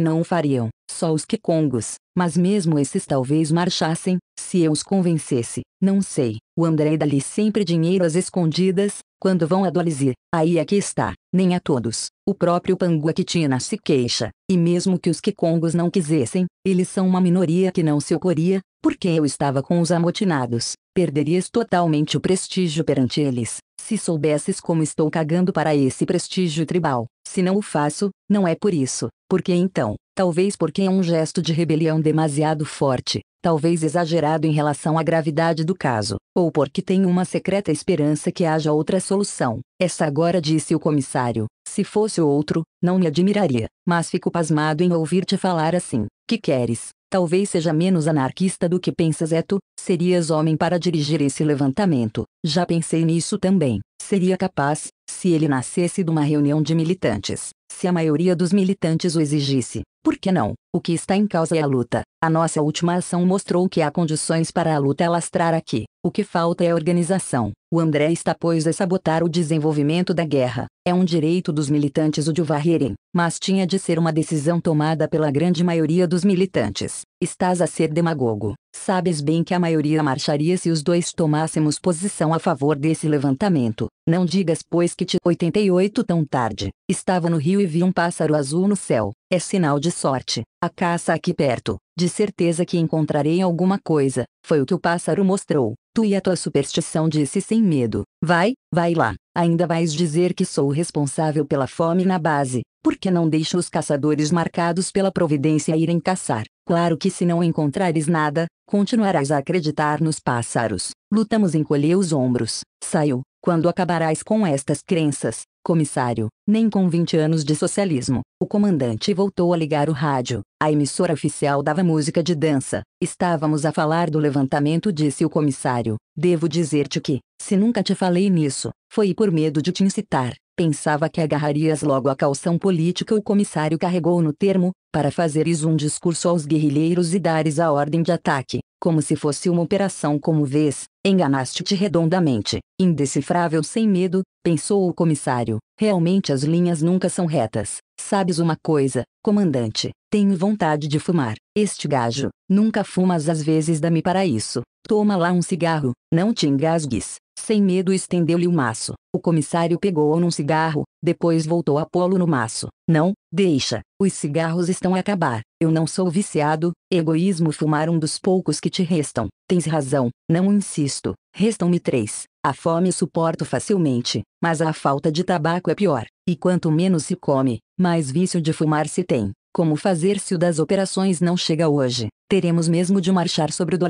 não o fariam? Só os Kikongos. Mas mesmo esses talvez marchassem, se eu os convencesse. Não sei. O André dá dá-lhe sempre dinheiro às escondidas, quando vão a Dualizir, aí é que está, nem a todos. O próprio Panguakitina se queixa, e mesmo que os Kikongos não quisessem, eles são uma minoria que não se ocorria, porque eu estava com os amotinados. Perderias totalmente o prestígio perante eles, se soubesses como estou cagando para esse prestígio tribal. Se não o faço, não é por isso, porque então, talvez porque é um gesto de rebelião demasiado forte, talvez exagerado em relação à gravidade do caso, ou porque tem uma secreta esperança que haja outra solução. Essa agora disse o comissário. Se fosse outro, não me admiraria, mas fico pasmado em ouvir-te falar assim. Que queres? Talvez seja menos anarquista do que pensas, Eto. É Serias homem para dirigir esse levantamento. Já pensei nisso também. Seria capaz, se ele nascesse de uma reunião de militantes, se a maioria dos militantes o exigisse, por que não? O que está em causa é a luta. A nossa última ação mostrou que há condições para a luta lastrar aqui. O que falta é organização. O André está pois a sabotar o desenvolvimento da guerra. É um direito dos militantes o de varrerem, mas tinha de ser uma decisão tomada pela grande maioria dos militantes. Estás a ser demagogo. Sabes bem que a maioria marcharia se os dois tomássemos posição a favor desse levantamento. Não digas pois que te 88 tão tarde. Estava no rio e vi um pássaro azul no céu. É sinal de sorte. A caça aqui perto. De certeza que encontrarei alguma coisa. Foi o que o pássaro mostrou. Tu e a tua superstição disse sem medo. Vai, vai lá. Ainda vais dizer que sou o responsável pela fome na base. Porque não deixo os caçadores marcados pela providência irem caçar. Claro que se não encontrares nada, continuarás a acreditar nos pássaros. Lutamos encolheu os ombros. Saiu, quando acabarás com estas crenças, comissário? Nem com 20 anos de socialismo. O comandante voltou a ligar o rádio. A emissora oficial dava música de dança. Estávamos a falar do levantamento, disse o comissário. Devo dizer-te que, se nunca te falei nisso, foi por medo de te incitar. Pensava que agarrarias logo a calção política o comissário carregou no termo, para fazeres um discurso aos guerrilheiros e dares a ordem de ataque, como se fosse uma operação como vês, enganaste-te redondamente, indecifrável sem medo, pensou o comissário, realmente as linhas nunca são retas, sabes uma coisa, comandante, tenho vontade de fumar. Este gajo, nunca fumas às vezes dá-me para isso. Toma lá um cigarro, não te engasgues. Sem medo estendeu-lhe o maço. O comissário pegou-o num cigarro, depois voltou a pô-lo no maço. Não, deixa. Os cigarros estão a acabar. Eu não sou viciado. Egoísmo fumar um dos poucos que te restam. Tens razão, não insisto. Restam-me três. A fome suporto facilmente, mas a falta de tabaco é pior. E quanto menos se come, mais vício de fumar se tem. Como fazer-se o das operações não chega hoje, teremos mesmo de marchar sobre o do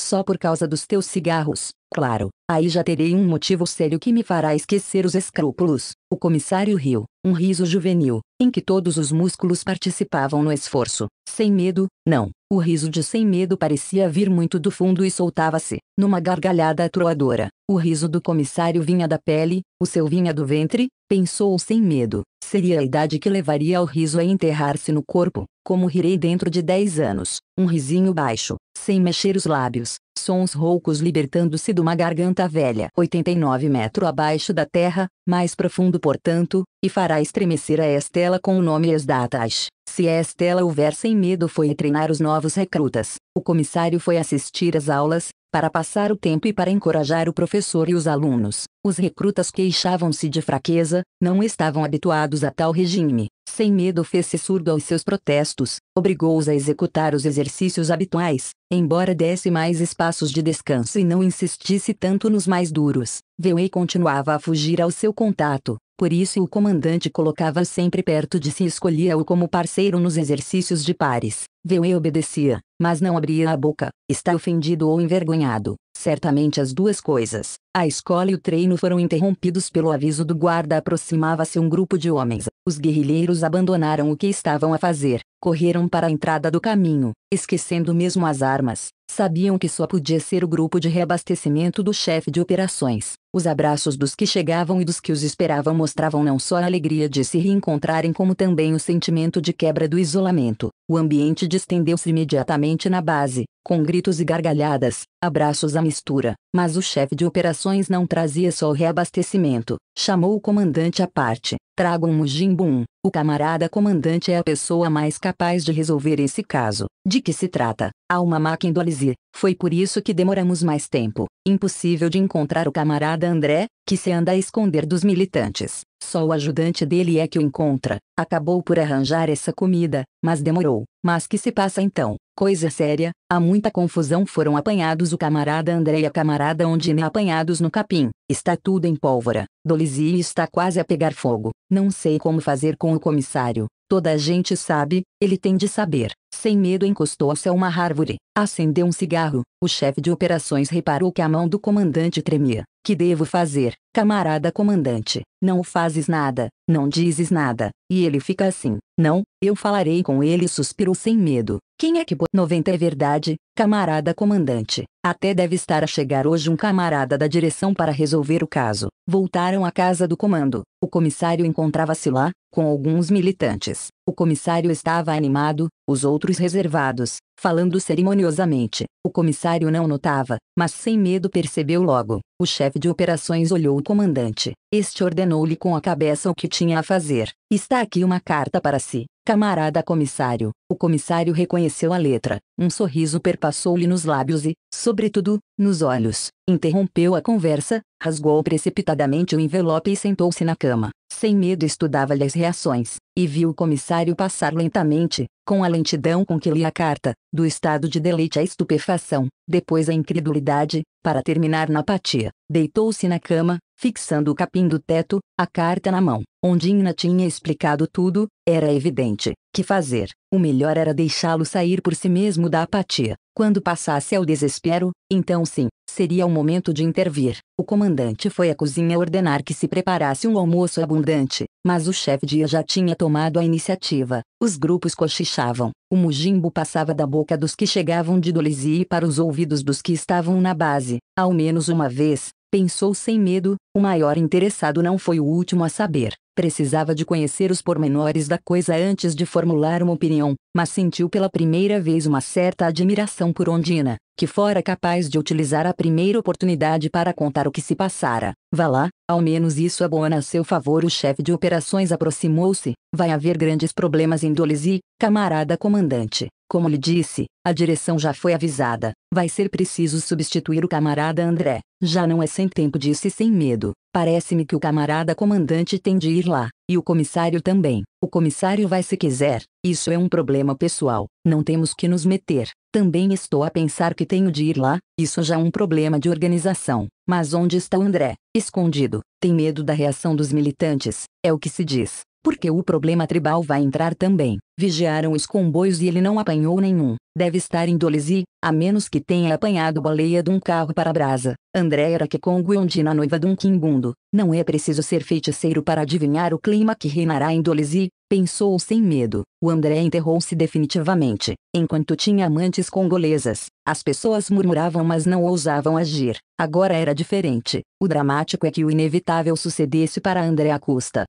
só por causa dos teus cigarros, claro. Aí já terei um motivo sério que me fará esquecer os escrúpulos. O comissário riu, um riso juvenil, em que todos os músculos participavam no esforço. Sem medo, não, o riso de sem medo parecia vir muito do fundo e soltava-se, numa gargalhada atroadora. O riso do comissário vinha da pele, o seu vinha do ventre, pensou sem medo. Seria a idade que levaria ao riso a enterrar-se no corpo, como rirei dentro de dez anos. Um risinho baixo, sem mexer os lábios, sons roucos libertando-se de uma garganta velha. 89 metro abaixo da terra, mais profundo portanto, e fará estremecer a estela com o nome Esdatas. Se Estela houver sem medo foi treinar os novos recrutas. O comissário foi assistir às aulas, para passar o tempo e para encorajar o professor e os alunos. Os recrutas queixavam-se de fraqueza, não estavam habituados a tal regime. Sem medo fez-se surdo aos seus protestos, obrigou-os a executar os exercícios habituais, embora desse mais espaços de descanso e não insistisse tanto nos mais duros. Veuei continuava a fugir ao seu contato, por isso o comandante colocava sempre perto de si e escolhia-o como parceiro nos exercícios de pares. Veu e obedecia, mas não abria a boca, está ofendido ou envergonhado. Certamente as duas coisas, a escola e o treino foram interrompidos pelo aviso do guarda. Aproximava-se um grupo de homens. Os guerrilheiros abandonaram o que estavam a fazer, correram para a entrada do caminho, esquecendo mesmo as armas. Sabiam que só podia ser o grupo de reabastecimento do chefe de operações. Os abraços dos que chegavam e dos que os esperavam mostravam não só a alegria de se reencontrarem, como também o sentimento de quebra do isolamento. O ambiente distendeu-se imediatamente na base, com gritos e gargalhadas, abraços à mistura, mas o chefe de operações não trazia só o reabastecimento, chamou o comandante à parte, Trago um Mujimbum. O camarada comandante é a pessoa mais capaz de resolver esse caso. De que se trata? Há uma máquina do Alizir. Foi por isso que demoramos mais tempo. Impossível de encontrar o camarada André, que se anda a esconder dos militantes. Só o ajudante dele é que o encontra. Acabou por arranjar essa comida, mas demorou. Mas que se passa então? Coisa séria, há muita confusão foram apanhados o camarada André e a camarada Ondina apanhados no capim. Está tudo em pólvora. Dolizio está quase a pegar fogo. Não sei como fazer com o comissário. Toda a gente sabe, ele tem de saber. Sem medo encostou-se a uma árvore. Acendeu um cigarro. O chefe de operações reparou que a mão do comandante tremia. Que devo fazer, camarada comandante? Não fazes nada, não dizes nada. E ele fica assim. Não, eu falarei com ele suspirou sem medo. Quem é que bo... 90 é verdade, camarada comandante. Até deve estar a chegar hoje um camarada da direção para resolver o caso. Voltaram à casa do comando. O comissário encontrava-se lá, com alguns militantes. O comissário estava animado, os outros reservados, falando cerimoniosamente. O comissário não notava, mas sem medo percebeu logo. O chefe de operações olhou o comandante. Este ordenou-lhe com a cabeça o que tinha a fazer. Está aqui uma carta para si, camarada comissário. O comissário reconheceu a letra. Um sorriso perpassou-lhe nos lábios e, sobretudo, nos olhos. Interrompeu a conversa, rasgou precipitadamente o envelope e sentou-se na cama. Sem medo estudava-lhe as reações, e viu o comissário passar lentamente, com a lentidão com que lia a carta, do estado de deleite à estupefação, depois à incredulidade, para terminar na apatia. Deitou-se na cama, fixando o capim do teto, a carta na mão. Onde Ina tinha explicado tudo, era evidente que fazer. O melhor era deixá-lo sair por si mesmo da apatia. Quando passasse ao desespero, então sim, seria o momento de intervir. O comandante foi à cozinha ordenar que se preparasse um almoço abundante, mas o chefe Dia já tinha tomado a iniciativa. Os grupos cochichavam. O mugimbo passava da boca dos que chegavam de Dolizia para os ouvidos dos que estavam na base. Ao menos uma vez, pensou sem medo, o maior interessado não foi o último a saber. Precisava de conhecer os pormenores da coisa antes de formular uma opinião, mas sentiu pela primeira vez uma certa admiração por Ondina, que fora capaz de utilizar a primeira oportunidade para contar o que se passara. Vá lá, ao menos isso abona é a seu favor. O chefe de operações aproximou-se. Vai haver grandes problemas em Dolizy, camarada comandante, como lhe disse, a direção já foi avisada. Vai ser preciso substituir o camarada André. Já não é sem tempo, disse sem medo. Parece-me que o camarada comandante tem de ir lá. E o comissário também. O comissário vai se quiser. Isso é um problema pessoal. Não temos que nos meter. Também estou a pensar que tenho de ir lá. Isso já é um problema de organização. Mas onde está o André? Escondido. Tem medo da reação dos militantes. É o que se diz porque o problema tribal vai entrar também. Vigiaram os comboios e ele não apanhou nenhum. Deve estar em Dolesi, a menos que tenha apanhado baleia de um carro para brasa. André era que com Guiondina noiva de um quimbundo. Não é preciso ser feiticeiro para adivinhar o clima que reinará em Dolesi, pensou sem medo. O André enterrou-se definitivamente. Enquanto tinha amantes congolesas, as pessoas murmuravam mas não ousavam agir. Agora era diferente. O dramático é que o inevitável sucedesse para André Acosta.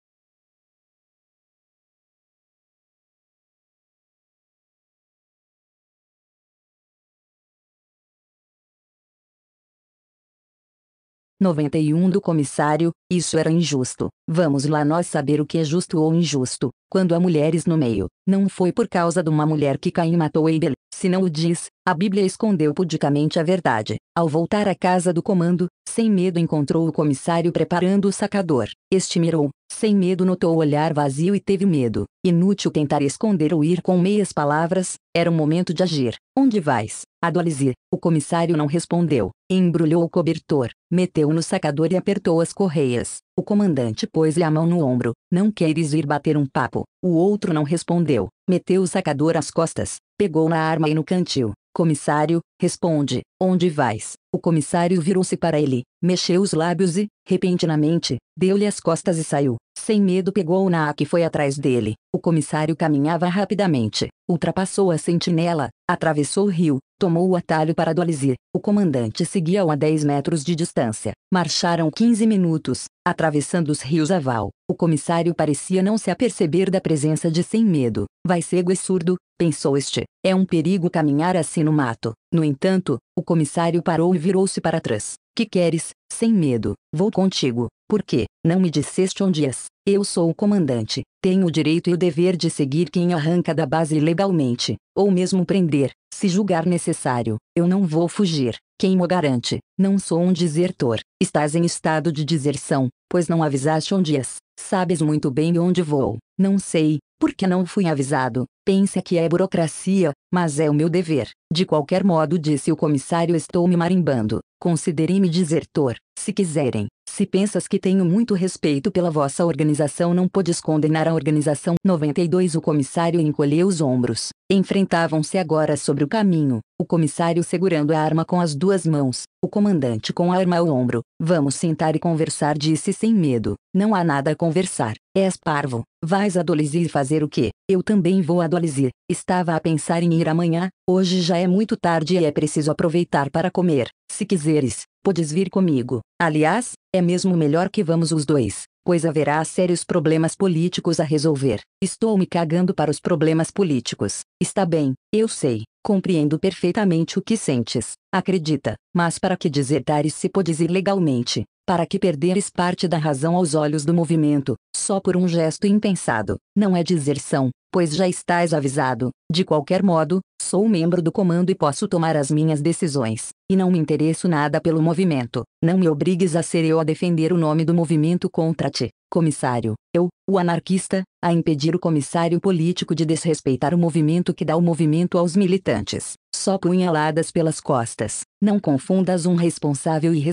91 do comissário, isso era injusto. Vamos lá nós saber o que é justo ou injusto, quando há mulheres no meio. Não foi por causa de uma mulher que Caim matou Abel, se não o diz, a Bíblia escondeu pudicamente a verdade. Ao voltar à casa do comando, sem medo encontrou o comissário preparando o sacador. Este mirou, sem medo notou o olhar vazio e teve medo. Inútil tentar esconder ou ir com meias palavras, era o momento de agir. Onde vais? Adolize. O comissário não respondeu. Embrulhou o cobertor, meteu no sacador e apertou as correias. O comandante pôs-lhe a mão no ombro. Não queres ir bater um papo? O outro não respondeu. Meteu o sacador às costas, pegou na arma e no cantil. Comissário, responde, onde vais? O comissário virou-se para ele, mexeu os lábios e, repentinamente, deu-lhe as costas e saiu. Sem medo pegou na que foi atrás dele. O comissário caminhava rapidamente, ultrapassou a sentinela, atravessou o rio, Tomou o atalho para Dolizir. O comandante seguia-o a 10 metros de distância. Marcharam 15 minutos, atravessando os rios aval. O comissário parecia não se aperceber da presença de Sem Medo. Vai cego e surdo, pensou este. É um perigo caminhar assim no mato. No entanto, o comissário parou e virou-se para trás. Que queres, Sem Medo? Vou contigo. Porque, não me disseste onde és, eu sou o comandante, tenho o direito e o dever de seguir quem arranca da base ilegalmente, ou mesmo prender, se julgar necessário, eu não vou fugir, quem o garante, não sou um desertor, estás em estado de deserção, pois não avisaste onde és, sabes muito bem onde vou, não sei, porque não fui avisado, pensa que é burocracia, mas é o meu dever, de qualquer modo disse o comissário estou me marimbando, considerem-me desertor, se quiserem, se pensas que tenho muito respeito pela vossa organização, não podes condenar a organização. 92 O comissário encolheu os ombros. Enfrentavam-se agora sobre o caminho o comissário segurando a arma com as duas mãos, o comandante com a arma ao ombro. Vamos sentar e conversar, disse sem medo. Não há nada a conversar. És parvo. Vais a Dolizir fazer o quê? Eu também vou a Dolizir. Estava a pensar em ir amanhã. Hoje já é muito tarde e é preciso aproveitar para comer. Se quiseres, podes vir comigo. Aliás, é mesmo melhor que vamos os dois, pois haverá sérios problemas políticos a resolver. Estou me cagando para os problemas políticos. Está bem, eu sei. Compreendo perfeitamente o que sentes, acredita, mas para que dizer se podes ir legalmente? para que perderes parte da razão aos olhos do movimento, só por um gesto impensado, não é deserção, pois já estás avisado. De qualquer modo, sou membro do comando e posso tomar as minhas decisões, e não me interesso nada pelo movimento. Não me obrigues a ser eu a defender o nome do movimento contra ti, comissário. Eu, o anarquista, a impedir o comissário político de desrespeitar o movimento que dá o movimento aos militantes, só punhaladas pelas costas. Não confundas um responsável e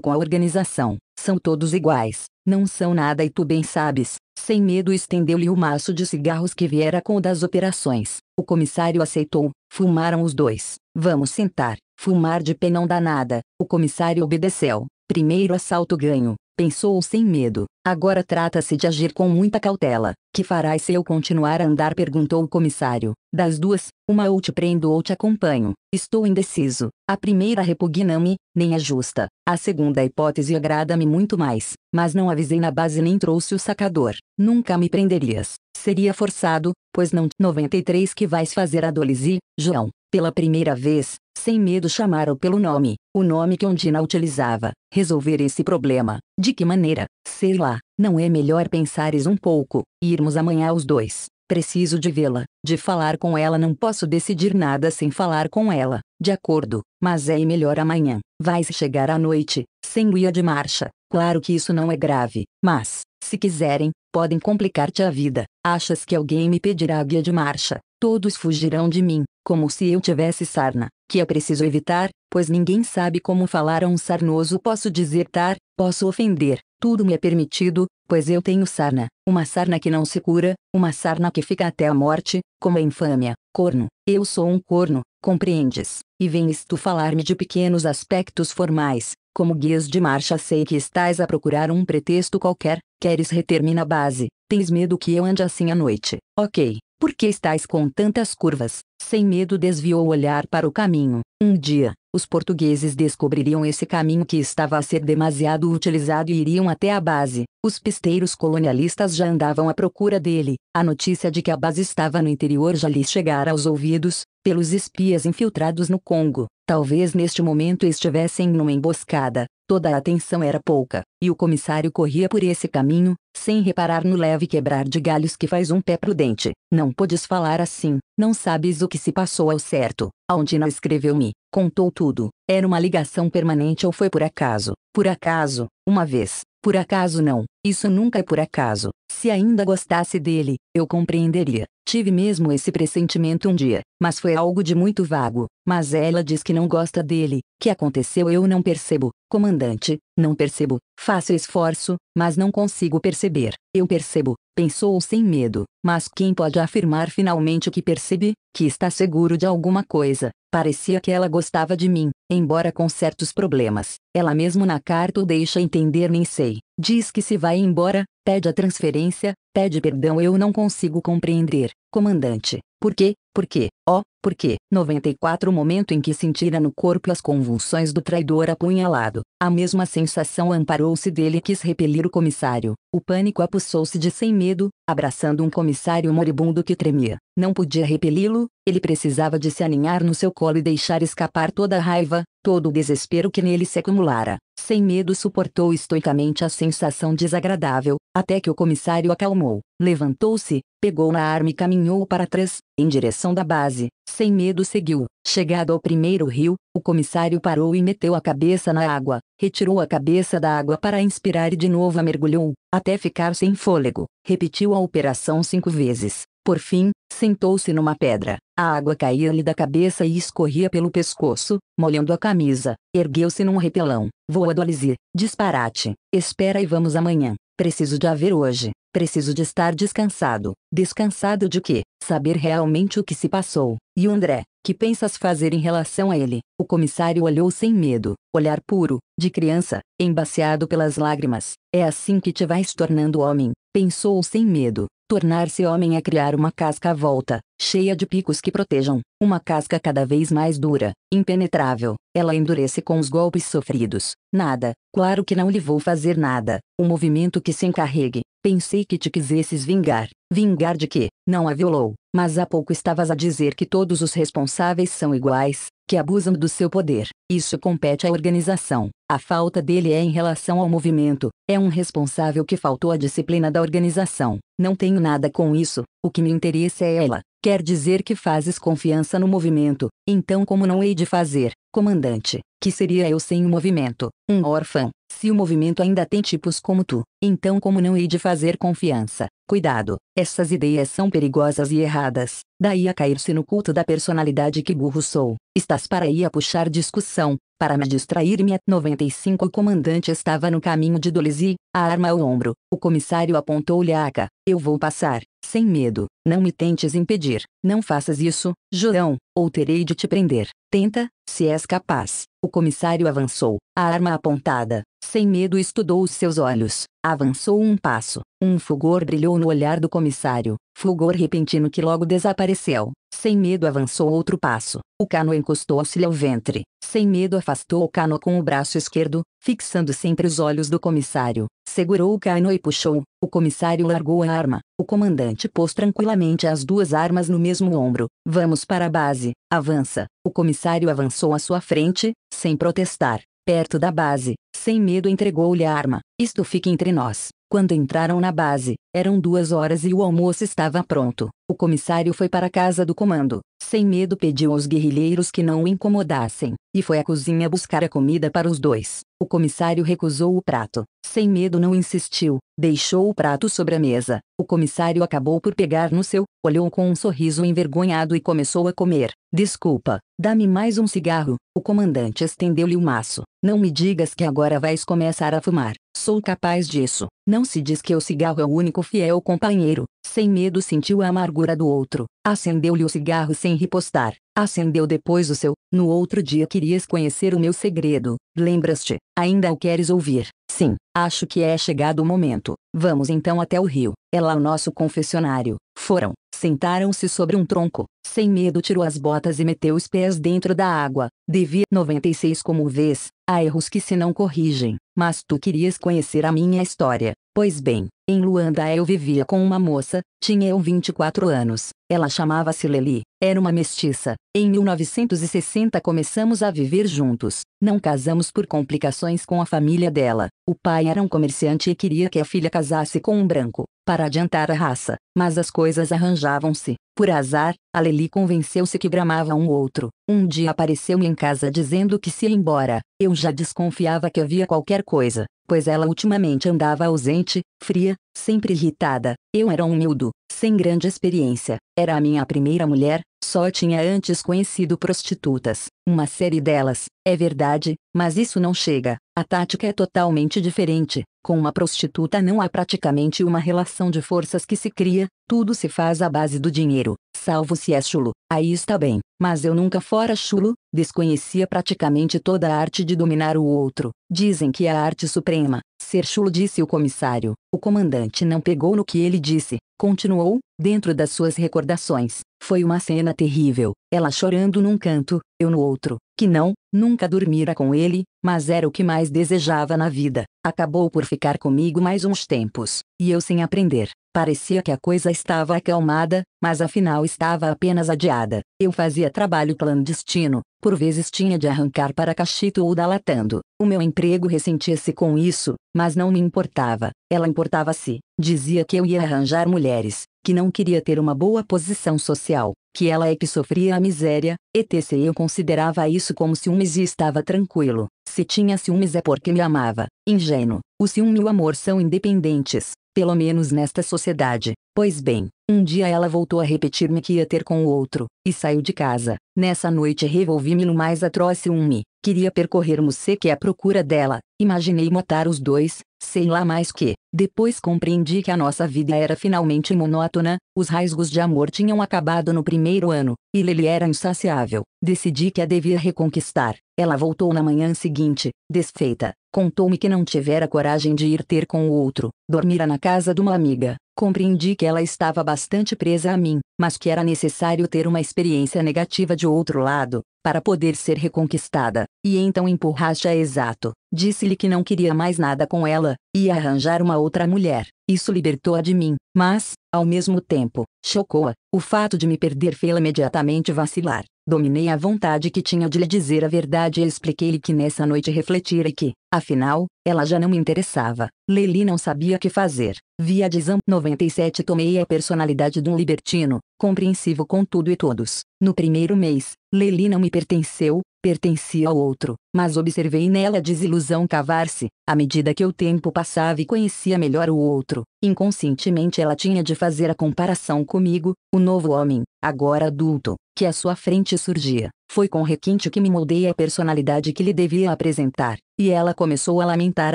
com a organização. São todos iguais, não são nada e tu bem sabes. Sem medo estendeu-lhe o maço de cigarros que viera com o das operações. O comissário aceitou. Fumaram os dois. Vamos sentar. Fumar de pé não dá nada. O comissário obedeceu. Primeiro assalto ganho pensou sem medo. Agora trata-se de agir com muita cautela. Que farás se eu continuar a andar? perguntou o comissário. Das duas, uma ou te prendo ou te acompanho. Estou indeciso. A primeira repugna-me, nem é justa. A segunda hipótese agrada-me muito mais, mas não avisei na base nem trouxe o sacador. Nunca me prenderias. Seria forçado, pois não. 93 que vais fazer a Dolizí, João. Pela primeira vez, sem medo chamaram pelo nome, o nome que Ondina utilizava. Resolver esse problema de que maneira, sei lá, não é melhor pensares um pouco, irmos amanhã os dois. Preciso de vê-la, de falar com ela não posso decidir nada sem falar com ela, de acordo, mas é melhor amanhã. Vais chegar à noite, sem guia de marcha, claro que isso não é grave, mas, se quiserem, podem complicar-te a vida. Achas que alguém me pedirá guia de marcha? Todos fugirão de mim, como se eu tivesse sarna, que é preciso evitar, pois ninguém sabe como falar a um sarnoso. Posso dizer tar, posso ofender, tudo me é permitido, pois eu tenho sarna, uma sarna que não se cura, uma sarna que fica até a morte, como a infâmia, corno, eu sou um corno, compreendes, e vens tu falar-me de pequenos aspectos formais, como guias de marcha sei que estás a procurar um pretexto qualquer, queres reter-me na base, tens medo que eu ande assim à noite, ok, por que estás com tantas curvas? Sem medo desviou o olhar para o caminho. Um dia, os portugueses descobririam esse caminho que estava a ser demasiado utilizado e iriam até a base. Os pisteiros colonialistas já andavam à procura dele. A notícia de que a base estava no interior já lhes chegara aos ouvidos, pelos espias infiltrados no Congo. Talvez neste momento estivessem numa emboscada. Toda a atenção era pouca, e o comissário corria por esse caminho, sem reparar no leve quebrar de galhos que faz um pé prudente. Não podes falar assim, não sabes o que se passou ao certo. Aonde não escreveu-me, Contou tudo. Era uma ligação permanente ou foi por acaso? Por acaso, uma vez. Por acaso não. Isso nunca é por acaso. Se ainda gostasse dele, eu compreenderia. Tive mesmo esse pressentimento um dia, mas foi algo de muito vago. Mas ela diz que não gosta dele. Que aconteceu eu não percebo. Comandante, não percebo. Faço esforço, mas não consigo perceber. Eu percebo, pensou sem medo. Mas quem pode afirmar finalmente que percebe? Que está seguro de alguma coisa. Parecia que ela gostava de mim, embora com certos problemas. Ela mesmo na carta o deixa entender nem sei. Diz que se vai embora, pede a transferência, pede perdão eu não consigo compreender. Comandante, por quê? Porque, ó, oh, porque, 94 O momento em que sentira no corpo as convulsões do traidor apunhalado, a mesma sensação amparou-se dele e quis repelir o comissário. O pânico apossou-se de sem medo, abraçando um comissário moribundo que tremia. Não podia repeli-lo, ele precisava de se aninhar no seu colo e deixar escapar toda a raiva, todo o desespero que nele se acumulara. Sem medo suportou estoicamente a sensação desagradável, até que o comissário acalmou. Levantou-se, pegou na arma e caminhou para trás, em direção direção da base. Sem medo seguiu. Chegado ao primeiro rio, o comissário parou e meteu a cabeça na água. Retirou a cabeça da água para inspirar e de novo a mergulhou, até ficar sem fôlego. Repetiu a operação cinco vezes. Por fim, sentou-se numa pedra. A água caía-lhe da cabeça e escorria pelo pescoço, molhando a camisa. Ergueu-se num repelão. Vou do Dolizir. Disparate. Espera e vamos amanhã. Preciso de haver hoje. Preciso de estar descansado. Descansado de quê? Saber realmente o que se passou. E André, que pensas fazer em relação a ele? O comissário olhou sem medo, olhar puro, de criança, embaciado pelas lágrimas. É assim que te vais tornando homem, pensou sem medo. Tornar-se homem é criar uma casca à volta, cheia de picos que protejam, uma casca cada vez mais dura, impenetrável. Ela endurece com os golpes sofridos. Nada, claro que não lhe vou fazer nada. O movimento que se encarregue. Pensei que te quisesses vingar. Vingar de que? Não a violou. Mas há pouco estavas a dizer que todos os responsáveis são iguais, que abusam do seu poder. Isso compete à organização. A falta dele é em relação ao movimento. É um responsável que faltou à disciplina da organização. Não tenho nada com isso. O que me interessa é ela. Quer dizer que fazes confiança no movimento, então como não hei de fazer, comandante? Que seria eu sem o movimento, um órfão, se o movimento ainda tem tipos como tu, então como não hei de fazer confiança? Cuidado, essas ideias são perigosas e erradas, daí a cair-se no culto da personalidade que burro sou. Estás para ir a puxar discussão, para me distrair me 95 O comandante estava no caminho de Dolesi, a arma ao ombro. O comissário apontou-lhe a aca. Eu vou passar, sem medo. Não me tentes impedir. Não faças isso, João, ou terei de te prender. Tenta, se és capaz. O comissário avançou, a arma apontada. Sem medo estudou os seus olhos, avançou um passo, um fulgor brilhou no olhar do comissário, fulgor repentino que logo desapareceu. Sem medo avançou outro passo, o cano encostou-se ao ventre, sem medo afastou o cano com o braço esquerdo, fixando sempre os olhos do comissário, segurou o cano e puxou, o comissário largou a arma, o comandante pôs tranquilamente as duas armas no mesmo ombro, vamos para a base, avança, o comissário avançou à sua frente, sem protestar, perto da base, sem medo entregou-lhe a arma. Isto fica entre nós. Quando entraram na base, eram duas horas e o almoço estava pronto. O comissário foi para a casa do comando. Sem medo pediu aos guerrilheiros que não o incomodassem, e foi à cozinha buscar a comida para os dois. O comissário recusou o prato. Sem medo não insistiu, deixou o prato sobre a mesa. O comissário acabou por pegar no seu, olhou com um sorriso envergonhado e começou a comer. Desculpa, dá-me mais um cigarro. O comandante estendeu-lhe o maço. Não me digas que agora vais começar a fumar. Sou capaz disso. Não se diz que o cigarro é o único fiel companheiro. Sem medo sentiu a amargura do outro. Acendeu-lhe o cigarro sem ripostar. Acendeu depois o seu, no outro dia querias conhecer o meu segredo, lembras-te, ainda o queres ouvir, sim, acho que é chegado o momento, vamos então até o rio, é lá o nosso confessionário, foram, sentaram-se sobre um tronco, sem medo tirou as botas e meteu os pés dentro da água, devia 96 como vês, há erros que se não corrigem, mas tu querias conhecer a minha história. Pois bem, em Luanda eu vivia com uma moça, tinha eu 24 anos. Ela chamava-se Leli, era uma mestiça. Em 1960 começamos a viver juntos. Não casamos por complicações com a família dela. O pai era um comerciante e queria que a filha casasse com um branco, para adiantar a raça. Mas as coisas arranjavam-se. Por azar, a Leli convenceu-se que bramava um outro. Um dia apareceu-me em casa dizendo que se ia embora. Eu já desconfiava que havia qualquer coisa, pois ela ultimamente andava ausente, fria, sempre irritada. Eu era um miúdo, sem grande experiência. Era a minha primeira mulher, só tinha antes conhecido prostitutas, uma série delas, é verdade, mas isso não chega. A tática é totalmente diferente. Com uma prostituta não há praticamente uma relação de forças que se cria, tudo se faz à base do dinheiro, salvo se é chulo. Aí está bem, mas eu nunca fora chulo, desconhecia praticamente toda a arte de dominar o outro. Dizem que é a arte suprema, ser chulo, disse o comissário. O comandante não pegou no que ele disse, continuou, dentro das suas recordações. Foi uma cena terrível, ela chorando num canto, eu no outro, que não, nunca dormira com ele, mas era o que mais desejava na vida. Acabou por ficar comigo mais uns tempos, e eu sem aprender. Parecia que a coisa estava acalmada, mas afinal estava apenas adiada. Eu fazia trabalho clandestino, por vezes tinha de arrancar para Cachito ou Dalatando. O meu emprego ressentia-se com isso, mas não me importava. Ela importava-se. Dizia que eu ia arranjar mulheres, que não queria ter uma boa posição social, que ela é que sofria a miséria, etc. Eu considerava isso como ciúmes e estava tranquilo. Se tinha ciúmes é porque me amava. Ingênuo. O ciúme e o amor são independentes pelo menos nesta sociedade. Pois bem, um dia ela voltou a repetir-me que ia ter com o outro, e saiu de casa. Nessa noite revolvi-me no mais atroz ciúme. Queria percorrer que é à procura dela. Imaginei matar os dois, sei lá mais que. Depois compreendi que a nossa vida era finalmente monótona, os rasgos de amor tinham acabado no primeiro ano, e Lily era insaciável. Decidi que a devia reconquistar. Ela voltou na manhã seguinte, desfeita, Contou-me que não tivera coragem de ir ter com o outro, dormira na casa de uma amiga. Compreendi que ela estava bastante presa a mim, mas que era necessário ter uma experiência negativa de outro lado, para poder ser reconquistada. E então empurraste a exato. Disse-lhe que não queria mais nada com ela, ia arranjar uma outra mulher. Isso libertou-a de mim, mas, ao mesmo tempo, chocou-a. O fato de me perder fê-la imediatamente vacilar. Dominei a vontade que tinha de lhe dizer a verdade e expliquei-lhe que nessa noite refletira e que, afinal, ela já não me interessava. Leli não sabia o que fazer. Via Dizam 97 tomei a personalidade de um libertino, compreensivo com tudo e todos. No primeiro mês, Leli não me pertenceu, pertencia ao outro mas observei nela a desilusão cavar-se, à medida que o tempo passava e conhecia melhor o outro. Inconscientemente ela tinha de fazer a comparação comigo, o novo homem, agora adulto, que à sua frente surgia. Foi com requinte que me moldei a personalidade que lhe devia apresentar, e ela começou a lamentar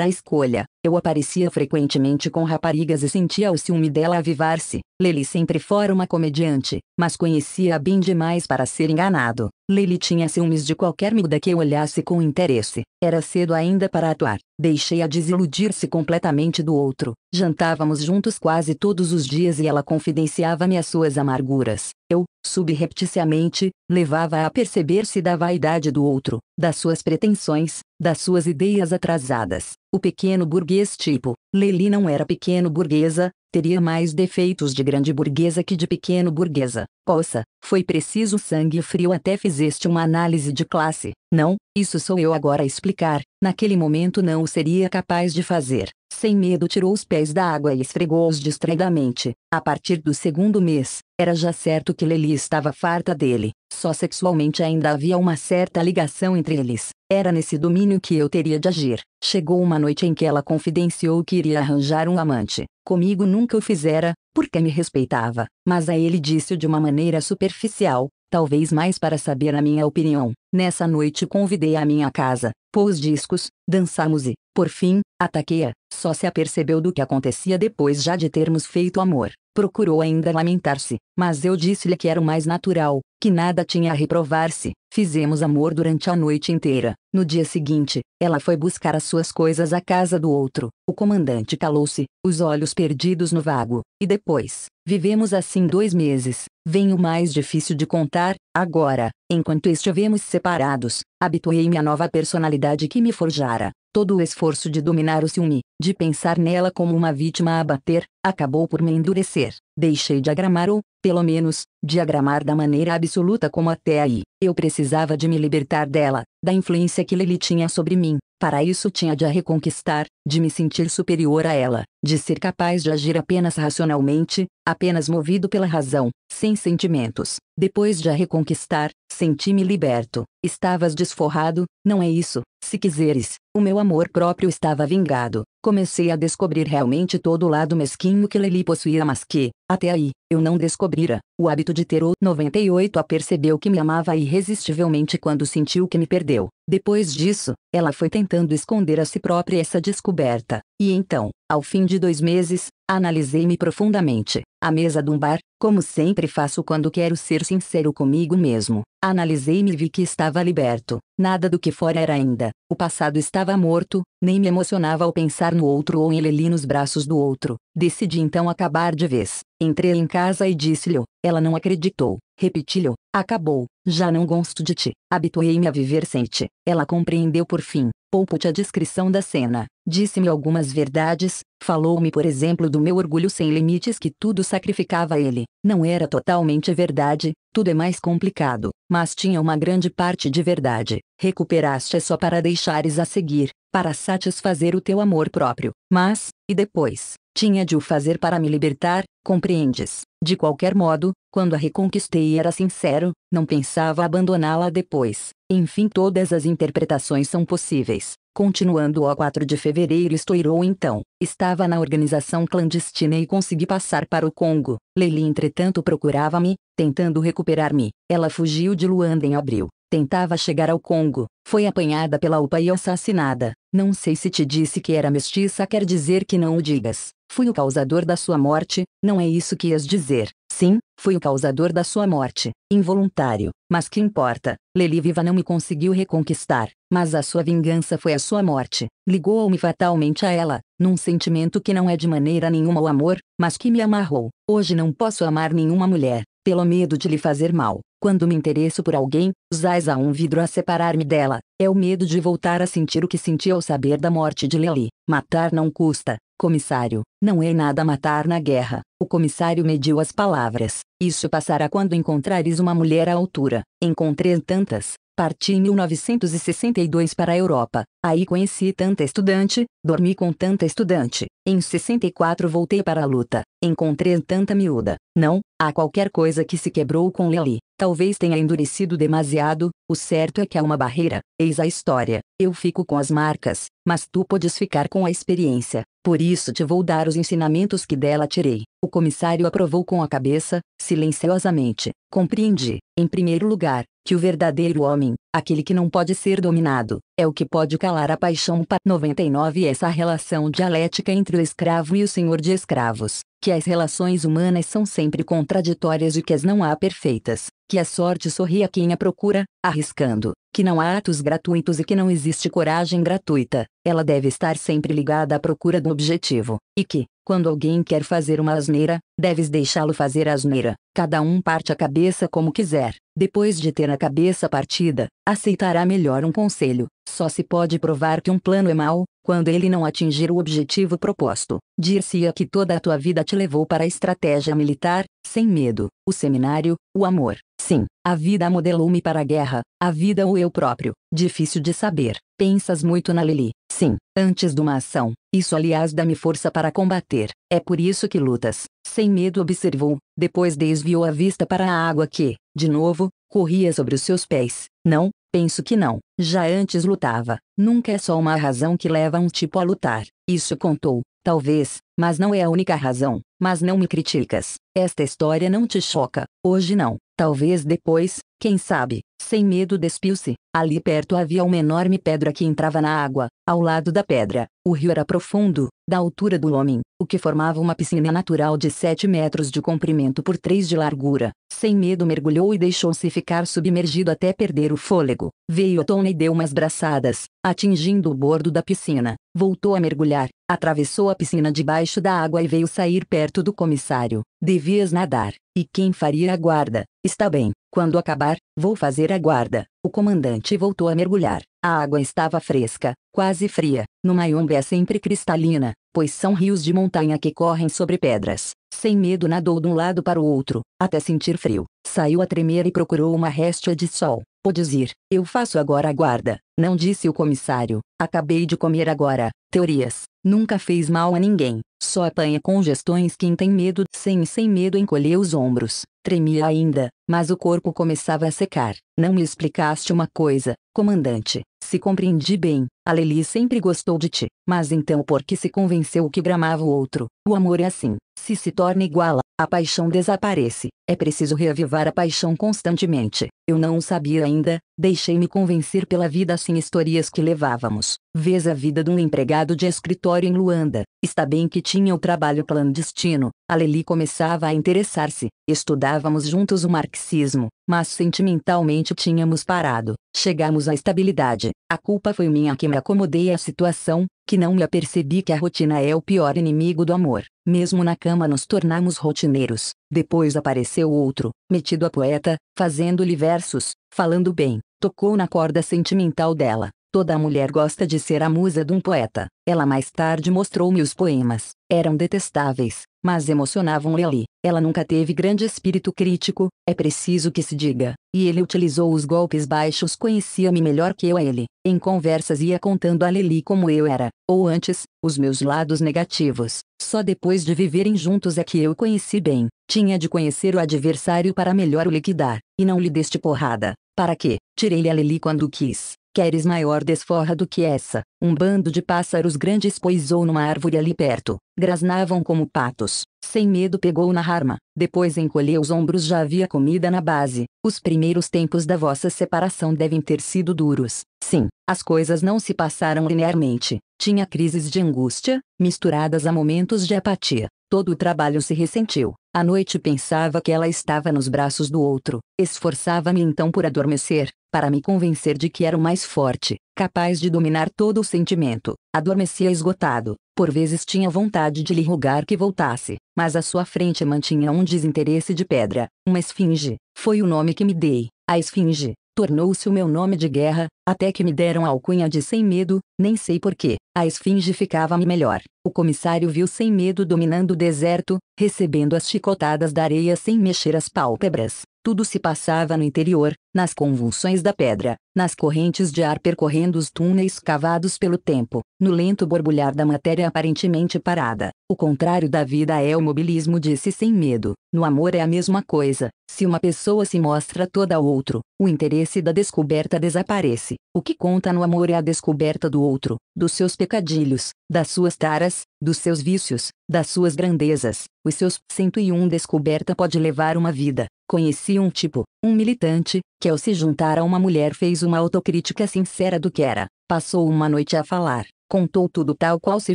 a escolha. Eu aparecia frequentemente com raparigas e sentia o ciúme dela avivar-se. Lely sempre fora uma comediante, mas conhecia bem demais para ser enganado. Lely tinha ciúmes de qualquer miúda que eu olhasse com interesse, era cedo ainda para atuar. Deixei-a desiludir-se completamente do outro, Jantávamos juntos quase todos os dias e ela confidenciava-me as suas amarguras. Eu, subrepticiamente, levava-a a perceber se da vaidade do outro, das suas pretensões, das suas ideias atrasadas. O pequeno burguês tipo, Lely não era pequeno burguesa, teria mais defeitos de grande burguesa que de pequeno burguesa. Poça, foi preciso sangue frio até fizeste uma análise de classe. Não, isso sou eu agora a explicar, naquele momento não o seria capaz de fazer. Sem medo tirou os pés da água e esfregou-os distraidamente. A partir do segundo mês, era já certo que Lely estava farta dele. Só sexualmente ainda havia uma certa ligação entre eles. Era nesse domínio que eu teria de agir. Chegou uma noite em que ela confidenciou que iria arranjar um amante. Comigo nunca o fizera, porque me respeitava, mas a ele disse de uma maneira superficial, talvez mais para saber a minha opinião. Nessa noite convidei à minha casa, pôs discos, dançamos e, por fim, ataquei-a. Só se apercebeu do que acontecia depois já de termos feito amor. Procurou ainda lamentar-se, mas eu disse-lhe que era o mais natural, que nada tinha a reprovar-se. Fizemos amor durante a noite inteira. No dia seguinte, ela foi buscar as suas coisas à casa do outro. O comandante calou-se, os olhos perdidos no vago. E depois, vivemos assim dois meses. Vem o mais difícil de contar, agora, enquanto estivemos separados, habituei-me à nova personalidade que me forjara. Todo o esforço de dominar o ciúme, de pensar nela como uma vítima a bater, acabou por me endurecer. Deixei de agramar ou, pelo menos, de agramar da maneira absoluta como até aí. Eu precisava de me libertar dela, da influência que Lily tinha sobre mim. Para isso tinha de a reconquistar, de me sentir superior a ela, de ser capaz de agir apenas racionalmente, apenas movido pela razão, sem sentimentos. Depois de a reconquistar, senti-me liberto. Estavas desforrado, não é isso, se quiseres, o meu amor próprio estava vingado. Comecei a descobrir realmente todo o lado mesquinho que Lely possuía, mas que, até aí, eu não descobrira. O hábito de ter o 98 a percebeu que me amava irresistivelmente quando sentiu que me perdeu. Depois disso, ela foi tentando esconder a si própria essa descoberta. E então, ao fim de dois meses, analisei-me profundamente. À mesa de um bar, como sempre faço quando quero ser sincero comigo mesmo. Analisei-me e vi que estava liberto. Nada do que fora era ainda. O passado estava morto, nem me emocionava ao pensar no outro ou em ele ali nos braços do outro. Decidi então acabar de vez. Entrei em casa e disse-lhe. Ela não acreditou. Repeti-lhe. Acabou. Já não gosto de ti. Habituei-me a viver sem ti. Ela compreendeu por fim. Poupo-te a descrição da cena. Disse-me algumas verdades, falou-me por exemplo do meu orgulho sem limites que tudo sacrificava a ele. Não era totalmente verdade, tudo é mais complicado, mas tinha uma grande parte de verdade. Recuperaste só para deixares a seguir, para satisfazer o teu amor próprio. Mas, e depois? Tinha de o fazer para me libertar, compreendes? De qualquer modo, quando a reconquistei era sincero, não pensava abandoná-la depois. Enfim, todas as interpretações são possíveis. Continuando o 4 de fevereiro estourou então. Estava na organização clandestina e consegui passar para o Congo. Leili entretanto procurava-me, tentando recuperar-me. Ela fugiu de Luanda em abril. Tentava chegar ao Congo. Foi apanhada pela UPA e assassinada. Não sei se te disse que era mestiça quer dizer que não o digas. Fui o causador da sua morte, não é isso que ias dizer. Sim, fui o causador da sua morte, involuntário, mas que importa, Leli viva não me conseguiu reconquistar, mas a sua vingança foi a sua morte, ligou-me fatalmente a ela, num sentimento que não é de maneira nenhuma o amor, mas que me amarrou. Hoje não posso amar nenhuma mulher, pelo medo de lhe fazer mal. Quando me interesso por alguém, zais a um vidro a separar-me dela, é o medo de voltar a sentir o que senti ao saber da morte de Leli. Matar não custa, Comissário, não é nada matar na guerra. O comissário mediu as palavras. Isso passará quando encontrares uma mulher à altura. Encontrei tantas, Parti em 1962 para a Europa. Aí conheci tanta estudante, dormi com tanta estudante. Em 64 voltei para a luta. Encontrei tanta miúda. Não, há qualquer coisa que se quebrou com Lely. Talvez tenha endurecido demasiado, o certo é que há uma barreira. Eis a história. Eu fico com as marcas, mas tu podes ficar com a experiência. Por isso te vou dar os ensinamentos que dela tirei. O comissário aprovou com a cabeça, silenciosamente. Compreendi. Em primeiro lugar, que o verdadeiro homem, aquele que não pode ser dominado, é o que pode calar a paixão. 99 Essa relação dialética entre o escravo e o senhor de escravos, que as relações humanas são sempre contraditórias e que as não há perfeitas, que a sorte sorri a quem a procura, arriscando, que não há atos gratuitos e que não existe coragem gratuita, ela deve estar sempre ligada à procura do objetivo, e que, quando alguém quer fazer uma asneira, deves deixá-lo fazer a asneira. Cada um parte a cabeça como quiser. Depois de ter a cabeça partida, aceitará melhor um conselho. Só se pode provar que um plano é mau, quando ele não atingir o objetivo proposto. dir se ia que toda a tua vida te levou para a estratégia militar, sem medo, o seminário, o amor. Sim, a vida modelou-me para a guerra, a vida ou eu próprio. Difícil de saber. Pensas muito na Lili. Sim, antes de uma ação, isso aliás dá-me força para combater. É por isso que lutas. Sem medo observou, depois desviou a vista para a água que, de novo, corria sobre os seus pés. Não, penso que não. Já antes lutava. Nunca é só uma razão que leva um tipo a lutar. Isso contou, talvez, mas não é a única razão. Mas não me criticas. Esta história não te choca. Hoje não. Talvez depois, quem sabe, sem medo despiu-se. Ali perto havia uma enorme pedra que entrava na água. Ao lado da pedra, o rio era profundo, da altura do homem, o que formava uma piscina natural de 7 metros de comprimento por 3 de largura. Sem medo mergulhou e deixou-se ficar submergido até perder o fôlego. Veio a tona e deu umas braçadas, atingindo o bordo da piscina. Voltou a mergulhar, atravessou a piscina debaixo da água e veio sair perto do comissário. Devias nadar. E quem faria a guarda? Está bem. Quando acabar, vou fazer a guarda. O comandante voltou a mergulhar. A água estava fresca, quase fria. No Mayombe é sempre cristalina, pois são rios de montanha que correm sobre pedras. Sem medo nadou de um lado para o outro, até sentir frio. Saiu a tremer e procurou uma réstia de sol. Podes ir, eu faço agora a guarda, não disse o comissário. Acabei de comer agora. Teorias. Nunca fez mal a ninguém. Só apanha congestões quem tem medo. Sem sem medo encolheu os ombros tremia ainda, mas o corpo começava a secar. Não me explicaste uma coisa, comandante. Se compreendi bem, Aleli sempre gostou de ti, mas então por que se convenceu que gramava o outro. O amor é assim, se se torna igual, a paixão desaparece. É preciso reavivar a paixão constantemente. Eu não sabia ainda, deixei-me convencer pela vida assim histórias que levávamos. Vês a vida de um empregado de escritório em Luanda. Está bem que tinha o trabalho clandestino. Aleli começava a interessar-se. Estudávamos juntos o marxismo, mas sentimentalmente tínhamos parado. Chegamos à estabilidade. A culpa foi minha que me acomodei a situação, que não me apercebi que a rotina é o pior inimigo do amor. Mesmo na cama nos tornamos rotineiros. Depois apareceu outro, metido a poeta, fazendo-lhe versos, falando bem. Tocou na corda sentimental dela. Toda mulher gosta de ser a musa de um poeta. Ela mais tarde mostrou-me os poemas. Eram detestáveis, mas emocionavam Lely. Ela nunca teve grande espírito crítico, é preciso que se diga. E ele utilizou os golpes baixos, conhecia-me melhor que eu a ele. Em conversas ia contando a Lely como eu era, ou antes, os meus lados negativos. Só depois de viverem juntos é que eu conheci bem. Tinha de conhecer o adversário para melhor o liquidar, e não lhe deste porrada. Para quê? Tirei-lhe a Lely quando quis. Queres maior desforra do que essa? Um bando de pássaros grandes poisou numa árvore ali perto. Grasnavam como patos. Sem medo pegou na arma. Depois encolheu os ombros já havia comida na base. Os primeiros tempos da vossa separação devem ter sido duros. Sim, as coisas não se passaram linearmente. Tinha crises de angústia, misturadas a momentos de apatia. Todo o trabalho se ressentiu. À noite pensava que ela estava nos braços do outro. Esforçava-me então por adormecer, para me convencer de que era o mais forte, capaz de dominar todo o sentimento. Adormecia esgotado. Por vezes tinha vontade de lhe rogar que voltasse, mas a sua frente mantinha um desinteresse de pedra. Uma esfinge, foi o nome que me dei. A esfinge tornou-se o meu nome de guerra, até que me deram alcunha de sem medo, nem sei porquê. A esfinge ficava-me melhor. O comissário viu sem medo dominando o deserto, recebendo as chicotadas da areia sem mexer as pálpebras. Tudo se passava no interior, nas convulsões da pedra, nas correntes de ar percorrendo os túneis cavados pelo tempo, no lento borbulhar da matéria aparentemente parada. O contrário da vida é o mobilismo, disse sem medo. No amor é a mesma coisa. Se uma pessoa se mostra toda a outro, o interesse da descoberta desaparece o que conta no amor é a descoberta do outro, dos seus pecadilhos, das suas taras, dos seus vícios, das suas grandezas. Os seus 101 descoberta pode levar uma vida. Conheci um tipo, um militante, que ao se juntar a uma mulher fez uma autocrítica sincera do que era. Passou uma noite a falar. Contou tudo tal qual se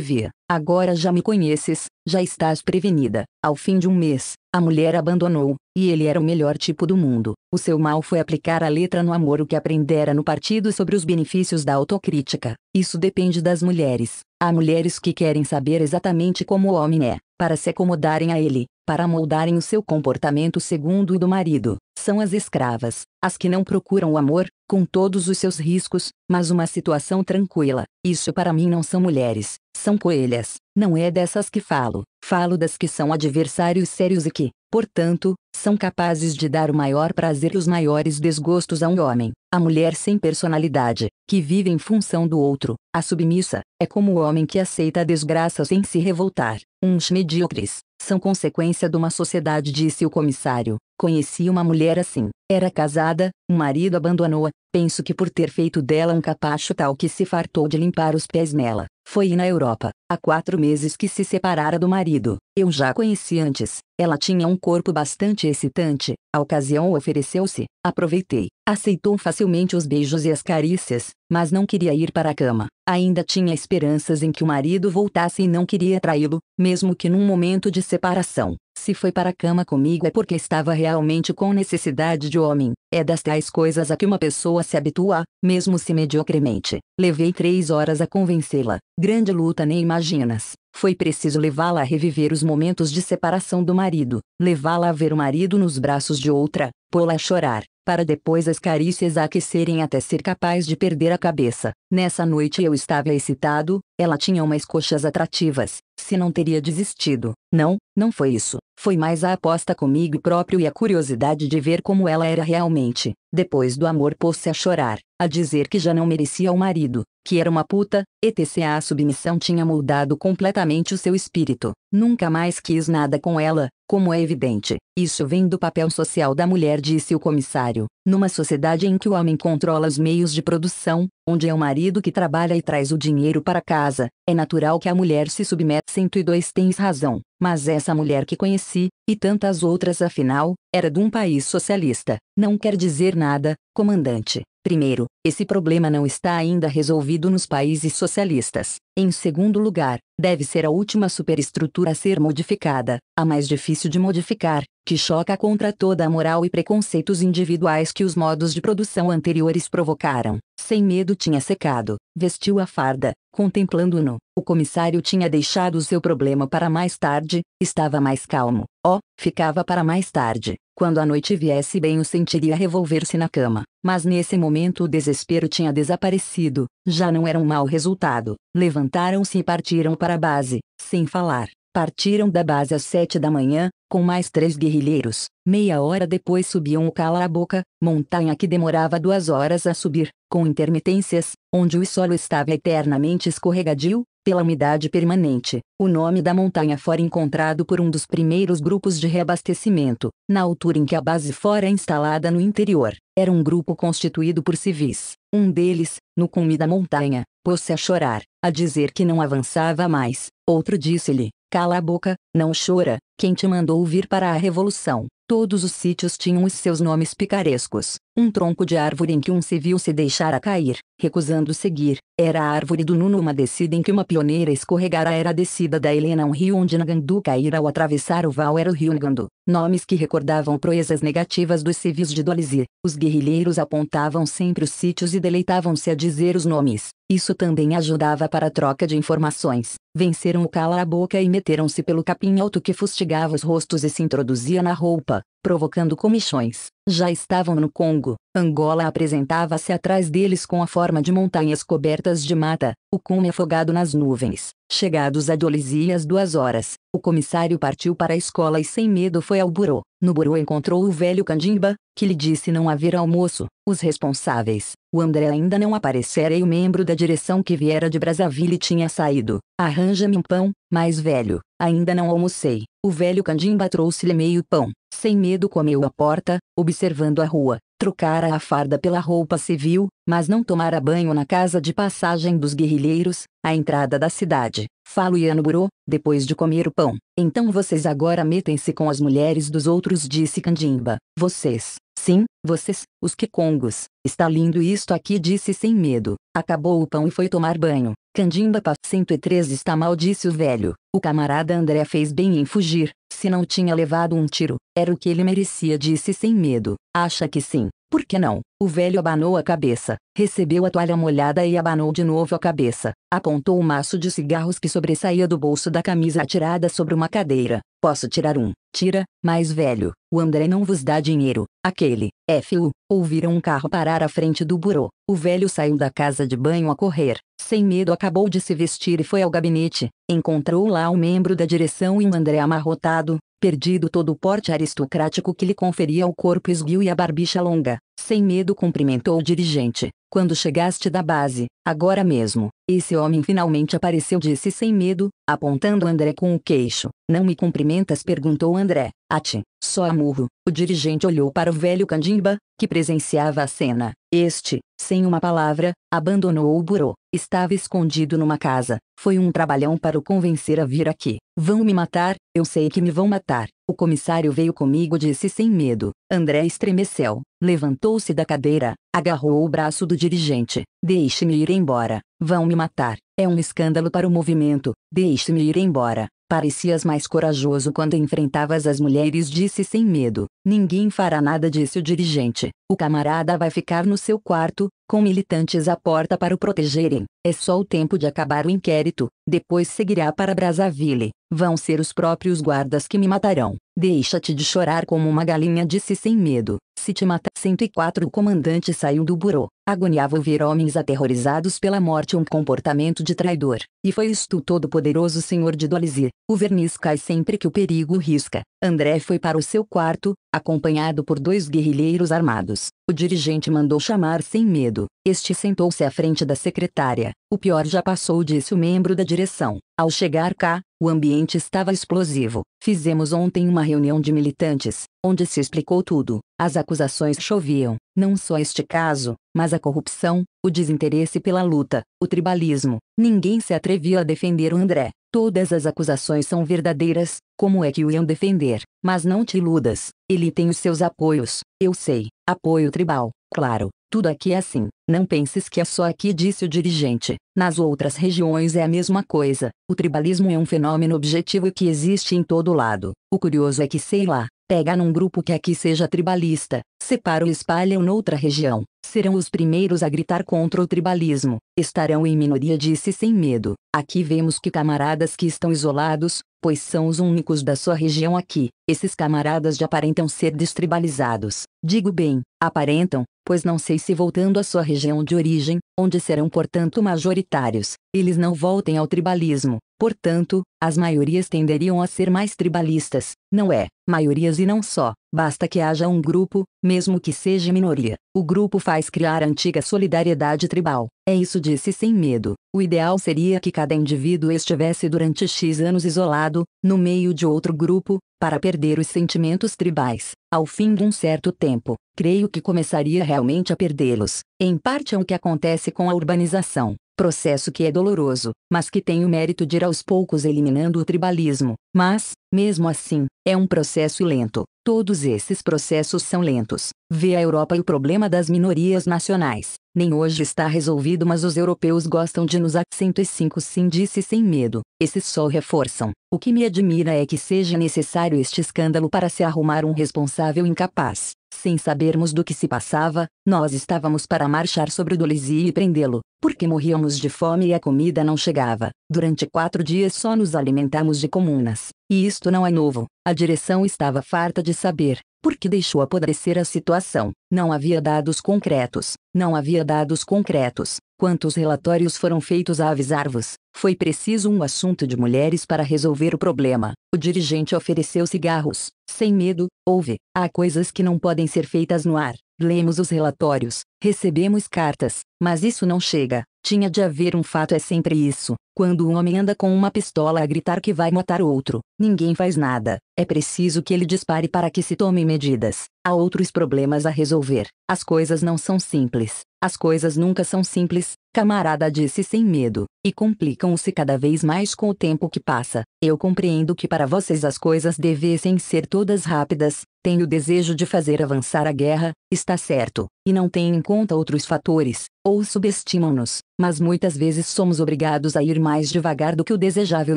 via. Agora já me conheces, já estás prevenida. Ao fim de um mês, a mulher abandonou, e ele era o melhor tipo do mundo. O seu mal foi aplicar a letra no amor o que aprendera no partido sobre os benefícios da autocrítica. Isso depende das mulheres. Há mulheres que querem saber exatamente como o homem é, para se acomodarem a ele, para moldarem o seu comportamento segundo o do marido. São as escravas, as que não procuram o amor, com todos os seus riscos, mas uma situação tranquila. Isso para mim não são mulheres, são coelhas. Não é dessas que falo. Falo das que são adversários sérios e que, portanto, são capazes de dar o maior prazer e os maiores desgostos a um homem. A mulher sem personalidade, que vive em função do outro, a submissa, é como o homem que aceita a desgraça sem se revoltar. Uns medíocres, são consequência de uma sociedade, disse o comissário. Conheci uma mulher assim. Era casada, o marido abandonou-a. Penso que por ter feito dela um capacho tal que se fartou de limpar os pés nela. Foi na Europa, há quatro meses que se separara do marido. Eu já conheci antes. Ela tinha um corpo bastante excitante. A ocasião ofereceu-se. Aproveitei. Aceitou facilmente os beijos e as carícias, mas não queria ir para a cama. Ainda tinha esperanças em que o marido voltasse e não queria traí-lo, mesmo que num momento de separação. Se foi para a cama comigo é porque estava realmente com necessidade de homem. É das tais coisas a que uma pessoa se habitua, mesmo se mediocremente. Levei três horas a convencê-la. Grande luta nem imaginas. Foi preciso levá-la a reviver os momentos de separação do marido, levá-la a ver o marido nos braços de outra, pô-la a chorar, para depois as carícias aquecerem até ser capaz de perder a cabeça. Nessa noite eu estava excitado, ela tinha umas coxas atrativas, se não teria desistido. Não, não foi isso. Foi mais a aposta comigo próprio e a curiosidade de ver como ela era realmente. Depois do amor pôs-se a chorar a dizer que já não merecia o marido, que era uma puta, etc. A submissão tinha moldado completamente o seu espírito. Nunca mais quis nada com ela, como é evidente. Isso vem do papel social da mulher, disse o comissário. Numa sociedade em que o homem controla os meios de produção, onde é o marido que trabalha e traz o dinheiro para casa, é natural que a mulher se submeta. 102 Tens razão. Mas essa mulher que conheci, e tantas outras afinal, era de um país socialista. Não quer dizer nada, comandante. Primeiro, esse problema não está ainda resolvido nos países socialistas. Em segundo lugar, deve ser a última superestrutura a ser modificada, a mais difícil de modificar, que choca contra toda a moral e preconceitos individuais que os modos de produção anteriores provocaram. Sem medo tinha secado, vestiu a farda, contemplando-no. O comissário tinha deixado seu problema para mais tarde, estava mais calmo. Oh, ficava para mais tarde. Quando a noite viesse bem o sentiria revolver-se na cama. Mas nesse momento o desespero desespero tinha desaparecido, já não era um mau resultado. Levantaram-se e partiram para a base, sem falar. Partiram da base às sete da manhã, com mais três guerrilheiros. Meia hora depois subiam o Cala a Boca, montanha que demorava duas horas a subir, com intermitências, onde o solo estava eternamente escorregadio, pela umidade permanente. O nome da montanha fora encontrado por um dos primeiros grupos de reabastecimento, na altura em que a base fora instalada no interior. Era um grupo constituído por civis. Um deles, no cume da montanha, pôs-se a chorar, a dizer que não avançava mais. Outro disse-lhe: Cala a boca, não chora, quem te mandou vir para a revolução? Todos os sítios tinham os seus nomes picarescos. Um tronco de árvore em que um civil se deixara cair, recusando seguir. Era a árvore do Nuno uma descida em que uma pioneira escorregara era a descida da Helena um rio onde Nagandu caíra ao atravessar o val era o rio Nagandu. Nomes que recordavam proezas negativas dos civis de Dolizir. Os guerrilheiros apontavam sempre os sítios e deleitavam-se a dizer os nomes. Isso também ajudava para a troca de informações. Venceram o cala-a-boca e meteram-se pelo capim alto que fustigava os rostos e se introduzia na roupa provocando comichões. Já estavam no Congo, Angola apresentava-se atrás deles com a forma de montanhas cobertas de mata, o cume afogado nas nuvens. Chegados a Dolisie às duas horas, o comissário partiu para a escola e sem medo foi ao burô. No burô encontrou o velho Candimba, que lhe disse não haver almoço. Os responsáveis, o André ainda não aparecera e o membro da direção que viera de Brazzaville tinha saído. Arranja-me um pão, mais velho. Ainda não almocei. O velho Candimba trouxe-lhe meio pão. Sem medo comeu à porta, observando a rua trocara a farda pela roupa civil, mas não tomara banho na casa de passagem dos guerrilheiros, à entrada da cidade. Falo Yanburo, depois de comer o pão. Então vocês agora metem-se com as mulheres dos outros, disse Candimba. Vocês. Sim, vocês, os quicongos. Está lindo isto aqui, disse sem medo. Acabou o pão e foi tomar banho. Candimba pa 103 está mal, disse o velho. O camarada André fez bem em fugir, se não tinha levado um tiro, era o que ele merecia, disse sem medo. Acha que sim. Por que não? O velho abanou a cabeça, recebeu a toalha molhada e abanou de novo a cabeça. Apontou o um maço de cigarros que sobressaía do bolso da camisa atirada sobre uma cadeira. Posso tirar um? Tira, mais velho. O André não vos dá dinheiro. Aquele. F.U. Ouviram um carro parar à frente do burô. O velho saiu da casa de banho a correr. Sem medo acabou de se vestir e foi ao gabinete. Encontrou lá um membro da direção e um André amarrotado, perdido todo o porte aristocrático que lhe conferia o corpo esguio e a barbicha longa. Sem medo cumprimentou o dirigente. Quando chegaste da base, agora mesmo. Esse homem finalmente apareceu, disse sem medo, apontando André com o queixo. Não me cumprimentas? perguntou André. ti, só amurro. O dirigente olhou para o velho Candimba, que presenciava a cena. Este, sem uma palavra, abandonou o burô. Estava escondido numa casa. Foi um trabalhão para o convencer a vir aqui. Vão me matar, eu sei que me vão matar. O comissário veio comigo, disse sem medo. André estremeceu, levantou-se da cadeira, agarrou o braço do dirigente. Deixe-me ir embora. Vão me matar. É um escândalo para o movimento. Deixe-me ir embora. Parecias mais corajoso quando enfrentavas as mulheres, disse sem medo. Ninguém fará nada disse o dirigente. O camarada vai ficar no seu quarto, com militantes à porta para o protegerem. É só o tempo de acabar o inquérito, depois seguirá para Brazzaville. Vão ser os próprios guardas que me matarão. Deixa-te de chorar como uma galinha disse sem medo. Se te matar 104 o comandante saiu do burô. Agoniava ouvir homens aterrorizados pela morte um comportamento de traidor. E foi isto todo poderoso senhor de Dolizir. O verniz cai sempre que o perigo risca. André foi para o seu quarto, acompanhado por dois guerrilheiros armados. O dirigente mandou chamar sem medo. Este sentou-se à frente da secretária. O pior já passou, disse o membro da direção. Ao chegar cá, o ambiente estava explosivo. Fizemos ontem uma reunião de militantes, onde se explicou tudo. As acusações choviam, não só este caso, mas a corrupção, o desinteresse pela luta, o tribalismo. Ninguém se atrevia a defender o André. Todas as acusações são verdadeiras, como é que o iam defender? Mas não te iludas, ele tem os seus apoios, eu sei, apoio tribal, claro, tudo aqui é assim, não penses que é só aqui, disse o dirigente. Nas outras regiões é a mesma coisa, o tribalismo é um fenômeno objetivo que existe em todo lado. O curioso é que, sei lá, Pega num grupo que aqui seja tribalista, separa ou espalham noutra região. Serão os primeiros a gritar contra o tribalismo. Estarão em minoria, disse sem medo. Aqui vemos que camaradas que estão isolados, pois são os únicos da sua região aqui. Esses camaradas já aparentam ser destribalizados. Digo bem, aparentam, pois não sei se voltando à sua região de origem, onde serão portanto majoritários, eles não voltem ao tribalismo, portanto, as maiorias tenderiam a ser mais tribalistas, não é, maiorias e não só, basta que haja um grupo, mesmo que seja minoria, o grupo faz criar a antiga solidariedade tribal, é isso disse sem medo, o ideal seria que cada indivíduo estivesse durante X anos isolado, no meio de outro grupo, para perder os sentimentos tribais, ao fim de um certo tempo, creio que começaria realmente a perdê-los, em parte é o que acontece acontece com a urbanização. Processo que é doloroso, mas que tem o mérito de ir aos poucos eliminando o tribalismo. Mas, mesmo assim, é um processo lento. Todos esses processos são lentos. Vê a Europa e o problema das minorias nacionais. Nem hoje está resolvido, mas os europeus gostam de nos accentuar. 105 Sim disse sem medo. Esses só reforçam. O que me admira é que seja necessário este escândalo para se arrumar um responsável incapaz. Sem sabermos do que se passava, nós estávamos para marchar sobre o Dolesi e prendê-lo, porque morríamos de fome e a comida não chegava. Durante quatro dias só nos alimentamos de comunas. E isto não é novo, a direção estava farta de saber, porque deixou apodrecer a situação. Não havia dados concretos, não havia dados concretos. Quantos relatórios foram feitos a avisar-vos? Foi preciso um assunto de mulheres para resolver o problema. O dirigente ofereceu cigarros. Sem medo, houve. Há coisas que não podem ser feitas no ar. Lemos os relatórios, recebemos cartas, mas isso não chega. Tinha de haver um fato, é sempre isso. Quando um homem anda com uma pistola a gritar que vai matar outro, ninguém faz nada. É preciso que ele dispare para que se tomem medidas. Há outros problemas a resolver. As coisas não são simples. As coisas nunca são simples, camarada disse sem medo, e complicam-se cada vez mais com o tempo que passa. Eu compreendo que para vocês as coisas devessem ser todas rápidas, tenho o desejo de fazer avançar a guerra, está certo e não têm em conta outros fatores, ou subestimam-nos, mas muitas vezes somos obrigados a ir mais devagar do que o desejável.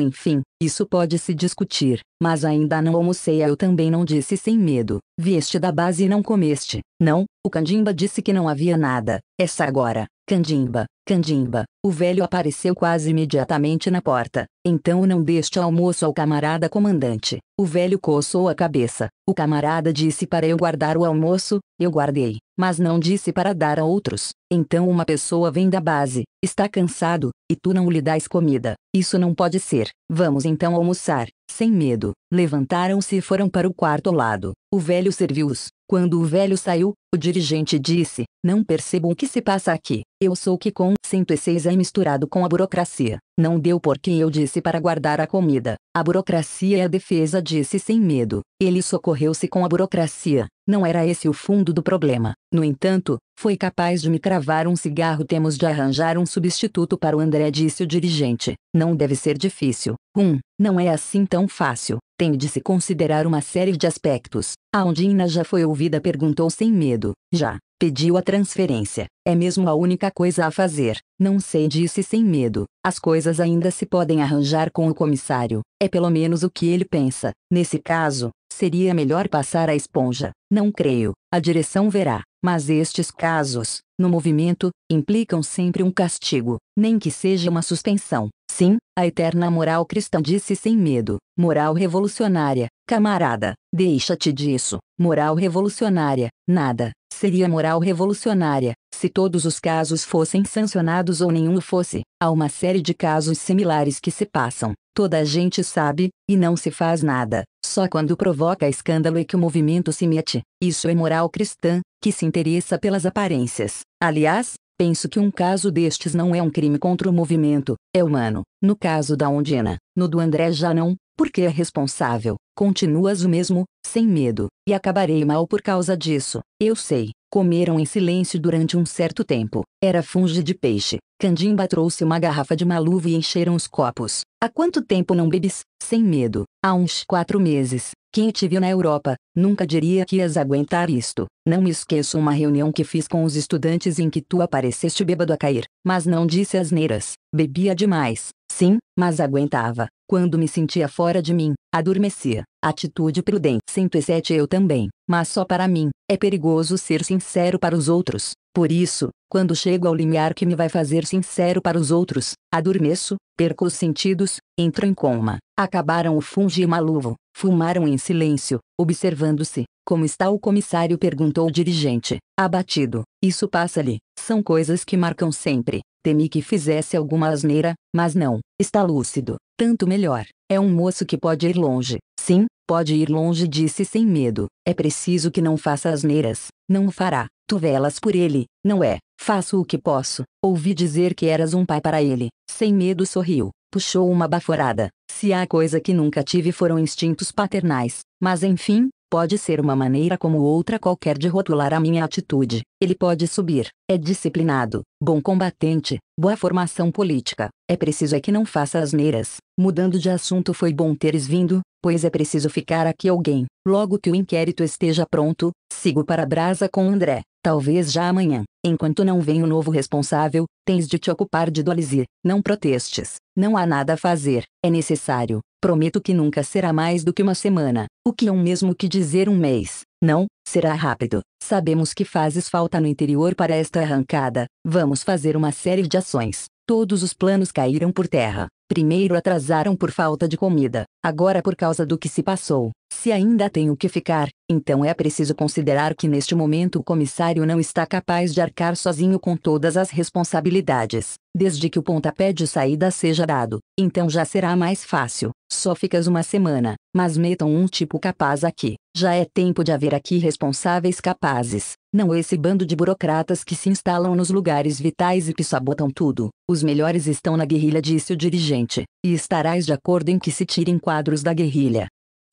Enfim, isso pode se discutir, mas ainda não almocei. Eu também não disse sem medo, vieste da base e não comeste. Não, o Candimba disse que não havia nada, essa agora, Candimba, Candimba, o velho apareceu quase imediatamente na porta. Então não deste almoço ao camarada comandante. O velho coçou a cabeça. O camarada disse para eu guardar o almoço, eu guardei, mas não disse para dar a outros. Então uma pessoa vem da base, está cansado, e tu não lhe dás comida. Isso não pode ser. Vamos então almoçar. Sem medo, levantaram-se e foram para o quarto lado. O velho serviu-os. Quando o velho saiu, o dirigente disse: Não percebo o que se passa aqui. Eu sou que com 106 é misturado com a burocracia. Não deu por quem eu disse para guardar a comida. A burocracia é a defesa, disse sem medo. Ele socorreu-se com a burocracia. Não era esse o fundo do problema. No entanto, foi capaz de me cravar um cigarro. Temos de arranjar um substituto para o André, disse o dirigente. Não deve ser difícil. Um, não é assim tão fácil. Tem de se considerar uma série de aspectos. A Ondina já foi ouvida, perguntou sem medo. Já. Pediu a transferência. É mesmo a única coisa a fazer. Não sei, disse sem medo. As coisas ainda se podem arranjar com o comissário. É pelo menos o que ele pensa. Nesse caso, seria melhor passar a esponja. Não creio. A direção verá. Mas estes casos, no movimento, implicam sempre um castigo, nem que seja uma suspensão. Sim, a eterna moral cristã disse sem medo: moral revolucionária, camarada, deixa-te disso, moral revolucionária, nada, seria moral revolucionária, se todos os casos fossem sancionados ou nenhum fosse. Há uma série de casos similares que se passam, toda a gente sabe, e não se faz nada, só quando provoca escândalo é que o movimento se mete. Isso é moral cristã, que se interessa pelas aparências. Aliás, Penso que um caso destes não é um crime contra o movimento, é humano. No caso da Ondina, no do André já não, porque é responsável. Continuas o mesmo, sem medo, e acabarei mal por causa disso. Eu sei. Comeram em silêncio durante um certo tempo. Era funge de peixe. Candimba trouxe uma garrafa de maluva e encheram os copos. Há quanto tempo não bebes? Sem medo. Há uns quatro meses. Quem te viu na Europa, nunca diria que ias aguentar isto. Não me esqueço uma reunião que fiz com os estudantes em que tu apareceste bêbado a cair, mas não disse asneiras. Bebia demais. Sim, mas aguentava. Quando me sentia fora de mim, adormecia. Atitude prudente. 107 Eu também, mas só para mim. É perigoso ser sincero para os outros. Por isso, quando chego ao limiar que me vai fazer sincero para os outros, adormeço, perco os sentidos, entro em coma. Acabaram o funge e maluvo, fumaram em silêncio, observando-se. Como está o comissário? perguntou o dirigente. Abatido. Isso passa-lhe. São coisas que marcam sempre. Temi que fizesse alguma asneira, mas não. Está lúcido. Tanto melhor. É um moço que pode ir longe. Sim, pode ir longe disse sem medo. É preciso que não faça asneiras. Não o fará. Tu velas por ele, não é? Faço o que posso. Ouvi dizer que eras um pai para ele. Sem medo sorriu. Puxou uma baforada. Se há coisa que nunca tive foram instintos paternais. Mas enfim, Pode ser uma maneira como outra qualquer de rotular a minha atitude. Ele pode subir, é disciplinado, bom combatente, boa formação política. É preciso é que não faça asneiras. Mudando de assunto, foi bom teres vindo, pois é preciso ficar aqui alguém. Logo que o inquérito esteja pronto, sigo para a brasa com André. Talvez já amanhã. Enquanto não vem o novo responsável, tens de te ocupar de Dolizir. Não protestes. Não há nada a fazer. É necessário. Prometo que nunca será mais do que uma semana, o que é o mesmo que dizer um mês. Não, será rápido. Sabemos que fazes falta no interior para esta arrancada. Vamos fazer uma série de ações. Todos os planos caíram por terra. Primeiro atrasaram por falta de comida, agora por causa do que se passou. Se ainda tenho que ficar, então é preciso considerar que neste momento o comissário não está capaz de arcar sozinho com todas as responsabilidades. Desde que o pontapé de saída seja dado, então já será mais fácil. Só ficas uma semana, mas metam um tipo capaz aqui. Já é tempo de haver aqui responsáveis capazes, não esse bando de burocratas que se instalam nos lugares vitais e que sabotam tudo. Os melhores estão na guerrilha, disse o dirigente, e estarás de acordo em que se tirem quadros da guerrilha.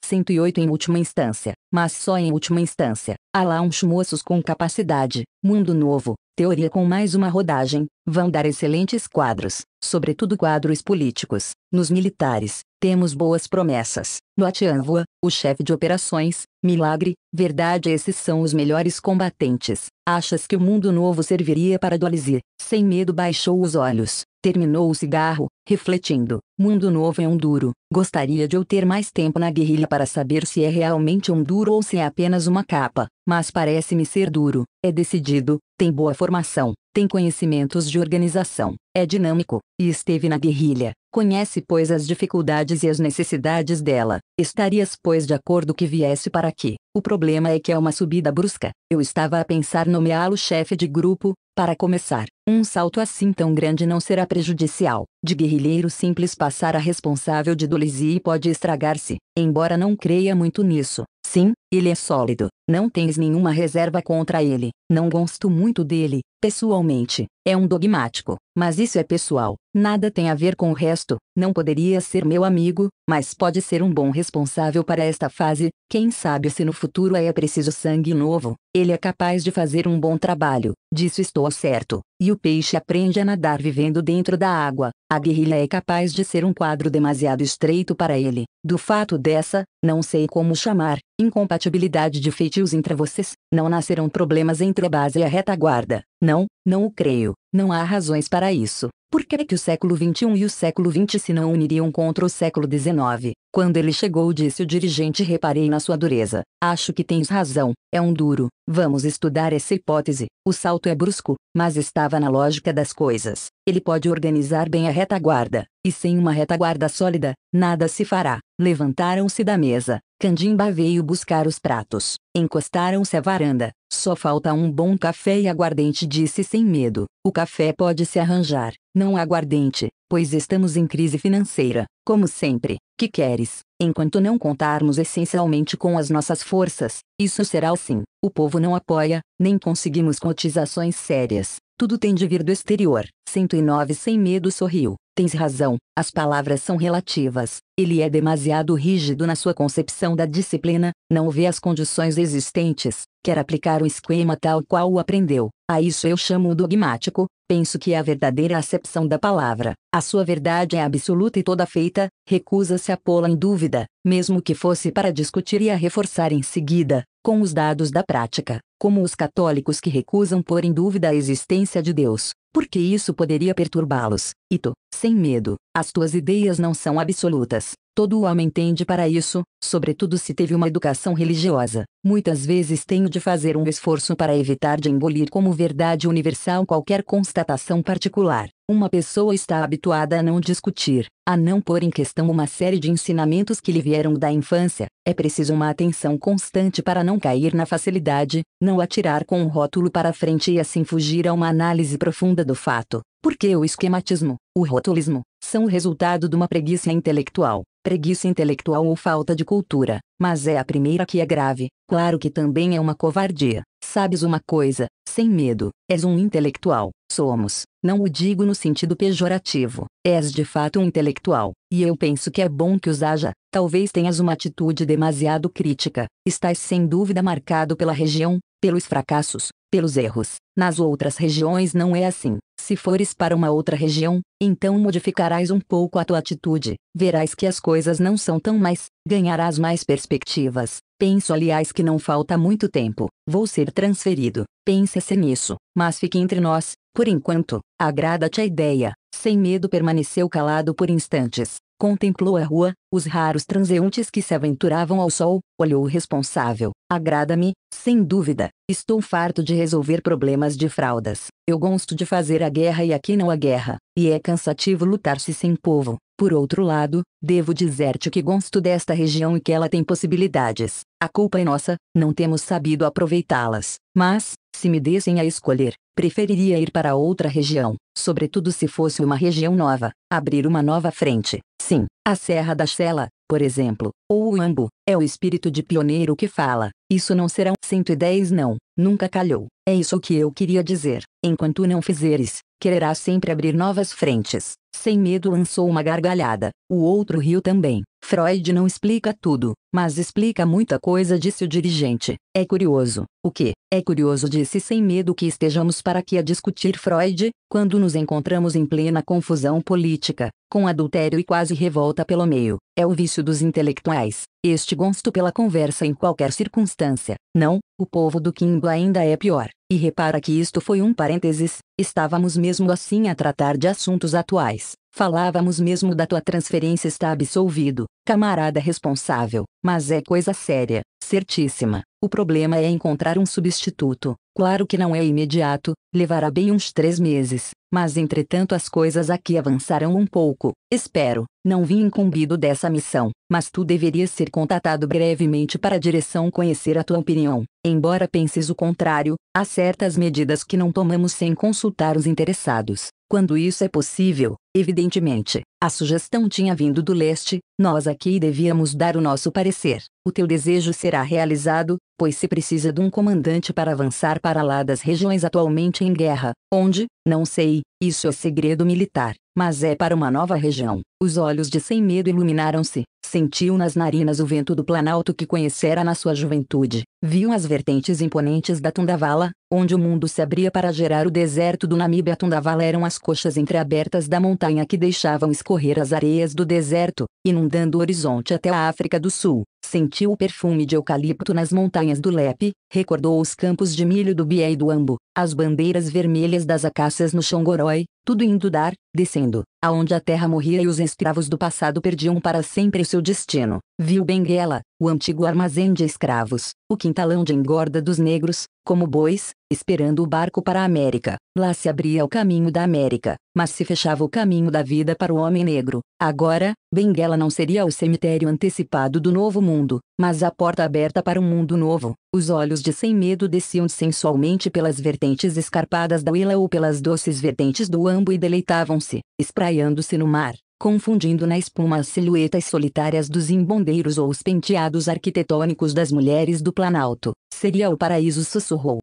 108 em última instância, mas só em última instância. Alá uns moços com capacidade, mundo novo, teoria com mais uma rodagem, Vão dar excelentes quadros, sobretudo quadros políticos. Nos militares, temos boas promessas. No Atianvoa, o chefe de operações, milagre, verdade esses são os melhores combatentes. Achas que o mundo novo serviria para dualizir? Sem medo baixou os olhos, terminou o cigarro, refletindo. Mundo novo é um duro. Gostaria de eu ter mais tempo na guerrilha para saber se é realmente um duro ou se é apenas uma capa, mas parece-me ser duro. É decidido, tem boa formação, tem conhecimentos de organização, é dinâmico, e esteve na guerrilha, conhece pois as dificuldades e as necessidades dela, estarias pois de acordo que viesse para aqui. O problema é que é uma subida brusca, eu estava a pensar nomeá-lo chefe de grupo, para começar. Um salto assim tão grande não será prejudicial, de guerrilheiro simples passar a responsável de Dolizi pode estragar-se, embora não creia muito nisso. Sim, ele é sólido, não tens nenhuma reserva contra ele, não gosto muito dele, pessoalmente, é um dogmático, mas isso é pessoal, nada tem a ver com o resto. Não poderia ser meu amigo, mas pode ser um bom responsável para esta fase. Quem sabe se no futuro é preciso sangue novo? Ele é capaz de fazer um bom trabalho, disso estou certo. E o peixe aprende a nadar vivendo dentro da água. A guerrilha é capaz de ser um quadro demasiado estreito para ele. Do fato dessa, não sei como chamar, incompatibilidade de feitios entre vocês, não nascerão problemas entre a base e a retaguarda. Não, não o creio. Não há razões para isso. Por que é que o século XXI e o século XX se não uniriam contra o século XIX? Quando ele chegou disse o dirigente reparei na sua dureza. Acho que tens razão, é um duro. Vamos estudar essa hipótese. O salto é brusco, mas estava na lógica das coisas. Ele pode organizar bem a retaguarda, e sem uma retaguarda sólida, nada se fará. Levantaram-se da mesa. Candimba veio buscar os pratos. Encostaram-se à varanda. Só falta um bom café e aguardente, disse sem medo. O café pode se arranjar. Não aguardente, pois estamos em crise financeira. Como sempre, que queres? Enquanto não contarmos essencialmente com as nossas forças, isso será assim. O povo não apoia, nem conseguimos cotizações sérias. Tudo tem de vir do exterior. 109 Sem medo sorriu. Tens razão, as palavras são relativas. Ele é demasiado rígido na sua concepção da disciplina, não vê as condições existentes, quer aplicar o esquema tal qual o aprendeu. A isso eu chamo dogmático, penso que é a verdadeira acepção da palavra. A sua verdade é absoluta e toda feita, recusa-se a pô-la em dúvida, mesmo que fosse para discutir e a reforçar em seguida, com os dados da prática como os católicos que recusam pôr em dúvida a existência de Deus, porque isso poderia perturbá-los, e tu, sem medo, as tuas ideias não são absolutas. Todo homem tende para isso, sobretudo se teve uma educação religiosa. Muitas vezes tenho de fazer um esforço para evitar de engolir como verdade universal qualquer constatação particular. Uma pessoa está habituada a não discutir, a não pôr em questão uma série de ensinamentos que lhe vieram da infância. É preciso uma atenção constante para não cair na facilidade, não atirar com um rótulo para frente e assim fugir a uma análise profunda do fato. Porque o esquematismo, o rotulismo, são o resultado de uma preguiça intelectual, preguiça intelectual ou falta de cultura, mas é a primeira que é grave, claro que também é uma covardia. Sabes uma coisa, sem medo, és um intelectual, somos, não o digo no sentido pejorativo, és de fato um intelectual, e eu penso que é bom que os haja, talvez tenhas uma atitude demasiado crítica, estás sem dúvida marcado pela região, pelos fracassos, pelos erros, nas outras regiões não é assim, se fores para uma outra região, então modificarás um pouco a tua atitude, verás que as coisas não são tão mais, ganharás mais perspectivas. Penso aliás que não falta muito tempo, vou ser transferido. Pensa-se nisso, mas fique entre nós, por enquanto, agrada-te a ideia. Sem medo permaneceu calado por instantes. Contemplou a rua, os raros transeuntes que se aventuravam ao sol, olhou o responsável. Agrada-me, sem dúvida. Estou farto de resolver problemas de fraldas. Eu gosto de fazer a guerra e aqui não a guerra. E é cansativo lutar-se sem povo. Por outro lado, devo dizer-te que gosto desta região e que ela tem possibilidades. A culpa é nossa, não temos sabido aproveitá-las. Mas, se me dessem a escolher, preferiria ir para outra região, sobretudo se fosse uma região nova, abrir uma nova frente. Sim, a Serra da Sela, por exemplo, ou o Ambo, é o espírito de pioneiro que fala. Isso não serão 110 não, nunca calhou. É isso que eu queria dizer. Enquanto não fizeres, quererás sempre abrir novas frentes. Sem medo lançou uma gargalhada. O outro riu também. Freud não explica tudo, mas explica muita coisa, disse o dirigente. É curioso. O que? É curioso, disse sem medo que estejamos para aqui a discutir Freud, quando nos encontramos em plena confusão política, com adultério e quase revolta pelo meio. É o vício dos intelectuais, este gosto pela conversa em qualquer circunstância. Não, o povo do Kimbo ainda é pior. E repara que isto foi um parênteses, estávamos mesmo assim a tratar de assuntos atuais. place Falávamos mesmo da tua transferência está absolvido, camarada responsável, mas é coisa séria, certíssima. O problema é encontrar um substituto. Claro que não é imediato, levará bem uns três meses, mas entretanto as coisas aqui avançaram um pouco. Espero, não vim incumbido dessa missão, mas tu deverias ser contatado brevemente para a direção conhecer a tua opinião. Embora penses o contrário, há certas medidas que não tomamos sem consultar os interessados. Quando isso é possível, evidentemente surpreendentemente a sugestão tinha vindo do leste, nós aqui devíamos dar o nosso parecer. O teu desejo será realizado, pois se precisa de um comandante para avançar para lá das regiões atualmente em guerra, onde, não sei, isso é segredo militar, mas é para uma nova região. Os olhos de Sem Medo iluminaram-se, sentiu nas narinas o vento do Planalto que conhecera na sua juventude, viu as vertentes imponentes da Tundavala, onde o mundo se abria para gerar o deserto do Namíbia. A Tundavala eram as coxas entreabertas da montanha que deixavam escorrer percorrer as areias do deserto, inundando o horizonte até a África do Sul sentiu o perfume de eucalipto nas montanhas do Lepe, recordou os campos de milho do Bié e do Ambo, as bandeiras vermelhas das acácias no Xongorói, tudo indo dar, descendo, aonde a terra morria e os escravos do passado perdiam para sempre seu destino. Viu Benguela, o antigo armazém de escravos, o quintalão de engorda dos negros, como bois, esperando o barco para a América. Lá se abria o caminho da América, mas se fechava o caminho da vida para o homem negro. Agora, Benguela não seria o cemitério antecipado do novo mundo mundo, mas a porta aberta para um mundo novo. Os olhos de sem medo desciam sensualmente pelas vertentes escarpadas da ilha ou pelas doces vertentes do ambo e deleitavam-se, espraiando-se no mar confundindo na espuma as silhuetas solitárias dos imbondeiros ou os penteados arquitetônicos das mulheres do Planalto. Seria o paraíso, sussurrou.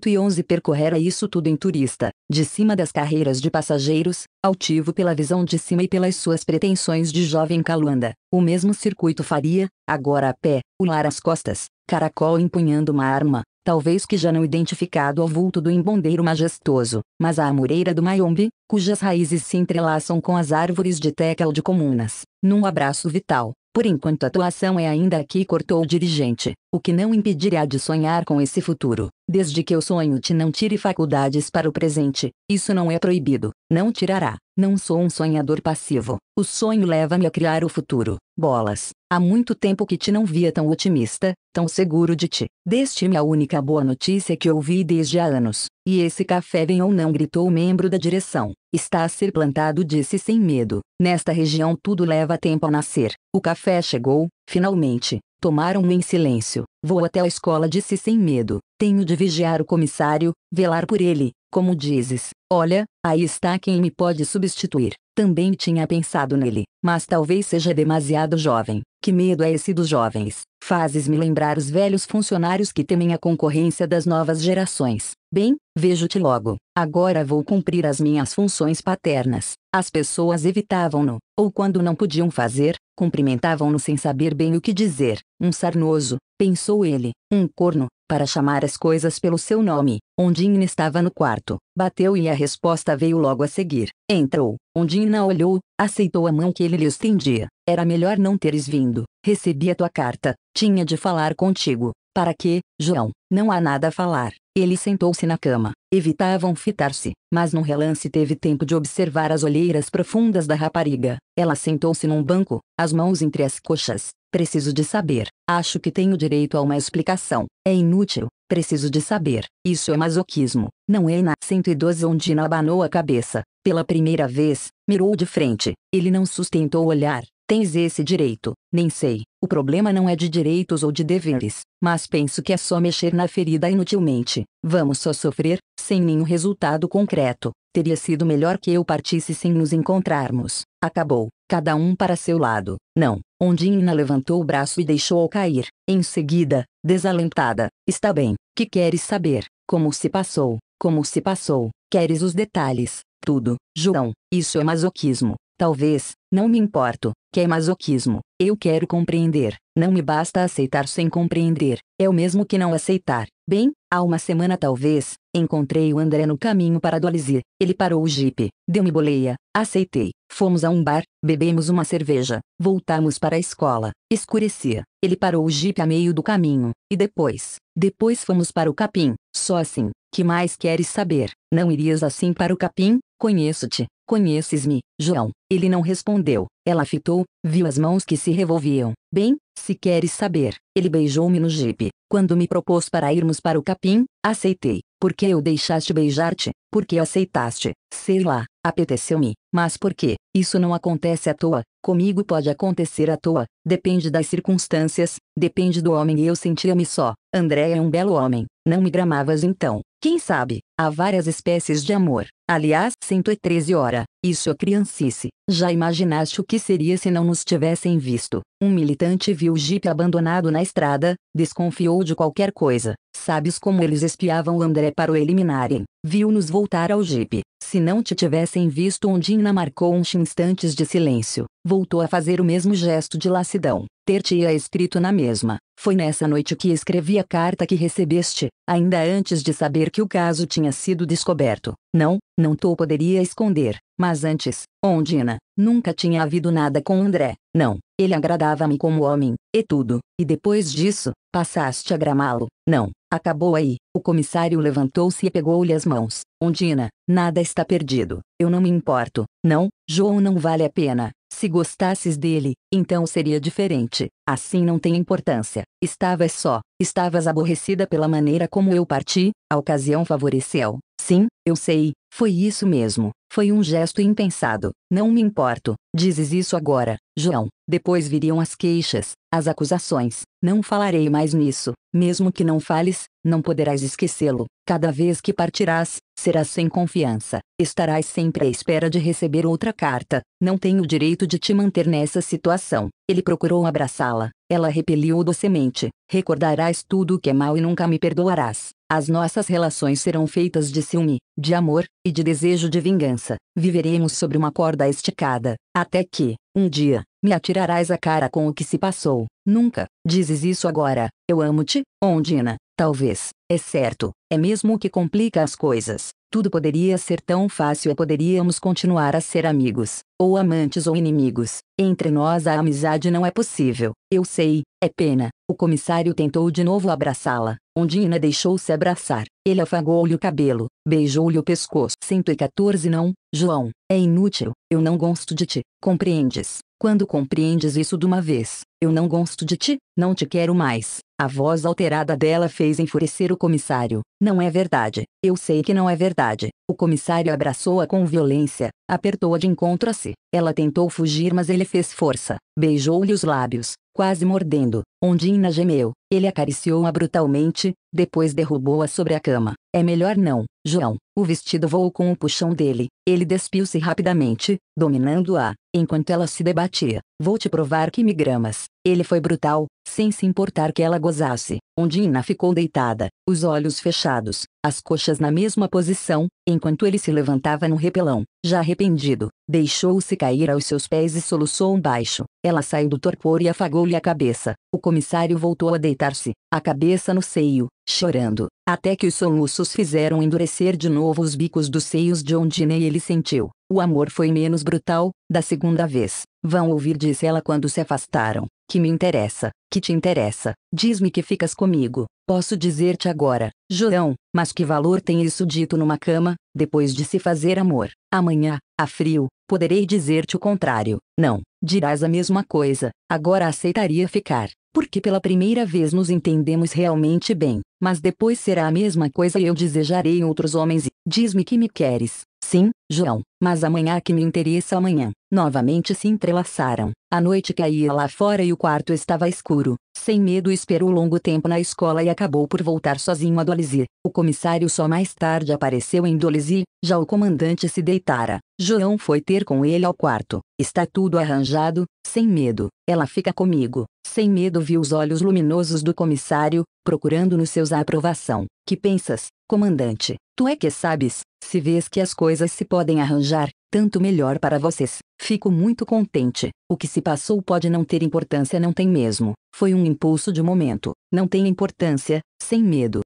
111 percorrera isso tudo em turista, de cima das carreiras de passageiros, altivo pela visão de cima e pelas suas pretensões de jovem caluanda. O mesmo circuito faria, agora a pé, o lar às costas, caracol empunhando uma arma, talvez que já não identificado ao vulto do embondeiro majestoso, mas à amoreira do Mayombe, cujas raízes se entrelaçam com as árvores de tecal de comunas, num abraço vital. Por enquanto a atuação é ainda aqui cortou o dirigente o que não impedirá de sonhar com esse futuro. Desde que o sonho te não tire faculdades para o presente, isso não é proibido, não tirará. Não sou um sonhador passivo. O sonho leva-me a criar o futuro. Bolas. Há muito tempo que te não via tão otimista, tão seguro de ti. Deste-me a única boa notícia que ouvi desde há anos. E esse café vem ou não gritou o membro da direção. Está a ser plantado disse sem medo. Nesta região tudo leva tempo a nascer. O café chegou, Finalmente, tomaram-no em silêncio. Vou até a escola, disse sem medo. Tenho de vigiar o comissário, velar por ele, como dizes. Olha, aí está quem me pode substituir. Também tinha pensado nele, mas talvez seja demasiado jovem. Que medo é esse dos jovens? Fazes-me lembrar os velhos funcionários que temem a concorrência das novas gerações. Bem, vejo-te logo. Agora vou cumprir as minhas funções paternas. As pessoas evitavam-no, ou quando não podiam fazer, Cumprimentavam-no sem saber bem o que dizer. Um sarnoso, pensou ele, um corno, para chamar as coisas pelo seu nome. Ondina estava no quarto. Bateu e a resposta veio logo a seguir. Entrou. Ondina olhou, aceitou a mão que ele lhe estendia. Era melhor não teres vindo. Recebi a tua carta. Tinha de falar contigo. Para quê, João? Não há nada a falar. Ele sentou-se na cama. Evitavam fitar-se, mas num relance teve tempo de observar as olheiras profundas da rapariga. Ela sentou-se num banco, as mãos entre as coxas. Preciso de saber. Acho que tenho direito a uma explicação. É inútil. Preciso de saber. Isso é masoquismo. Não é na 112 onde Ina abanou a cabeça. Pela primeira vez, mirou de frente. Ele não sustentou o olhar. Tens esse direito, nem sei. O problema não é de direitos ou de deveres, mas penso que é só mexer na ferida inutilmente. Vamos só sofrer, sem nenhum resultado concreto. Teria sido melhor que eu partisse sem nos encontrarmos. Acabou, cada um para seu lado. Não. Ondina levantou o braço e deixou-o cair. Em seguida, desalentada, está bem. Que queres saber? Como se passou? Como se passou? Queres os detalhes? Tudo, João. Isso é masoquismo. Talvez, não me importo que é masoquismo. Eu quero compreender. Não me basta aceitar sem compreender. É o mesmo que não aceitar. Bem, há uma semana talvez, encontrei o André no caminho para Dualize. Ele parou o jipe, deu-me boleia, aceitei. Fomos a um bar, bebemos uma cerveja, voltamos para a escola. Escurecia. Ele parou o jipe a meio do caminho, e depois, depois fomos para o capim. Só assim. Que mais queres saber? Não irias assim para o capim? Conheço-te, conheces-me, João. Ele não respondeu. Ela fitou, viu as mãos que se revolviam. Bem, se queres saber, ele beijou-me no jipe. Quando me propôs para irmos para o capim, aceitei. Porque eu deixaste beijar-te, porque aceitaste, sei lá, apeteceu-me, mas por quê? Isso não acontece à toa, comigo pode acontecer à toa, depende das circunstâncias, depende do homem e eu sentia-me só. André é um belo homem, não me gramavas então. Quem sabe, há várias espécies de amor. Aliás, 113 hora, isso é criancice. Já imaginaste o que seria se não nos tivessem visto? Um militante viu o jipe abandonado na estrada, desconfiou de qualquer coisa. Sabes como eles espiavam o André para o eliminarem? viu-nos voltar ao jipe. Se não te tivessem visto Ondina marcou uns instantes de silêncio, voltou a fazer o mesmo gesto de lassidão. Ter-te-ia escrito na mesma. Foi nessa noite que escrevi a carta que recebeste, ainda antes de saber que o caso tinha sido descoberto. Não, não tu poderia esconder. Mas antes, Ondina, nunca tinha havido nada com André. Não, ele agradava-me como homem, e tudo. E depois disso, passaste a gramá-lo. Não, acabou aí. O comissário levantou-se e pegou-lhe as mãos. Ondina, nada está perdido. Eu não me importo. Não, João não vale a pena. Se gostasses dele, então seria diferente. Assim não tem importância. Estavas só. Estavas aborrecida pela maneira como eu parti. A ocasião favoreceu. Sim, eu sei. Foi isso mesmo. Foi um gesto impensado. Não me importo. Dizes isso agora, João. Depois viriam as queixas, as acusações, não falarei mais nisso, mesmo que não fales, não poderás esquecê-lo. Cada vez que partirás, serás sem confiança. Estarás sempre à espera de receber outra carta. Não tenho o direito de te manter nessa situação. Ele procurou abraçá-la, ela repeliu-o docemente. Recordarás tudo o que é mau e nunca me perdoarás. As nossas relações serão feitas de ciúme, de amor e de desejo de vingança. Viveremos sobre uma corda esticada, até que, um dia, me atirarás a cara com o que se passou. Nunca, dizes isso agora. Eu amo-te, Ondina. Talvez, é certo, é mesmo o que complica as coisas. Tudo poderia ser tão fácil e poderíamos continuar a ser amigos, ou amantes ou inimigos. Entre nós a amizade não é possível. Eu sei, é pena. O comissário tentou de novo abraçá-la. Ondina deixou-se abraçar. Ele afagou-lhe o cabelo, beijou-lhe o pescoço. 114 Não, João, é inútil. Eu não gosto de ti. Compreendes? Quando compreendes isso de uma vez, eu não gosto de ti, não te quero mais. A voz alterada dela fez enfurecer o comissário. Não é verdade. Eu sei que não é verdade. O comissário abraçou-a com violência, apertou-a de encontro a si. Ela tentou fugir, mas ele fez força. Beijou-lhe os lábios, quase mordendo. Ondina gemeu. Ele acariciou-a brutalmente, depois derrubou-a sobre a cama. É melhor não, João. O vestido voou com o puxão dele. Ele despiu-se rapidamente, dominando-a, enquanto ela se debatia. Vou te provar que me gramas. Ele foi brutal, sem se importar que ela gozasse. Ondina ficou deitada, os olhos fechados, as coxas na mesma posição, enquanto ele se levantava no repelão. Já arrependido, deixou-se cair aos seus pés e soluçou um baixo. Ela saiu do torpor e afagou-lhe a cabeça. O comissário voltou a deitar-se, a cabeça no seio, chorando, até que os soluços fizeram endurecer de novo os bicos dos seios de onde nem ele sentiu. O amor foi menos brutal, da segunda vez. Vão ouvir, disse ela quando se afastaram. Que me interessa, que te interessa. Diz-me que ficas comigo. Posso dizer-te agora, João, mas que valor tem isso dito numa cama, depois de se fazer amor? Amanhã, a frio, poderei dizer-te o contrário. Não, dirás a mesma coisa, agora aceitaria ficar, porque pela primeira vez nos entendemos realmente bem, mas depois será a mesma coisa e eu desejarei outros homens e Diz-me que me queres. Sim, João, mas amanhã que me interessa amanhã. Novamente se entrelaçaram. A noite caía lá fora e o quarto estava escuro. Sem medo esperou longo tempo na escola e acabou por voltar sozinho a Dolizir. O comissário só mais tarde apareceu em Dolizir, já o comandante se deitara. João foi ter com ele ao quarto. Está tudo arranjado, sem medo. Ela fica comigo. Sem medo viu os olhos luminosos do comissário, procurando nos seus a aprovação. Que pensas, comandante? Tu é que sabes, se vês que as coisas se podem arranjar, tanto melhor para vocês. Fico muito contente. O que se passou pode não ter importância, não tem mesmo. Foi um impulso de momento. Não tem importância, sem medo.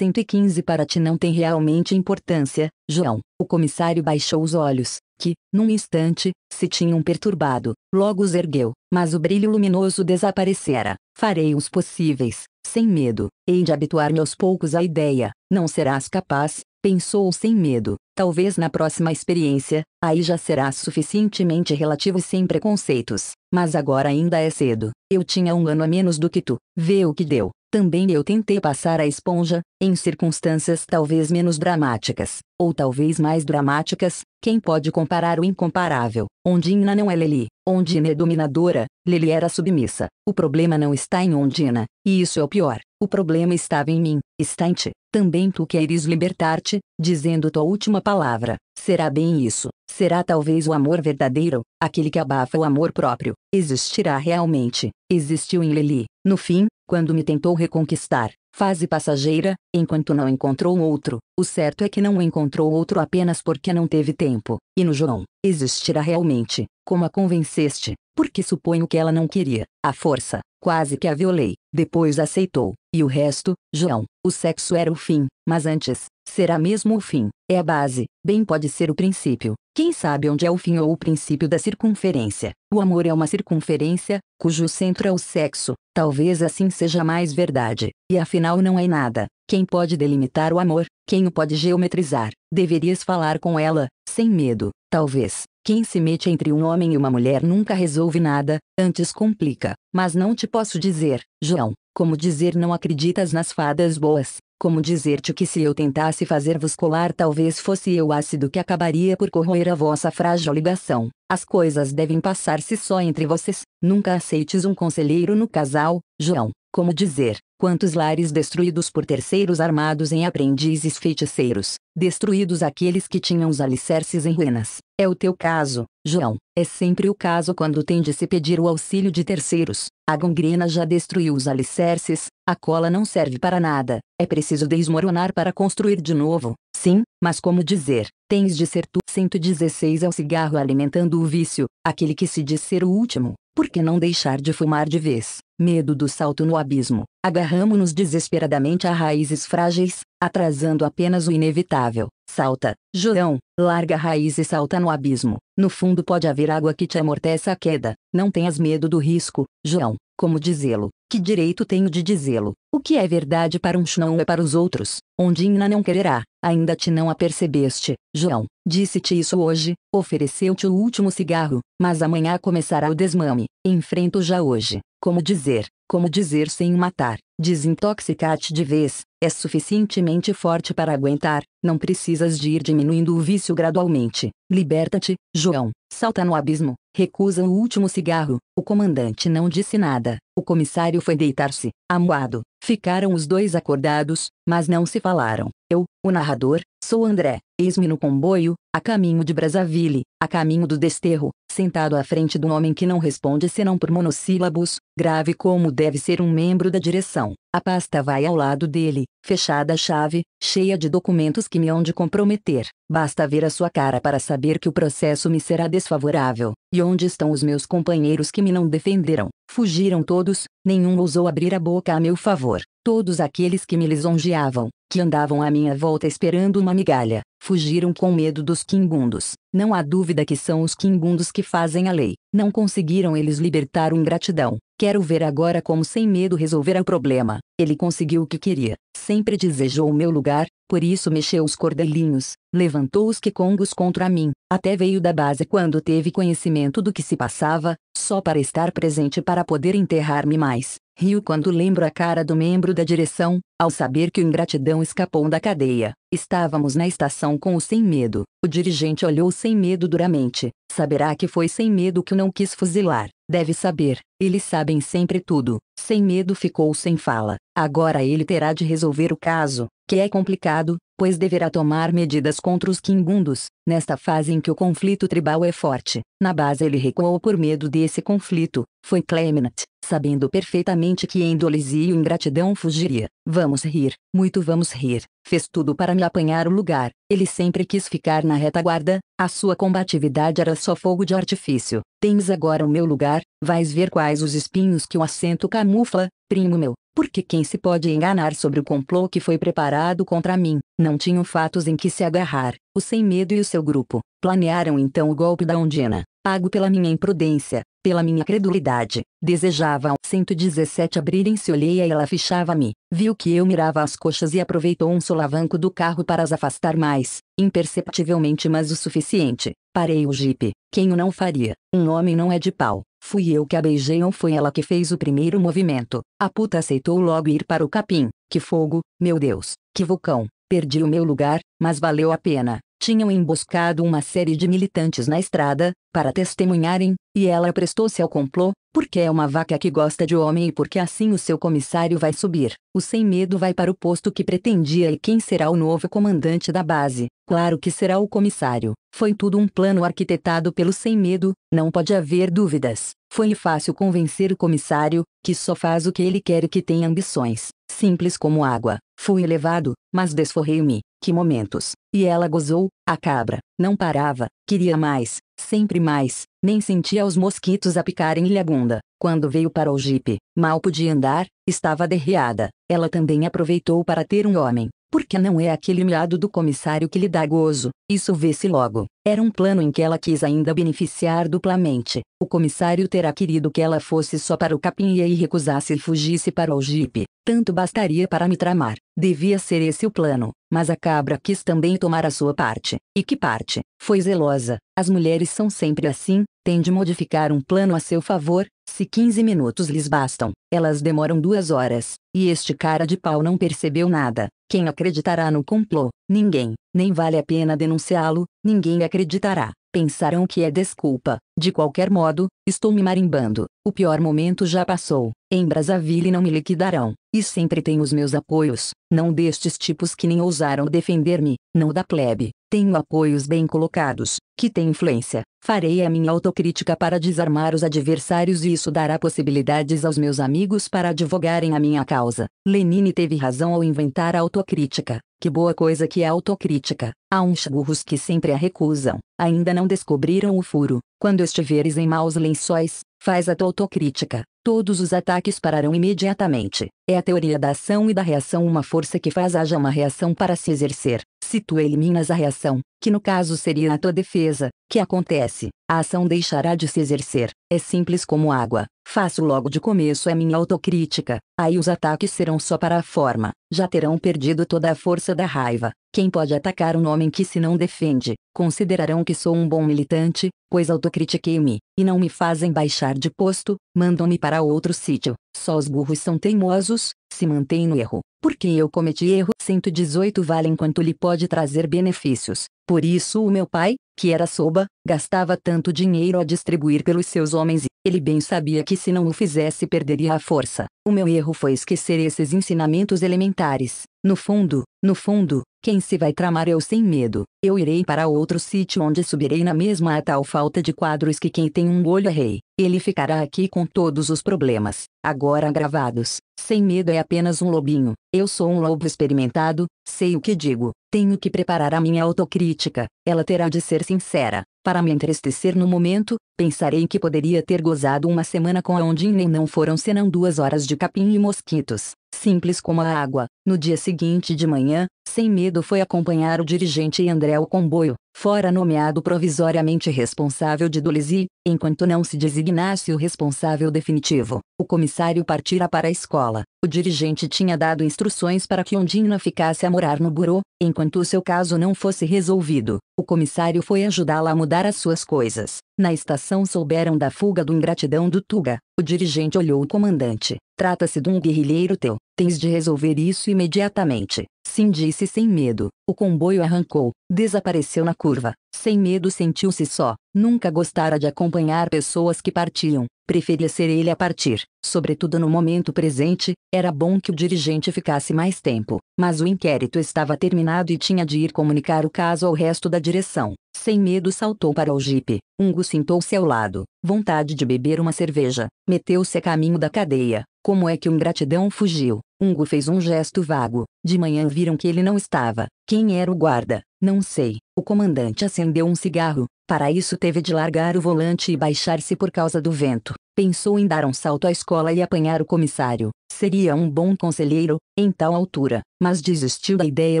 115 para ti não tem realmente importância, João. O comissário baixou os olhos, que, num instante, se tinham perturbado, logo os ergueu, mas o brilho luminoso desaparecera. Farei os possíveis, sem medo, hei de habituar-me aos poucos à ideia, não serás capaz, pensou sem medo. Talvez na próxima experiência, aí já será suficientemente relativo e sem preconceitos. Mas agora ainda é cedo. Eu tinha um ano a menos do que tu. Vê o que deu. Também eu tentei passar a esponja, em circunstâncias talvez menos dramáticas, ou talvez mais dramáticas, quem pode comparar o incomparável? Ondina não é Leli, Ondina é dominadora, Leli era submissa. O problema não está em Ondina, e isso é o pior. O problema estava em mim, está em ti. Também tu queres libertar-te, dizendo tua última palavra. Será bem isso. Será talvez o amor verdadeiro, aquele que abafa o amor próprio. Existirá realmente. Existiu em Leli. No fim, quando me tentou reconquistar, fase passageira, enquanto não encontrou outro. O certo é que não encontrou outro apenas porque não teve tempo. E no João, existirá realmente. Como a convenceste? Porque suponho que ela não queria, à força, quase que a violei, depois aceitou, e o resto, João, o sexo era o fim, mas antes, Será mesmo o fim, é a base, bem pode ser o princípio. Quem sabe onde é o fim ou o princípio da circunferência? O amor é uma circunferência, cujo centro é o sexo, talvez assim seja mais verdade, e afinal não é nada. Quem pode delimitar o amor? Quem o pode geometrizar? Deverias falar com ela, sem medo, talvez. Quem se mete entre um homem e uma mulher nunca resolve nada, antes complica. Mas não te posso dizer, João, como dizer não acreditas nas fadas boas, como dizer-te que se eu tentasse fazer-vos colar talvez fosse eu ácido que acabaria por corroer a vossa frágil ligação. As coisas devem passar-se só entre vocês, nunca aceites um conselheiro no casal, João. Como dizer, quantos lares destruídos por terceiros armados em aprendizes feiticeiros, destruídos aqueles que tinham os alicerces em ruínas. É o teu caso, João. É sempre o caso quando tem de se pedir o auxílio de terceiros. A gangrena já destruiu os alicerces, a cola não serve para nada, é preciso desmoronar para construir de novo. Sim, mas como dizer, tens de ser tu 116 ao é cigarro alimentando o vício, aquele que se diz ser o último, por que não deixar de fumar de vez? Medo do salto no abismo. Agarramos-nos desesperadamente a raízes frágeis, atrasando apenas o inevitável. Salta, João, larga a raiz e salta no abismo. No fundo pode haver água que te amorteça a queda. Não tenhas medo do risco, João. Como dizê-lo? Que direito tenho de dizê-lo? O que é verdade para uns não é para os outros. Onde Ina não quererá, ainda te não apercebeste, João. Disse-te isso hoje, ofereceu-te o último cigarro, mas amanhã começará o desmame. Enfrento já hoje. Como dizer, como dizer sem matar, desintoxicar-te de vez, é suficientemente forte para aguentar, não precisas de ir diminuindo o vício gradualmente. Liberta-te, João. Salta no abismo. Recusa o último cigarro. O comandante não disse nada. O comissário foi deitar-se, amuado. Ficaram os dois acordados, mas não se falaram. Eu, o narrador, sou André, eis-me no comboio, a caminho de Brazzaville, a caminho do desterro, sentado à frente de um homem que não responde senão por monossílabos, grave como deve ser um membro da direção. A pasta vai ao lado dele, fechada a chave, cheia de documentos que me hão de comprometer. Basta ver a sua cara para saber que o processo me será desfavorável. E onde estão os meus companheiros que me não defenderam? Fugiram todos, nenhum ousou abrir a boca a meu favor. Todos aqueles que me lisonjeavam, que andavam à minha volta esperando uma migalha, fugiram com medo dos quimbundos. Não há dúvida que são os quimbundos que fazem a lei. Não conseguiram eles libertar o ingratidão, Quero ver agora como sem medo resolverá o problema. Ele conseguiu o que queria. Sempre desejou o meu lugar, por isso mexeu os cordelinhos, levantou os quicongos contra mim. Até veio da base quando teve conhecimento do que se passava, só para estar presente para poder enterrar-me mais. Rio quando lembro a cara do membro da direção, ao saber que o ingratidão escapou da cadeia. Estávamos na estação com o sem medo. O dirigente olhou sem medo duramente. Saberá que foi sem medo que o não quis fuzilar. Deve saber. Eles sabem sempre tudo. Sem medo ficou sem fala. Agora ele terá de resolver o caso, que é complicado, pois deverá tomar medidas contra os quimbundos, nesta fase em que o conflito tribal é forte. Na base ele recuou por medo desse conflito, foi Clement, sabendo perfeitamente que Endolizia e ingratidão fugiria. Vamos rir, muito vamos rir. Fez tudo para me apanhar o lugar. Ele sempre quis ficar na retaguarda, a sua combatividade era só fogo de artifício. Tens agora o meu lugar, vais ver quais os espinhos que o assento camufla, primo meu. Porque quem se pode enganar sobre o complô que foi preparado contra mim, não tinham fatos em que se agarrar. O Sem Medo e o seu grupo planearam então o golpe da Ondina, pago pela minha imprudência, pela minha credulidade. Desejava 117 abrirem-se olheia e ela fechava-me. Viu que eu mirava as coxas e aproveitou um solavanco do carro para as afastar mais, imperceptivelmente mas o suficiente. Parei o jipe. Quem o não faria? Um homem não é de pau. Fui eu que a beijei ou foi ela que fez o primeiro movimento. A puta aceitou logo ir para o capim. Que fogo, meu Deus, que vulcão. Perdi o meu lugar, mas valeu a pena. Tinham emboscado uma série de militantes na estrada, para testemunharem, e ela prestou-se ao complô, porque é uma vaca que gosta de homem e porque assim o seu comissário vai subir. O sem medo vai para o posto que pretendia e quem será o novo comandante da base? Claro que será o comissário. Foi tudo um plano arquitetado pelo sem medo, não pode haver dúvidas. Foi-lhe fácil convencer o comissário, que só faz o que ele quer e que tem ambições, simples como água. Fui elevado, mas desforrei-me. Que momentos! E ela gozou, a cabra. Não parava, queria mais, sempre mais, nem sentia os mosquitos a picarem-lhe a bunda. Quando veio para o jipe, mal podia andar, estava derreada. Ela também aproveitou para ter um homem porque não é aquele miado do comissário que lhe dá gozo, isso vê-se logo. Era um plano em que ela quis ainda beneficiar duplamente. O comissário terá querido que ela fosse só para o capim e aí recusasse e fugisse para o jipe. Tanto bastaria para me tramar. Devia ser esse o plano, mas a cabra quis também tomar a sua parte. E que parte? Foi zelosa. As mulheres são sempre assim, têm de modificar um plano a seu favor, se 15 minutos lhes bastam. Elas demoram duas horas, e este cara de pau não percebeu nada. Quem acreditará no complô? Ninguém. Nem vale a pena denunciá-lo, ninguém acreditará. Pensaram que é desculpa. De qualquer modo, estou me marimbando. O pior momento já passou. Em Brazzaville não me liquidarão. E sempre tenho os meus apoios. Não destes tipos que nem ousaram defender-me, não da plebe. Tenho apoios bem colocados, que têm influência. Farei a minha autocrítica para desarmar os adversários e isso dará possibilidades aos meus amigos para advogarem a minha causa. Lenine teve razão ao inventar a autocrítica. Que boa coisa que é a autocrítica. Há uns burros que sempre a recusam. Ainda não descobriram o furo. Quando estiveres em maus lençóis, faz a tua autocrítica. Todos os ataques pararão imediatamente. É a teoria da ação e da reação uma força que faz haja uma reação para se exercer. Se tu eliminas a reação, que no caso seria a tua defesa, que acontece, a ação deixará de se exercer. É simples como água. Faço logo de começo a minha autocrítica. Aí os ataques serão só para a forma. Já terão perdido toda a força da raiva. Quem pode atacar um homem que se não defende? Considerarão que sou um bom militante, pois autocritiquei-me, e não me fazem baixar de posto, mandam-me para outro sítio. Só os burros são teimosos, se mantêm no erro. Porque eu cometi erro? 118 valem quanto lhe pode trazer benefícios. Por isso o meu pai, que era soba, gastava tanto dinheiro a distribuir pelos seus homens e ele bem sabia que se não o fizesse perderia a força. O meu erro foi esquecer esses ensinamentos elementares. No fundo, no fundo, quem se vai tramar eu sem medo, eu irei para outro sítio onde subirei na mesma a tal falta de quadros que quem tem um olho é rei. Ele ficará aqui com todos os problemas, agora agravados. Sem medo é apenas um lobinho. Eu sou um lobo experimentado, sei o que digo. Tenho que preparar a minha autocrítica. Ela terá de ser sincera. Para me entristecer no momento, pensarei que poderia ter gozado uma semana com a Ondine e não foram senão duas horas de capim e mosquitos simples como a água. No dia seguinte de manhã, sem medo foi acompanhar o dirigente e André ao comboio, fora nomeado provisoriamente responsável de Dulesi, enquanto não se designasse o responsável definitivo. O comissário partira para a escola. O dirigente tinha dado instruções para que Ondina ficasse a morar no burô, enquanto o seu caso não fosse resolvido. O comissário foi ajudá-la a mudar as suas coisas. Na estação souberam da fuga do ingratidão do Tuga. O dirigente olhou o comandante. Trata-se de um guerrilheiro teu tens de resolver isso imediatamente. Sim disse sem medo. O comboio arrancou, desapareceu na curva. Sem medo sentiu-se só. Nunca gostara de acompanhar pessoas que partiam. Preferia ser ele a partir. Sobretudo no momento presente, era bom que o dirigente ficasse mais tempo. Mas o inquérito estava terminado e tinha de ir comunicar o caso ao resto da direção. Sem medo saltou para o jipe. Ungo sentou-se ao lado. Vontade de beber uma cerveja. Meteu-se a caminho da cadeia. Como é que um gratidão fugiu? Ungo fez um gesto vago. De manhã viram que ele não estava. Quem era o guarda? Não sei. O comandante acendeu um cigarro. Para isso teve de largar o volante e baixar-se por causa do vento. Pensou em dar um salto à escola e apanhar o comissário. Seria um bom conselheiro, em tal altura, mas desistiu da ideia.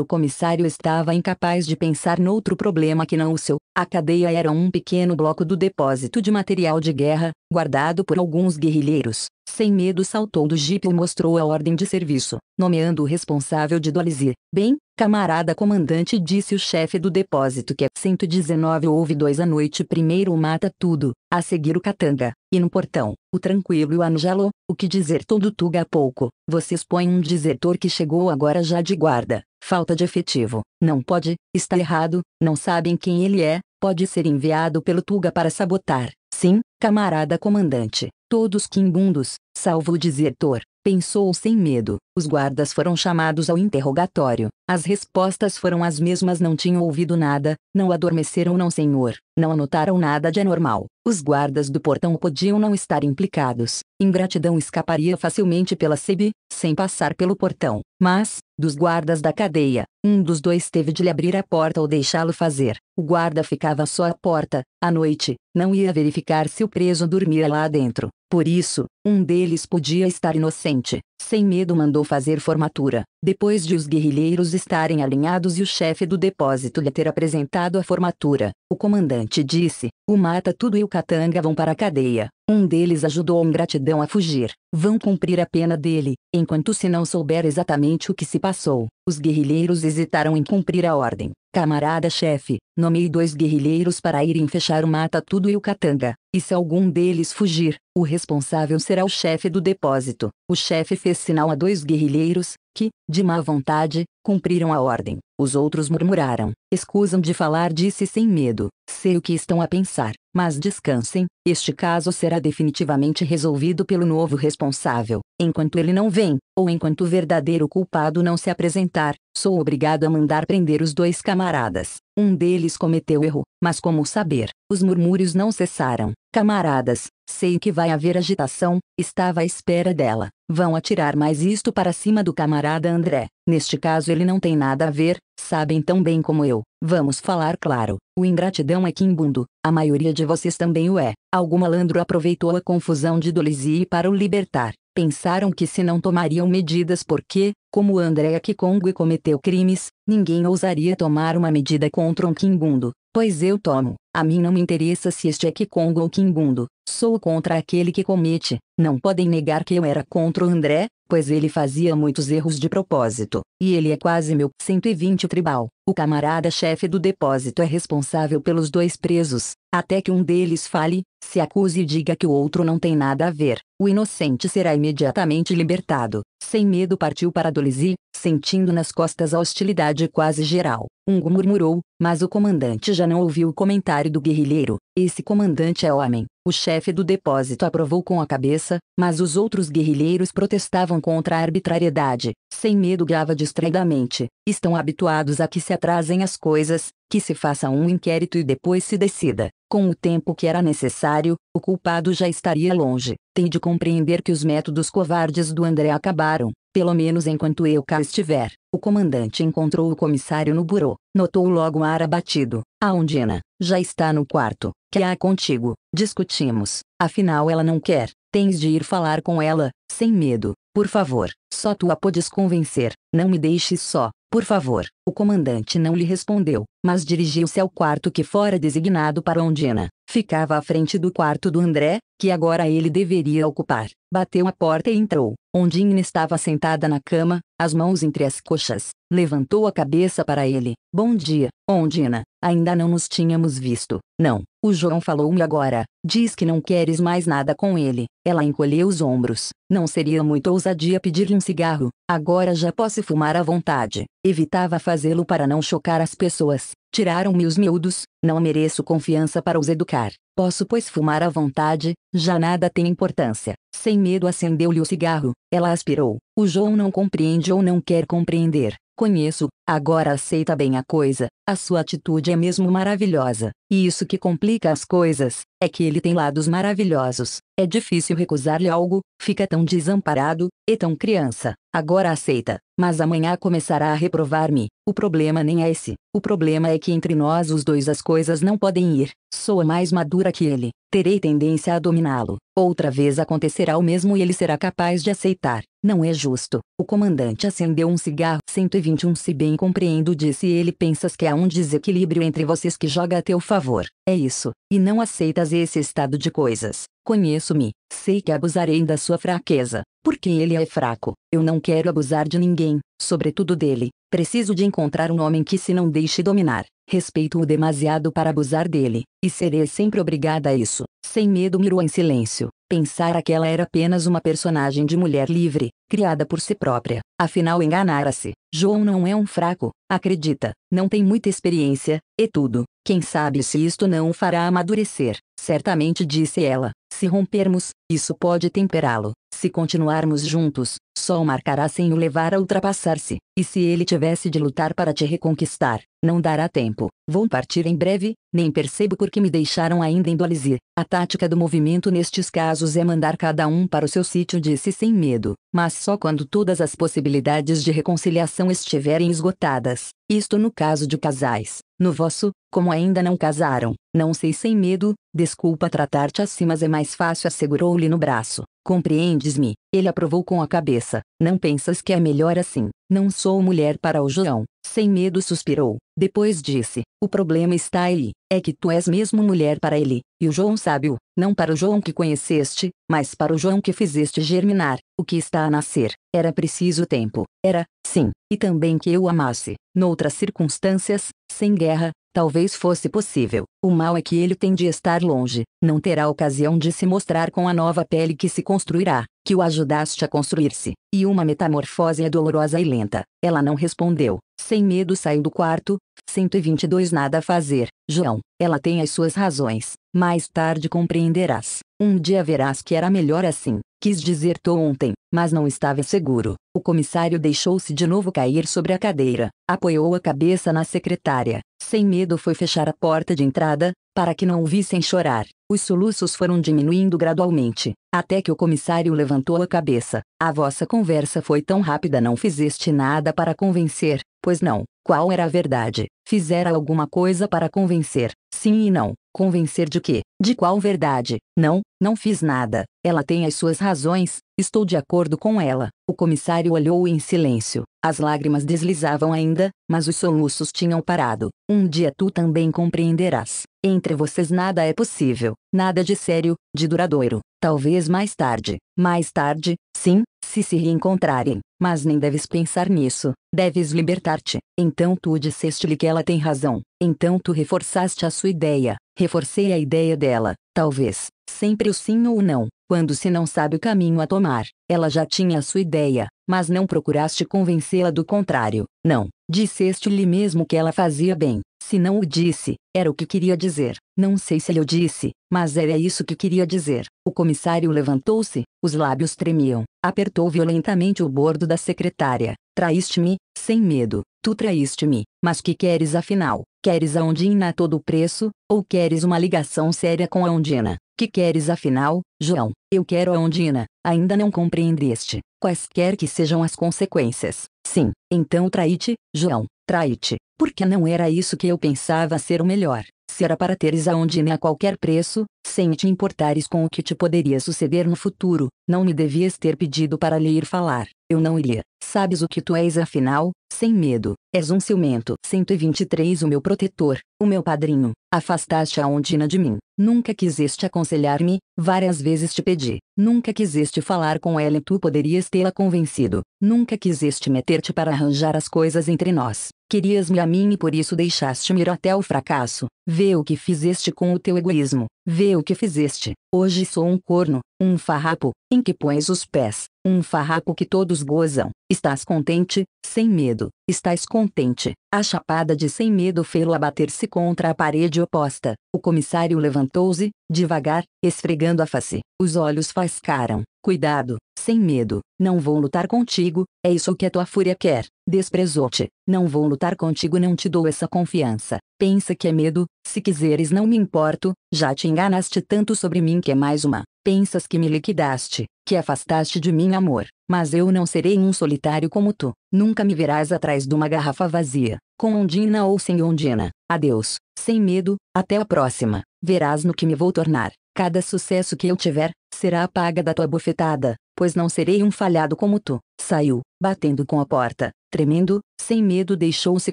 O comissário estava incapaz de pensar noutro problema que não o seu. A cadeia era um pequeno bloco do depósito de material de guerra, guardado por alguns guerrilheiros. Sem medo saltou do jipe e mostrou a ordem de serviço, nomeando o responsável de Dolizir. Bem, camarada comandante disse o chefe do depósito que é 119 houve dois à noite primeiro o mata tudo, a seguir o catanga, e no portão, o tranquilo e o Angelo, o que dizer todo Tuga há pouco, vocês põem um desertor que chegou agora já de guarda, falta de efetivo, não pode, está errado, não sabem quem ele é, pode ser enviado pelo Tuga para sabotar, sim, camarada comandante, todos quimbundos, salvo o desertor, Pensou sem medo. Os guardas foram chamados ao interrogatório. As respostas foram as mesmas: não tinham ouvido nada, não adormeceram, não, senhor, não anotaram nada de anormal. Os guardas do portão podiam não estar implicados. Ingratidão escaparia facilmente pela SEB, sem passar pelo portão. Mas, dos guardas da cadeia, um dos dois teve de lhe abrir a porta ou deixá-lo fazer. O guarda ficava só à porta, à noite, não ia verificar se o preso dormia lá dentro. Por isso, um deles podia estar inocente. Sem medo mandou fazer formatura, depois de os guerrilheiros estarem alinhados e o chefe do depósito lhe ter apresentado a formatura. O comandante disse: O Mata Tudo e o Catanga vão para a cadeia. Um deles ajudou a ingratidão a fugir. Vão cumprir a pena dele, enquanto se não souber exatamente o que se passou. Os guerrilheiros hesitaram em cumprir a ordem. Camarada chefe, nomeei dois guerrilheiros para irem fechar o Mata Tudo e o Catanga, e se algum deles fugir, o responsável será o chefe do depósito. O chefe fez sinal a dois guerrilheiros, que, de má vontade, cumpriram a ordem. Os outros murmuraram, Escusam de falar disse sem medo. Sei o que estão a pensar, mas descansem. Este caso será definitivamente resolvido pelo novo responsável. Enquanto ele não vem, ou enquanto o verdadeiro culpado não se apresentar, sou obrigado a mandar prender os dois camaradas. Um deles cometeu erro, mas como saber? Os murmúrios não cessaram. Camaradas, sei que vai haver agitação, estava à espera dela. Vão atirar mais isto para cima do camarada André. Neste caso ele não tem nada a ver, Sabem tão bem como eu, vamos falar claro, o ingratidão é quimbundo, a maioria de vocês também o é. Algum malandro aproveitou a confusão de Dolizia para o libertar. Pensaram que se não tomariam medidas porque, como Andrea Kikongue cometeu crimes, ninguém ousaria tomar uma medida contra um quimbundo. Pois eu tomo. A mim não me interessa se este é Kikongo ou quimbundo. Sou contra aquele que comete. Não podem negar que eu era contra o André, pois ele fazia muitos erros de propósito. E ele é quase meu 120 tribal. O camarada chefe do depósito é responsável pelos dois presos, até que um deles fale, se acuse e diga que o outro não tem nada a ver. O inocente será imediatamente libertado. Sem medo partiu para Dolisi, sentindo nas costas a hostilidade quase geral. Ungo murmurou, mas o comandante já não ouviu o comentário do guerrilheiro. Esse comandante é homem. O chefe do depósito aprovou com a cabeça, mas os outros guerrilheiros protestavam contra a arbitrariedade. Sem medo gava distraidamente. Estão habituados a que se atrasem as coisas, que se faça um inquérito e depois se decida. Com o tempo que era necessário, o culpado já estaria longe. Tem de compreender que os métodos covardes do André acabaram. Pelo menos enquanto eu cá estiver. O comandante encontrou o comissário no burô. Notou logo o ar abatido. A Undina, já está no quarto. Que há contigo? Discutimos. Afinal ela não quer. Tens de ir falar com ela, sem medo. Por favor, só tu a podes convencer. Não me deixes só, por favor. O comandante não lhe respondeu mas dirigiu-se ao quarto que fora designado para Ondina. Ficava à frente do quarto do André, que agora ele deveria ocupar. Bateu a porta e entrou. Ondina estava sentada na cama, as mãos entre as coxas. Levantou a cabeça para ele. Bom dia, Ondina. Ainda não nos tínhamos visto. Não. O João falou-me agora. Diz que não queres mais nada com ele. Ela encolheu os ombros. Não seria muito ousadia pedir-lhe um cigarro. Agora já posso fumar à vontade. Evitava fazê-lo para não chocar as pessoas. Tiraram-me os miúdos, não mereço confiança para os educar. Posso pois fumar à vontade, já nada tem importância. Sem medo acendeu-lhe o cigarro, ela aspirou. O João não compreende ou não quer compreender. Conheço, Agora aceita bem a coisa, a sua atitude é mesmo maravilhosa. E isso que complica as coisas, é que ele tem lados maravilhosos. É difícil recusar-lhe algo, fica tão desamparado, e tão criança. Agora aceita, mas amanhã começará a reprovar-me. O problema nem é esse. O problema é que entre nós os dois as coisas não podem ir. Sou mais madura que ele. Terei tendência a dominá-lo. Outra vez acontecerá o mesmo e ele será capaz de aceitar. Não é justo. O comandante acendeu um cigarro. 121 Se bem compreendo disse ele pensas que há um desequilíbrio entre vocês que joga a teu favor. É isso, e não aceitas esse estado de coisas. Conheço-me, sei que abusarei da sua fraqueza, porque ele é fraco. Eu não quero abusar de ninguém, sobretudo dele. Preciso de encontrar um homem que se não deixe dominar. Respeito-o demasiado para abusar dele, e serei sempre obrigada a isso. Sem medo miro em silêncio, pensara que ela era apenas uma personagem de mulher livre, criada por si própria. Afinal enganara-se. João não é um fraco, acredita, não tem muita experiência, e tudo. Quem sabe se isto não o fará amadurecer. Certamente disse ela, se rompermos, isso pode temperá-lo. Se continuarmos juntos, só o marcará sem o levar a ultrapassar-se, e se ele tivesse de lutar para te reconquistar, não dará tempo. Vou partir em breve, nem percebo por que me deixaram ainda em Dualizir. A tática do movimento nestes casos é mandar cada um para o seu sítio, disse sem medo, mas só quando todas as possibilidades de reconciliação estiverem esgotadas. Isto no caso de casais. No vosso, como ainda não casaram, não sei sem medo, desculpa tratar-te assim, mas é mais fácil, assegurou-lhe no braço. Compreendes-me? Ele aprovou com a cabeça. Não pensas que é melhor assim? Não sou mulher para o João. Sem medo suspirou. Depois disse: O problema está aí. É que tu és mesmo mulher para ele. E o João sábio. Não para o João que conheceste, mas para o João que fizeste germinar. O que está a nascer. Era preciso tempo. Era, sim. E também que eu amasse. Noutras circunstâncias, sem guerra, Talvez fosse possível. O mal é que ele tem de estar longe, não terá ocasião de se mostrar com a nova pele que se construirá, que o ajudaste a construir-se. E uma metamorfose é dolorosa e lenta. Ela não respondeu. Sem medo saiu do quarto. 122 Nada a fazer, João. Ela tem as suas razões. Mais tarde compreenderás. Um dia verás que era melhor assim. Quis dizer te ontem, mas não estava seguro. O comissário deixou-se de novo cair sobre a cadeira, apoiou a cabeça na secretária. Sem medo foi fechar a porta de entrada, para que não o vissem chorar. Os soluços foram diminuindo gradualmente, até que o comissário levantou a cabeça. A vossa conversa foi tão rápida, não fizeste nada para convencer, pois não. Qual era a verdade? Fizera alguma coisa para convencer, sim e não, convencer de que, de qual verdade, não, não fiz nada, ela tem as suas razões, estou de acordo com ela. O comissário olhou em silêncio. As lágrimas deslizavam ainda, mas os soluços tinham parado. Um dia tu também compreenderás. Entre vocês nada é possível, nada de sério, de duradouro. Talvez mais tarde, mais tarde, Sim, se se reencontrarem, mas nem deves pensar nisso, deves libertar-te. Então tu disseste-lhe que ela tem razão, então tu reforçaste a sua ideia, reforcei a ideia dela, talvez, sempre o sim ou o não, quando se não sabe o caminho a tomar, ela já tinha a sua ideia, mas não procuraste convencê-la do contrário, não, disseste-lhe mesmo que ela fazia bem, se não o disse, era o que queria dizer. Não sei se ele o disse, mas era isso que queria dizer. O comissário levantou-se, os lábios tremiam. Apertou violentamente o bordo da secretária. Traíste-me, sem medo. Tu traíste-me. Mas que queres afinal? Queres a Ondina a todo preço, ou queres uma ligação séria com a Ondina? Que queres afinal, João? Eu quero a Ondina. Ainda não compreendeste, quaisquer que sejam as consequências. Sim, então traí-te, João, traí-te porque não era isso que eu pensava ser o melhor. Se era para teres a Ondina a qualquer preço, sem te importares com o que te poderia suceder no futuro, não me devias ter pedido para lhe ir falar eu não iria. Sabes o que tu és afinal, sem medo, és um ciumento. 123 O meu protetor, o meu padrinho, afastaste a ondina de mim. Nunca quiseste aconselhar-me, várias vezes te pedi. Nunca quiseste falar com ela e tu poderias tê-la convencido. Nunca quiseste meter-te para arranjar as coisas entre nós. Querias-me a mim e por isso deixaste-me ir até o fracasso. Vê o que fizeste com o teu egoísmo. Vê o que fizeste. Hoje sou um corno, um farrapo, em que pões os pés, um farrapo que todos gozam, Estás contente, sem medo, estás contente. A chapada de sem medo fê-lo abater-se contra a parede oposta. O comissário levantou-se, devagar, esfregando a face. Os olhos faiscaram. Cuidado, sem medo, não vou lutar contigo, é isso que a tua fúria quer. Desprezou-te, não vou lutar contigo, não te dou essa confiança. Pensa que é medo, se quiseres não me importo, já te enganaste tanto sobre mim que é mais uma Pensas que me liquidaste, que afastaste de mim amor, mas eu não serei um solitário como tu. Nunca me verás atrás de uma garrafa vazia, com ondina ou sem ondina. Adeus, sem medo, até a próxima. Verás no que me vou tornar. Cada sucesso que eu tiver, será a paga da tua bofetada, pois não serei um falhado como tu. Saiu, batendo com a porta, tremendo, sem medo deixou-se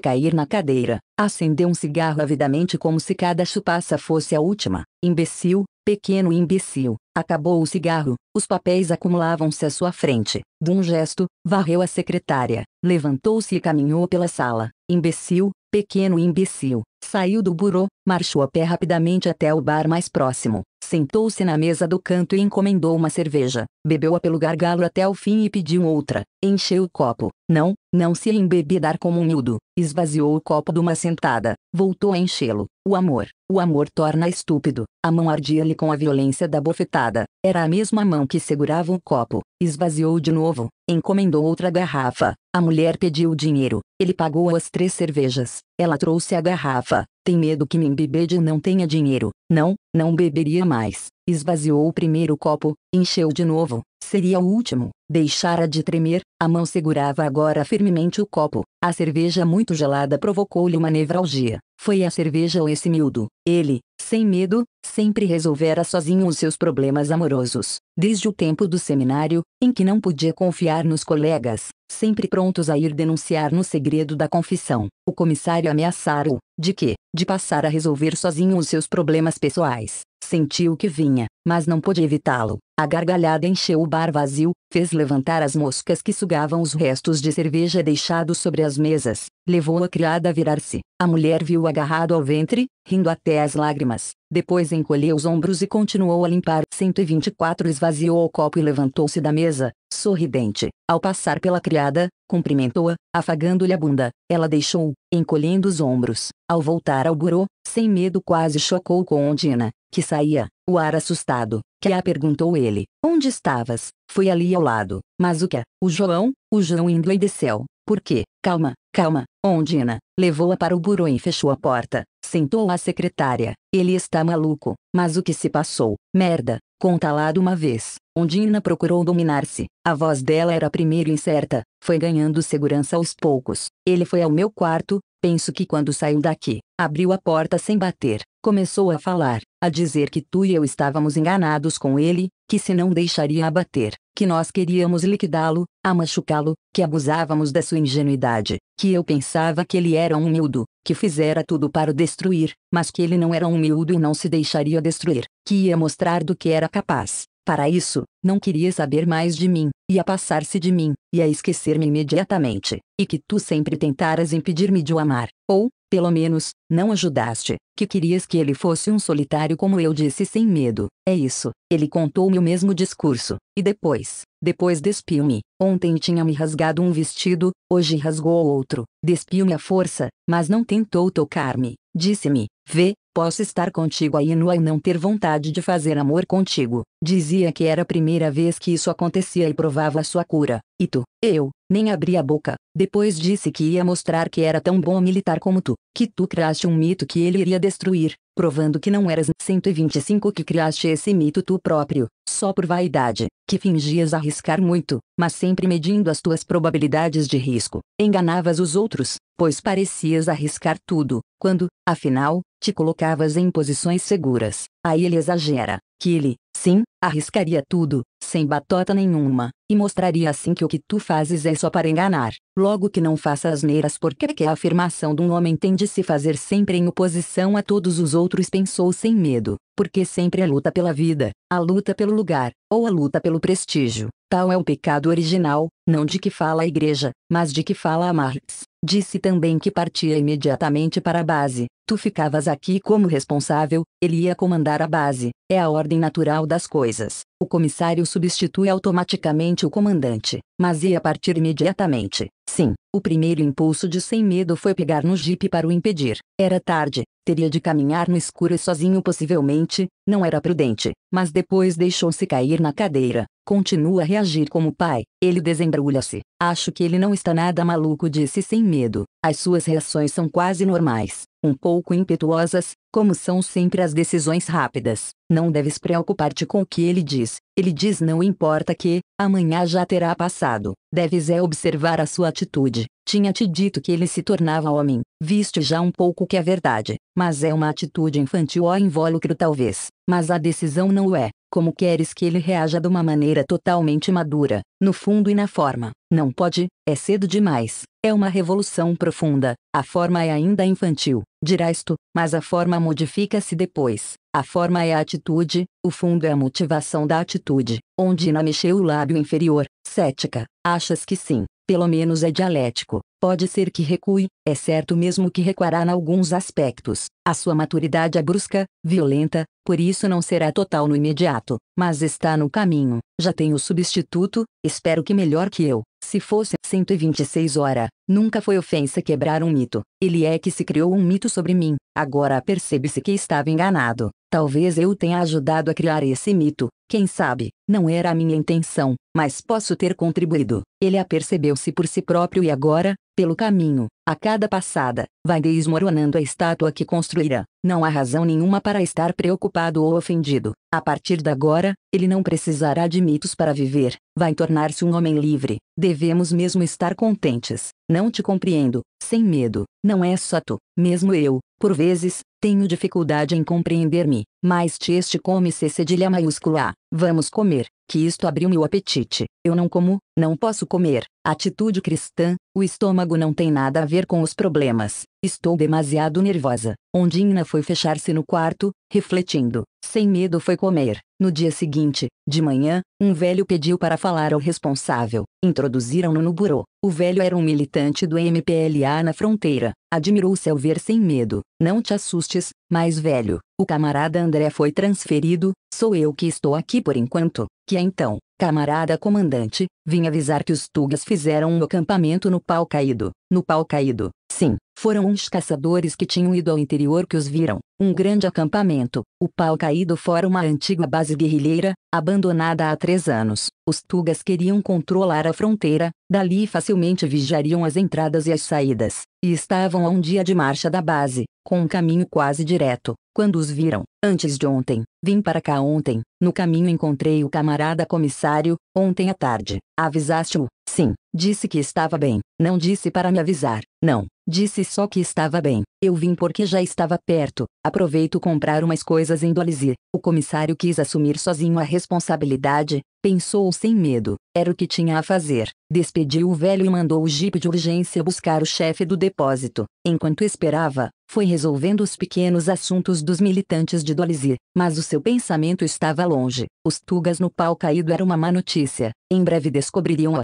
cair na cadeira, acendeu um cigarro avidamente como se cada chupaça fosse a última. Imbecil, Pequeno imbecil. Acabou o cigarro, os papéis acumulavam-se à sua frente. De um gesto, varreu a secretária, levantou-se e caminhou pela sala. Imbecil, pequeno imbecil. Saiu do burô, marchou a pé rapidamente até o bar mais próximo, sentou-se na mesa do canto e encomendou uma cerveja, bebeu-a pelo gargalo até o fim e pediu outra, encheu o copo, não, não se embebedar como um miúdo, esvaziou o copo de uma sentada, voltou a enchê-lo, o amor, o amor torna estúpido, a mão ardia-lhe com a violência da bofetada, era a mesma mão que segurava o copo, esvaziou de novo, encomendou outra garrafa, a mulher pediu o dinheiro, ele pagou as três cervejas, ela trouxe a garrafa. Tem medo que me embebede e não tenha dinheiro. Não, não beberia mais. Esvaziou o primeiro copo, encheu de novo. Seria o último. Deixara de tremer, a mão segurava agora firmemente o copo. A cerveja muito gelada provocou-lhe uma nevralgia. Foi a cerveja ou esse miúdo. Ele, sem medo, sempre resolvera sozinho os seus problemas amorosos. Desde o tempo do seminário, em que não podia confiar nos colegas, sempre prontos a ir denunciar no segredo da confissão, o comissário ameaçara-o, de que, de passar a resolver sozinho os seus problemas pessoais. Sentiu que vinha, mas não pôde evitá-lo. A gargalhada encheu o bar vazio, fez levantar as moscas que sugavam os restos de cerveja deixados sobre as mesas, levou a criada a virar-se. A mulher viu agarrado ao ventre, rindo até as lágrimas. Depois encolheu os ombros e continuou a limpar. 124 esvaziou o copo e levantou-se da mesa, sorridente. Ao passar pela criada, cumprimentou-a, afagando-lhe a bunda. Ela deixou, encolhendo os ombros. Ao voltar ao burô, sem medo quase chocou com Ondina, que saía, o ar assustado. Que a perguntou ele. Onde estavas? Foi ali ao lado. Mas o que? O João, o João indo e desceu. Por quê? Calma, calma, Ondina. Levou-a para o burro e fechou a porta. Sentou a secretária. Ele está maluco. Mas o que se passou? Merda. Conta lá de uma vez. Ondina procurou dominar-se. A voz dela era primeiro incerta. Foi ganhando segurança aos poucos. Ele foi ao meu quarto. Penso que quando saiu daqui, abriu a porta sem bater. Começou a falar a dizer que tu e eu estávamos enganados com ele, que se não deixaria abater, que nós queríamos liquidá-lo, a machucá-lo, que abusávamos da sua ingenuidade, que eu pensava que ele era um miúdo, que fizera tudo para o destruir, mas que ele não era um miúdo e não se deixaria destruir, que ia mostrar do que era capaz. Para isso, não queria saber mais de mim, ia passar-se de mim, ia esquecer-me imediatamente, e que tu sempre tentaras impedir-me de o amar, ou, pelo menos, não ajudaste, que querias que ele fosse um solitário como eu disse sem medo. É isso. Ele contou-me o mesmo discurso. E depois, depois despiu-me. Ontem tinha me rasgado um vestido, hoje rasgou outro. Despiu-me à força, mas não tentou tocar-me. Disse-me, vê, Posso estar contigo aí nua e não ter vontade de fazer amor contigo. Dizia que era a primeira vez que isso acontecia e provava a sua cura. E tu, eu, nem abri a boca. Depois disse que ia mostrar que era tão bom militar como tu, que tu criaste um mito que ele iria destruir, provando que não eras 125 que criaste esse mito tu próprio, só por vaidade, que fingias arriscar muito, mas sempre medindo as tuas probabilidades de risco. Enganavas os outros, pois parecias arriscar tudo, quando, afinal, te colocavas em posições seguras. Aí ele exagera, que ele, sim, arriscaria tudo, sem batota nenhuma, e mostraria assim que o que tu fazes é só para enganar. Logo que não faça asneiras porque é que a afirmação de um homem tem de se fazer sempre em oposição a todos os outros pensou sem medo, porque sempre a luta pela vida, a luta pelo lugar, ou a luta pelo prestígio. Tal é o pecado original, não de que fala a igreja, mas de que fala a Marx. Disse também que partia imediatamente para a base. Tu ficavas aqui como responsável, ele ia comandar a base. É a ordem natural das coisas. O comissário substitui automaticamente o comandante, mas ia partir imediatamente. Sim, o primeiro impulso de sem medo foi pegar no jipe para o impedir. Era tarde, teria de caminhar no escuro e sozinho possivelmente, não era prudente, mas depois deixou-se cair na cadeira. Continua a reagir como pai. Ele desembrulha-se. Acho que ele não está nada maluco, disse sem medo. As suas reações são quase normais, um pouco impetuosas, como são sempre as decisões rápidas, não deves preocupar-te com o que ele diz. Ele diz não importa que, amanhã já terá passado. Deves é observar a sua atitude. Tinha-te dito que ele se tornava homem. Viste já um pouco que é verdade, mas é uma atitude infantil ou invólucro talvez. Mas a decisão não o é. Como queres que ele reaja de uma maneira totalmente madura, no fundo e na forma? Não pode, é cedo demais. É uma revolução profunda. A forma é ainda infantil dirás tu, mas a forma modifica-se depois. A forma é a atitude, o fundo é a motivação da atitude. Ondina mexeu o lábio inferior, cética. Achas que sim? pelo menos é dialético. Pode ser que recue, é certo mesmo que recuará em alguns aspectos. A sua maturidade é brusca, violenta, por isso não será total no imediato, mas está no caminho. Já tem o substituto, espero que melhor que eu. Se fosse 126 hora, nunca foi ofensa quebrar um mito. Ele é que se criou um mito sobre mim. Agora percebe-se que estava enganado. Talvez eu tenha ajudado a criar esse mito, quem sabe, não era a minha intenção, mas posso ter contribuído. Ele apercebeu-se por si próprio e agora, pelo caminho, a cada passada, vai desmoronando a estátua que construirá. Não há razão nenhuma para estar preocupado ou ofendido. A partir de agora, ele não precisará de mitos para viver. Vai tornar-se um homem livre. Devemos mesmo estar contentes. Não te compreendo, sem medo. Não é só tu. Mesmo eu, por vezes, tenho dificuldade em compreender-me. Mas te este come-se cedilha maiúscula Vamos comer, que isto abriu-me o apetite. Eu não como, não posso comer. Atitude cristã: o estômago não tem nada a ver com os problemas. Estou demasiado nervosa. Ondina foi fechar-se no quarto, refletindo. Sem medo foi comer. No dia seguinte, de manhã, um velho pediu para falar ao responsável. Introduziram-no no burô. O velho era um militante do MPLA na fronteira. Admirou-se ao ver sem medo. Não te assustes, mais velho. O camarada André foi transferido. Sou eu que estou aqui por enquanto. Que é então? Camarada comandante, vim avisar que os Tugas fizeram um acampamento no pau caído, no pau caído. Sim, foram uns caçadores que tinham ido ao interior que os viram. Um grande acampamento, o pau caído fora uma antiga base guerrilheira, abandonada há três anos. Os tugas queriam controlar a fronteira, dali facilmente vigiariam as entradas e as saídas. E estavam a um dia de marcha da base, com um caminho quase direto. Quando os viram, antes de ontem, vim para cá ontem, no caminho encontrei o camarada comissário, ontem à tarde. Avisaste-o, Sim, disse que estava bem, não disse para me avisar, não, disse só que estava bem. Eu vim porque já estava perto, aproveito comprar umas coisas em Dolizir. O comissário quis assumir sozinho a responsabilidade, pensou sem medo, era o que tinha a fazer. Despediu o velho e mandou o jipe de urgência buscar o chefe do depósito. Enquanto esperava, foi resolvendo os pequenos assuntos dos militantes de Dolizir, mas o seu pensamento estava longe. Os tugas no pau caído era uma má notícia. Em breve descobririam-a.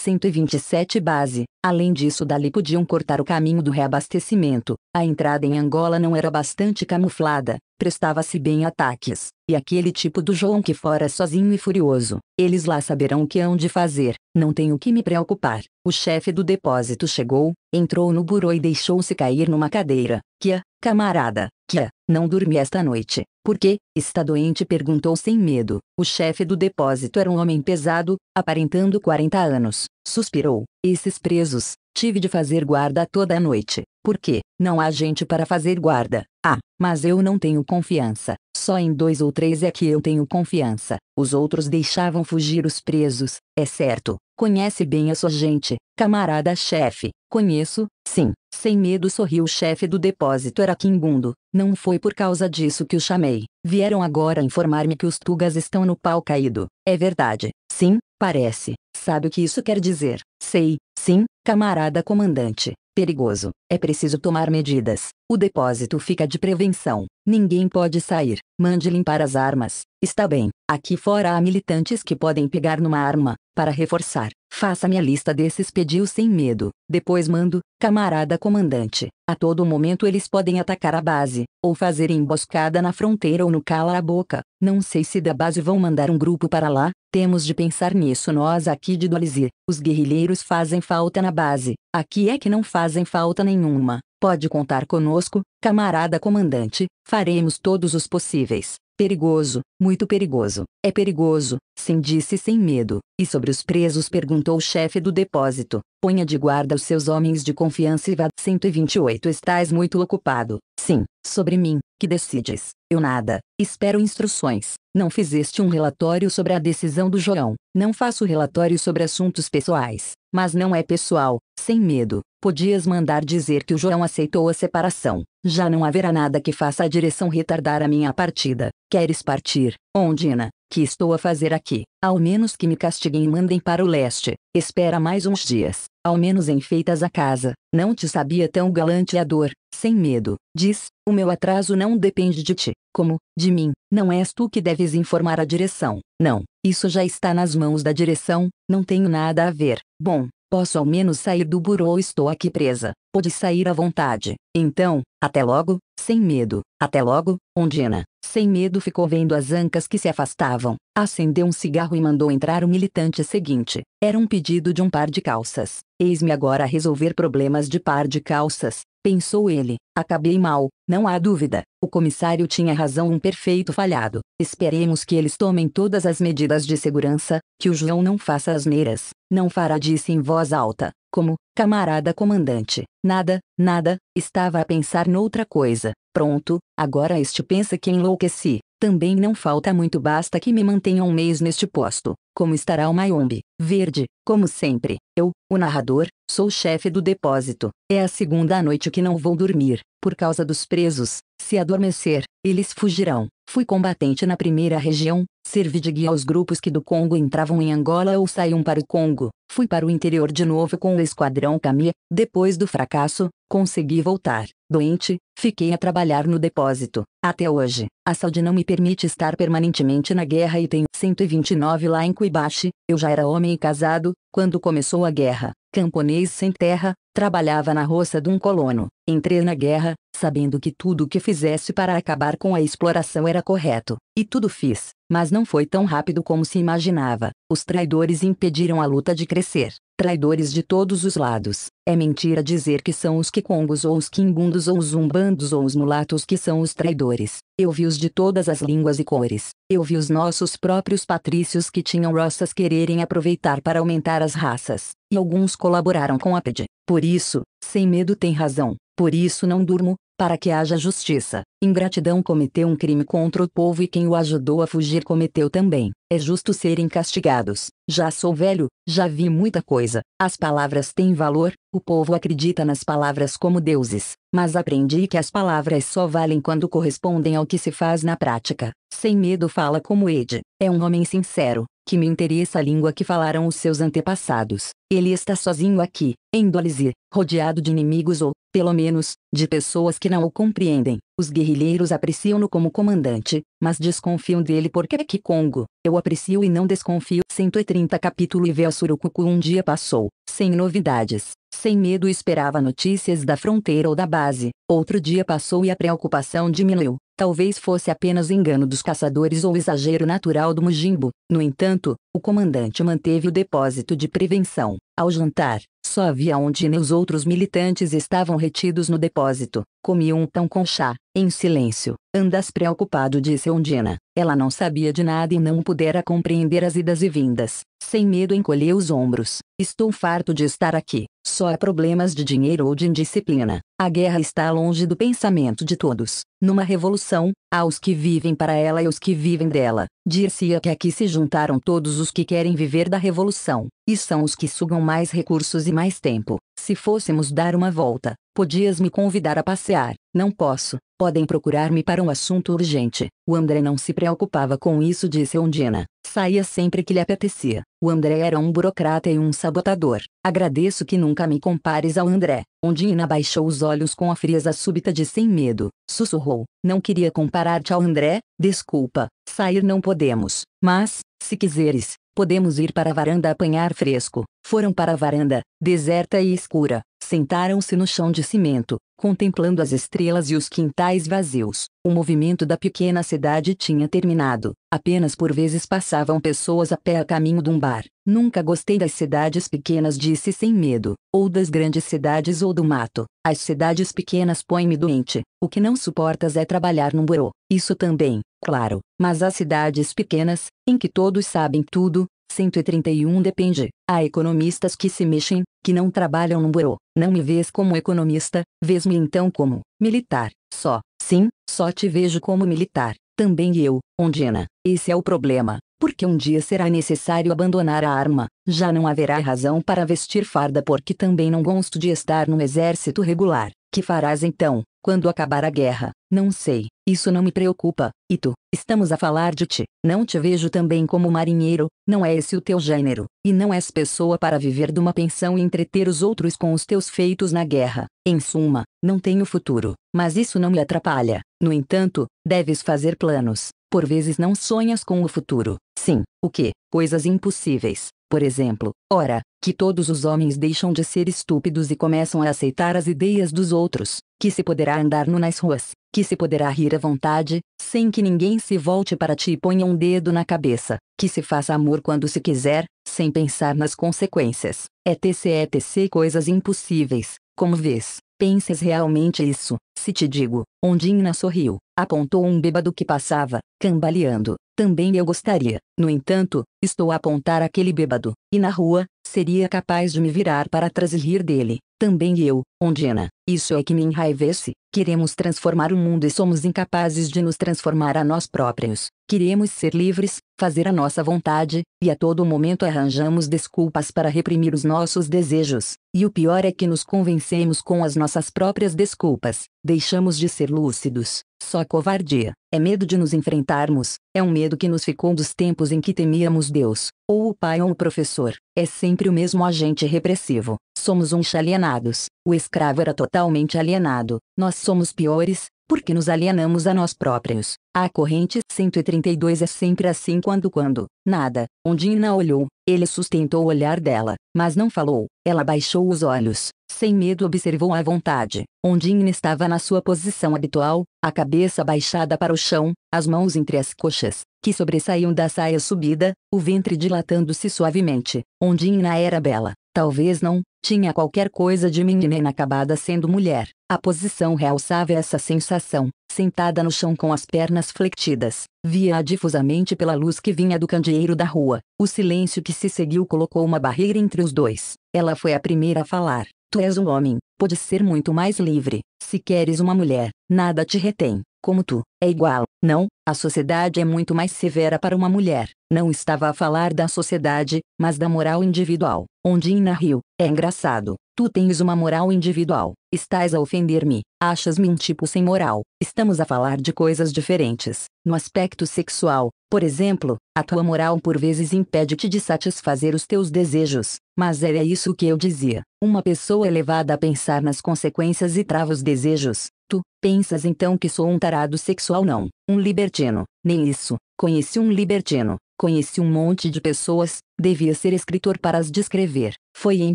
127 base. Além disso, dali podiam cortar o caminho do reabastecimento. A entrada em Angola não era bastante camuflada, prestava-se bem a ataques. E aquele tipo do João que fora sozinho e furioso. Eles lá saberão o que hão de fazer, não tenho que me preocupar. O chefe do depósito chegou, entrou no burro e deixou-se cair numa cadeira. Kia, camarada, Kia, não dormi esta noite. Por quê? Está doente? perguntou sem medo. O chefe do depósito era um homem pesado, aparentando 40 anos. Suspirou. Esses presos, tive de fazer guarda toda a noite. Por quê? Não há gente para fazer guarda. Ah, mas eu não tenho confiança. Só em dois ou três é que eu tenho confiança. Os outros deixavam fugir os presos, é certo, Conhece bem a sua gente, camarada chefe. Conheço, sim. Sem medo sorriu o chefe do depósito era Kimbundo. Não foi por causa disso que o chamei. Vieram agora informar-me que os tugas estão no pau caído. É verdade. Sim, parece. Sabe o que isso quer dizer? Sei, sim, camarada comandante. Perigoso. É preciso tomar medidas. O depósito fica de prevenção. Ninguém pode sair. Mande limpar as armas. Está bem. Aqui fora há militantes que podem pegar numa arma. Para reforçar, faça minha lista desses pediu sem medo. Depois mando, camarada comandante. A todo momento eles podem atacar a base, ou fazer emboscada na fronteira ou no cala a boca. Não sei se da base vão mandar um grupo para lá. Temos de pensar nisso nós aqui de Dualizir. Os guerrilheiros fazem falta na base. Aqui é que não fazem falta nenhuma. Pode contar conosco, camarada comandante, faremos todos os possíveis. Perigoso, muito perigoso, é perigoso, Sim disse sem medo. E sobre os presos perguntou o chefe do depósito. Ponha de guarda os seus homens de confiança e vá 128 estás muito ocupado. Sim, sobre mim, que decides? Eu nada, espero instruções. Não fizeste um relatório sobre a decisão do João. Não faço relatório sobre assuntos pessoais. Mas não é pessoal, sem medo. Podias mandar dizer que o João aceitou a separação. Já não haverá nada que faça a direção retardar a minha partida. Queres partir, Ondina? Que estou a fazer aqui? Ao menos que me castiguem e mandem para o leste. Espera mais uns dias. Ao menos enfeitas a casa. Não te sabia tão galante a dor. Sem medo. Diz, o meu atraso não depende de ti. Como, de mim, não és tu que deves informar a direção. Não, isso já está nas mãos da direção, não tenho nada a ver. Bom, Posso ao menos sair do burro ou estou aqui presa. Pode sair à vontade. Então, até logo, sem medo. Até logo, Ondina. Sem medo ficou vendo as ancas que se afastavam. Acendeu um cigarro e mandou entrar o militante seguinte. Era um pedido de um par de calças. Eis-me agora a resolver problemas de par de calças. Pensou ele, acabei mal, não há dúvida, o comissário tinha razão um perfeito falhado, esperemos que eles tomem todas as medidas de segurança, que o João não faça asneiras, não fará disse em voz alta, como, camarada comandante, nada, nada, estava a pensar noutra coisa, pronto, agora este pensa que enlouqueci, também não falta muito basta que me mantenha um mês neste posto. Como estará o Mayombe? Verde, como sempre. Eu, o narrador, Sou chefe do depósito. É a segunda noite que não vou dormir, por causa dos presos. Se adormecer, eles fugirão. Fui combatente na primeira região, servi de guia aos grupos que do Congo entravam em Angola ou saíam para o Congo. Fui para o interior de novo com o esquadrão Camille. Depois do fracasso, consegui voltar. Doente, fiquei a trabalhar no depósito. Até hoje, a saúde não me permite estar permanentemente na guerra e tenho 129 lá em Cuibache. Eu já era homem e casado, quando começou a guerra camponês sem terra, trabalhava na roça de um colono. Entrei na guerra, sabendo que tudo o que fizesse para acabar com a exploração era correto, e tudo fiz, mas não foi tão rápido como se imaginava. Os traidores impediram a luta de crescer, traidores de todos os lados. É mentira dizer que são os quicongos ou os quimbundos ou os zumbandos ou os mulatos que são os traidores. Eu vi os de todas as línguas e cores. Eu vi os nossos próprios patrícios que tinham roças quererem aproveitar para aumentar as raças. E alguns colaboraram com a PED. Por isso, sem medo tem razão. Por isso não durmo, para que haja justiça, ingratidão cometeu um crime contra o povo e quem o ajudou a fugir cometeu também. É justo serem castigados. Já sou velho, já vi muita coisa. As palavras têm valor, o povo acredita nas palavras como deuses, mas aprendi que as palavras só valem quando correspondem ao que se faz na prática. Sem medo fala como Ed. É um homem sincero, que me interessa a língua que falaram os seus antepassados. Ele está sozinho aqui, em Dolisie, rodeado de inimigos ou, pelo menos, de pessoas que não o compreendem. Os guerrilheiros apreciam-no como comandante, mas desconfiam dele porque é que Congo. Eu aprecio e não desconfio. 130 capítulo e Surukuku um dia passou, sem novidades. Sem medo esperava notícias da fronteira ou da base. Outro dia passou e a preocupação diminuiu. Talvez fosse apenas engano dos caçadores ou exagero natural do Mujimbo. No entanto, o comandante manteve o depósito de prevenção. Ao jantar, só havia onde e os outros militantes estavam retidos no depósito. Comiam um pão com chá, em silêncio. Andas preocupado disse Ondina. Ela não sabia de nada e não pudera compreender as idas e vindas. Sem medo encolheu os ombros. Estou farto de estar aqui. Só há problemas de dinheiro ou de indisciplina. A guerra está longe do pensamento de todos. Numa revolução, há os que vivem para ela e os que vivem dela. Dir-se-ia que aqui se juntaram todos os que querem viver da revolução, e são os que sugam mais recursos e mais tempo. Se fôssemos dar uma volta, Podias me convidar a passear. Não posso. Podem procurar-me para um assunto urgente. O André não se preocupava com isso, disse Ondina. Saía sempre que lhe apetecia. O André era um burocrata e um sabotador. Agradeço que nunca me compares ao André. Ondina baixou os olhos com a frieza súbita de sem medo. Sussurrou. Não queria comparar-te ao André. Desculpa. Sair não podemos. Mas, se quiseres, podemos ir para a varanda apanhar fresco. Foram para a varanda, deserta e escura. Sentaram-se no chão de cimento, contemplando as estrelas e os quintais vazios. O movimento da pequena cidade tinha terminado. Apenas por vezes passavam pessoas a pé a caminho de um bar. Nunca gostei das cidades pequenas, disse sem medo, ou das grandes cidades ou do mato. As cidades pequenas põem-me doente. O que não suportas é trabalhar num burô. Isso também, claro. Mas as cidades pequenas, em que todos sabem tudo, 131 Depende. Há economistas que se mexem, que não trabalham no bureau. Não me vês como economista, vês-me então como militar. Só, sim, só te vejo como militar. Também eu, Ondina. Esse é o problema. Porque um dia será necessário abandonar a arma. Já não haverá razão para vestir farda porque também não gosto de estar no exército regular. Que farás então? Quando acabar a guerra, não sei, isso não me preocupa, e tu, estamos a falar de ti, não te vejo também como marinheiro, não é esse o teu gênero, e não és pessoa para viver de uma pensão e entreter os outros com os teus feitos na guerra, em suma, não tenho futuro, mas isso não me atrapalha, no entanto, deves fazer planos, por vezes não sonhas com o futuro, sim, o que, coisas impossíveis, por exemplo, ora, que todos os homens deixam de ser estúpidos e começam a aceitar as ideias dos outros, que se poderá andar nu nas ruas, que se poderá rir à vontade, sem que ninguém se volte para ti e ponha um dedo na cabeça, que se faça amor quando se quiser, sem pensar nas consequências, etc, é etc coisas impossíveis, como vês, Pensas realmente isso, se te digo, Ondina sorriu, apontou um bêbado que passava, cambaleando. Também eu gostaria, no entanto, estou a apontar aquele bêbado, e na rua, seria capaz de me virar para trás e rir dele. Também eu, Ondina, isso é que me enraivece, queremos transformar o mundo e somos incapazes de nos transformar a nós próprios. Queremos ser livres, fazer a nossa vontade, e a todo momento arranjamos desculpas para reprimir os nossos desejos. E o pior é que nos convencemos com as nossas próprias desculpas, deixamos de ser lúcidos, só covardia, é medo de nos enfrentarmos, é um medo que nos ficou dos tempos em que temíamos Deus, ou o pai ou o professor, é sempre o mesmo agente repressivo, somos uns alienados, o escravo era totalmente alienado, nós somos piores, porque nos alienamos a nós próprios. A corrente 132 é sempre assim quando quando, nada, Ondina olhou, ele sustentou o olhar dela, mas não falou, ela baixou os olhos, sem medo observou à vontade. Ondina estava na sua posição habitual, a cabeça baixada para o chão, as mãos entre as coxas, que sobressaíam da saia subida, o ventre dilatando-se suavemente. Ondina era bela, Talvez não, tinha qualquer coisa de menina inacabada sendo mulher. A posição realçava essa sensação. Sentada no chão com as pernas flectidas, via-a difusamente pela luz que vinha do candeeiro da rua. O silêncio que se seguiu colocou uma barreira entre os dois. Ela foi a primeira a falar. Tu és um homem, podes ser muito mais livre. Se queres uma mulher, nada te retém, como tu, é igual. Não, a sociedade é muito mais severa para uma mulher. Não estava a falar da sociedade, mas da moral individual. Ondina riu. É engraçado, Tu tens uma moral individual, estás a ofender-me, achas-me um tipo sem moral. Estamos a falar de coisas diferentes. No aspecto sexual, por exemplo, a tua moral por vezes impede-te de satisfazer os teus desejos, mas era é isso que eu dizia. Uma pessoa é levada a pensar nas consequências e trava os desejos. Tu pensas então que sou um tarado sexual? Não, um libertino. Nem isso. Conheci um libertino, Conheci um monte de pessoas, devia ser escritor para as descrever. Foi em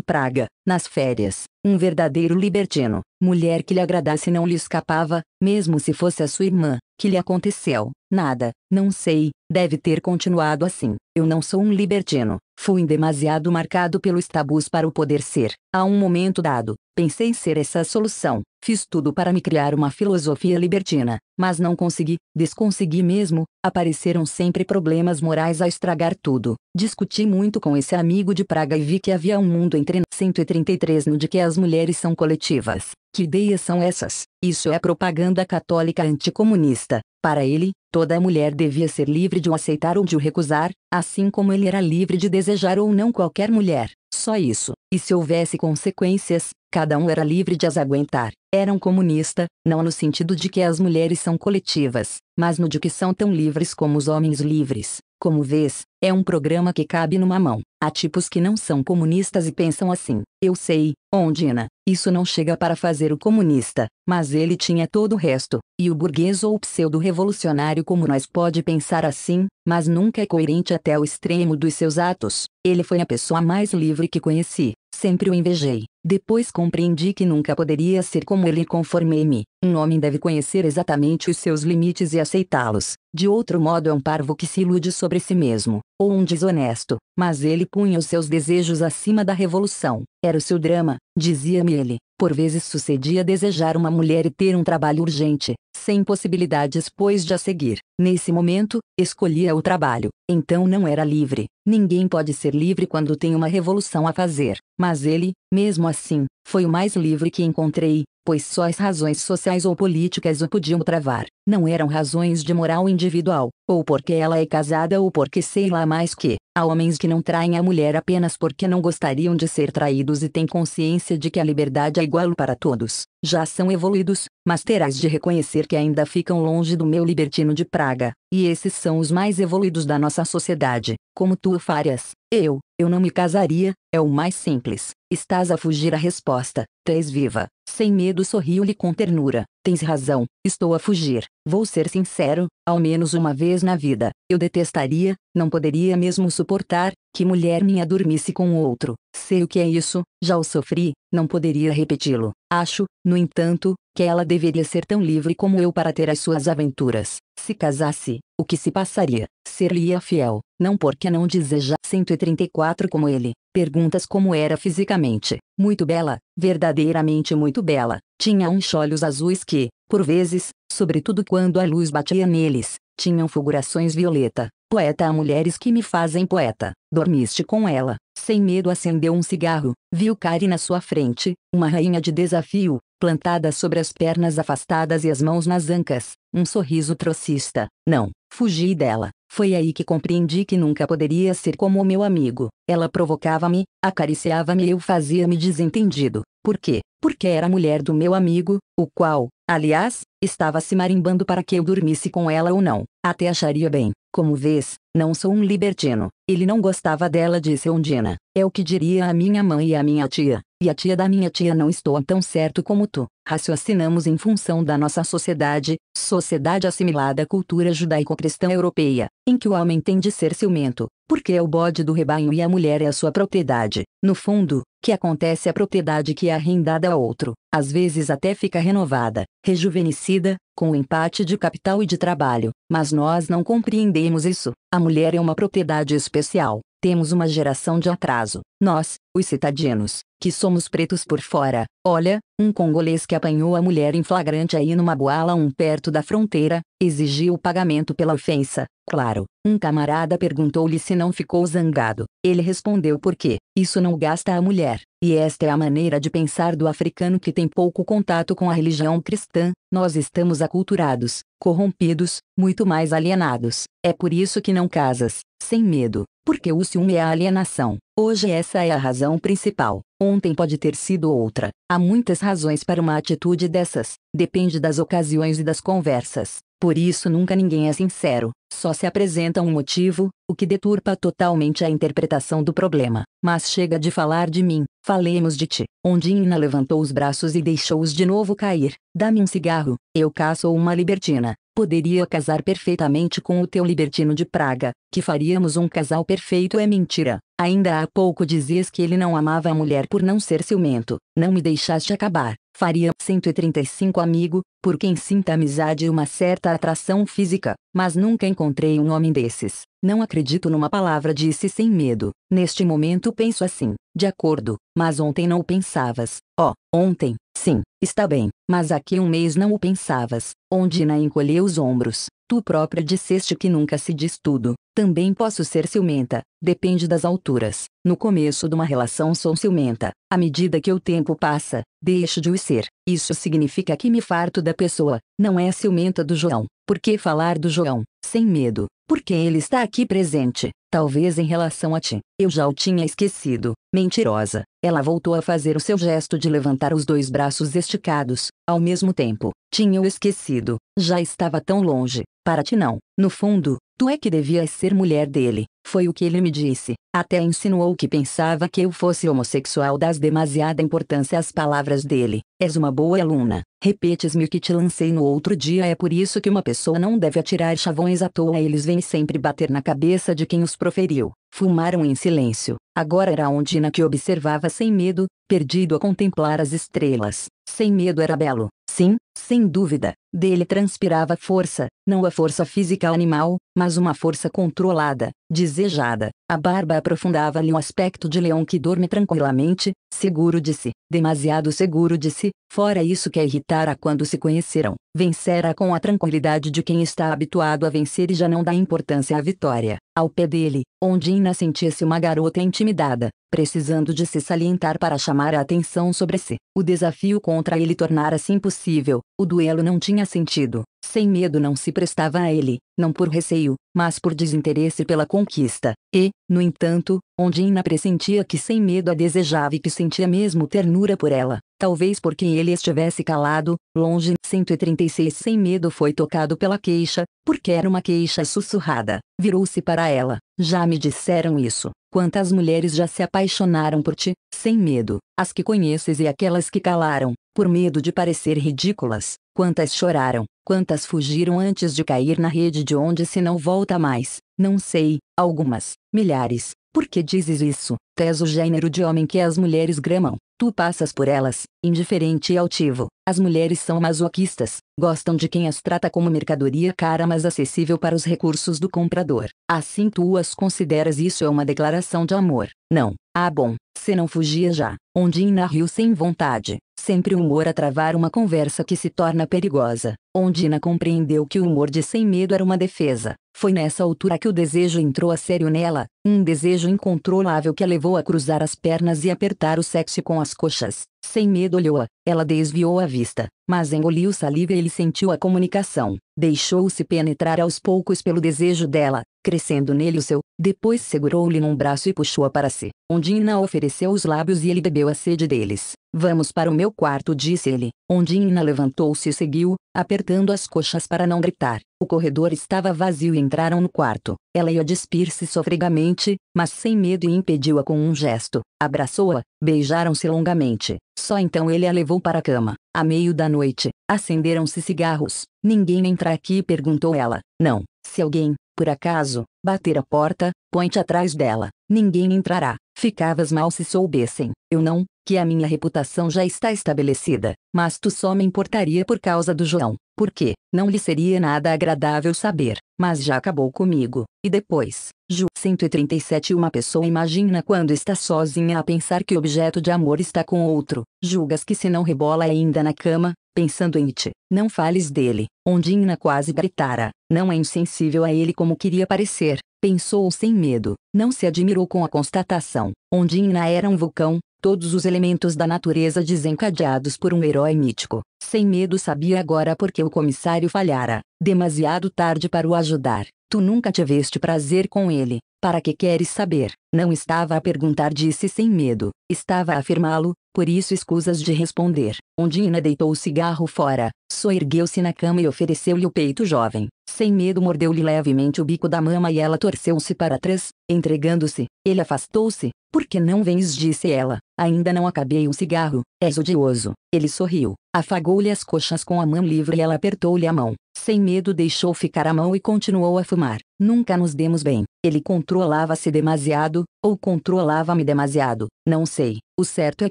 Praga, nas férias, um verdadeiro libertino. Mulher que lhe agradasse não lhe escapava, mesmo se fosse a sua irmã. Que lhe aconteceu? Nada, não sei, deve ter continuado assim. Eu não sou um libertino. Fui demasiado marcado pelos tabus para o poder ser. A um momento dado, Pensei ser essa a solução. Fiz tudo para me criar uma filosofia libertina, mas não consegui, desconsegui mesmo. Apareceram sempre problemas morais a estragar tudo. Discuti muito com esse amigo de Praga e vi que havia um mundo entre 133 no de que as mulheres são coletivas. Que ideias são essas? Isso é propaganda católica anticomunista. Para ele, toda mulher devia ser livre de o aceitar ou de o recusar, assim como ele era livre de desejar ou não qualquer mulher. Só isso. E se houvesse consequências, cada um era livre de as aguentar. Era um comunista, não no sentido de que as mulheres são coletivas, mas no de que são tão livres como os homens livres. Como vês, é um programa que cabe numa mão. Há tipos que não são comunistas e pensam assim. Eu sei, Ondina, isso não chega para fazer o comunista, mas ele tinha todo o resto. E o burguês ou pseudo-revolucionário como nós pode pensar assim, mas nunca é coerente até o extremo dos seus atos. Ele foi a pessoa mais livre que conheci. Sempre o invejei. Depois compreendi que nunca poderia ser como ele e conformei-me. Um homem deve conhecer exatamente os seus limites e aceitá-los. De outro modo, é um parvo que se ilude sobre si mesmo, ou um desonesto. Mas ele punha os seus desejos acima da revolução. Era o seu drama, dizia-me ele. Por vezes sucedia desejar uma mulher e ter um trabalho urgente, sem possibilidades pois de a seguir. Nesse momento, escolhia o trabalho, então não era livre. Ninguém pode ser livre quando tem uma revolução a fazer. Mas ele, mesmo assim, foi o mais livre que encontrei, pois só as razões sociais ou políticas o podiam travar. Não eram razões de moral individual, ou porque ela é casada ou porque sei lá mais que. Há homens que não traem a mulher apenas porque não gostariam de ser traídos e têm consciência de que a liberdade é igual para todos. Já são evoluídos, mas terás de reconhecer que ainda ficam longe do meu libertino de praga. E esses são os mais evoluídos da nossa sociedade, como tu o farias. Eu, eu não me casaria, é o mais simples. Estás a fugir a resposta, tens viva. Sem medo sorriu-lhe com ternura. Tens razão, estou a fugir. Vou ser sincero, ao menos uma vez na vida, eu detestaria, não poderia mesmo suportar, que mulher minha dormisse com outro. Sei o que é isso, já o sofri, não poderia repeti-lo. Acho, no entanto, que ela deveria ser tão livre como eu para ter as suas aventuras. Se casasse, o que se passaria? Ser-lhe-ia fiel, não porque não deseja 134 como ele. Perguntas como era fisicamente. Muito bela, verdadeiramente muito bela. Tinha uns olhos azuis que, por vezes, sobretudo quando a luz batia neles, tinham fulgurações violeta. Poeta a mulheres que me fazem poeta. Dormiste com ela. Sem medo acendeu um cigarro. Viu Kari na sua frente, uma rainha de desafio, plantada sobre as pernas afastadas e as mãos nas ancas. Um sorriso trocista. Não, fugi dela. Foi aí que compreendi que nunca poderia ser como o meu amigo. Ela provocava-me, acariciava-me e eu fazia-me desentendido. Por quê? Porque era mulher do meu amigo, o qual, aliás, estava se marimbando para que eu dormisse com ela ou não. Até acharia bem. Como vês, não sou um libertino. Ele não gostava dela, disse Ondina. É o que diria a minha mãe e a minha tia. E a tia da minha tia não estou tão certo como tu. Raciocinamos em função da nossa sociedade, sociedade assimilada à cultura judaico-cristã europeia, em que o homem tem de ser ciumento, porque é o bode do rebanho e a mulher é a sua propriedade. No fundo, que acontece é a propriedade que é arrendada a outro, às vezes até fica renovada, rejuvenescida vida, com o empate de capital e de trabalho, mas nós não compreendemos isso. A mulher é uma propriedade especial. Temos uma geração de atraso. Nós, os citadinos, que somos pretos por fora. Olha, um congolês que apanhou a mulher em flagrante aí numa boala um perto da fronteira, exigiu o pagamento pela ofensa. Claro, um camarada perguntou-lhe se não ficou zangado. Ele respondeu porque isso não gasta a mulher. E esta é a maneira de pensar do africano que tem pouco contato com a religião cristã. Nós estamos aculturados, corrompidos, muito mais alienados. É por isso que não casas, sem medo, porque o ciúme é a alienação. Hoje essa é a razão principal. Ontem pode ter sido outra. Há muitas razões para uma atitude dessas. Depende das ocasiões e das conversas. Por isso nunca ninguém é sincero, só se apresenta um motivo, o que deturpa totalmente a interpretação do problema. Mas chega de falar de mim, falemos de ti. Ondina levantou os braços e deixou-os de novo cair. Dá-me um cigarro, eu caço uma libertina. Poderia casar perfeitamente com o teu libertino de Praga, que faríamos um casal perfeito é mentira. Ainda há pouco dizias que ele não amava a mulher por não ser ciumento. Não me deixaste acabar. Faria 135 amigo, por quem sinta amizade e uma certa atração física, mas nunca encontrei um homem desses. Não acredito numa palavra disse sem medo. Neste momento penso assim, de acordo, mas ontem não o pensavas. Ó, oh, ontem, sim, está bem, mas aqui um mês não o pensavas. Ondina encolheu os ombros. Tu própria disseste que nunca se diz tudo. Também posso ser ciumenta, depende das alturas. No começo de uma relação sou ciumenta. À medida que o tempo passa, deixo de o ser. Isso significa que me farto da pessoa, não é ciumenta do João. Por que falar do João, sem medo, porque ele está aqui presente, talvez em relação a ti. Eu já o tinha esquecido. Mentirosa. Ela voltou a fazer o seu gesto de levantar os dois braços esticados, ao mesmo tempo. Tinha o esquecido. Já estava tão longe. Para ti não. No fundo, tu é que devias ser mulher dele. Foi o que ele me disse. Até insinuou que pensava que eu fosse homossexual, das demasiada importância às palavras dele. És uma boa aluna. Repetes-me o que te lancei no outro dia. É por isso que uma pessoa não deve atirar chavões à toa. Eles vêm sempre bater na cabeça de quem os proferiu. Fumaram em silêncio. Agora era Ondina que observava sem medo, perdido a contemplar as estrelas. Sem medo era belo. Sim, sem dúvida. Dele transpirava força, não a força física animal, mas uma força controlada, desejada. A barba aprofundava-lhe um aspecto de leão que dorme tranquilamente, seguro de si, demasiado seguro de si, fora isso que a irritara quando se conheceram. Vencera com a tranquilidade de quem está habituado a vencer e já não dá importância à vitória. Ao pé dele, Ondina sentia-se uma garota intimidada, precisando de se salientar para chamar a atenção sobre si. O desafio contra ele tornara-se impossível, o duelo não tinha sentido. Sem medo não se prestava a ele, não por receio, mas por desinteresse pela conquista. E, no entanto, Ondina pressentia que sem medo a desejava e que sentia mesmo ternura por ela. Talvez por quem ele estivesse calado, longe. 136 Sem medo foi tocado pela queixa, porque era uma queixa sussurrada. Virou-se para ela. Já me disseram isso. Quantas mulheres já se apaixonaram por ti, sem medo, as que conheces e aquelas que calaram, por medo de parecer ridículas, Quantas choraram, quantas fugiram antes de cair na rede de onde se não volta mais, não sei, algumas, milhares. Por que dizes isso? Tés o gênero de homem que as mulheres gramam. Tu passas por elas, indiferente e altivo. As mulheres são masoquistas, gostam de quem as trata como mercadoria cara mas acessível para os recursos do comprador. Assim tu as consideras isso é uma declaração de amor. Não. Ah bom, se não fugia já, Ondina rio sem vontade sempre humor a travar uma conversa que se torna perigosa. Ondina compreendeu que o humor de sem medo era uma defesa. Foi nessa altura que o desejo entrou a sério nela, um desejo incontrolável que a levou a cruzar as pernas e apertar o sexo com as coxas. Sem medo olhou-a, ela desviou a vista, mas engoliu saliva e ele sentiu a comunicação. Deixou-se penetrar aos poucos pelo desejo dela, crescendo nele o seu, depois segurou-lhe num braço e puxou-a para si. Ondina ofereceu os lábios e ele bebeu a sede deles. Vamos para o meu quarto, disse ele. Ondina levantou-se e seguiu, apertando as coxas para não gritar. O corredor estava vazio e entraram no quarto. Ela ia despir-se sofregamente, mas sem medo e impediu-a com um gesto. Abraçou-a, beijaram-se longamente. Só então ele a levou para a cama. A meio da noite, acenderam-se cigarros. Ninguém entra aqui? perguntou ela. Não. Se alguém, por acaso, bater a porta, põe-te atrás dela. Ninguém entrará. Ficavas mal se soubessem. Eu não, que a minha reputação já está estabelecida, mas tu só me importaria por causa do João, porque, não lhe seria nada agradável saber, mas já acabou comigo, e depois, Ju 137 Uma pessoa imagina quando está sozinha a pensar que o objeto de amor está com outro, julgas que se não rebola ainda na cama, pensando em ti, não fales dele, Ondina quase gritara, não é insensível a ele como queria parecer, pensou sem medo, não se admirou com a constatação, Ondina era um vulcão, todos os elementos da natureza desencadeados por um herói mítico. Sem medo sabia agora porque o comissário falhara, demasiado tarde para o ajudar. Tu nunca tiveste prazer com ele. Para que queres saber? Não estava a perguntar, disse sem medo. Estava a afirmá-lo, por isso escusas de responder. Ondina deitou o cigarro fora, ergueu se na cama e ofereceu-lhe o peito jovem. Sem medo mordeu-lhe levemente o bico da mama e ela torceu-se para trás, entregando-se. Ele afastou-se. Por que não vens? disse ela. Ainda não acabei um cigarro. És odioso. Ele sorriu. Afagou-lhe as coxas com a mão livre e ela apertou-lhe a mão. Sem medo deixou ficar a mão e continuou a fumar. Nunca nos demos bem. Ele controlava-se demasiado, ou controlava-me demasiado, não sei. O certo é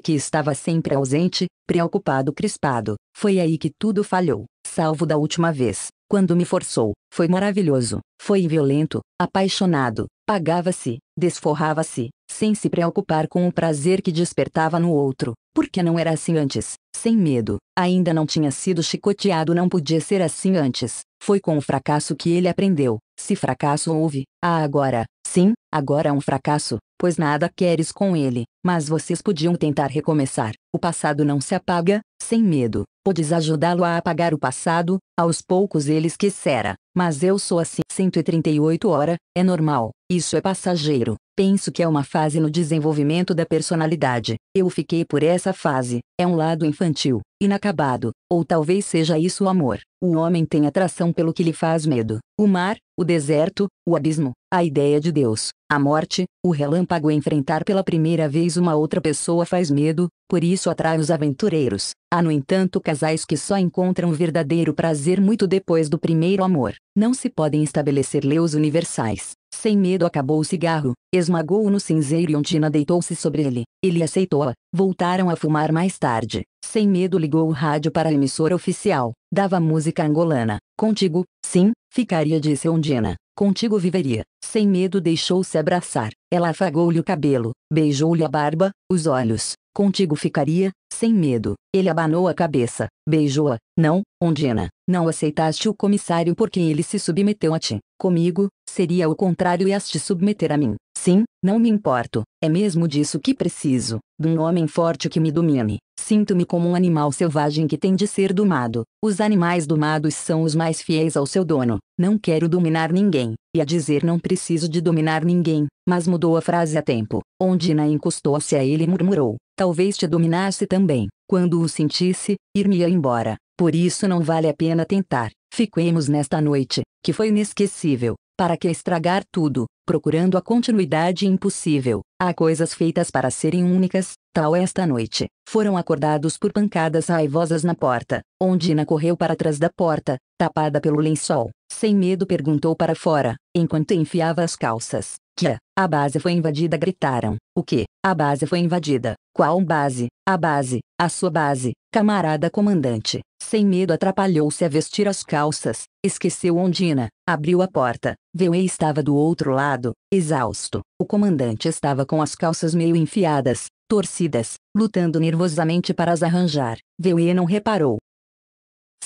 que estava sempre ausente, preocupado, crispado. Foi aí que tudo falhou, salvo da última vez, quando me forçou. Foi maravilhoso, foi violento, apaixonado, pagava-se, desforrava-se, sem se preocupar com o prazer que despertava no outro, porque não era assim antes sem medo. Ainda não tinha sido chicoteado, não podia ser assim antes. Foi com o fracasso que ele aprendeu. Se fracasso houve, há agora. Sim, agora há é um fracasso, pois nada queres com ele. Mas vocês podiam tentar recomeçar. O passado não se apaga, sem medo. Podes ajudá-lo a apagar o passado, aos poucos ele esquecerá. Mas eu sou assim. 138 hora, é normal. Isso é passageiro. Penso que é uma fase no desenvolvimento da personalidade. Eu fiquei por essa fase. É um lado infantil, inacabado, ou talvez seja isso o amor. O homem tem atração pelo que lhe faz medo: o mar, o deserto, o abismo, a ideia de Deus, a morte, o relâmpago. Enfrentar pela primeira vez uma outra pessoa faz medo, por isso atrai os aventureiros. Há, no entanto, casais que só encontram verdadeiro prazer muito depois do primeiro amor. Não se podem estabelecer leis universais. Sem medo acabou o cigarro, esmagou-o no cinzeiro e Ontina deitou-se sobre ele. Ele aceitou-a. Voltaram a fumar mais tarde. Sem medo ligou o rádio para a emissora oficial. Dava música angolana. Contigo, sim, ficaria disse Ondina. Contigo viveria. Sem medo deixou-se abraçar. Ela afagou-lhe o cabelo, beijou-lhe a barba, os olhos. Contigo ficaria, sem medo. Ele abanou a cabeça, beijou-a. Não, Ondina, não aceitaste o comissário porque ele se submeteu a ti. Comigo, seria o contrário e as te submeter a mim. Sim, não me importo, é mesmo disso que preciso, de um homem forte que me domine. Sinto-me como um animal selvagem que tem de ser domado. Os animais domados são os mais fiéis ao seu dono. Não quero dominar ninguém. E a dizer não preciso de dominar ninguém, mas mudou a frase a tempo. Ondina encostou-se a ele e murmurou: Talvez te dominasse também. Quando o sentisse, ir-me-ia embora. Por isso não vale a pena tentar. Fiquemos nesta noite, que foi inesquecível, para que estragar tudo, procurando a continuidade impossível. Há coisas feitas para serem únicas, tal esta noite. Foram acordados por pancadas raivosas na porta, onde correu para trás da porta, tapada pelo lençol. Sem medo perguntou para fora, enquanto enfiava as calças. Tia, a base foi invadida gritaram. O que? A base foi invadida. Qual base? A base, a sua base, camarada comandante. Sem medo atrapalhou-se a vestir as calças, esqueceu Ondina, abriu a porta. Veu-e estava do outro lado, exausto. O comandante estava com as calças meio enfiadas, torcidas, lutando nervosamente para as arranjar. Veuê não reparou.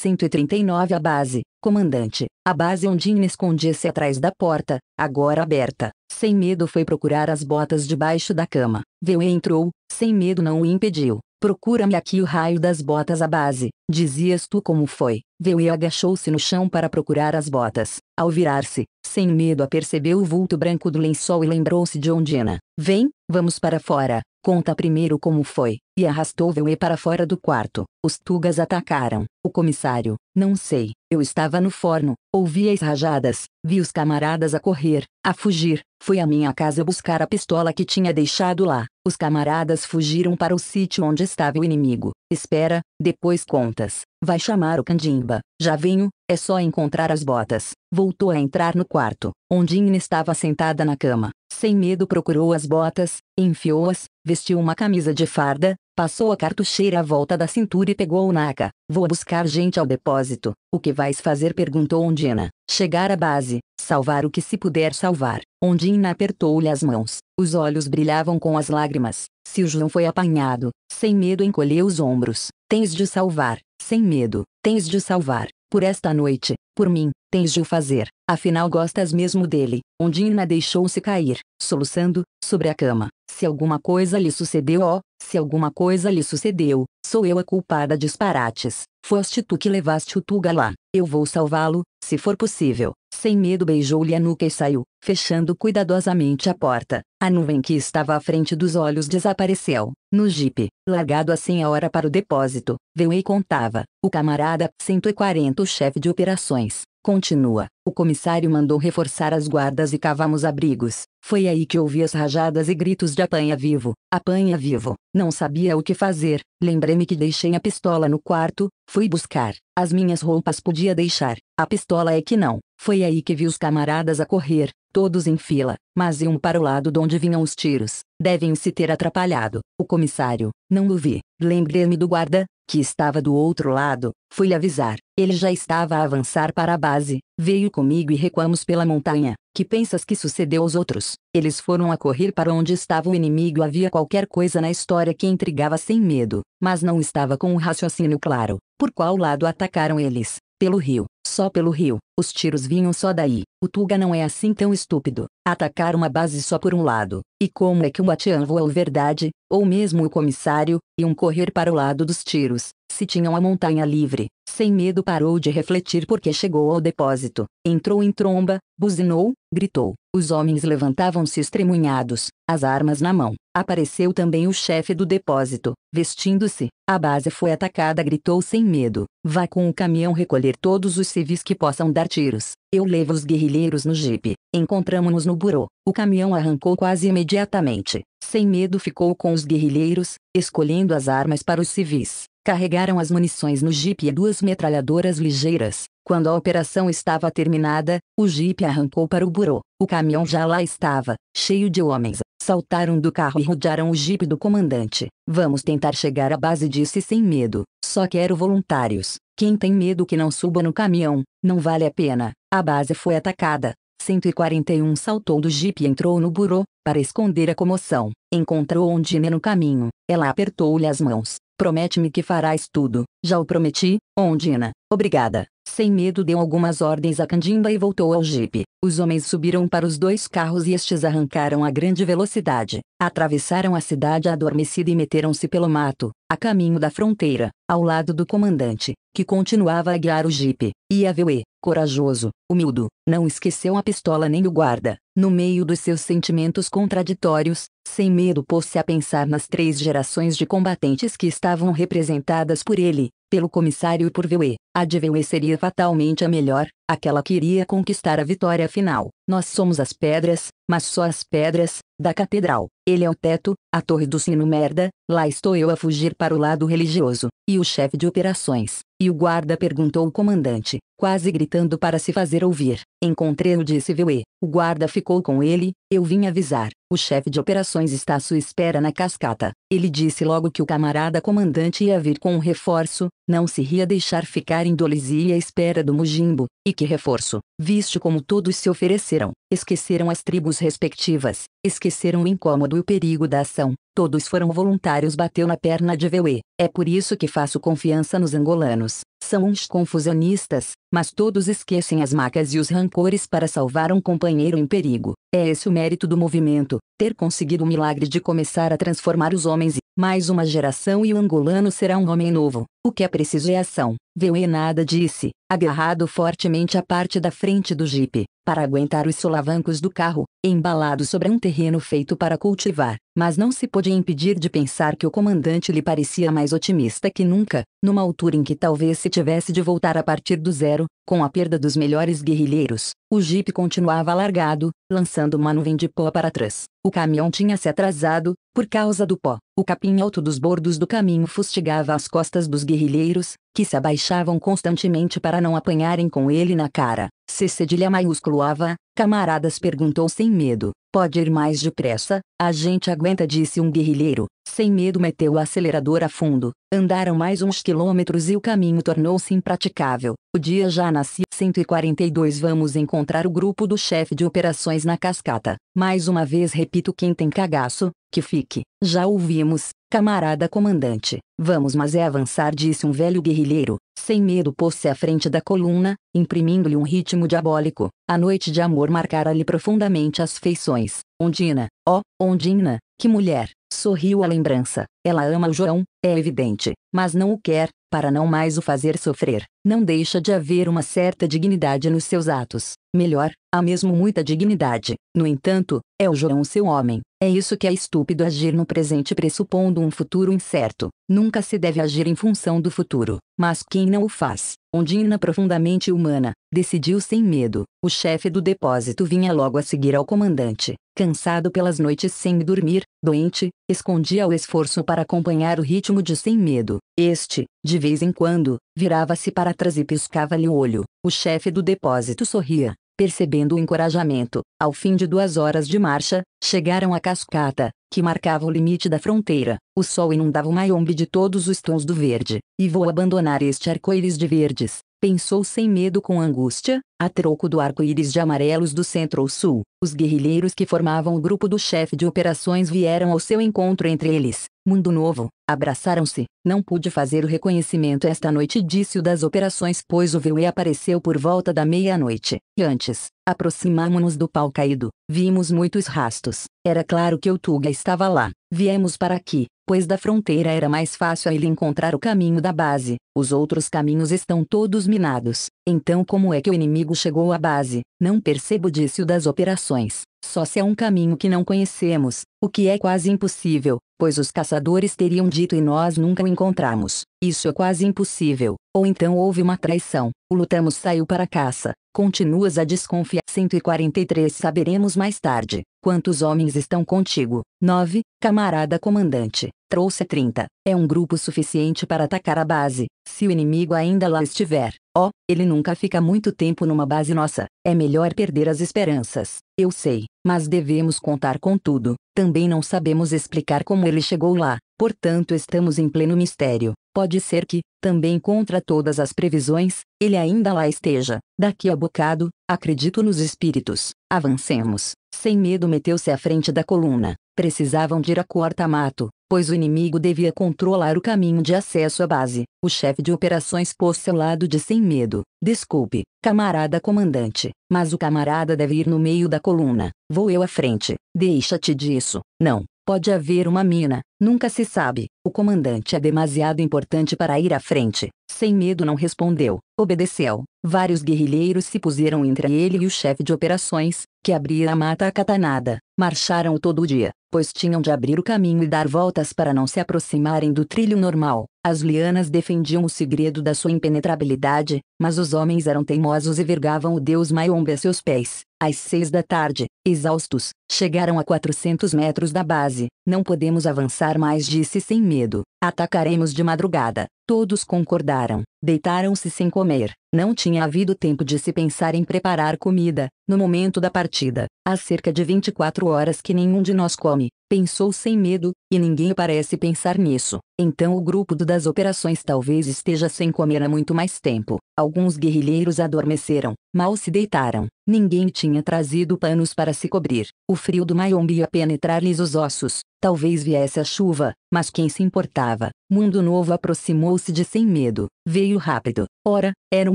139 A base, comandante, a base onde Inês escondia-se atrás da porta, agora aberta, sem medo foi procurar as botas debaixo da cama. Veu e entrou, sem medo não o impediu. Procura-me aqui o raio das botas à base, dizias tu como foi. Veu e agachou-se no chão para procurar as botas. Ao virar-se, sem medo apercebeu o vulto branco do lençol e lembrou-se de Ondina. Vem, vamos para fora. Conta primeiro como foi, e arrastou Velê para fora do quarto. Os tugas atacaram. O comissário, não sei, eu estava no forno, ouvi as rajadas, vi os camaradas a correr, a fugir. Fui à minha casa buscar a pistola que tinha deixado lá. Os camaradas fugiram para o sítio onde estava o inimigo. Espera, depois contas. Vai chamar o Candimba. Já venho, é só encontrar as botas. Voltou a entrar no quarto, onde Inna estava sentada na cama. Sem medo procurou as botas, enfiou-as, vestiu uma camisa de farda, Passou a cartucheira à volta da cintura e pegou o Naka. Vou buscar gente ao depósito. O que vais fazer? perguntou Ondina. Chegar à base, salvar o que se puder salvar. Ondina apertou-lhe as mãos. Os olhos brilhavam com as lágrimas. Se o João foi apanhado, sem medo encolheu os ombros. Tens de salvar, sem medo. Tens de salvar. Por esta noite, por mim, tens de o fazer. Afinal gostas mesmo dele. Ondina deixou-se cair, soluçando, sobre a cama. Se alguma coisa lhe sucedeu, ó, se alguma coisa lhe sucedeu, sou eu a culpada disparates. Foste tu que levaste o Tuga lá. Eu vou salvá-lo, se for possível. Sem medo beijou-lhe a nuca e saiu, fechando cuidadosamente a porta. A nuvem que estava à frente dos olhos desapareceu. No jipe, largado assim a hora para o depósito, e contava. O camarada 140 o chefe de operações, Continua. O comissário mandou reforçar as guardas e cavamos abrigos. Foi aí que ouvi as rajadas e gritos de apanha vivo, apanha vivo. Não sabia o que fazer. Lembrei-me que deixei a pistola no quarto, fui buscar. As minhas roupas podia deixar, a pistola é que não. Foi aí que vi os camaradas a correr, todos em fila, mas iam para o lado de onde vinham os tiros. Devem se ter atrapalhado. O comissário, não o vi. Lembrei-me do guarda, que estava do outro lado, fui avisar. Ele já estava a avançar para a base, veio comigo e recuamos pela montanha. Que pensas que sucedeu aos outros? Eles foram a correr para onde estava o inimigo. Havia qualquer coisa na história que intrigava sem medo, mas não estava com um raciocínio claro. Por qual lado atacaram eles? Pelo rio só pelo rio, os tiros vinham só daí. O Tuga não é assim tão estúpido. Atacar uma base só por um lado. E como é que o Batian voa o verdade, ou mesmo o comissário, e um correr para o lado dos tiros, se tinham a montanha livre. Sem medo parou de refletir porque chegou ao depósito. Entrou em tromba, buzinou, gritou. Os homens levantavam-se estremunhados, as armas na mão. Apareceu também o chefe do depósito. Vestindo-se, a base foi atacada, gritou sem medo. Vá com o caminhão recolher todos os civis que possam dar tiros. Eu levo os guerrilheiros no jipe. Encontramos-nos no burô. O caminhão arrancou quase imediatamente. Sem medo ficou com os guerrilheiros, escolhendo as armas para os civis. Carregaram as munições no jipe e duas metralhadoras ligeiras. Quando a operação estava terminada, o jipe arrancou para o burô. O caminhão já lá estava, cheio de homens. Saltaram do carro e rodearam o jipe do comandante. Vamos tentar chegar à base disse sem medo. Só quero voluntários. Quem tem medo que não suba no caminhão, não vale a pena. A base foi atacada. 141 saltou do jipe e entrou no burô, para esconder a comoção. Encontrou Ondine no caminho. Ela apertou-lhe as mãos. Promete-me que farás tudo. Já o prometi, Ondina. Obrigada. Sem medo deu algumas ordens a Candimba e voltou ao jipe. Os homens subiram para os dois carros e estes arrancaram a grande velocidade. Atravessaram a cidade adormecida e meteram-se pelo mato, a caminho da fronteira, ao lado do comandante, que continuava a guiar o jipe. Iaveuê, corajoso, humildo, não esqueceu a pistola nem o guarda. No meio dos seus sentimentos contraditórios, sem medo pôs-se a pensar nas três gerações de combatentes que estavam representadas por ele, pelo comissário e por Veuê. A de Veuê seria fatalmente a melhor, aquela que iria conquistar a vitória final. Nós somos as pedras, mas só as pedras, da catedral. Ele é o teto, a torre do sino merda, lá estou eu a fugir para o lado religioso, e o chefe de operações. E o guarda perguntou o comandante, quase gritando para se fazer ouvir. Encontrei-o disse Veue. O guarda ficou com ele, eu vim avisar. O chefe de operações está à sua espera na cascata. Ele disse logo que o camarada comandante ia vir com um reforço, não se ria deixar ficar indolizia à espera do Mujimbo. E que reforço! Visto como todos se ofereceram, esqueceram as tribos respectivas, esqueceram o incômodo e o perigo da ação. Todos foram voluntários bateu na perna de Veuê. É por isso que faço confiança nos angolanos. São uns confusionistas, mas todos esquecem as macas e os rancores para salvar um companheiro em perigo. É esse o mérito do movimento, ter conseguido o milagre de começar a transformar os homens e, mais uma geração e o angolano será um homem novo. O que é preciso é ação. Veu e nada disse, agarrado fortemente à parte da frente do jipe para aguentar os solavancos do carro, embalado sobre um terreno feito para cultivar, mas não se podia impedir de pensar que o comandante lhe parecia mais otimista que nunca, numa altura em que talvez se tivesse de voltar a partir do zero, com a perda dos melhores guerrilheiros, o Jeep continuava largado, lançando uma nuvem de pó para trás. O caminhão tinha se atrasado, por causa do pó. O capim alto dos bordos do caminho fustigava as costas dos guerrilheiros, que se abaixavam constantemente para não apanharem com ele na cara. Se cedilha maiúsculo ava, camaradas perguntou sem medo. Pode ir mais depressa, a gente aguenta, disse um guerrilheiro. Sem medo meteu o acelerador a fundo. Andaram mais uns quilômetros e o caminho tornou-se impraticável. O dia já nascia. 142 Vamos encontrar o grupo do chefe de operações na cascata. Mais uma vez repito: quem tem cagaço, que fique. Já ouvimos, Camarada comandante, vamos mas é avançar, disse um velho guerrilheiro, sem medo pôs-se à frente da coluna, imprimindo-lhe um ritmo diabólico. A noite de amor marcara-lhe profundamente as feições. Ondina, ó, oh, Ondina, que mulher! Sorriu a lembrança. Ela ama o João, é evidente, mas não o quer, para não mais o fazer sofrer. Não deixa de haver uma certa dignidade nos seus atos. Melhor, há mesmo muita dignidade. No entanto, é o João seu homem. É isso que é estúpido agir no presente pressupondo um futuro incerto. Nunca se deve agir em função do futuro, mas quem não o faz, Ondina profundamente humana, decidiu sem medo. O chefe do depósito vinha logo a seguir ao comandante, cansado pelas noites sem dormir, doente, escondia o esforço para acompanhar o ritmo de sem medo. Este, de vez em quando, virava-se para trás e piscava-lhe o olho. O chefe do depósito sorria, percebendo o encorajamento. Ao fim de duas horas de marcha, chegaram à cascata, que marcava o limite da fronteira, o sol inundava o Mayombe de todos os tons do verde, e vou abandonar este arco-íris de verdes, Pensou sem medo com angústia, a troco do arco-íris de amarelos do centro ou sul. Os guerrilheiros que formavam o grupo do chefe de operações vieram ao seu encontro entre eles. Mundo Novo, abraçaram-se. Não pude fazer o reconhecimento esta noite disse o das operações pois o VUE apareceu por volta da meia-noite. E antes, aproximámonos nos do pau caído. Vimos muitos rastos. Era claro que o Tuga estava lá. Viemos para aqui pois da fronteira era mais fácil a ele encontrar o caminho da base. Os outros caminhos estão todos minados. Então como é que o inimigo chegou à base? Não percebo o das operações. Só se é um caminho que não conhecemos, o que é quase impossível, pois os caçadores teriam dito e nós nunca o encontramos. Isso é quase impossível. Ou então houve uma traição. O Lutamos saiu para a caça, Continuas a desconfiar. 143 Saberemos mais tarde quantos homens estão contigo. 9. Camarada comandante, trouxe 30. É um grupo suficiente para atacar a base, se o inimigo ainda lá estiver. Ó, oh, ele nunca fica muito tempo numa base nossa. É melhor perder as esperanças. Eu sei, mas devemos contar com tudo. Também não sabemos explicar como ele chegou lá, portanto, estamos em pleno mistério. Pode ser que, também contra todas as previsões, ele ainda lá esteja. Daqui a bocado, acredito nos espíritos. Avancemos. Sem medo meteu-se à frente da coluna. Precisavam de ir a corta-mato, pois o inimigo devia controlar o caminho de acesso à base. O chefe de operações pôs-se ao lado de Sem Medo. Desculpe, camarada comandante, mas o camarada deve ir no meio da coluna. Vou eu à frente. Deixa-te disso. Não, Pode haver uma mina, nunca se sabe. O comandante é demasiado importante para ir à frente. Sem medo não respondeu, obedeceu. Vários guerrilheiros se puseram entre ele e o chefe de operações, que abria a mata acatanada. Marcharam todo o dia, pois tinham de abrir o caminho e dar voltas para não se aproximarem do trilho normal. As lianas defendiam o segredo da sua impenetrabilidade, mas os homens eram teimosos e vergavam o deus Maiombe a seus pés. Às seis da tarde, exaustos, chegaram a 400 metros da base. Não podemos avançar mais, disse sem medo. Atacaremos de madrugada. Todos concordaram. Deitaram-se sem comer. Não tinha havido tempo de se pensar em preparar comida, no momento da partida. Há cerca de 24 horas que nenhum de nós come, pensou sem medo, e ninguém parece pensar nisso. Então o grupo das operações talvez esteja sem comer há muito mais tempo. Alguns guerrilheiros adormeceram, mal se deitaram. Ninguém tinha trazido panos para se cobrir. O frio do Mayombe ia penetrar-lhes os ossos. Talvez viesse a chuva, mas quem se importava? Mundo Novo aproximou-se de sem medo. Veio rápido. Ora, era o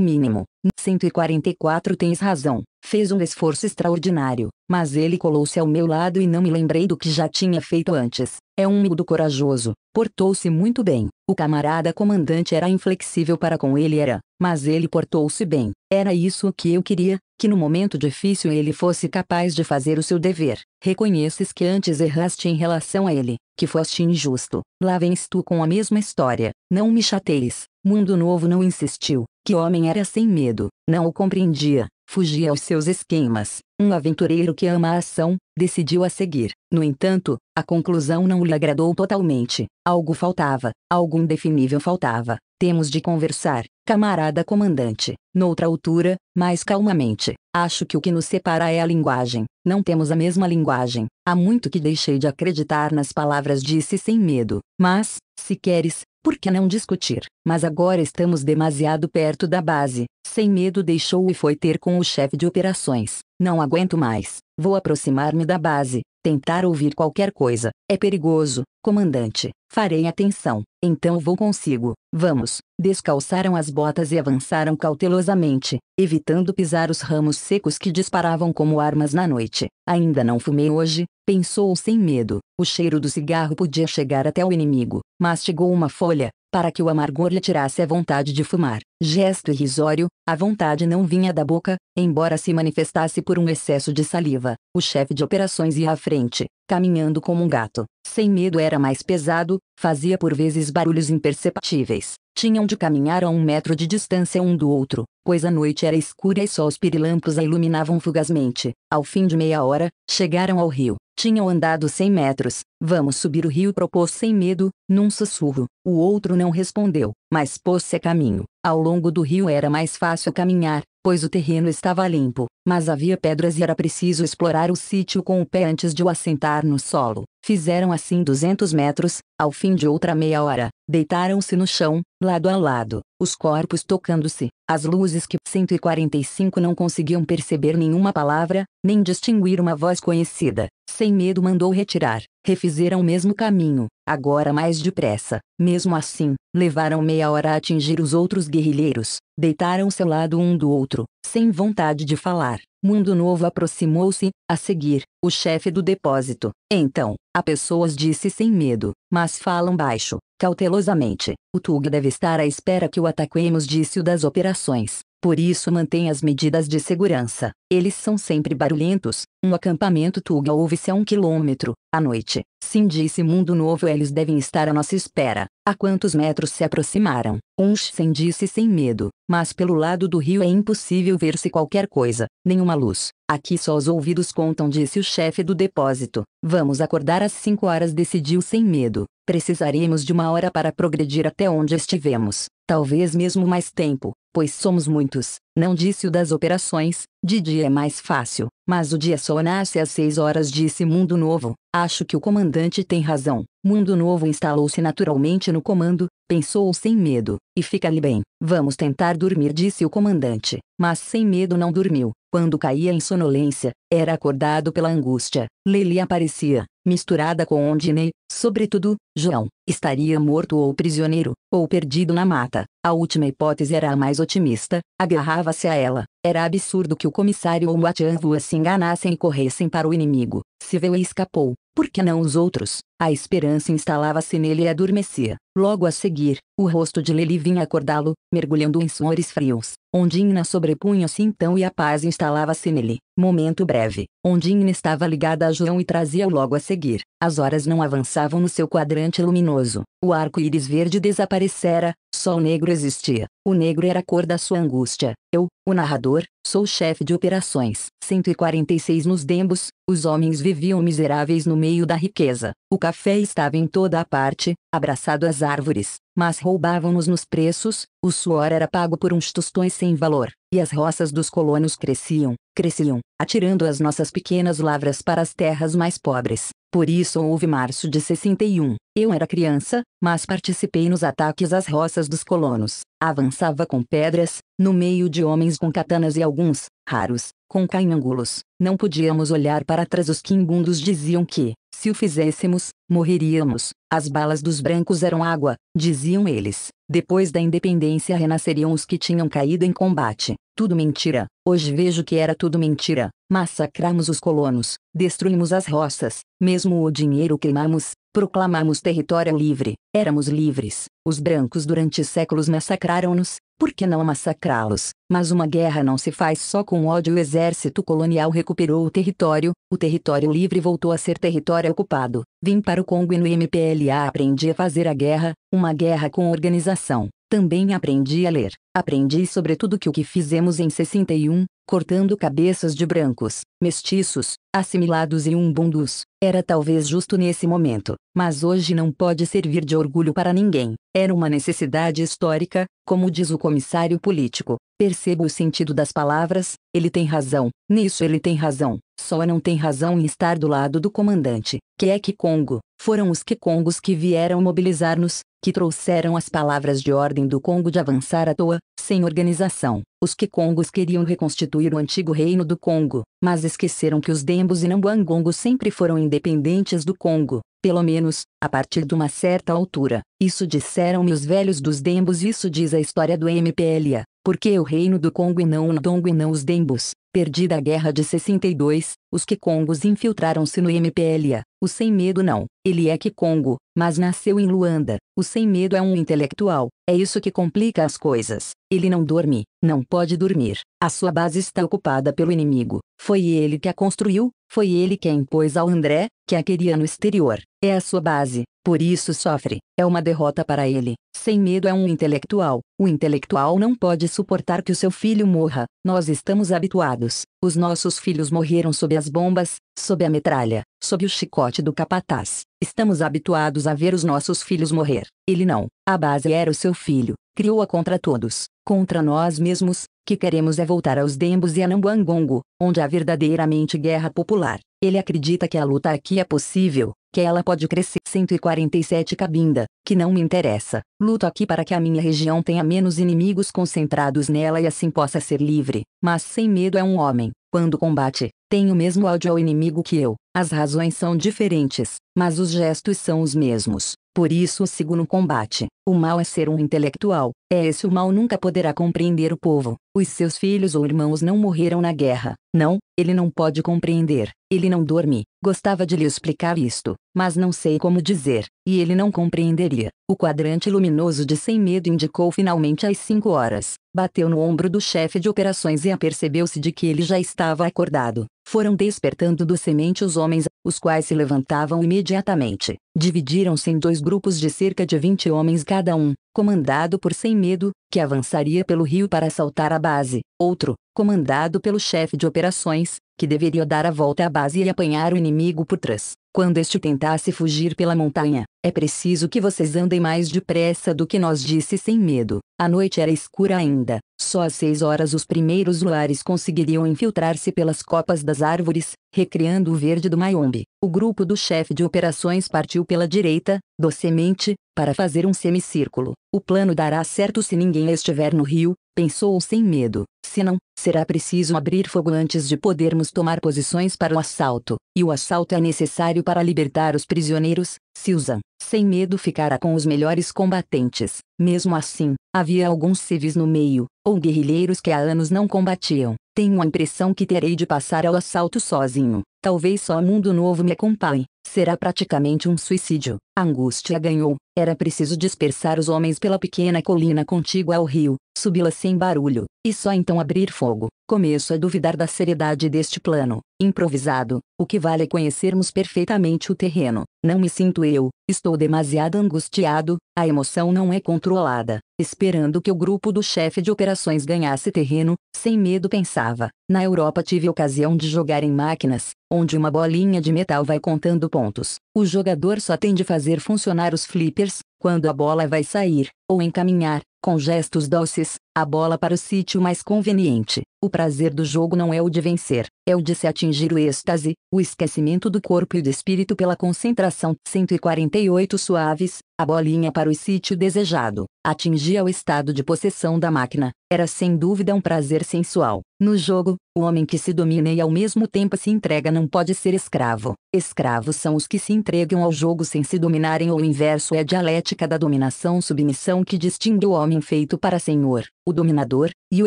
mínimo. 144 tens razão. Fez um esforço extraordinário, mas ele colou-se ao meu lado e não me lembrei do que já tinha feito antes. É um miúdo corajoso. Portou-se muito bem. O camarada comandante era inflexível para com ele era, mas ele portou-se bem. Era isso que eu queria, que no momento difícil ele fosse capaz de fazer o seu dever. Reconheces que antes erraste em relação a ele, que foste injusto, lá vens tu com a mesma história, não me chateis, mundo novo não insistiu, que homem era sem medo, não o compreendia, fugia aos seus esquemas, um aventureiro que ama a ação, decidiu a seguir, no entanto, a conclusão não lhe agradou totalmente, algo faltava, algo indefinível faltava, temos de conversar, Camarada comandante, noutra altura, mais calmamente, acho que o que nos separa é a linguagem. Não temos a mesma linguagem. Há muito que deixei de acreditar nas palavras, disse sem medo. Mas, se queres, por que não discutir? Mas agora estamos demasiado perto da base. Sem medo deixou e foi ter com o chefe de operações. Não aguento mais. Vou aproximar-me da base, tentar ouvir qualquer coisa. É perigoso, comandante. Farei atenção. Então vou consigo. Vamos. Descalçaram as botas e avançaram cautelosamente, evitando pisar os ramos secos que disparavam como armas na noite. Ainda não fumei hoje, pensou sem medo. O cheiro do cigarro podia chegar até o inimigo. Mastigou uma folha, para que o amargor lhe tirasse a vontade de fumar. Gesto irrisório, a vontade não vinha da boca, embora se manifestasse por um excesso de saliva. O chefe de operações ia à frente, caminhando como um gato. Sem medo era mais pesado, fazia por vezes barulhos imperceptíveis. Tinham de caminhar a um metro de distância um do outro, pois a noite era escura e só os pirilampos a iluminavam fugazmente. Ao fim de meia hora, chegaram ao rio. Tinham andado cem metros. Vamos subir o rio, propôs sem medo, num sussurro. O outro não respondeu, mas pôs-se a caminho. Ao longo do rio era mais fácil caminhar, pois o terreno estava limpo, mas havia pedras e era preciso explorar o sítio com o pé antes de o assentar no solo. Fizeram assim 200 metros, ao fim de outra meia hora, deitaram-se no chão, lado a lado, os corpos tocando-se, as luzes que 145 não conseguiam perceber nenhuma palavra, nem distinguir uma voz conhecida, sem medo mandou retirar refizeram o mesmo caminho, agora mais depressa. Mesmo assim, levaram meia hora a atingir os outros guerrilheiros, deitaram-se ao lado um do outro, sem vontade de falar. Mundo Novo aproximou-se, a seguir, o chefe do depósito. Então, a pessoas disse sem medo, mas falam baixo, cautelosamente. O Tug deve estar à espera que o ataquemos, disse o das operações. Por isso mantém as medidas de segurança. Eles são sempre barulhentos. Um acampamento Tuga ouve-se a um quilômetro, à noite. Sim disse Mundo Novo eles devem estar à nossa espera. A quantos metros se aproximaram? Uns sem disse sem medo. Mas pelo lado do rio é impossível ver-se qualquer coisa, nenhuma luz. Aqui só os ouvidos contam disse o chefe do depósito. Vamos acordar às cinco horas decidiu sem medo. Precisaremos de uma hora para progredir até onde estivemos. Talvez mesmo mais tempo pois somos muitos. Não disse o das operações, de dia é mais fácil, mas o dia só nasce às seis horas, disse Mundo Novo. Acho que o comandante tem razão. Mundo Novo instalou-se naturalmente no comando, pensou sem medo, e fica ali bem. Vamos tentar dormir, disse o comandante. Mas sem medo não dormiu. Quando caía em sonolência, era acordado pela angústia. Lely aparecia misturada com Ondinei, sobretudo, João, estaria morto ou prisioneiro, ou perdido na mata. A última hipótese era a mais otimista, agarrava-se a ela. Era absurdo que o comissário ou Matianvua se enganassem e corressem para o inimigo. Se veio e escapou, por que não os outros? A esperança instalava-se nele e adormecia. Logo a seguir, o rosto de Lely vinha acordá-lo, mergulhando em suores frios. Ondina sobrepunha-se então e a paz instalava-se nele. Momento breve, Ondine estava ligada a João e trazia-o logo a seguir. As horas não avançavam no seu quadrante luminoso. O arco-íris verde desaparecera, só o negro existia. O negro era a cor da sua angústia. Eu, o narrador, sou chefe de operações. 146 nos dembos, os homens viviam miseráveis no meio da riqueza. O café estava em toda a parte, abraçado às árvores, mas roubavam-nos nos preços, o suor era pago por uns tostões sem valor e as roças dos colonos cresciam, cresciam, atirando as nossas pequenas lavras para as terras mais pobres. Por isso houve março de 61. Eu era criança, mas participei nos ataques às roças dos colonos. Avançava com pedras, no meio de homens com katanas e alguns, raros, com cainangulos. Não podíamos olhar para trás. Os quimbundos diziam que, se o fizéssemos, morreríamos. As balas dos brancos eram água, diziam eles. Depois da independência renasceriam os que tinham caído em combate. Tudo mentira. Hoje vejo que era tudo mentira. Massacramos os colonos, destruímos as roças, mesmo o dinheiro queimamos, proclamamos território livre. Éramos livres. Os brancos durante séculos massacraram-nos, por que não massacrá-los? Mas uma guerra não se faz só com ódio. O exército colonial recuperou o território, o território livre voltou a ser território ocupado. Vim para o Congo e no MPLA aprendi a fazer a guerra, uma guerra com organização. Também aprendi a ler. Aprendi sobretudo que o que fizemos em 61, cortando cabeças de brancos, mestiços, assimilados e umbundus, era talvez justo nesse momento, mas hoje não pode servir de orgulho para ninguém. Era uma necessidade histórica, como diz o comissário político. Percebo o sentido das palavras, ele tem razão, nisso ele tem razão. Só não tem razão em estar do lado do comandante, que é que Congo? Foram os Kikongos que vieram mobilizar-nos, que trouxeram as palavras de ordem do Congo de avançar à toa, sem organização. Os Kikongos queriam reconstituir o antigo reino do Congo, mas esqueceram que os Dembos e Nambuangongo sempre foram independentes do Congo, pelo menos, a partir de uma certa altura. Isso disseram-me os velhos dos Dembos, isso diz a história do MPLA. Porque o reino do Congo e não o Ndongo e não os Dembos? Perdida a guerra de 62, os Kikongos infiltraram-se no MPLA. O Sem Medo não. Ele é Kikongo, mas nasceu em Luanda. O Sem Medo é um intelectual. É isso que complica as coisas. Ele não dorme, não pode dormir. A sua base está ocupada pelo inimigo. Foi ele que a construiu, foi ele quem impôs ao André, que a queria no exterior. É a sua base, por isso sofre, é uma derrota para ele. Sem medo é um intelectual. O intelectual não pode suportar que o seu filho morra. Nós estamos habituados. Os nossos filhos morreram sob as bombas, sob a metralha, sob o chicote do capataz. Estamos habituados a ver os nossos filhos morrer. Ele não. A base era o seu filho. Criou-a contra todos, contra nós mesmos, que queremos é voltar aos Dembos e a Nambuangongo, onde há verdadeiramente guerra popular. Ele acredita que a luta aqui é possível, que ela pode crescer. 147 Cabinda, que não me interessa. Luto aqui para que a minha região tenha menos inimigos concentrados nela e assim possa ser livre. Mas sem medo é um homem. Quando combate, tem o mesmo ódio ao inimigo que eu. As razões são diferentes, mas os gestos são os mesmos. Por isso sigo no combate. O mal é ser um intelectual. É esse o mal nunca poderá compreender o povo. Os seus filhos ou irmãos não morreram na guerra. Não, ele não pode compreender. Ele não dorme. Gostava de lhe explicar isto, mas não sei como dizer, e ele não compreenderia. O quadrante luminoso de sem medo indicou finalmente às cinco horas. Bateu no ombro do chefe de operações e apercebeu-se de que ele já estava acordado foram despertando do semente os homens, os quais se levantavam imediatamente. Dividiram-se em dois grupos de cerca de 20 homens cada um, comandado por Sem Medo, que avançaria pelo rio para assaltar a base, outro, comandado pelo chefe de operações, que deveria dar a volta à base e apanhar o inimigo por trás. Quando este tentasse fugir pela montanha, é preciso que vocês andem mais depressa do que nós disse sem medo. A noite era escura ainda. Só às seis horas os primeiros luares conseguiriam infiltrar-se pelas copas das árvores, recriando o verde do Mayombe. O grupo do chefe de operações partiu pela direita, docemente, para fazer um semicírculo. O plano dará certo se ninguém estiver no rio, pensou sem medo. Se não, será preciso abrir fogo antes de podermos tomar posições para o assalto, e o assalto é necessário para libertar os prisioneiros, Susan, sem medo ficará com os melhores combatentes. Mesmo assim, havia alguns civis no meio, ou guerrilheiros que há anos não combatiam. Tenho a impressão que terei de passar ao assalto sozinho. Talvez só o mundo novo me acompanhe. Será praticamente um suicídio. A angústia ganhou, era preciso dispersar os homens pela pequena colina contígua ao rio, subi-la sem barulho, e só então abrir fogo. Começo a duvidar da seriedade deste plano, improvisado, o que vale é conhecermos perfeitamente o terreno. Não me sinto eu, estou demasiado angustiado, a emoção não é controlada. Esperando que o grupo do chefe de operações ganhasse terreno, sem medo pensava. Na Europa tive ocasião de jogar em máquinas, onde uma bolinha de metal vai contando pontos. O jogador só tem de fazer funcionar os flippers, quando a bola vai sair, ou encaminhar, com gestos doces, a bola para o sítio mais conveniente. O prazer do jogo não é o de vencer, é o de se atingir o êxtase, o esquecimento do corpo e do espírito pela concentração. 148 suaves, a bolinha para o sítio desejado. Atingia o estado de possessão da máquina. Era sem dúvida um prazer sensual. No jogo, o homem que se domina e ao mesmo tempo se entrega não pode ser escravo. Escravos são os que se entregam ao jogo sem se dominarem ou o inverso é a dialética da dominação-submissão que distingue o homem feito para senhor, o dominador, e o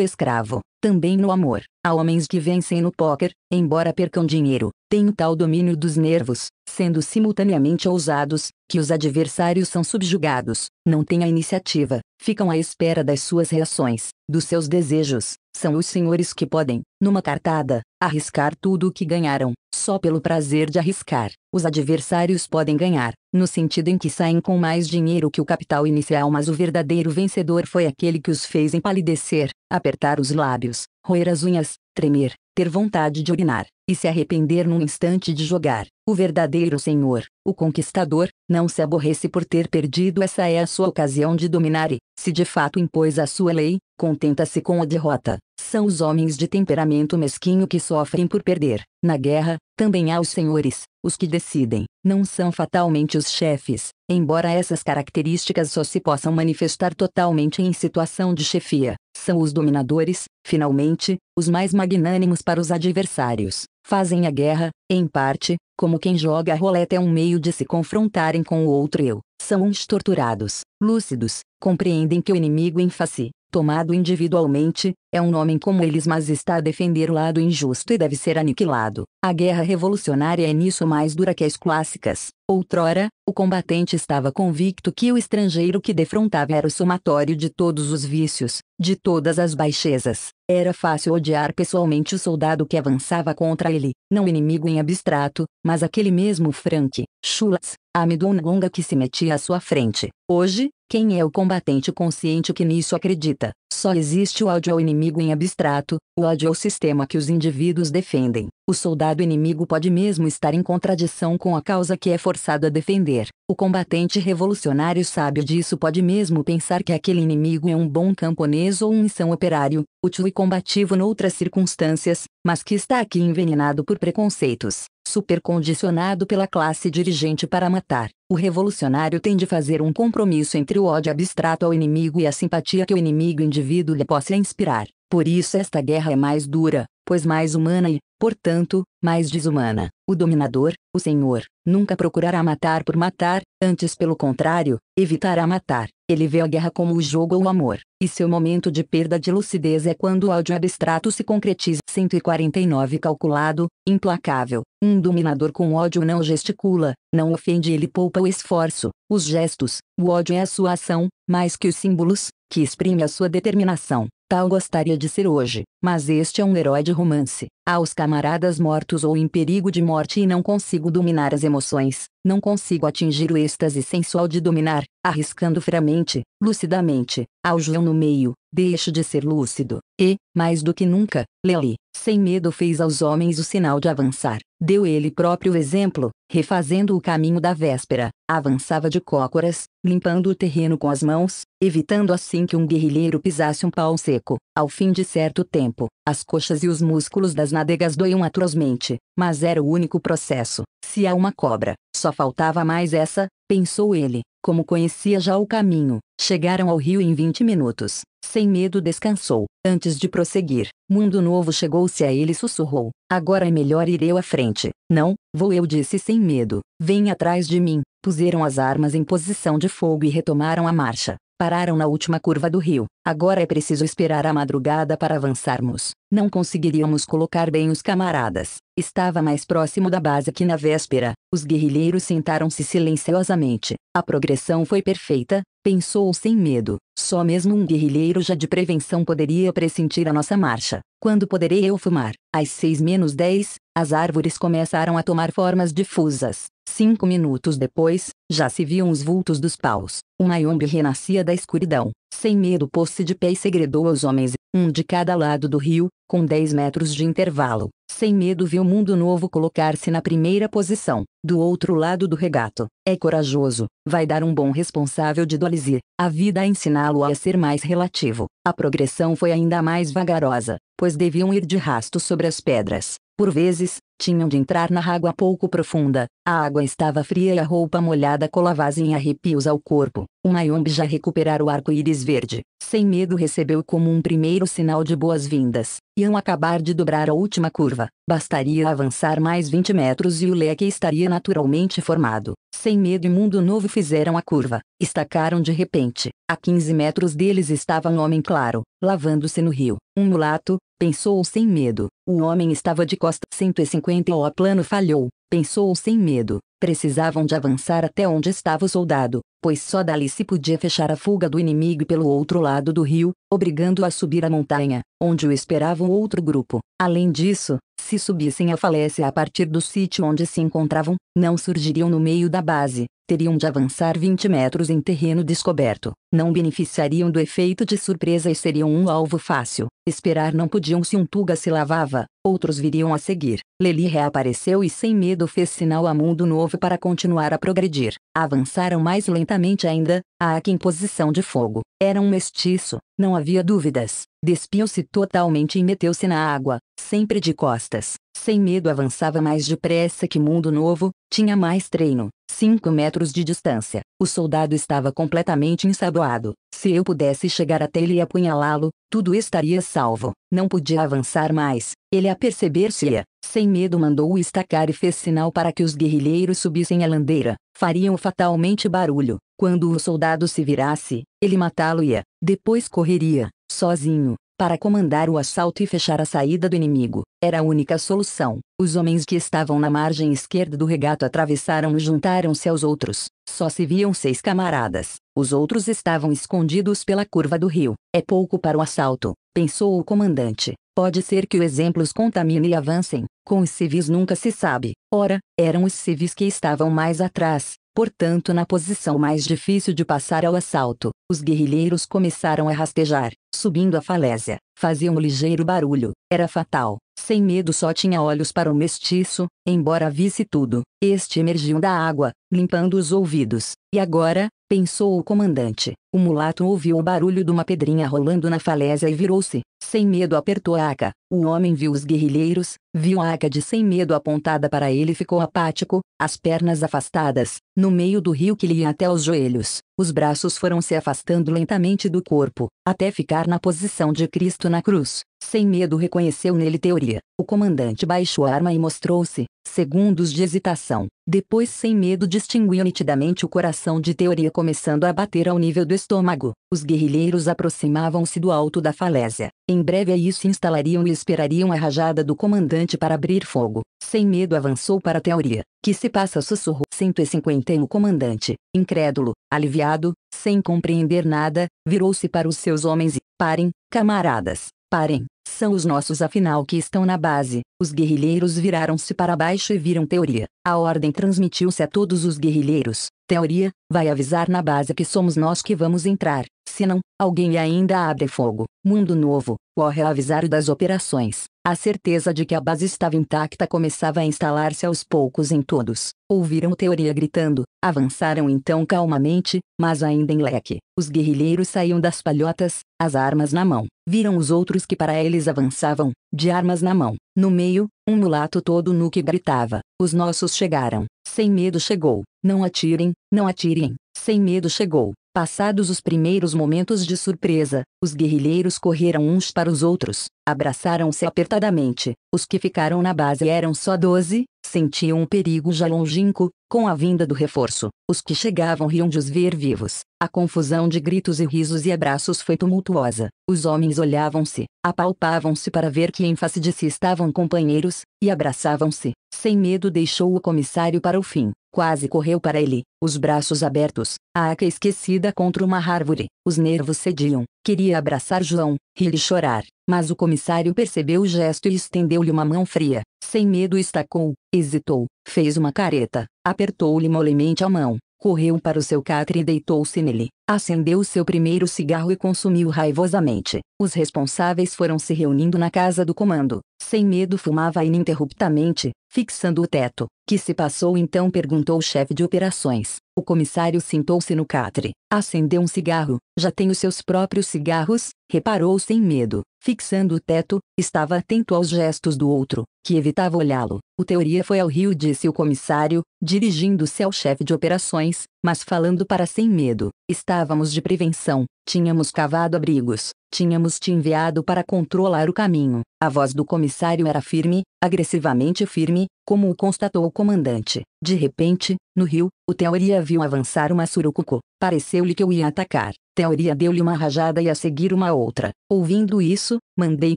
escravo. Também no amor, há homens que vencem no poker, embora percam dinheiro, têm tal domínio dos nervos, sendo simultaneamente ousados, que os adversários são subjugados, não têm a iniciativa, ficam à espera das suas reações, dos seus desejos, são os senhores que podem, numa cartada, arriscar tudo o que ganharam, só pelo prazer de arriscar. Os adversários podem ganhar, no sentido em que saem com mais dinheiro que o capital inicial, mas o verdadeiro vencedor foi aquele que os fez empalidecer, apertar os lábios, roer as unhas, tremer, ter vontade de urinar, e se arrepender num instante de jogar. O verdadeiro senhor, o conquistador, não se aborrece por ter perdido essa é a sua ocasião de dominar e, se de fato impôs a sua lei, contenta-se com a derrota. São os homens de temperamento mesquinho que sofrem por perder. Na guerra, também há os senhores, os que decidem. Não são fatalmente os chefes, embora essas características só se possam manifestar totalmente em situação de chefia. São os dominadores, finalmente, os mais magnânimos para os adversários. Fazem a guerra, em parte, como quem joga a roleta é um meio de se confrontarem com o outro eu. São uns torturados, lúcidos, compreendem que o inimigo em face tomado individualmente, é um homem como eles mas está a defender o lado injusto e deve ser aniquilado. A guerra revolucionária é nisso mais dura que as clássicas. Outrora, o combatente estava convicto que o estrangeiro que defrontava era o somatório de todos os vícios, de todas as baixezas. Era fácil odiar pessoalmente o soldado que avançava contra ele, não o inimigo em abstrato, mas aquele mesmo Frank Schulz, a Midongonga que se metia à sua frente. Hoje, quem é o combatente consciente que nisso acredita? Só existe o ódio ao inimigo em abstrato, o ódio ao sistema que os indivíduos defendem. O soldado inimigo pode mesmo estar em contradição com a causa que é forçado a defender. O combatente revolucionário sábio disso pode mesmo pensar que aquele inimigo é um bom camponês ou um insão operário, útil e combativo noutras circunstâncias, mas que está aqui envenenado por preconceitos, supercondicionado pela classe dirigente para matar. O revolucionário tem de fazer um compromisso entre o ódio abstrato ao inimigo e a simpatia que o inimigo indivíduo indivíduo lhe possa inspirar. Por isso esta guerra é mais dura, pois mais humana e, portanto, mais desumana. O dominador, o senhor, nunca procurará matar por matar, antes pelo contrário, evitará matar. Ele vê a guerra como o jogo ou o amor, e seu momento de perda de lucidez é quando o ódio abstrato se concretiza. 149 Calculado, implacável. Um dominador com ódio não gesticula, não ofende ele poupa o esforço, os gestos, o ódio é a sua ação, mais que os símbolos, que exprime a sua determinação. Tal gostaria de ser hoje, mas este é um herói de romance. Aos camaradas mortos ou em perigo de morte, e não consigo dominar as emoções, não consigo atingir o êxtase sensual de dominar, arriscando framente, lucidamente, ao João no meio, deixo de ser lúcido, e, mais do que nunca, Leli, sem medo fez aos homens o sinal de avançar. Deu ele próprio exemplo, refazendo o caminho da véspera, avançava de cócoras, limpando o terreno com as mãos, evitando assim que um guerrilheiro pisasse um pau seco. Ao fim de certo tempo, as coxas e os músculos das nádegas doiam atrozmente, mas era o único processo. Se há uma cobra, só faltava mais essa, pensou ele, como conhecia já o caminho, chegaram ao rio em 20 minutos. Sem medo descansou. Antes de prosseguir, Mundo Novo chegou-se a ele e sussurrou: Agora é melhor ir eu à frente. Não, vou eu, disse sem medo. Vem atrás de mim. Puseram as armas em posição de fogo e retomaram a marcha. Pararam na última curva do rio. Agora é preciso esperar a madrugada para avançarmos. Não conseguiríamos colocar bem os camaradas. Estava mais próximo da base que na véspera. Os guerrilheiros sentaram-se silenciosamente. A progressão foi perfeita, Pensou sem medo, só mesmo um guerrilheiro já de prevenção poderia pressentir a nossa marcha. Quando poderei eu fumar? Às seis menos dez, as árvores começaram a tomar formas difusas. Cinco minutos depois, já se viam os vultos dos paus. O Mayombe renascia da escuridão. Sem medo pôs-se de pé e segredou aos homens um de cada lado do rio, com 10 metros de intervalo. Sem medo viu Mundo Novo colocar-se na primeira posição, do outro lado do regato. É corajoso, vai dar um bom responsável de Dolizir, a vida a ensiná-lo a ser mais relativo. A progressão foi ainda mais vagarosa, pois deviam ir de rasto sobre as pedras. Por vezes, tinham de entrar na água pouco profunda. A água estava fria e a roupa molhada colavase em arrepios ao corpo. O Mayombe já recuperara o arco-íris verde. Sem medo recebeu como um primeiro sinal de boas-vindas. Iam acabar de dobrar a última curva. Bastaria avançar mais 20 metros e o leque estaria naturalmente formado. Sem medo e mundo novo fizeram a curva. Estacaram de repente. A 15 metros deles estava um homem claro, lavando-se no rio. Um mulato, Pensou sem medo. O homem estava de costa 150 o plano falhou. Pensou sem medo. Precisavam de avançar até onde estava o soldado, pois só dali se podia fechar a fuga do inimigo pelo outro lado do rio, obrigando-o a subir a montanha, onde o esperava um outro grupo. Além disso, se subissem a falésia a partir do sítio onde se encontravam, não surgiriam no meio da base, teriam de avançar 20 metros em terreno descoberto, não beneficiariam do efeito de surpresa e seriam um alvo fácil. Esperar não podiam se um Tuga se lavava, outros viriam a seguir. Leli reapareceu e sem medo fez sinal a Mundo Novo para continuar a progredir. Avançaram mais lentamente ainda, a Aki em posição de fogo. Era um mestiço, não havia dúvidas. Despiu-se totalmente e meteu-se na água, sempre de costas. Sem medo avançava mais depressa que Mundo Novo, tinha mais treino, 5 metros de distância. O soldado estava completamente ensaboado. Se eu pudesse chegar até ele e apunhalá-lo, tudo estaria salvo. Não podia avançar mais. Ele aperceber-se-ia. Sem medo mandou-o estacar e fez sinal para que os guerrilheiros subissem a landeira. Fariam fatalmente barulho. Quando o soldado se virasse, ele matá-lo-ia. Depois correria, sozinho, para comandar o assalto e fechar a saída do inimigo. Era a única solução. Os homens que estavam na margem esquerda do regato atravessaram e juntaram-se aos outros. Só se viam seis camaradas. Os outros estavam escondidos pela curva do rio. É pouco para o assalto, pensou o comandante. Pode ser que o exemplo os contamine e avancem. Com os civis nunca se sabe. Ora, eram os civis que estavam mais atrás, Portanto, na posição mais difícil de passar ao assalto, os guerrilheiros começaram a rastejar, subindo a falésia. Faziam um ligeiro barulho, era fatal. Sem medo, só tinha olhos para o mestiço, embora visse tudo. Este emergiu da água, limpando os ouvidos. E agora, pensou o comandante. O mulato ouviu o barulho de uma pedrinha rolando na falésia e virou-se. Sem medo apertou a aca. O homem viu os guerrilheiros, viu a aca de sem medo apontada para ele e ficou apático, as pernas afastadas, no meio do rio que lhe ia até os joelhos. Os braços foram se afastando lentamente do corpo, até ficar na posição de Cristo na cruz. Sem medo reconheceu nele teoria. O comandante baixou a arma e mostrou-se, segundos de hesitação. Depois sem medo distinguiu nitidamente o coração de teoria começando a bater ao nível do estômago. Os guerrilheiros aproximavam-se do alto da falésia. Em breve aí se instalariam e esperariam a rajada do comandante para abrir fogo. Sem medo avançou para teoria. Que se passa sussurrou 150. o comandante, incrédulo, aliviado, sem compreender nada, virou-se para os seus homens e, parem, camaradas, Parem, são os nossos afinal que estão na base. Os guerrilheiros viraram-se para baixo e viram teoria. A ordem transmitiu-se a todos os guerrilheiros. Teoria, vai avisar na base que somos nós que vamos entrar. Se não, alguém ainda abre fogo. Mundo novo, o reavisário das operações. A certeza de que a base estava intacta começava a instalar-se aos poucos em todos. Ouviram teoria gritando, avançaram então calmamente, mas ainda em leque. Os guerrilheiros saíam das palhotas, as armas na mão. Viram os outros que para eles avançavam, de armas na mão. No meio, um mulato todo nu que gritava: Os nossos chegaram. Sem medo chegou. Não atirem, não atirem. Sem medo chegou. Passados os primeiros momentos de surpresa, os guerrilheiros correram uns para os outros, abraçaram-se apertadamente. Os que ficaram na base eram só doze, sentiam um perigo já longínquo, com a vinda do reforço. Os que chegavam riam de os ver vivos. A confusão de gritos e risos e abraços foi tumultuosa. Os homens olhavam-se, apalpavam-se para ver que em face de si estavam companheiros, e abraçavam-se. Sem medo deixou o comissário para o fim. Quase correu para ele, os braços abertos, a aca esquecida contra uma árvore. Os nervos cediam. Queria abraçar João, rir e chorar. Mas o comissário percebeu o gesto e estendeu-lhe uma mão fria. Sem medo estacou, hesitou, fez uma careta, apertou-lhe molemente a mão, correu para o seu catre e deitou-se nele. Acendeu o seu primeiro cigarro e consumiu raivosamente. Os responsáveis foram se reunindo na casa do comando sem medo fumava ininterruptamente, fixando o teto. Que se passou então? perguntou o chefe de operações. O comissário sentou-se no catre, acendeu um cigarro, já tem os seus próprios cigarros, reparou sem medo, fixando o teto, estava atento aos gestos do outro, que evitava olhá-lo. O teoria foi ao Rio, disse o comissário, dirigindo-se ao chefe de operações, mas falando para sem medo. Estávamos de prevenção, tínhamos cavado abrigos, Tínhamos te enviado para controlar o caminho. A voz do comissário era firme, agressivamente firme, como o constatou o comandante. De repente, no rio, o Teoria viu avançar uma surucucu. Pareceu-lhe que eu ia atacar. Teoria deu-lhe uma rajada e a seguir uma outra. Ouvindo isso, mandei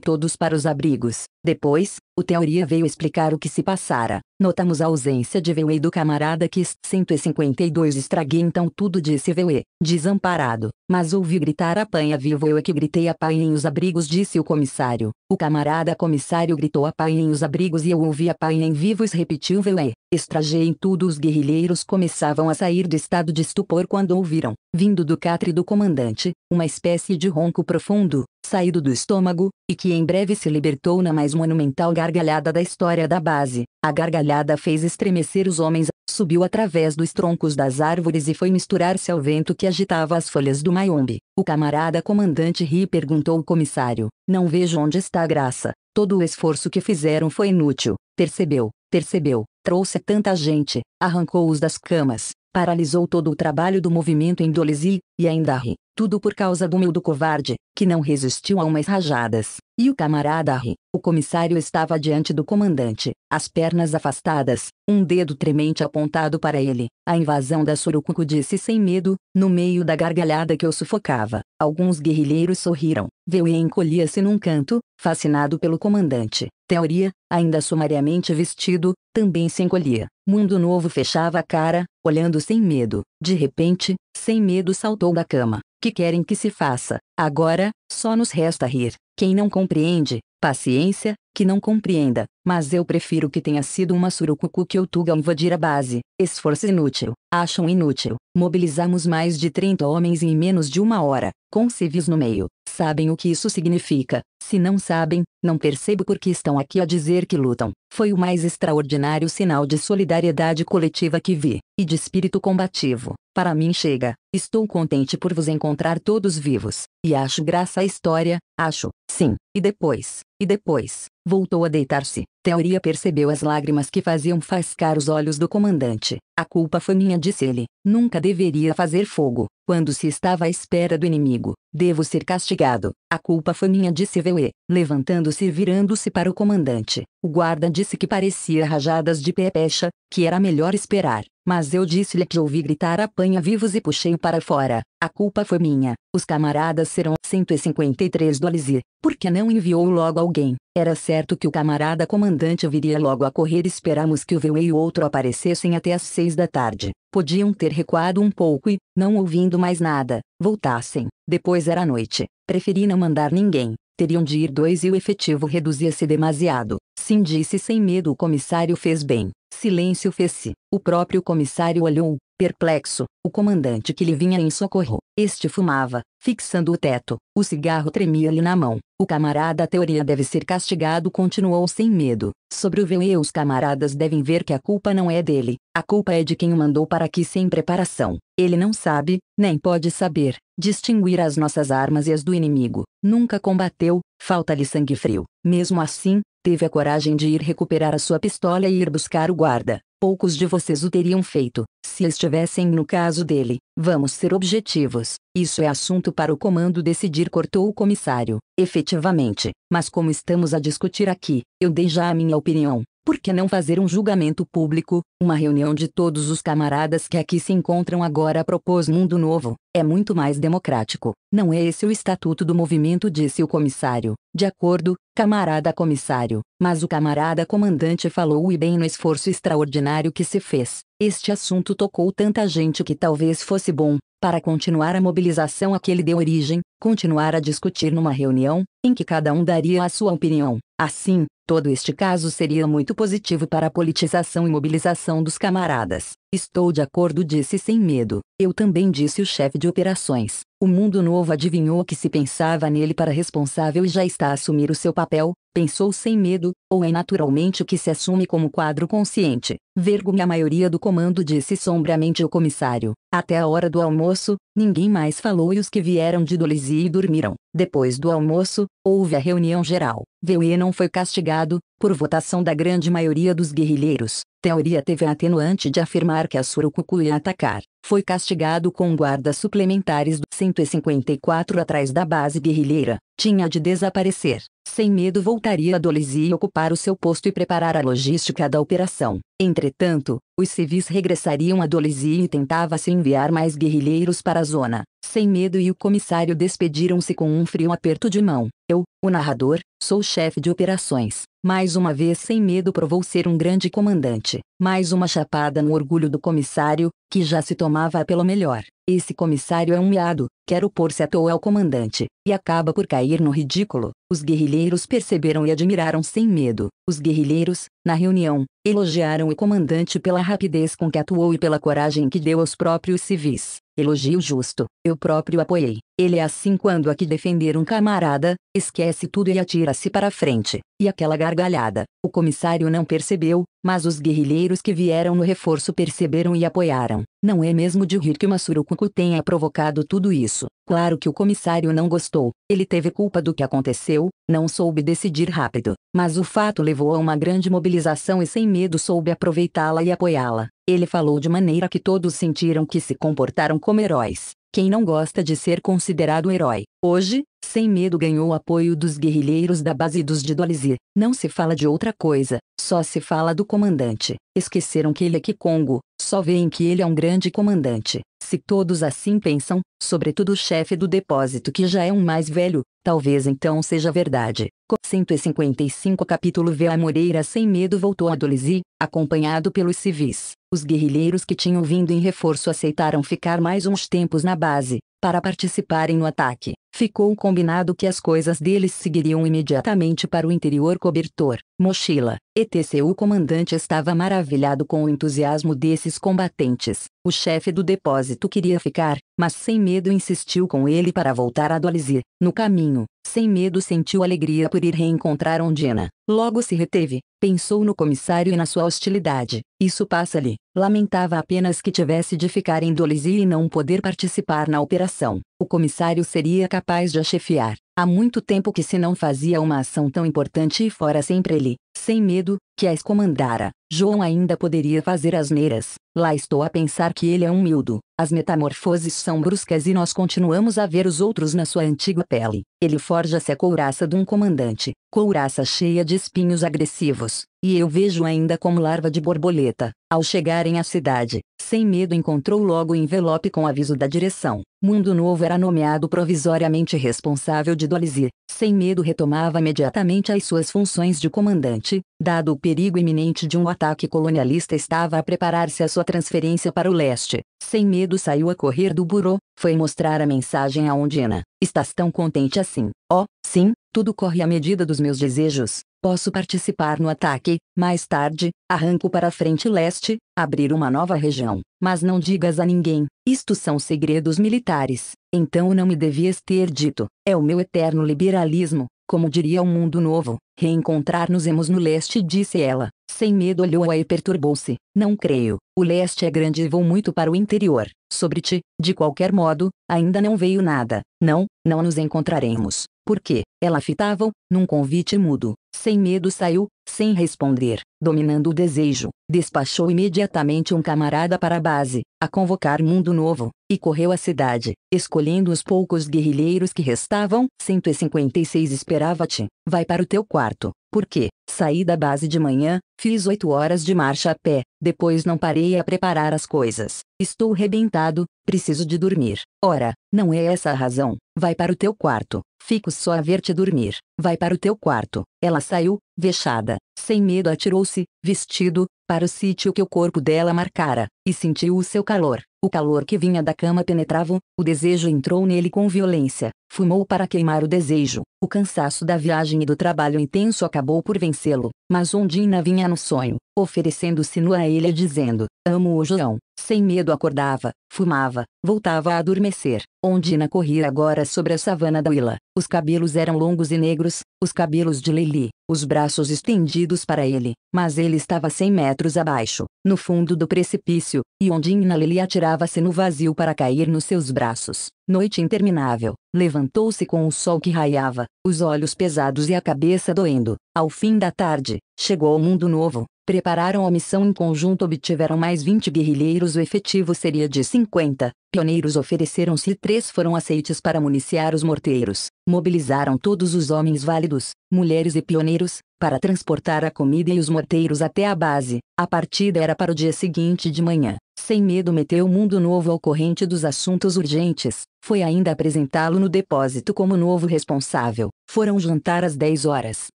todos para os abrigos. Depois, o Teoria veio explicar o que se passara. Notamos a ausência de Veue do camarada que 152 estraguei então tudo disse Veue, desamparado. Mas ouvi gritar apanha vivo eu é que gritei em os abrigos disse o comissário. O camarada comissário gritou em os abrigos e eu ouvi em vivos repetiu Veue. Estragei em tudo os guerrilheiros começavam a sair de estado de estupor quando ouviram, vindo do catre do comandante, uma espécie de ronco profundo, saído do estômago, e que em breve se libertou na mais monumental gargalhada da história da base. A gargalhada fez estremecer os homens, subiu através dos troncos das árvores e foi misturar-se ao vento que agitava as folhas do maiombe. O camarada comandante ri e perguntou ao comissário: Não vejo onde está a graça. Todo o esforço que fizeram foi inútil. Percebeu, percebeu, trouxe tanta gente, arrancou-os das camas, paralisou todo o trabalho do movimento em Dolizy e ainda ri, tudo por causa do meu do covarde, que não resistiu a umas rajadas. E o camarada ri. O comissário estava diante do comandante, as pernas afastadas, um dedo tremente apontado para ele. A invasão da Surucucu disse sem medo, no meio da gargalhada que eu sufocava. Alguns guerrilheiros sorriram. Veu e encolhia-se num canto, fascinado pelo comandante. Teoria, ainda sumariamente vestido, também se encolhia. Mundo Novo fechava a cara, olhando sem medo. De repente, sem medo saltou da cama. Que querem que se faça? Agora, só nos resta rir. Quem não compreende, paciência, que não compreenda. Mas eu prefiro que tenha sido uma surucucu que eu tuga invadir a base. Esforço inútil. Acham inútil. Mobilizamos mais de 30 homens em menos de uma hora, com civis no meio sabem o que isso significa. Se não sabem, não percebo por que estão aqui a dizer que lutam. Foi o mais extraordinário sinal de solidariedade coletiva que vi, e de espírito combativo. Para mim chega. Estou contente por vos encontrar todos vivos, e acho graça a história, acho, sim, e depois, e depois, voltou a deitar-se. Teoria percebeu as lágrimas que faziam faiscar os olhos do comandante. A culpa foi minha, disse ele. Nunca deveria fazer fogo. Quando se estava à espera do inimigo, devo ser castigado. A culpa foi minha, disse Veuê, levantando-se e virando-se para o comandante. O guarda disse que parecia rajadas de pepecha, que era melhor esperar. Mas eu disse-lhe que ouvi gritar apanha vivos e puxei-o para fora. A culpa foi minha. Os camaradas serão 153 do Alizir. Por que não enviou logo alguém? Era certo que o camarada comandante viria logo a correr esperamos que o Veu e o outro aparecessem até às seis da tarde. Podiam ter recuado um pouco e, não ouvindo mais nada, voltassem. Depois era noite. Preferi não mandar ninguém teriam de ir dois e o efetivo reduzia-se demasiado. Sim disse sem medo o comissário fez bem. Silêncio fez-se. O próprio comissário olhou, Perplexo, o comandante que lhe vinha em socorro, este fumava, fixando o teto, o cigarro tremia-lhe na mão. O camarada teoria deve ser castigado continuou sem medo. Sobre o véu e os camaradas devem ver que a culpa não é dele, a culpa é de quem o mandou para aqui sem preparação. Ele não sabe, nem pode saber, distinguir as nossas armas e as do inimigo. Nunca combateu, falta-lhe sangue frio. Mesmo assim, teve a coragem de ir recuperar a sua pistola e ir buscar o guarda poucos de vocês o teriam feito, se estivessem no caso dele. Vamos ser objetivos. Isso é assunto para o comando decidir, cortou o comissário. Efetivamente, mas como estamos a discutir aqui, eu dei já a minha opinião. Por que não fazer um julgamento público, uma reunião de todos os camaradas que aqui se encontram agora propôs mundo novo? É muito mais democrático. Não é esse o estatuto do movimento, disse o comissário. De acordo, camarada comissário. Mas o camarada comandante falou e bem no esforço extraordinário que se fez. Este assunto tocou tanta gente que talvez fosse bom, para continuar a mobilização a que ele deu origem, continuar a discutir numa reunião, em que cada um daria a sua opinião. Assim, Todo este caso seria muito positivo para a politização e mobilização dos camaradas. Estou de acordo, disse sem medo. Eu também disse o chefe de operações. O mundo novo adivinhou que se pensava nele para responsável e já está a assumir o seu papel, pensou sem medo, ou é naturalmente o que se assume como quadro consciente. Vergonha a maioria do comando disse sombriamente o comissário. Até a hora do almoço, ninguém mais falou e os que vieram de Dolizia dormiram. Depois do almoço, houve a reunião geral. Veue não foi castigado, por votação da grande maioria dos guerrilheiros, Teoria teve a atenuante de afirmar que a Surucucu ia atacar. Foi castigado com guardas suplementares do 154 atrás da base guerrilheira. Tinha de desaparecer. Sem medo voltaria a Dolizia e ocupar o seu posto e preparar a logística da operação. Entretanto, os civis regressariam a Dolizia e tentava-se enviar mais guerrilheiros para a zona. Sem medo e o comissário despediram-se com um frio aperto de mão. Eu, o narrador, sou chefe de operações mais uma vez sem medo provou ser um grande comandante, mais uma chapada no orgulho do comissário, que já se tomava pelo melhor. Esse comissário é um miado, quero pôr se à toa ao comandante, e acaba por cair no ridículo. Os guerrilheiros perceberam e admiraram sem medo. Os guerrilheiros, na reunião, elogiaram o comandante pela rapidez com que atuou e pela coragem que deu aos próprios civis. Elogio justo, eu próprio apoiei. Ele é assim quando aqui defender um camarada, esquece tudo e atira-se para a frente. E aquela gargalhada. O comissário não percebeu, mas os guerrilheiros que vieram no reforço perceberam e apoiaram. Não é mesmo de rir que uma surucucu tenha provocado tudo isso. Claro que o comissário não gostou, ele teve culpa do que aconteceu, não soube decidir rápido, mas o fato levou a uma grande mobilização e sem medo soube aproveitá-la e apoiá-la. Ele falou de maneira que todos sentiram que se comportaram como heróis. Quem não gosta de ser considerado herói, hoje, sem medo ganhou o apoio dos guerrilheiros da base dos de Dolizir. Não se fala de outra coisa, só se fala do comandante. Esqueceram que ele é Kikongo, só veem que ele é um grande comandante. Se todos assim pensam, sobretudo o chefe do depósito que já é um mais velho, talvez então seja verdade. 155 Capítulo V A Moreira sem medo voltou a Dolizí, acompanhado pelos civis. Os guerrilheiros que tinham vindo em reforço aceitaram ficar mais uns tempos na base, para participarem no ataque. Ficou combinado que as coisas deles seguiriam imediatamente para o interior cobertor, mochila, etc. O comandante estava maravilhado com o entusiasmo desses combatentes. O chefe do depósito queria ficar, mas sem medo insistiu com ele para voltar a Dolizir. No caminho, sem medo sentiu alegria por ir reencontrar Ondina. Logo se reteve, pensou no comissário e na sua hostilidade. Isso passa-lhe. Lamentava apenas que tivesse de ficar em Dolizir e não poder participar na operação. O comissário seria capaz de a chefiar. Há muito tempo que se não fazia uma ação tão importante e fora sempre ele, sem medo, que a excomandara. João ainda poderia fazer asneiras, Lá estou a pensar que ele é um miúdo. As metamorfoses são bruscas e nós continuamos a ver os outros na sua antiga pele. Ele forja-se a couraça de um comandante, couraça cheia de espinhos agressivos, e eu vejo ainda como larva de borboleta. Ao chegarem à cidade, sem medo encontrou logo o envelope com aviso da direção. Mundo Novo era nomeado provisoriamente responsável de Dolizir. Sem medo retomava imediatamente as suas funções de comandante, dado o perigo iminente de um ataque colonialista estava a preparar-se a sua transferência para o leste. Sem medo saiu a correr do burô, foi mostrar a mensagem a Ondina. Estás tão contente assim. Oh, sim, tudo corre à medida dos meus desejos. Posso participar no ataque, mais tarde, arranco para a frente leste, abrir uma nova região. Mas não digas a ninguém, isto são segredos militares. Então não me devias ter dito. É o meu eterno liberalismo. Como diria um mundo novo, reencontrar-nos-emos no leste disse ela. Sem medo olhou-a e perturbou-se. Não creio. O leste é grande e vou muito para o interior. Sobre ti, de qualquer modo, ainda não veio nada. Não, não nos encontraremos. Por quê? ela fitavam, num convite mudo. Sem medo saiu, sem responder, dominando o desejo. Despachou imediatamente um camarada para a base, a convocar Mundo Novo, e correu à cidade, escolhendo os poucos guerrilheiros que restavam. 156 esperava-te. Vai para o teu quarto porque, saí da base de manhã, fiz oito horas de marcha a pé, depois não parei a preparar as coisas. Estou rebentado, preciso de dormir. Ora, não é essa a razão. Vai para o teu quarto. Fico só a ver-te dormir. Vai para o teu quarto. Ela saiu, vexada, sem medo atirou-se, vestido, para o sítio que o corpo dela marcara, e sentiu o seu calor. O calor que vinha da cama penetrava, o desejo entrou nele com violência, Fumou para queimar o desejo. O cansaço da viagem e do trabalho intenso acabou por vencê-lo, mas Ondina vinha no sonho, oferecendo-se nua a ele dizendo: Amo o João. Sem medo acordava, fumava, voltava a adormecer. Ondina corria agora sobre a savana da ilha. Os cabelos eram longos e negros, os cabelos de Lili, os braços estendidos para ele, mas ele estava cem metros abaixo, no fundo do precipício, e Ondina Lili atirava-se no vazio para cair nos seus braços. Noite interminável. Levantou-se com o sol que raiava, os olhos pesados e a cabeça doendo. Ao fim da tarde, chegou o mundo novo, prepararam a missão em conjunto obtiveram mais 20 guerrilheiros o efetivo seria de 50. Pioneiros ofereceram-se e três foram aceites para municiar os morteiros. Mobilizaram todos os homens válidos, mulheres e pioneiros, para transportar a comida e os morteiros até a base. A partida era para o dia seguinte de manhã. Sem medo meteu o mundo novo ao corrente dos assuntos urgentes. Foi ainda apresentá-lo no depósito como novo responsável. Foram jantar às 10 horas.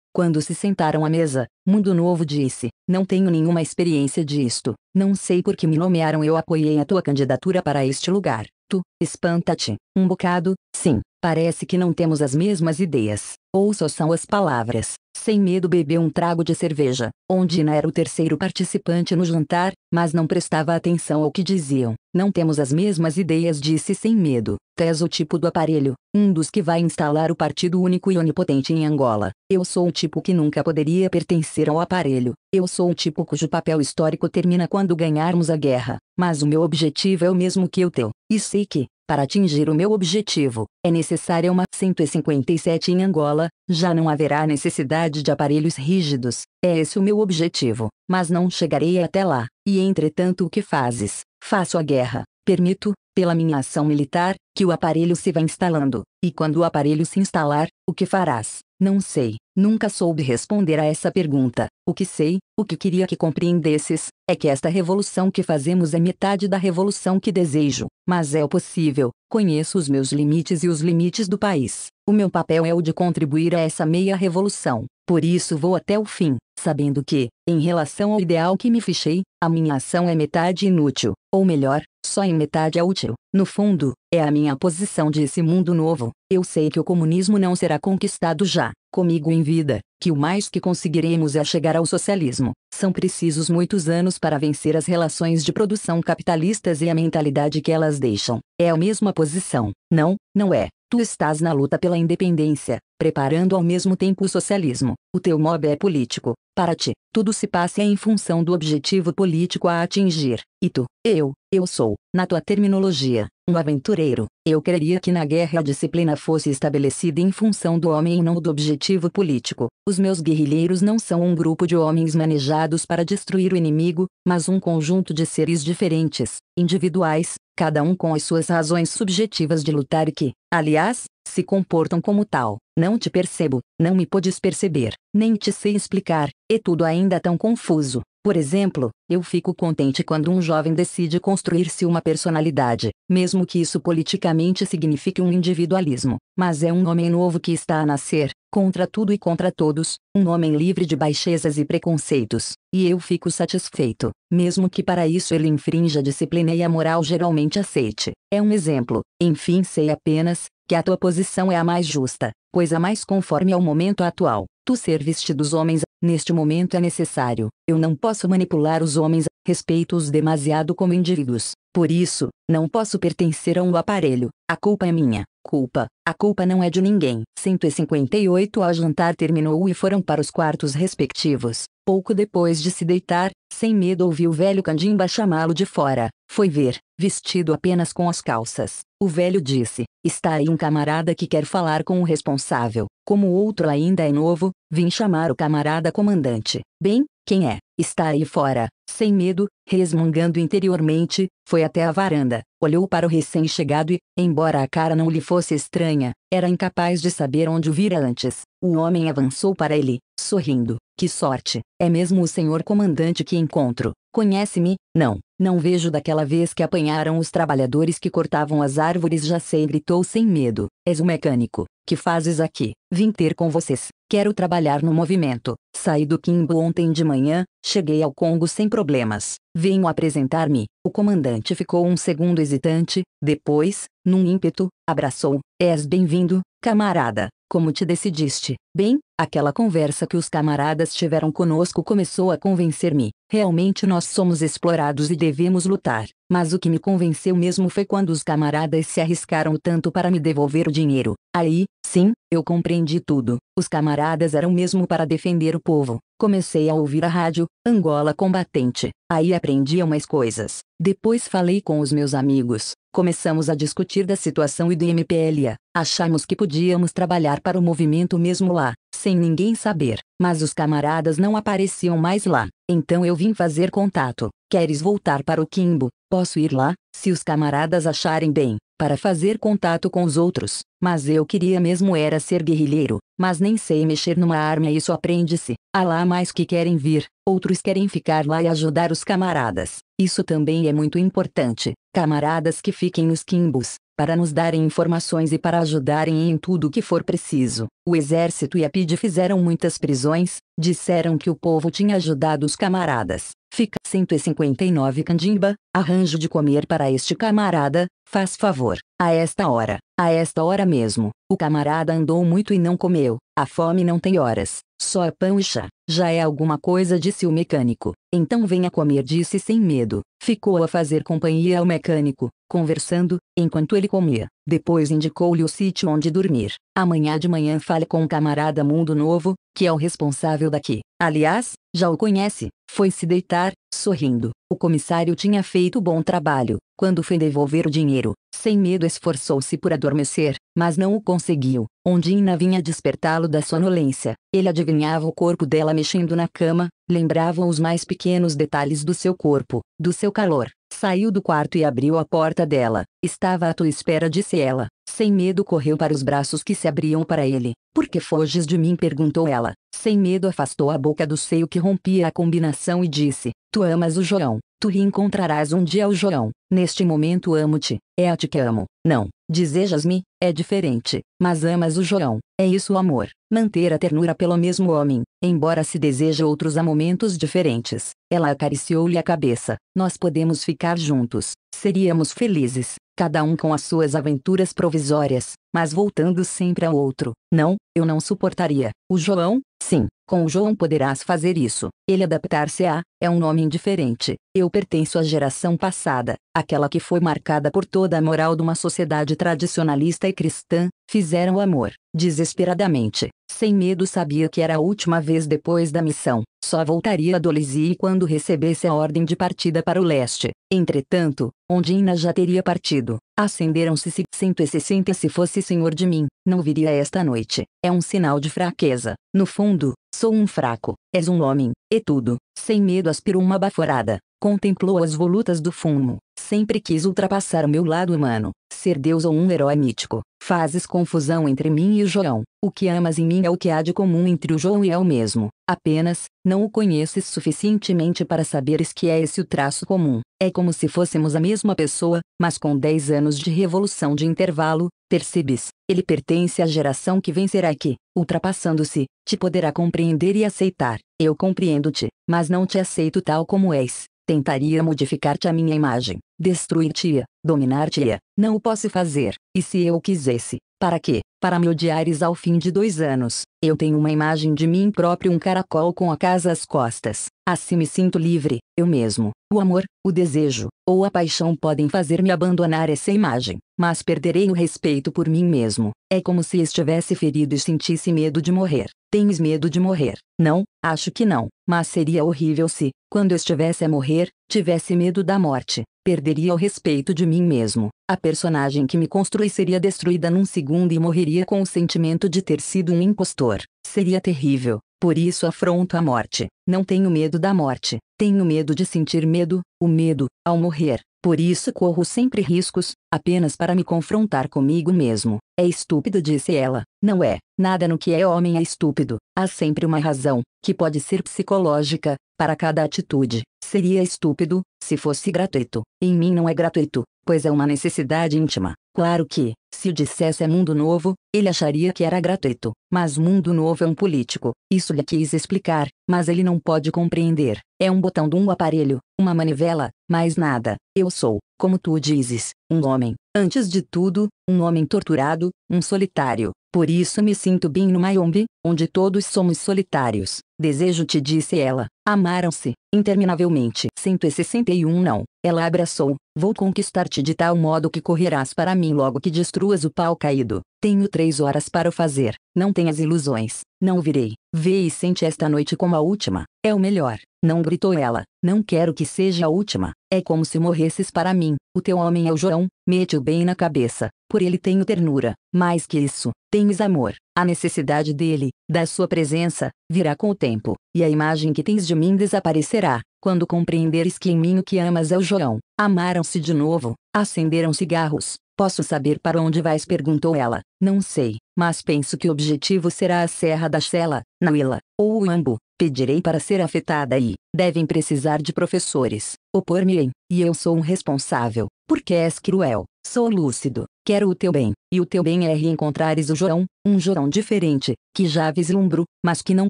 Quando se sentaram à mesa, Mundo Novo disse: Não tenho nenhuma experiência disto, não sei por que me nomearam. Eu apoiei a tua candidatura para este lugar. Tu, espanta-te, um bocado, sim, parece que não temos as mesmas ideias, ou só são as palavras, sem medo bebeu um trago de cerveja. Ondina era o terceiro participante no jantar, mas não prestava atenção ao que diziam. Não temos as mesmas ideias, disse sem medo. Tés o tipo do aparelho, um dos que vai instalar o partido único e onipotente em Angola. Eu sou o tipo que nunca poderia pertencer ao aparelho. Eu sou o tipo cujo papel histórico termina quando ganharmos a guerra. Mas o meu objetivo é o mesmo que o teu. E sei que, para atingir o meu objetivo, é necessária uma 157 em Angola, já não haverá necessidade quantidade de aparelhos rígidos, é esse o meu objetivo, mas não chegarei até lá, e entretanto o que fazes? Faço a guerra, permito, pela minha ação militar, que o aparelho se vá instalando, e quando o aparelho se instalar, o que farás? Não sei, nunca soube responder a essa pergunta. O que sei, o que queria que compreendesses, é que esta revolução que fazemos é metade da revolução que desejo, mas é o possível. Conheço os meus limites e os limites do país. O meu papel é o de contribuir a essa meia revolução. Por isso vou até o fim, sabendo que, em relação ao ideal que me fichei, a minha ação é metade inútil, ou melhor, só em metade é útil. No fundo, é a minha posição desse mundo novo. Eu sei que o comunismo não será conquistado já, comigo em vida, que o mais que conseguiremos é chegar ao socialismo. São precisos muitos anos para vencer as relações de produção capitalistas e a mentalidade que elas deixam. É a mesma posição. Não, não é. Tu estás na luta pela independência, preparando ao mesmo tempo o socialismo. O teu mob é político. Para ti, tudo se passa em função do objetivo político a atingir. E tu, eu, eu sou, na tua terminologia, um aventureiro. Eu queria que na guerra a disciplina fosse estabelecida em função do homem e não do objetivo político. Os meus guerrilheiros não são um grupo de homens manejados para destruir o inimigo, mas um conjunto de seres diferentes, individuais, cada um com as suas razões subjetivas de lutar e que, aliás, se comportam como tal. Não te percebo, não me podes perceber, nem te sei explicar, e tudo ainda tão confuso. Por exemplo, eu fico contente quando um jovem decide construir-se uma personalidade, mesmo que isso politicamente signifique um individualismo, mas é um homem novo que está a nascer, contra tudo e contra todos, um homem livre de baixezas e preconceitos, e eu fico satisfeito, mesmo que para isso ele infrinja a disciplina e a moral geralmente aceite. É um exemplo, enfim, sei apenas que a tua posição é a mais justa, pois a mais conforme ao momento atual. Tu serviste dos homens, neste momento é necessário. Eu não posso manipular os homens, respeito-os demasiado como indivíduos. Por isso, não posso pertencer a um aparelho. A culpa é minha. Culpa. A culpa não é de ninguém. 158 ao jantar terminou e foram para os quartos respectivos. Pouco depois de se deitar, sem medo ouviu o velho Candimba chamá-lo de fora. Foi ver, vestido apenas com as calças. O velho disse: Está aí um camarada que quer falar com o responsável. Como o outro ainda é novo, vim chamar o camarada comandante. Bem, quem é? Está aí fora, sem medo, resmungando interiormente, foi até a varanda, olhou para o recém-chegado e, embora a cara não lhe fosse estranha, era incapaz de saber onde o vira antes. O homem avançou para ele, sorrindo. Que sorte! É mesmo o senhor comandante que encontro. Conhece-me? Não, não vejo daquela vez que apanharam os trabalhadores que cortavam as árvores. Já sei, gritou sem medo. És o mecânico. Que fazes aqui? Vim ter com vocês. Quero trabalhar no movimento. Saí do Kimbo ontem de manhã, cheguei ao Congo sem problemas. Venho apresentar-me. O comandante ficou um segundo hesitante, depois, num ímpeto, abraçou. És bem-vindo, camarada. Como te decidiste? Bem, aquela conversa que os camaradas tiveram conosco começou a convencer-me. Realmente nós somos explorados e devemos lutar. Mas o que me convenceu mesmo foi quando os camaradas se arriscaram tanto para me devolver o dinheiro. Aí, sim, eu compreendi tudo. Os camaradas eram mesmo para defender o povo. Comecei a ouvir a rádio, Angola Combatente. Aí aprendi umas coisas. Depois falei com os meus amigos. Começamos a discutir da situação e do MPLA. Achamos que podíamos trabalhar para o movimento mesmo lá, sem ninguém saber, mas os camaradas não apareciam mais lá. Então eu vim fazer contato. Queres voltar para o Quimbo? Posso ir lá, se os camaradas acharem bem, para fazer contato com os outros. Mas eu queria mesmo era ser guerrilheiro, mas nem sei mexer numa arma e isso aprende-se. Há lá mais que querem vir, outros querem ficar lá e ajudar os camaradas. Isso também é muito importante. Camaradas que fiquem nos quimbos, para nos darem informações e para ajudarem em tudo o que for preciso. O exército e a PID fizeram muitas prisões, disseram que o povo tinha ajudado os camaradas, Fica 159 Candimba, arranjo de comer para este camarada, faz favor. A esta hora, a esta hora mesmo, o camarada andou muito e não comeu, a fome não tem horas, só é pão e chá. Já é alguma coisa, disse o mecânico. Então venha comer, disse sem medo. Ficou a fazer companhia ao mecânico, conversando, enquanto ele comia. Depois indicou-lhe o sítio onde dormir. Amanhã de manhã fale com o camarada Mundo Novo, que é o responsável daqui. Aliás, já o conhece, foi se deitar, sorrindo. O comissário tinha feito bom trabalho. Quando foi devolver o dinheiro, sem medo esforçou-se por adormecer, mas não o conseguiu. Ondina vinha despertá-lo da sonolência. Ele adivinhava o corpo dela mexendo na cama, lembrava os mais pequenos detalhes do seu corpo, do seu calor. Saiu do quarto e abriu a porta dela. Estava à tua espera, disse ela. Sem medo correu para os braços que se abriam para ele. Por que foges de mim? perguntou ela. Sem medo afastou a boca do seio que rompia a combinação e disse, Tu amas o João, tu reencontrarás um dia o João, neste momento amo-te, é a ti que amo, não, desejas-me, é diferente, mas amas o João, é isso o amor, manter a ternura pelo mesmo homem, embora se deseje outros a momentos diferentes, ela acariciou-lhe a cabeça, nós podemos ficar juntos, seríamos felizes, cada um com as suas aventuras provisórias, mas voltando sempre ao outro. Não, eu não suportaria. O João, sim, com o João poderás fazer isso. Ele adaptar-se a, é um nome diferente. Eu pertenço à geração passada, aquela que foi marcada por toda a moral de uma sociedade tradicionalista e cristã, fizeram o amor, desesperadamente. Sem medo sabia que era a última vez depois da missão. Só voltaria a Dolizy quando recebesse a ordem de partida para o leste. Entretanto, Ondina já teria partido acenderam-se se 160 se fosse senhor de mim, não viria esta noite. É um sinal de fraqueza. No fundo, sou um fraco, és um homem, e tudo, sem medo aspirou uma baforada contemplou as volutas do fumo. Sempre quis ultrapassar o meu lado humano, ser Deus ou um herói mítico. Fazes confusão entre mim e o João. O que amas em mim é o que há de comum entre o João e eu mesmo. Apenas, não o conheces suficientemente para saberes que é esse o traço comum. É como se fôssemos a mesma pessoa, mas com 10 anos de revolução de intervalo, percebes? Ele pertence à geração que vencerá que, ultrapassando-se, te poderá compreender e aceitar. Eu compreendo-te, mas não te aceito tal como és tentaria modificar-te a minha imagem destruir-te-ia, dominar-te-ia, não o posso fazer, e se eu quisesse, para quê? Para me odiares ao fim de dois anos, eu tenho uma imagem de mim próprio um caracol com a casa às costas, assim me sinto livre, eu mesmo, o amor, o desejo, ou a paixão podem fazer-me abandonar essa imagem, mas perderei o respeito por mim mesmo, é como se estivesse ferido e sentisse medo de morrer, tens medo de morrer, não, acho que não, mas seria horrível se, quando estivesse a morrer, tivesse medo da morte, perderia o respeito de mim mesmo. A personagem que me construí seria destruída num segundo e morreria com o sentimento de ter sido um impostor. Seria terrível, por isso afronto a morte. Não tenho medo da morte, tenho medo de sentir medo, o medo, ao morrer. Por isso corro sempre riscos, apenas para me confrontar comigo mesmo. É estúpido, disse ela. Não é. Nada no que é homem é estúpido. Há sempre uma razão, que pode ser psicológica, para cada atitude. Seria estúpido, se fosse gratuito. Em mim não é gratuito, pois é uma necessidade íntima. Claro que, se o dissesse é mundo novo, ele acharia que era gratuito. Mas mundo novo é um político. Isso lhe quis explicar, mas ele não pode compreender. É um botão de um aparelho, uma manivela, mais nada. Eu sou, como tu dizes, um homem. Antes de tudo, um homem torturado, um solitário. Por isso me sinto bem no Mayombe, onde todos somos solitários. Desejo-te, disse ela. Amaram-se, interminavelmente. 161 Não. Ela abraçou. Vou conquistar-te de tal modo que correrás para mim logo que destruas o pau caído. Tenho três horas para o fazer, não tenhas ilusões, não virei. Vê e sente esta noite como a última, é o melhor. Não gritou ela, não quero que seja a última. É como se morresses para mim. O teu homem é o João, mete-o bem na cabeça. Por ele tenho ternura, mais que isso, tens amor. A necessidade dele, da sua presença, virá com o tempo, e a imagem que tens de mim desaparecerá, quando compreenderes que em mim o que amas é o João. Amaram-se de novo, acenderam cigarros, Posso saber para onde vais? perguntou ela. Não sei, mas penso que o objetivo será a Serra da Sela, Naila, ou o Uambo. Pedirei para ser afetada e, devem precisar de professores. Opor-me-em, e eu sou um responsável, porque és cruel. Sou lúcido, quero o teu bem, e o teu bem é reencontrares o João, um João diferente, que já vislumbro, mas que não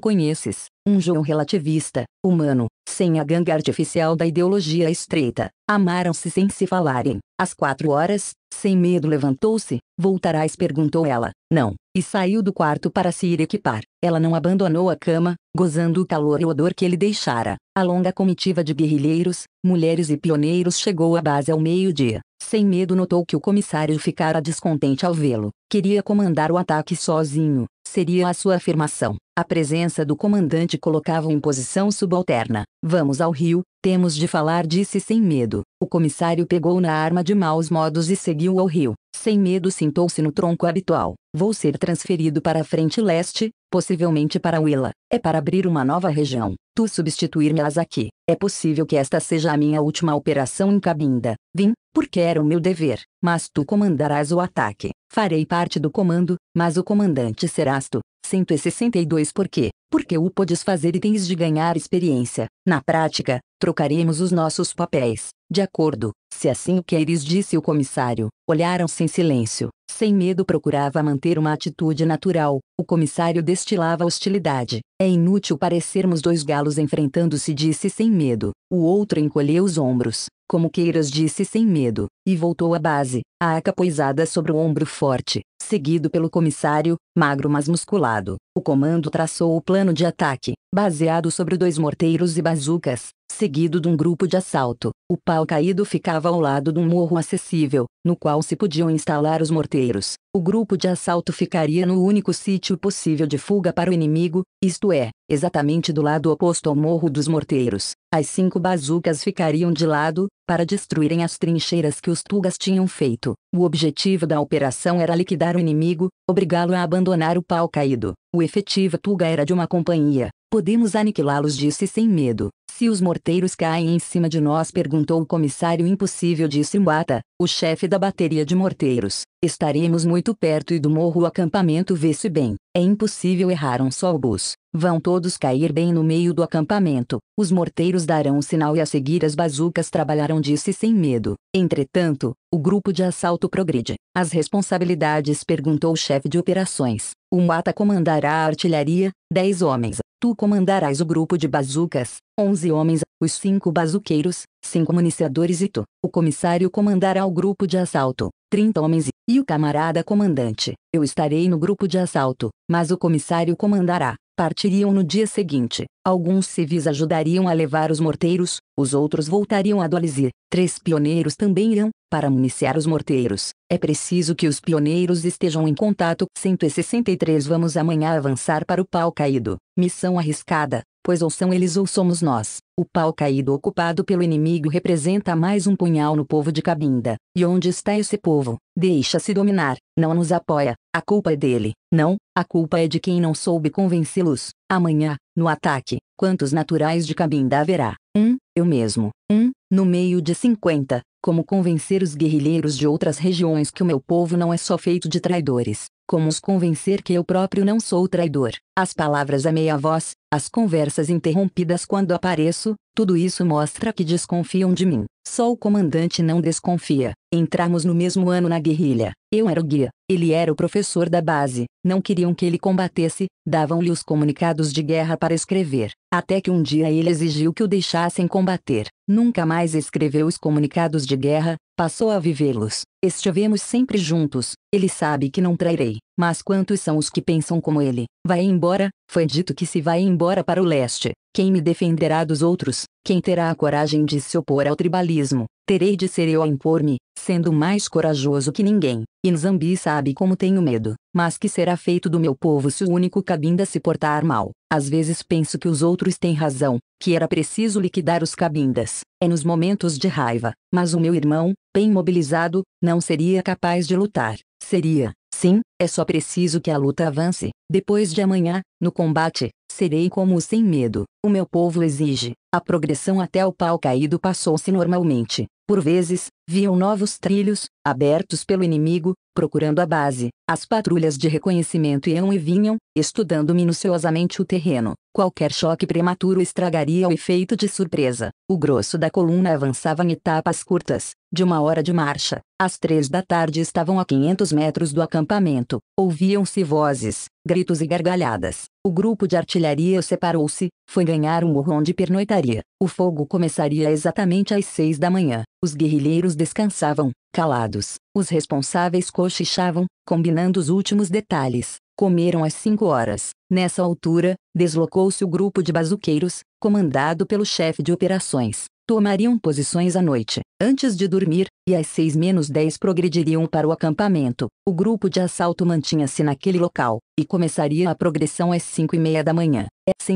conheces, um João relativista, humano, sem a ganga artificial da ideologia estreita. Amaram-se sem se falarem. Às quatro horas, sem medo levantou-se. Voltarás? perguntou ela. Não. E saiu do quarto para se ir equipar. Ela não abandonou a cama, gozando o calor e o odor que ele deixara. A longa comitiva de guerrilheiros, mulheres e pioneiros chegou à base ao meio-dia. Sem medo notou que o comissário ficara descontente ao vê-lo. Queria comandar o ataque sozinho, seria a sua afirmação. A presença do comandante colocava-o em posição subalterna. Vamos ao rio, temos de falar, disse sem medo. O comissário pegou na arma de maus modos e seguiu ao rio. Sem medo sentou-se no tronco habitual. Vou ser transferido para a frente leste, possivelmente para Willa, é para abrir uma nova região. Tu substituir me as aqui. É possível que esta seja a minha última operação em Cabinda. Vim, porque era o meu dever, mas tu comandarás o ataque. Farei parte do comando, mas o comandante serás tu. 162 Por quê? Porque o podes fazer e tens de ganhar experiência. Na prática, Trocaremos os nossos papéis. De acordo, se assim o queres, disse o comissário. Olharam-se em silêncio. Sem medo procurava manter uma atitude natural. O comissário destilava hostilidade. É inútil parecermos dois galos enfrentando-se, disse sem medo. O outro encolheu os ombros. Como queiras, disse sem medo. E voltou à base, a aca poisada sobre o ombro forte, seguido pelo comissário, magro mas musculado. O comando traçou o plano de ataque, baseado sobre dois morteiros e bazucas, seguido de um grupo de assalto. O pau caído ficava ao lado de um morro acessível, no qual se podiam instalar os morteiros. O grupo de assalto ficaria no único sítio possível de fuga para o inimigo, isto é, exatamente do lado oposto ao morro dos morteiros. As cinco bazucas ficariam de lado, para destruírem as trincheiras que os tugas tinham feito. O objetivo da operação era liquidar o inimigo, obrigá-lo a abandonar o pau caído. O efetivo tuga era de uma companhia. Podemos aniquilá-los, disse sem medo. Se os morteiros caem em cima de nós? perguntou o comissário impossível disse Wata, o chefe da bateria de morteiros. Estaremos muito perto e do morro o acampamento vê-se bem. É impossível errar um só bus. Vão todos cair bem no meio do acampamento. Os morteiros darão o sinal e a seguir as bazucas trabalharão disse sem medo. Entretanto, o grupo de assalto progride. As responsabilidades perguntou o chefe de operações. O Mata comandará a artilharia, 10 homens. Tu comandarás o grupo de bazucas, onze homens, os cinco bazuqueiros, cinco municiadores e tu, o comissário comandará o grupo de assalto, trinta homens e, e o camarada comandante. Eu estarei no grupo de assalto, mas o comissário comandará. Partiriam no dia seguinte. Alguns civis ajudariam a levar os morteiros, os outros voltariam a Dolize. Três pioneiros também irão, para municiar os morteiros, é preciso que os pioneiros estejam em contato. 163 Vamos amanhã avançar para o pau caído. Missão arriscada, pois ou são eles ou somos nós. O pau caído ocupado pelo inimigo representa mais um punhal no povo de Cabinda. E onde está esse povo? Deixa-se dominar, não nos apoia. A culpa é dele. Não, a culpa é de quem não soube convencê-los. Amanhã, no ataque, quantos naturais de Cabinda haverá? Um, eu mesmo. Um, no meio de 50. Como convencer os guerrilheiros de outras regiões que o meu povo não é só feito de traidores? Como os convencer que eu próprio não sou traidor? As palavras a meia voz, as conversas interrompidas quando apareço, tudo isso mostra que desconfiam de mim. Só o comandante não desconfia. Entramos no mesmo ano na guerrilha. Eu era o guia, ele era o professor da base. Não queriam que ele combatesse, davam-lhe os comunicados de guerra para escrever até que um dia ele exigiu que o deixassem combater. Nunca mais escreveu os comunicados de guerra, passou a vivê-los. Estivemos sempre juntos, ele sabe que não trairei. Mas quantos são os que pensam como ele? Vai embora, foi dito que se vai embora para o leste. Quem me defenderá dos outros? Quem terá a coragem de se opor ao tribalismo? Terei de ser eu a impor-me, sendo mais corajoso que ninguém. E Nzambi sabe como tenho medo. Mas que será feito do meu povo se o único cabinda se portar mal? Às vezes penso que os outros têm razão, que era preciso liquidar os cabindas. É nos momentos de raiva. Mas o meu irmão, bem mobilizado, não seria capaz de lutar. Seria, Sim, é só preciso que a luta avance. Depois de amanhã, no combate, serei como sem medo. O meu povo exige. A progressão até o pau caído passou-se normalmente. Por vezes, viam novos trilhos, abertos pelo inimigo, procurando a base. As patrulhas de reconhecimento iam e vinham, estudando minuciosamente o terreno. Qualquer choque prematuro estragaria o efeito de surpresa. O grosso da coluna avançava em etapas curtas, de uma hora de marcha. Às três da tarde estavam a 500 metros do acampamento. Ouviam-se vozes, gritos e gargalhadas. O grupo de artilharia separou-se, foi ganhar um morrão de pernoitaria o fogo começaria exatamente às seis da manhã. Os guerrilheiros descansavam, calados. Os responsáveis cochichavam, combinando os últimos detalhes. Comeram às cinco horas. Nessa altura, deslocou-se o grupo de bazuqueiros, comandado pelo chefe de operações. Tomariam posições à noite, antes de dormir, e às seis menos dez progrediriam para o acampamento. O grupo de assalto mantinha-se naquele local, e começaria a progressão às cinco e meia da manhã.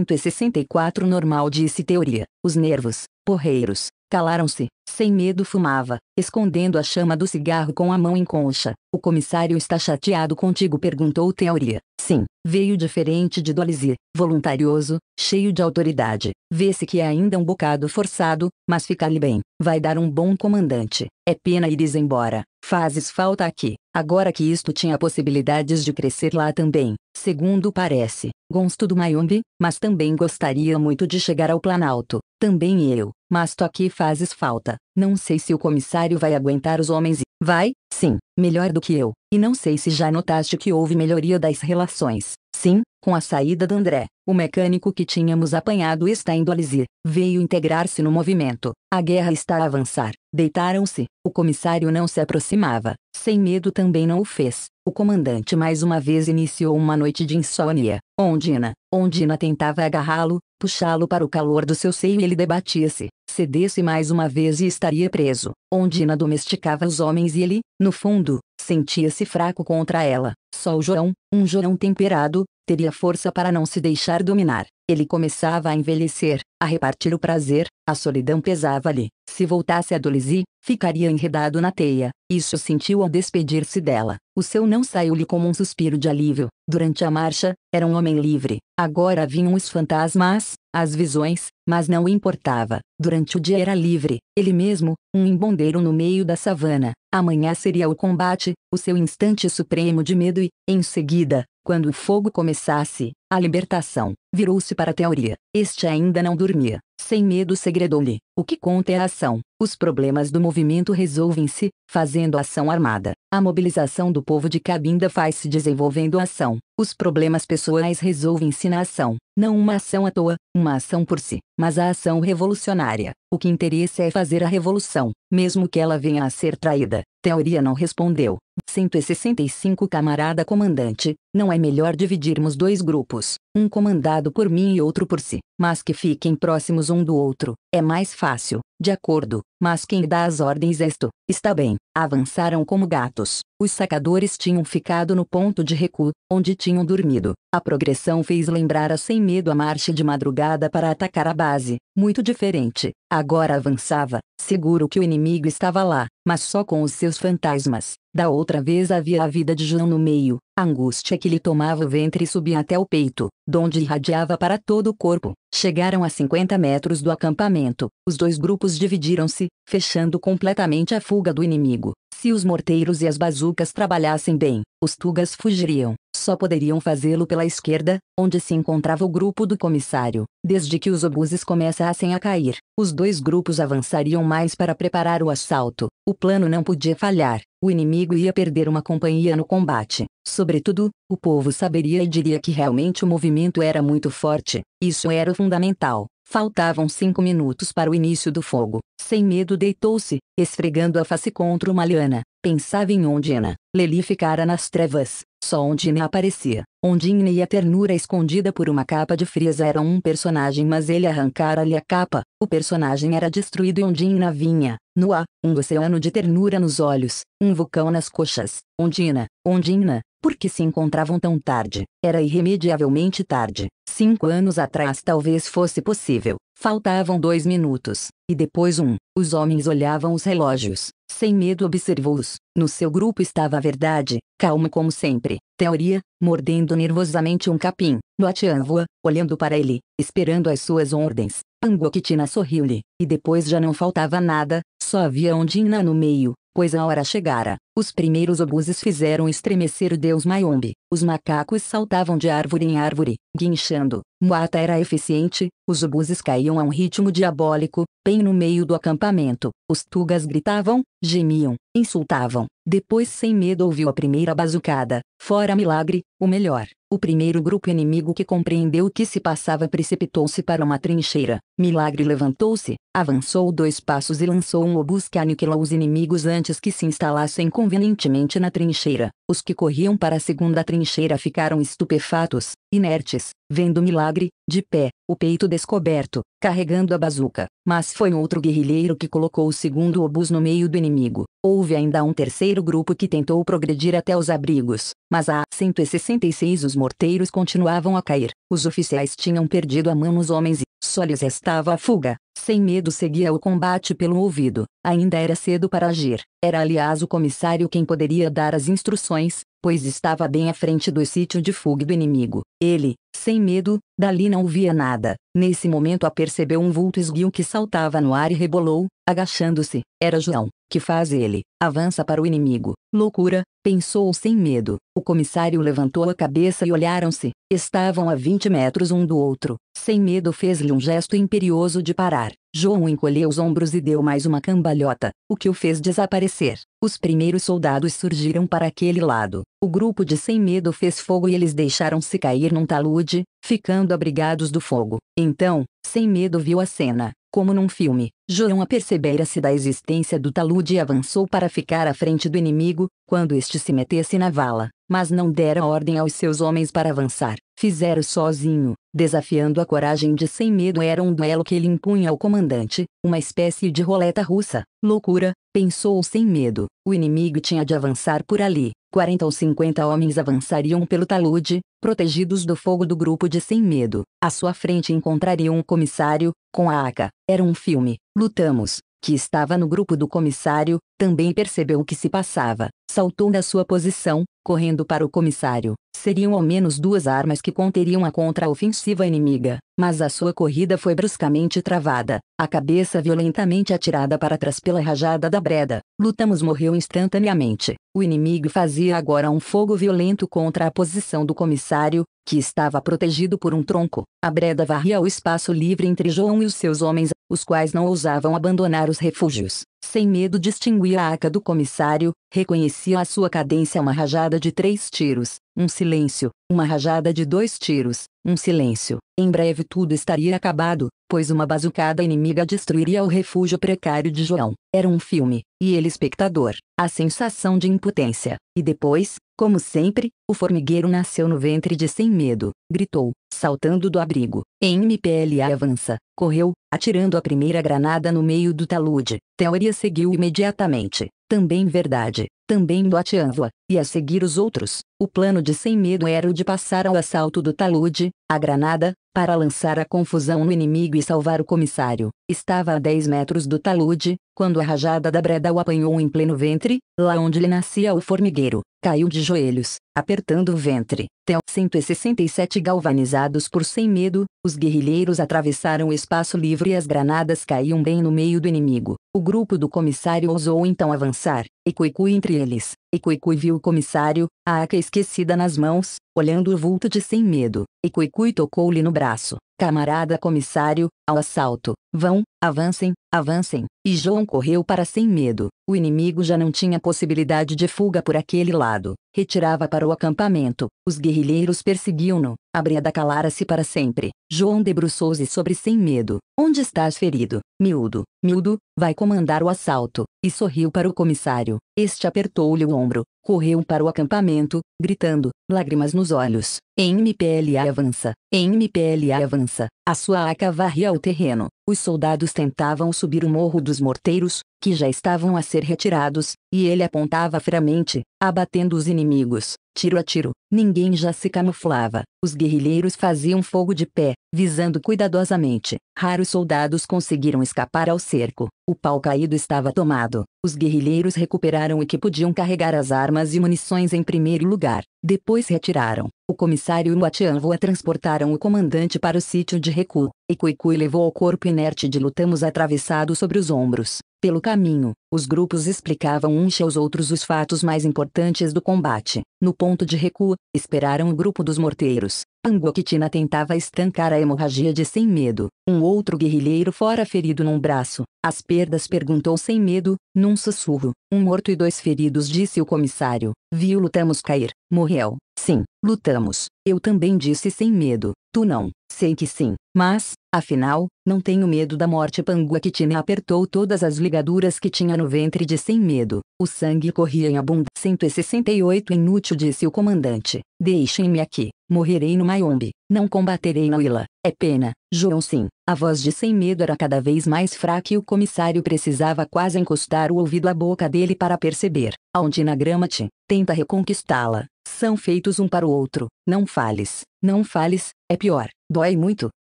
164 normal disse teoria. Os nervos, porreiros, calaram-se, sem medo fumava, escondendo a chama do cigarro com a mão em concha. O comissário está chateado contigo? perguntou Teoria. Sim, veio diferente de Dolizia, voluntarioso, cheio de autoridade. Vê-se que é ainda um bocado forçado, mas fica ali bem. Vai dar um bom comandante. É pena ires embora. Fazes falta aqui. Agora que isto tinha possibilidades de crescer lá também. Segundo parece, gosto do Mayumbi, mas também gostaria muito de chegar ao Planalto. Também eu, mas tu aqui fazes falta. Não sei se o comissário vai aguentar os homens e. Vai, sim, melhor do que eu. E não sei se já notaste que houve melhoria das relações. Sim, com a saída do André, o mecânico que tínhamos apanhado está indo alisir, Veio integrar-se no movimento. A guerra está a avançar. Deitaram-se. O comissário não se aproximava. Sem medo também não o fez. O comandante mais uma vez iniciou uma noite de insônia. Ondina, Ondina tentava agarrá-lo, puxá-lo para o calor do seu seio e ele debatia-se. Cedesse mais uma vez e estaria preso. Ondina domesticava os homens e ele, no fundo, sentia-se fraco contra ela. Só o João, um João temperado, teria força para não se deixar dominar. Ele começava a envelhecer, a repartir o prazer, a solidão pesava-lhe. Se voltasse a Dolizí, ficaria enredado na teia. Isso sentiu ao despedir-se dela. O seu não saiu-lhe como um suspiro de alívio. Durante a marcha, era um homem livre. Agora vinham os fantasmas, as visões, mas não importava. Durante o dia era livre. Ele mesmo, um embondeiro no meio da savana. Amanhã seria o combate, o seu instante supremo de medo e, em seguida, quando o fogo começasse, a libertação, virou-se para a teoria. Este ainda não dormia. Sem medo segredou-lhe. O que conta é a ação. Os problemas do movimento resolvem-se, fazendo ação armada. A mobilização do povo de Cabinda faz-se desenvolvendo ação. Os problemas pessoais resolvem-se na ação. Não uma ação à toa, uma ação por si, mas a ação revolucionária. O que interessa é fazer a revolução, mesmo que ela venha a ser traída. Teoria não respondeu. 165 Camarada comandante, não é melhor dividirmos dois grupos, um comandado por mim e outro por si, mas que fiquem próximos um do outro, é mais fácil, de acordo, mas quem dá as ordens isto, está bem, avançaram como gatos, os sacadores tinham ficado no ponto de recuo, onde tinham dormido, a progressão fez lembrar a sem medo a marcha de madrugada para atacar a base, muito diferente, agora avançava, seguro que o inimigo estava lá, mas só com os seus fantasmas, da outra vez havia a vida de João no meio, a angústia que lhe tomava o ventre e subia até o peito, donde irradiava para todo o corpo. Chegaram a 50 metros do acampamento, os dois grupos dividiram-se, fechando completamente a fuga do inimigo. Se os morteiros e as bazucas trabalhassem bem, os tugas fugiriam. Só poderiam fazê-lo pela esquerda, onde se encontrava o grupo do comissário. Desde que os obuses começassem a cair, os dois grupos avançariam mais para preparar o assalto. O plano não podia falhar. O inimigo ia perder uma companhia no combate. Sobretudo, o povo saberia e diria que realmente o movimento era muito forte. Isso era o fundamental. Faltavam cinco minutos para o início do fogo. Sem medo deitou-se, esfregando a face contra uma liana. Pensava em Ondina. Leli ficara nas trevas. Só Ondina aparecia. Ondina e a ternura escondida por uma capa de frieza eram um personagem mas ele arrancara-lhe a capa. O personagem era destruído e Ondina vinha. No ar, um oceano de ternura nos olhos, um vulcão nas coxas. Ondina, Ondina, porque se encontravam tão tarde, era irremediavelmente tarde. Cinco anos atrás talvez fosse possível. Faltavam dois minutos, e depois um. Os homens olhavam os relógios. Sem medo observou-os. No seu grupo estava a verdade, calmo como sempre. Teoria, mordendo nervosamente um capim. Noatianvoa, olhando para ele, esperando as suas ordens. Anguokitina sorriu-lhe, e depois já não faltava nada, só havia Ondina no meio, pois a hora chegara. Os primeiros obuses fizeram estremecer o deus Mayombe. Os macacos saltavam de árvore em árvore, guinchando. Moata era eficiente, os obuses caíam a um ritmo diabólico, bem no meio do acampamento. Os tugas gritavam, gemiam, insultavam. Depois sem medo ouviu a primeira bazucada. Fora milagre, o melhor. O primeiro grupo inimigo que compreendeu o que se passava precipitou-se para uma trincheira. Milagre levantou-se, avançou dois passos e lançou um obus que aniquilou os inimigos antes que se instalassem convenientemente na trincheira. Os que corriam para a segunda trincheira ficaram estupefatos, inertes, vendo o milagre, de pé, o peito descoberto, carregando a bazuca. Mas foi outro guerrilheiro que colocou o segundo obus no meio do inimigo. Houve ainda um terceiro grupo que tentou progredir até os abrigos, mas a 166 os morteiros continuavam a cair. Os oficiais tinham perdido a mão nos homens e só lhes restava a fuga. Sem medo seguia o combate pelo ouvido. Ainda era cedo para agir. Era aliás o comissário quem poderia dar as instruções, pois estava bem à frente do sítio de fuga do inimigo. Ele, sem medo, dali não via nada. Nesse momento apercebeu um vulto esguio que saltava no ar e rebolou, agachando-se. Era João que faz ele? Avança para o inimigo. Loucura, pensou sem medo. O comissário levantou a cabeça e olharam-se. Estavam a 20 metros um do outro. Sem medo fez-lhe um gesto imperioso de parar. João encolheu os ombros e deu mais uma cambalhota, o que o fez desaparecer. Os primeiros soldados surgiram para aquele lado. O grupo de Sem Medo fez fogo e eles deixaram-se cair num talude, ficando abrigados do fogo. Então, Sem Medo viu a cena, como num filme. João apercebera-se da existência do talude e avançou para ficar à frente do inimigo, quando este se metesse na vala, mas não dera ordem aos seus homens para avançar. Fizeram sozinho, desafiando a coragem de sem medo era um duelo que ele impunha ao comandante, uma espécie de roleta russa. Loucura, pensou sem medo. O inimigo tinha de avançar por ali, 40 ou 50 homens avançariam pelo talude, protegidos do fogo do grupo de sem medo. À sua frente encontrariam o um comissário, com a aca Era um filme, Lutamos, que estava no grupo do comissário, também percebeu o que se passava, saltou da sua posição, correndo para o comissário. Seriam ao menos duas armas que conteriam a contra-ofensiva inimiga, mas a sua corrida foi bruscamente travada, a cabeça violentamente atirada para trás pela rajada da breda. Lutamos morreu instantaneamente. O inimigo fazia agora um fogo violento contra a posição do comissário, que estava protegido por um tronco. A breda varria o espaço livre entre João e os seus homens, os quais não ousavam abandonar os refúgios sem medo distinguia a aca do comissário, reconhecia a sua cadência uma rajada de três tiros, um silêncio, uma rajada de dois tiros, um silêncio. Em breve tudo estaria acabado, pois uma bazucada inimiga destruiria o refúgio precário de João. Era um filme, e ele espectador. A sensação de impotência. E depois, como sempre, o formigueiro nasceu no ventre de Sem Medo. Gritou, saltando do abrigo. Em MPLA avança, correu, atirando a primeira granada no meio do talude. Teoria seguiu imediatamente. Também verdade, também do Atianvoa, e a seguir os outros. O plano de Sem Medo era o de passar ao assalto do talude, a granada, para lançar a confusão no inimigo e salvar o comissário. Estava a 10 metros do talude, quando a rajada da Breda o apanhou em pleno ventre, lá onde lhe nascia o formigueiro. Caiu de joelhos, apertando o ventre. TEL 167 galvanizados por sem medo, os guerrilheiros atravessaram o espaço livre e as granadas caíam bem no meio do inimigo. O grupo do comissário ousou então avançar, Ecoicui entre eles. Ecoicui viu o comissário, a aca esquecida nas mãos, olhando o vulto de sem medo. Ecoicui tocou-lhe no braço. Camarada comissário, ao assalto. Vão, avancem, avancem. E João correu para sem medo. O inimigo já não tinha possibilidade de fuga por aquele lado. Retirava para o acampamento. Os guerrilheiros perseguiam-no. A breda calara-se para sempre. João debruçou-se sobre sem medo. Onde estás ferido? Miúdo. Miúdo, vai comandar o assalto. E sorriu para o comissário. Este apertou-lhe o ombro. Correu para o acampamento, gritando, lágrimas nos olhos. MPLA avança. MPLA avança. A sua aca varria o terreno. Os soldados tentavam subir o Morro dos Morteiros, que já estavam a ser retirados, e ele apontava friamente, abatendo os inimigos, tiro a tiro. Ninguém já se camuflava. Os guerrilheiros faziam fogo de pé, visando cuidadosamente. Raros soldados conseguiram escapar ao cerco. O pau caído estava tomado. Os guerrilheiros recuperaram o que podiam carregar as armas e munições em primeiro lugar. Depois retiraram. O comissário e Atianvoa transportaram o comandante para o sítio de recuo, e Cuicui levou o corpo inerte de Lutamos atravessado sobre os ombros. Pelo caminho, os grupos explicavam uns aos outros os fatos mais importantes do combate. No ponto de recuo, esperaram o grupo dos morteiros. Anguaquitina tentava estancar a hemorragia de sem medo. Um outro guerrilheiro fora ferido num braço. As perdas perguntou sem medo, num sussurro. Um morto e dois feridos, disse o comissário. Viu lutamos cair. Morreu. Sim, lutamos. Eu também disse sem medo. Tu não. Sei que sim. Mas, afinal, não tenho medo da morte. Panguactine apertou todas as ligaduras que tinha no ventre de sem medo. O sangue corria em abundância. 168 Inútil disse o comandante. Deixem-me aqui. Morrerei no Mayombe. Não combaterei na Ilha. É pena, João sim. A voz de sem medo era cada vez mais fraca e o comissário precisava quase encostar o ouvido à boca dele para perceber. Aonde na grama te, tenta reconquistá-la. São feitos um para o outro. Não fales, não fales, é pior. Dói muito,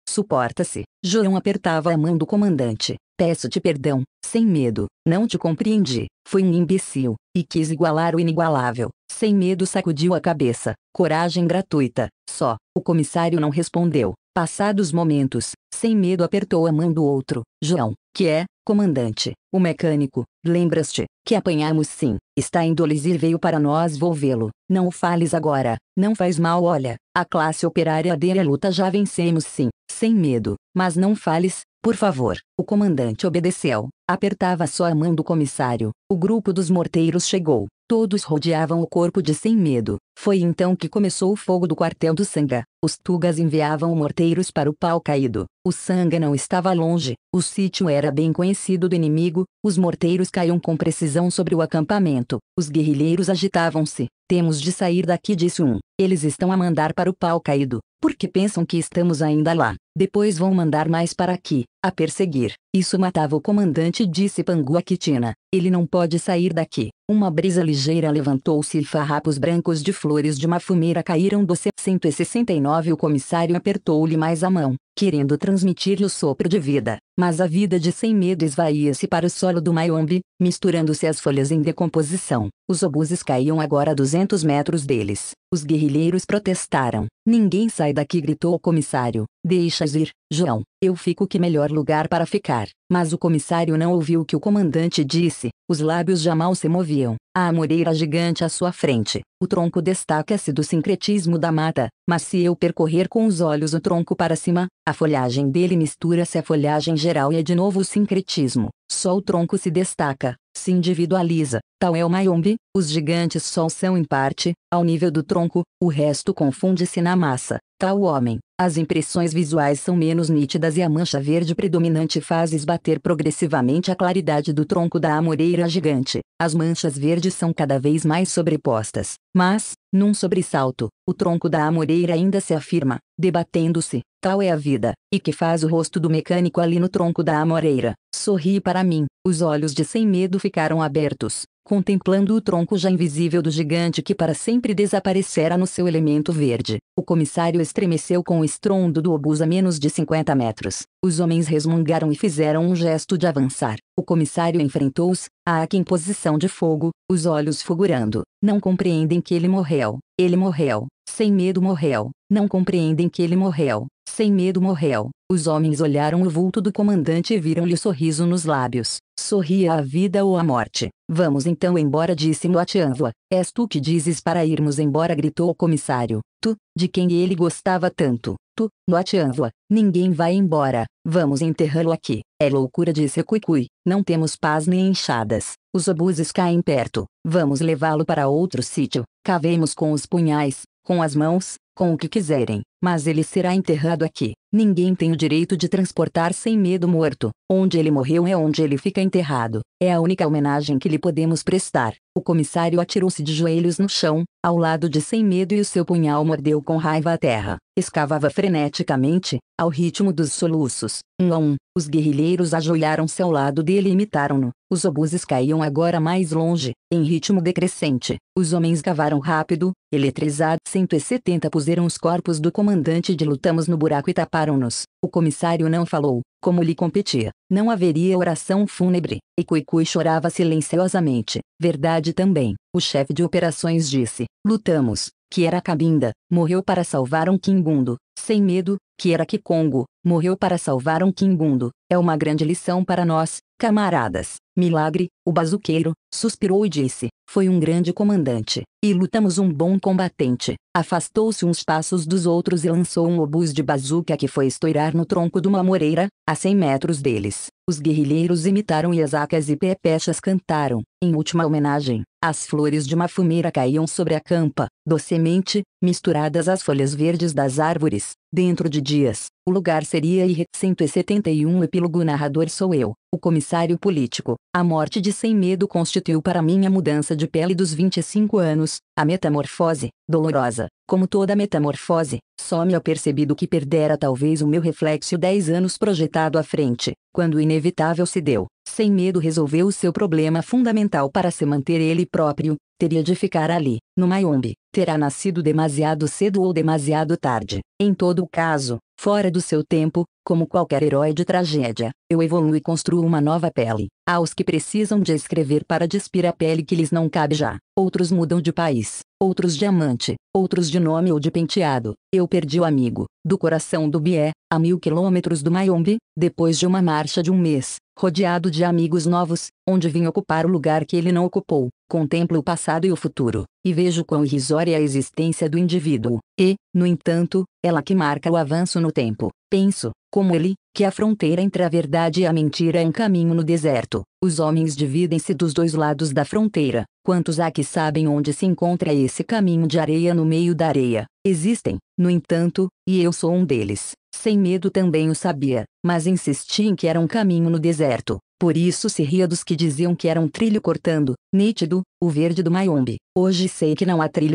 suporta-se. João apertava a mão do comandante. Peço-te perdão, sem medo, não te compreendi. Fui um imbecil, e quis igualar o inigualável. Sem medo sacudiu a cabeça. Coragem gratuita. Só, o comissário não respondeu. Passados momentos, sem medo apertou a mão do outro. João, que é, Comandante, o mecânico, lembras-te, que apanhamos sim, está em Dolis e veio para nós volvê-lo, não o fales agora, não faz mal olha, a classe operária dele a é luta já vencemos sim, sem medo, mas não fales, por favor, o comandante obedeceu, apertava só a mão do comissário, o grupo dos morteiros chegou, Todos rodeavam o corpo de sem medo. Foi então que começou o fogo do quartel do Sanga. Os tugas enviavam morteiros para o pau caído. O Sanga não estava longe, o sítio era bem conhecido do inimigo, os morteiros caíam com precisão sobre o acampamento. Os guerrilheiros agitavam-se. Temos de sair daqui, disse um. Eles estão a mandar para o pau caído porque pensam que estamos ainda lá. Depois vão mandar mais para aqui, a perseguir. Isso matava o comandante, disse Panguaquitina. Ele não pode sair daqui. Uma brisa ligeira levantou-se e farrapos brancos de flores de uma fumeira caíram do C-169. O comissário apertou-lhe mais a mão querendo transmitir-lhe o sopro de vida, mas a vida de sem medo esvaía-se para o solo do Maiombe, misturando-se às folhas em decomposição. Os obuses caíam agora a 200 metros deles. Os guerrilheiros protestaram. Ninguém sai daqui, gritou o comissário. Deixas ir, João. Eu fico que melhor lugar para ficar. Mas o comissário não ouviu o que o comandante disse. Os lábios já mal se moviam. A amoreira gigante à sua frente. O tronco destaca-se do sincretismo da mata, mas se eu percorrer com os olhos o tronco para cima, a folhagem dele mistura-se à folhagem geral e é de novo o sincretismo. Só o tronco se destaca, se individualiza, tal é o Mayombe, os gigantes só são em parte, ao nível do tronco, o resto confunde-se na massa, tal o homem. As impressões visuais são menos nítidas e a mancha verde predominante faz esbater progressivamente a claridade do tronco da amoreira gigante. As manchas verdes são cada vez mais sobrepostas, mas, num sobressalto, o tronco da amoreira ainda se afirma, debatendo-se, tal é a vida, e que faz o rosto do mecânico ali no tronco da amoreira. Sorri para mim, os olhos de sem medo ficaram abertos, Contemplando o tronco já invisível do gigante que para sempre desaparecera no seu elemento verde, o comissário estremeceu com o estrondo do obus a menos de 50 metros. Os homens resmungaram e fizeram um gesto de avançar. O comissário enfrentou-os, a Aki em posição de fogo, os olhos fulgurando. Não compreendem que ele morreu. Ele morreu. Sem medo morreu. Não compreendem que ele morreu. Sem medo morreu. Os homens olharam o vulto do comandante e viram-lhe o sorriso nos lábios. Sorria a vida ou a morte. Vamos então embora, disse Noatianva. És tu que dizes para irmos embora, gritou o comissário. Tu, de quem ele gostava tanto. Tu, Noatianva, ninguém vai embora. Vamos enterrá-lo aqui. É loucura, disse Cuicui. Não temos paz nem enxadas. Os obuses caem perto. Vamos levá-lo para outro sítio. Cavemos com os punhais, com as mãos, com o que quiserem, mas ele será enterrado aqui. Ninguém tem o direito de transportar sem medo morto. Onde ele morreu é onde ele fica enterrado. É a única homenagem que lhe podemos prestar. O comissário atirou-se de joelhos no chão, ao lado de Sem Medo e o seu punhal mordeu com raiva a terra. Escavava freneticamente, ao ritmo dos soluços. Um a um, os guerrilheiros ajoelharam-se ao lado dele e imitaram-no. Os obuses caíam agora mais longe, em ritmo decrescente. Os homens cavaram rápido, eletrizados 170 por Puseram os corpos do comandante de lutamos no buraco e taparam-nos. O comissário não falou, como lhe competia. Não haveria oração fúnebre. E Cuicui chorava silenciosamente. Verdade também. O chefe de operações disse: Lutamos, que era Cabinda, morreu para salvar um quimbundo. Sem medo, que era Kikongo, morreu para salvar um quimbundo. É uma grande lição para nós, Camaradas, milagre, o bazuqueiro, suspirou e disse, foi um grande comandante, e lutamos um bom combatente. Afastou-se uns passos dos outros e lançou um obus de bazuca que foi estourar no tronco de uma moreira, a cem metros deles. Os guerrilheiros imitaram e as acas e pepechas cantaram, em última homenagem, as flores de uma fumeira caíam sobre a campa, docemente, misturadas às folhas verdes das árvores. Dentro de dias, o lugar seria e 171 Epílogo narrador sou eu, o comissário político. A morte de Sem Medo constituiu para mim a mudança de pele dos 25 anos, a metamorfose, dolorosa. Como toda metamorfose, só me apercebido que perdera talvez o meu reflexo 10 anos projetado à frente, quando o inevitável se deu sem medo resolveu o seu problema fundamental para se manter ele próprio, teria de ficar ali, no Mayombe, terá nascido demasiado cedo ou demasiado tarde. Em todo caso, fora do seu tempo, como qualquer herói de tragédia, eu evoluo e construo uma nova pele. Há os que precisam de escrever para despir a pele que lhes não cabe já. Outros mudam de país, outros de amante, outros de nome ou de penteado. Eu perdi o amigo, do coração do Bié, a mil quilômetros do Mayombe, depois de uma marcha de um mês, rodeado de amigos novos, onde vim ocupar o lugar que ele não ocupou. Contemplo o passado e o futuro, e vejo quão irrisória é a existência do indivíduo, e, no entanto, ela que marca o avanço no tempo. Penso, como ele, que a fronteira entre a verdade e a mentira é um caminho no deserto. Os homens dividem-se dos dois lados da fronteira. Quantos há que sabem onde se encontra esse caminho de areia no meio da areia? Existem, no entanto, e eu sou um deles. Sem medo também o sabia, mas insistia em que era um caminho no deserto. Por isso se ria dos que diziam que era um trilho cortando, nítido, o verde do Mayombe. Hoje sei que não há trilho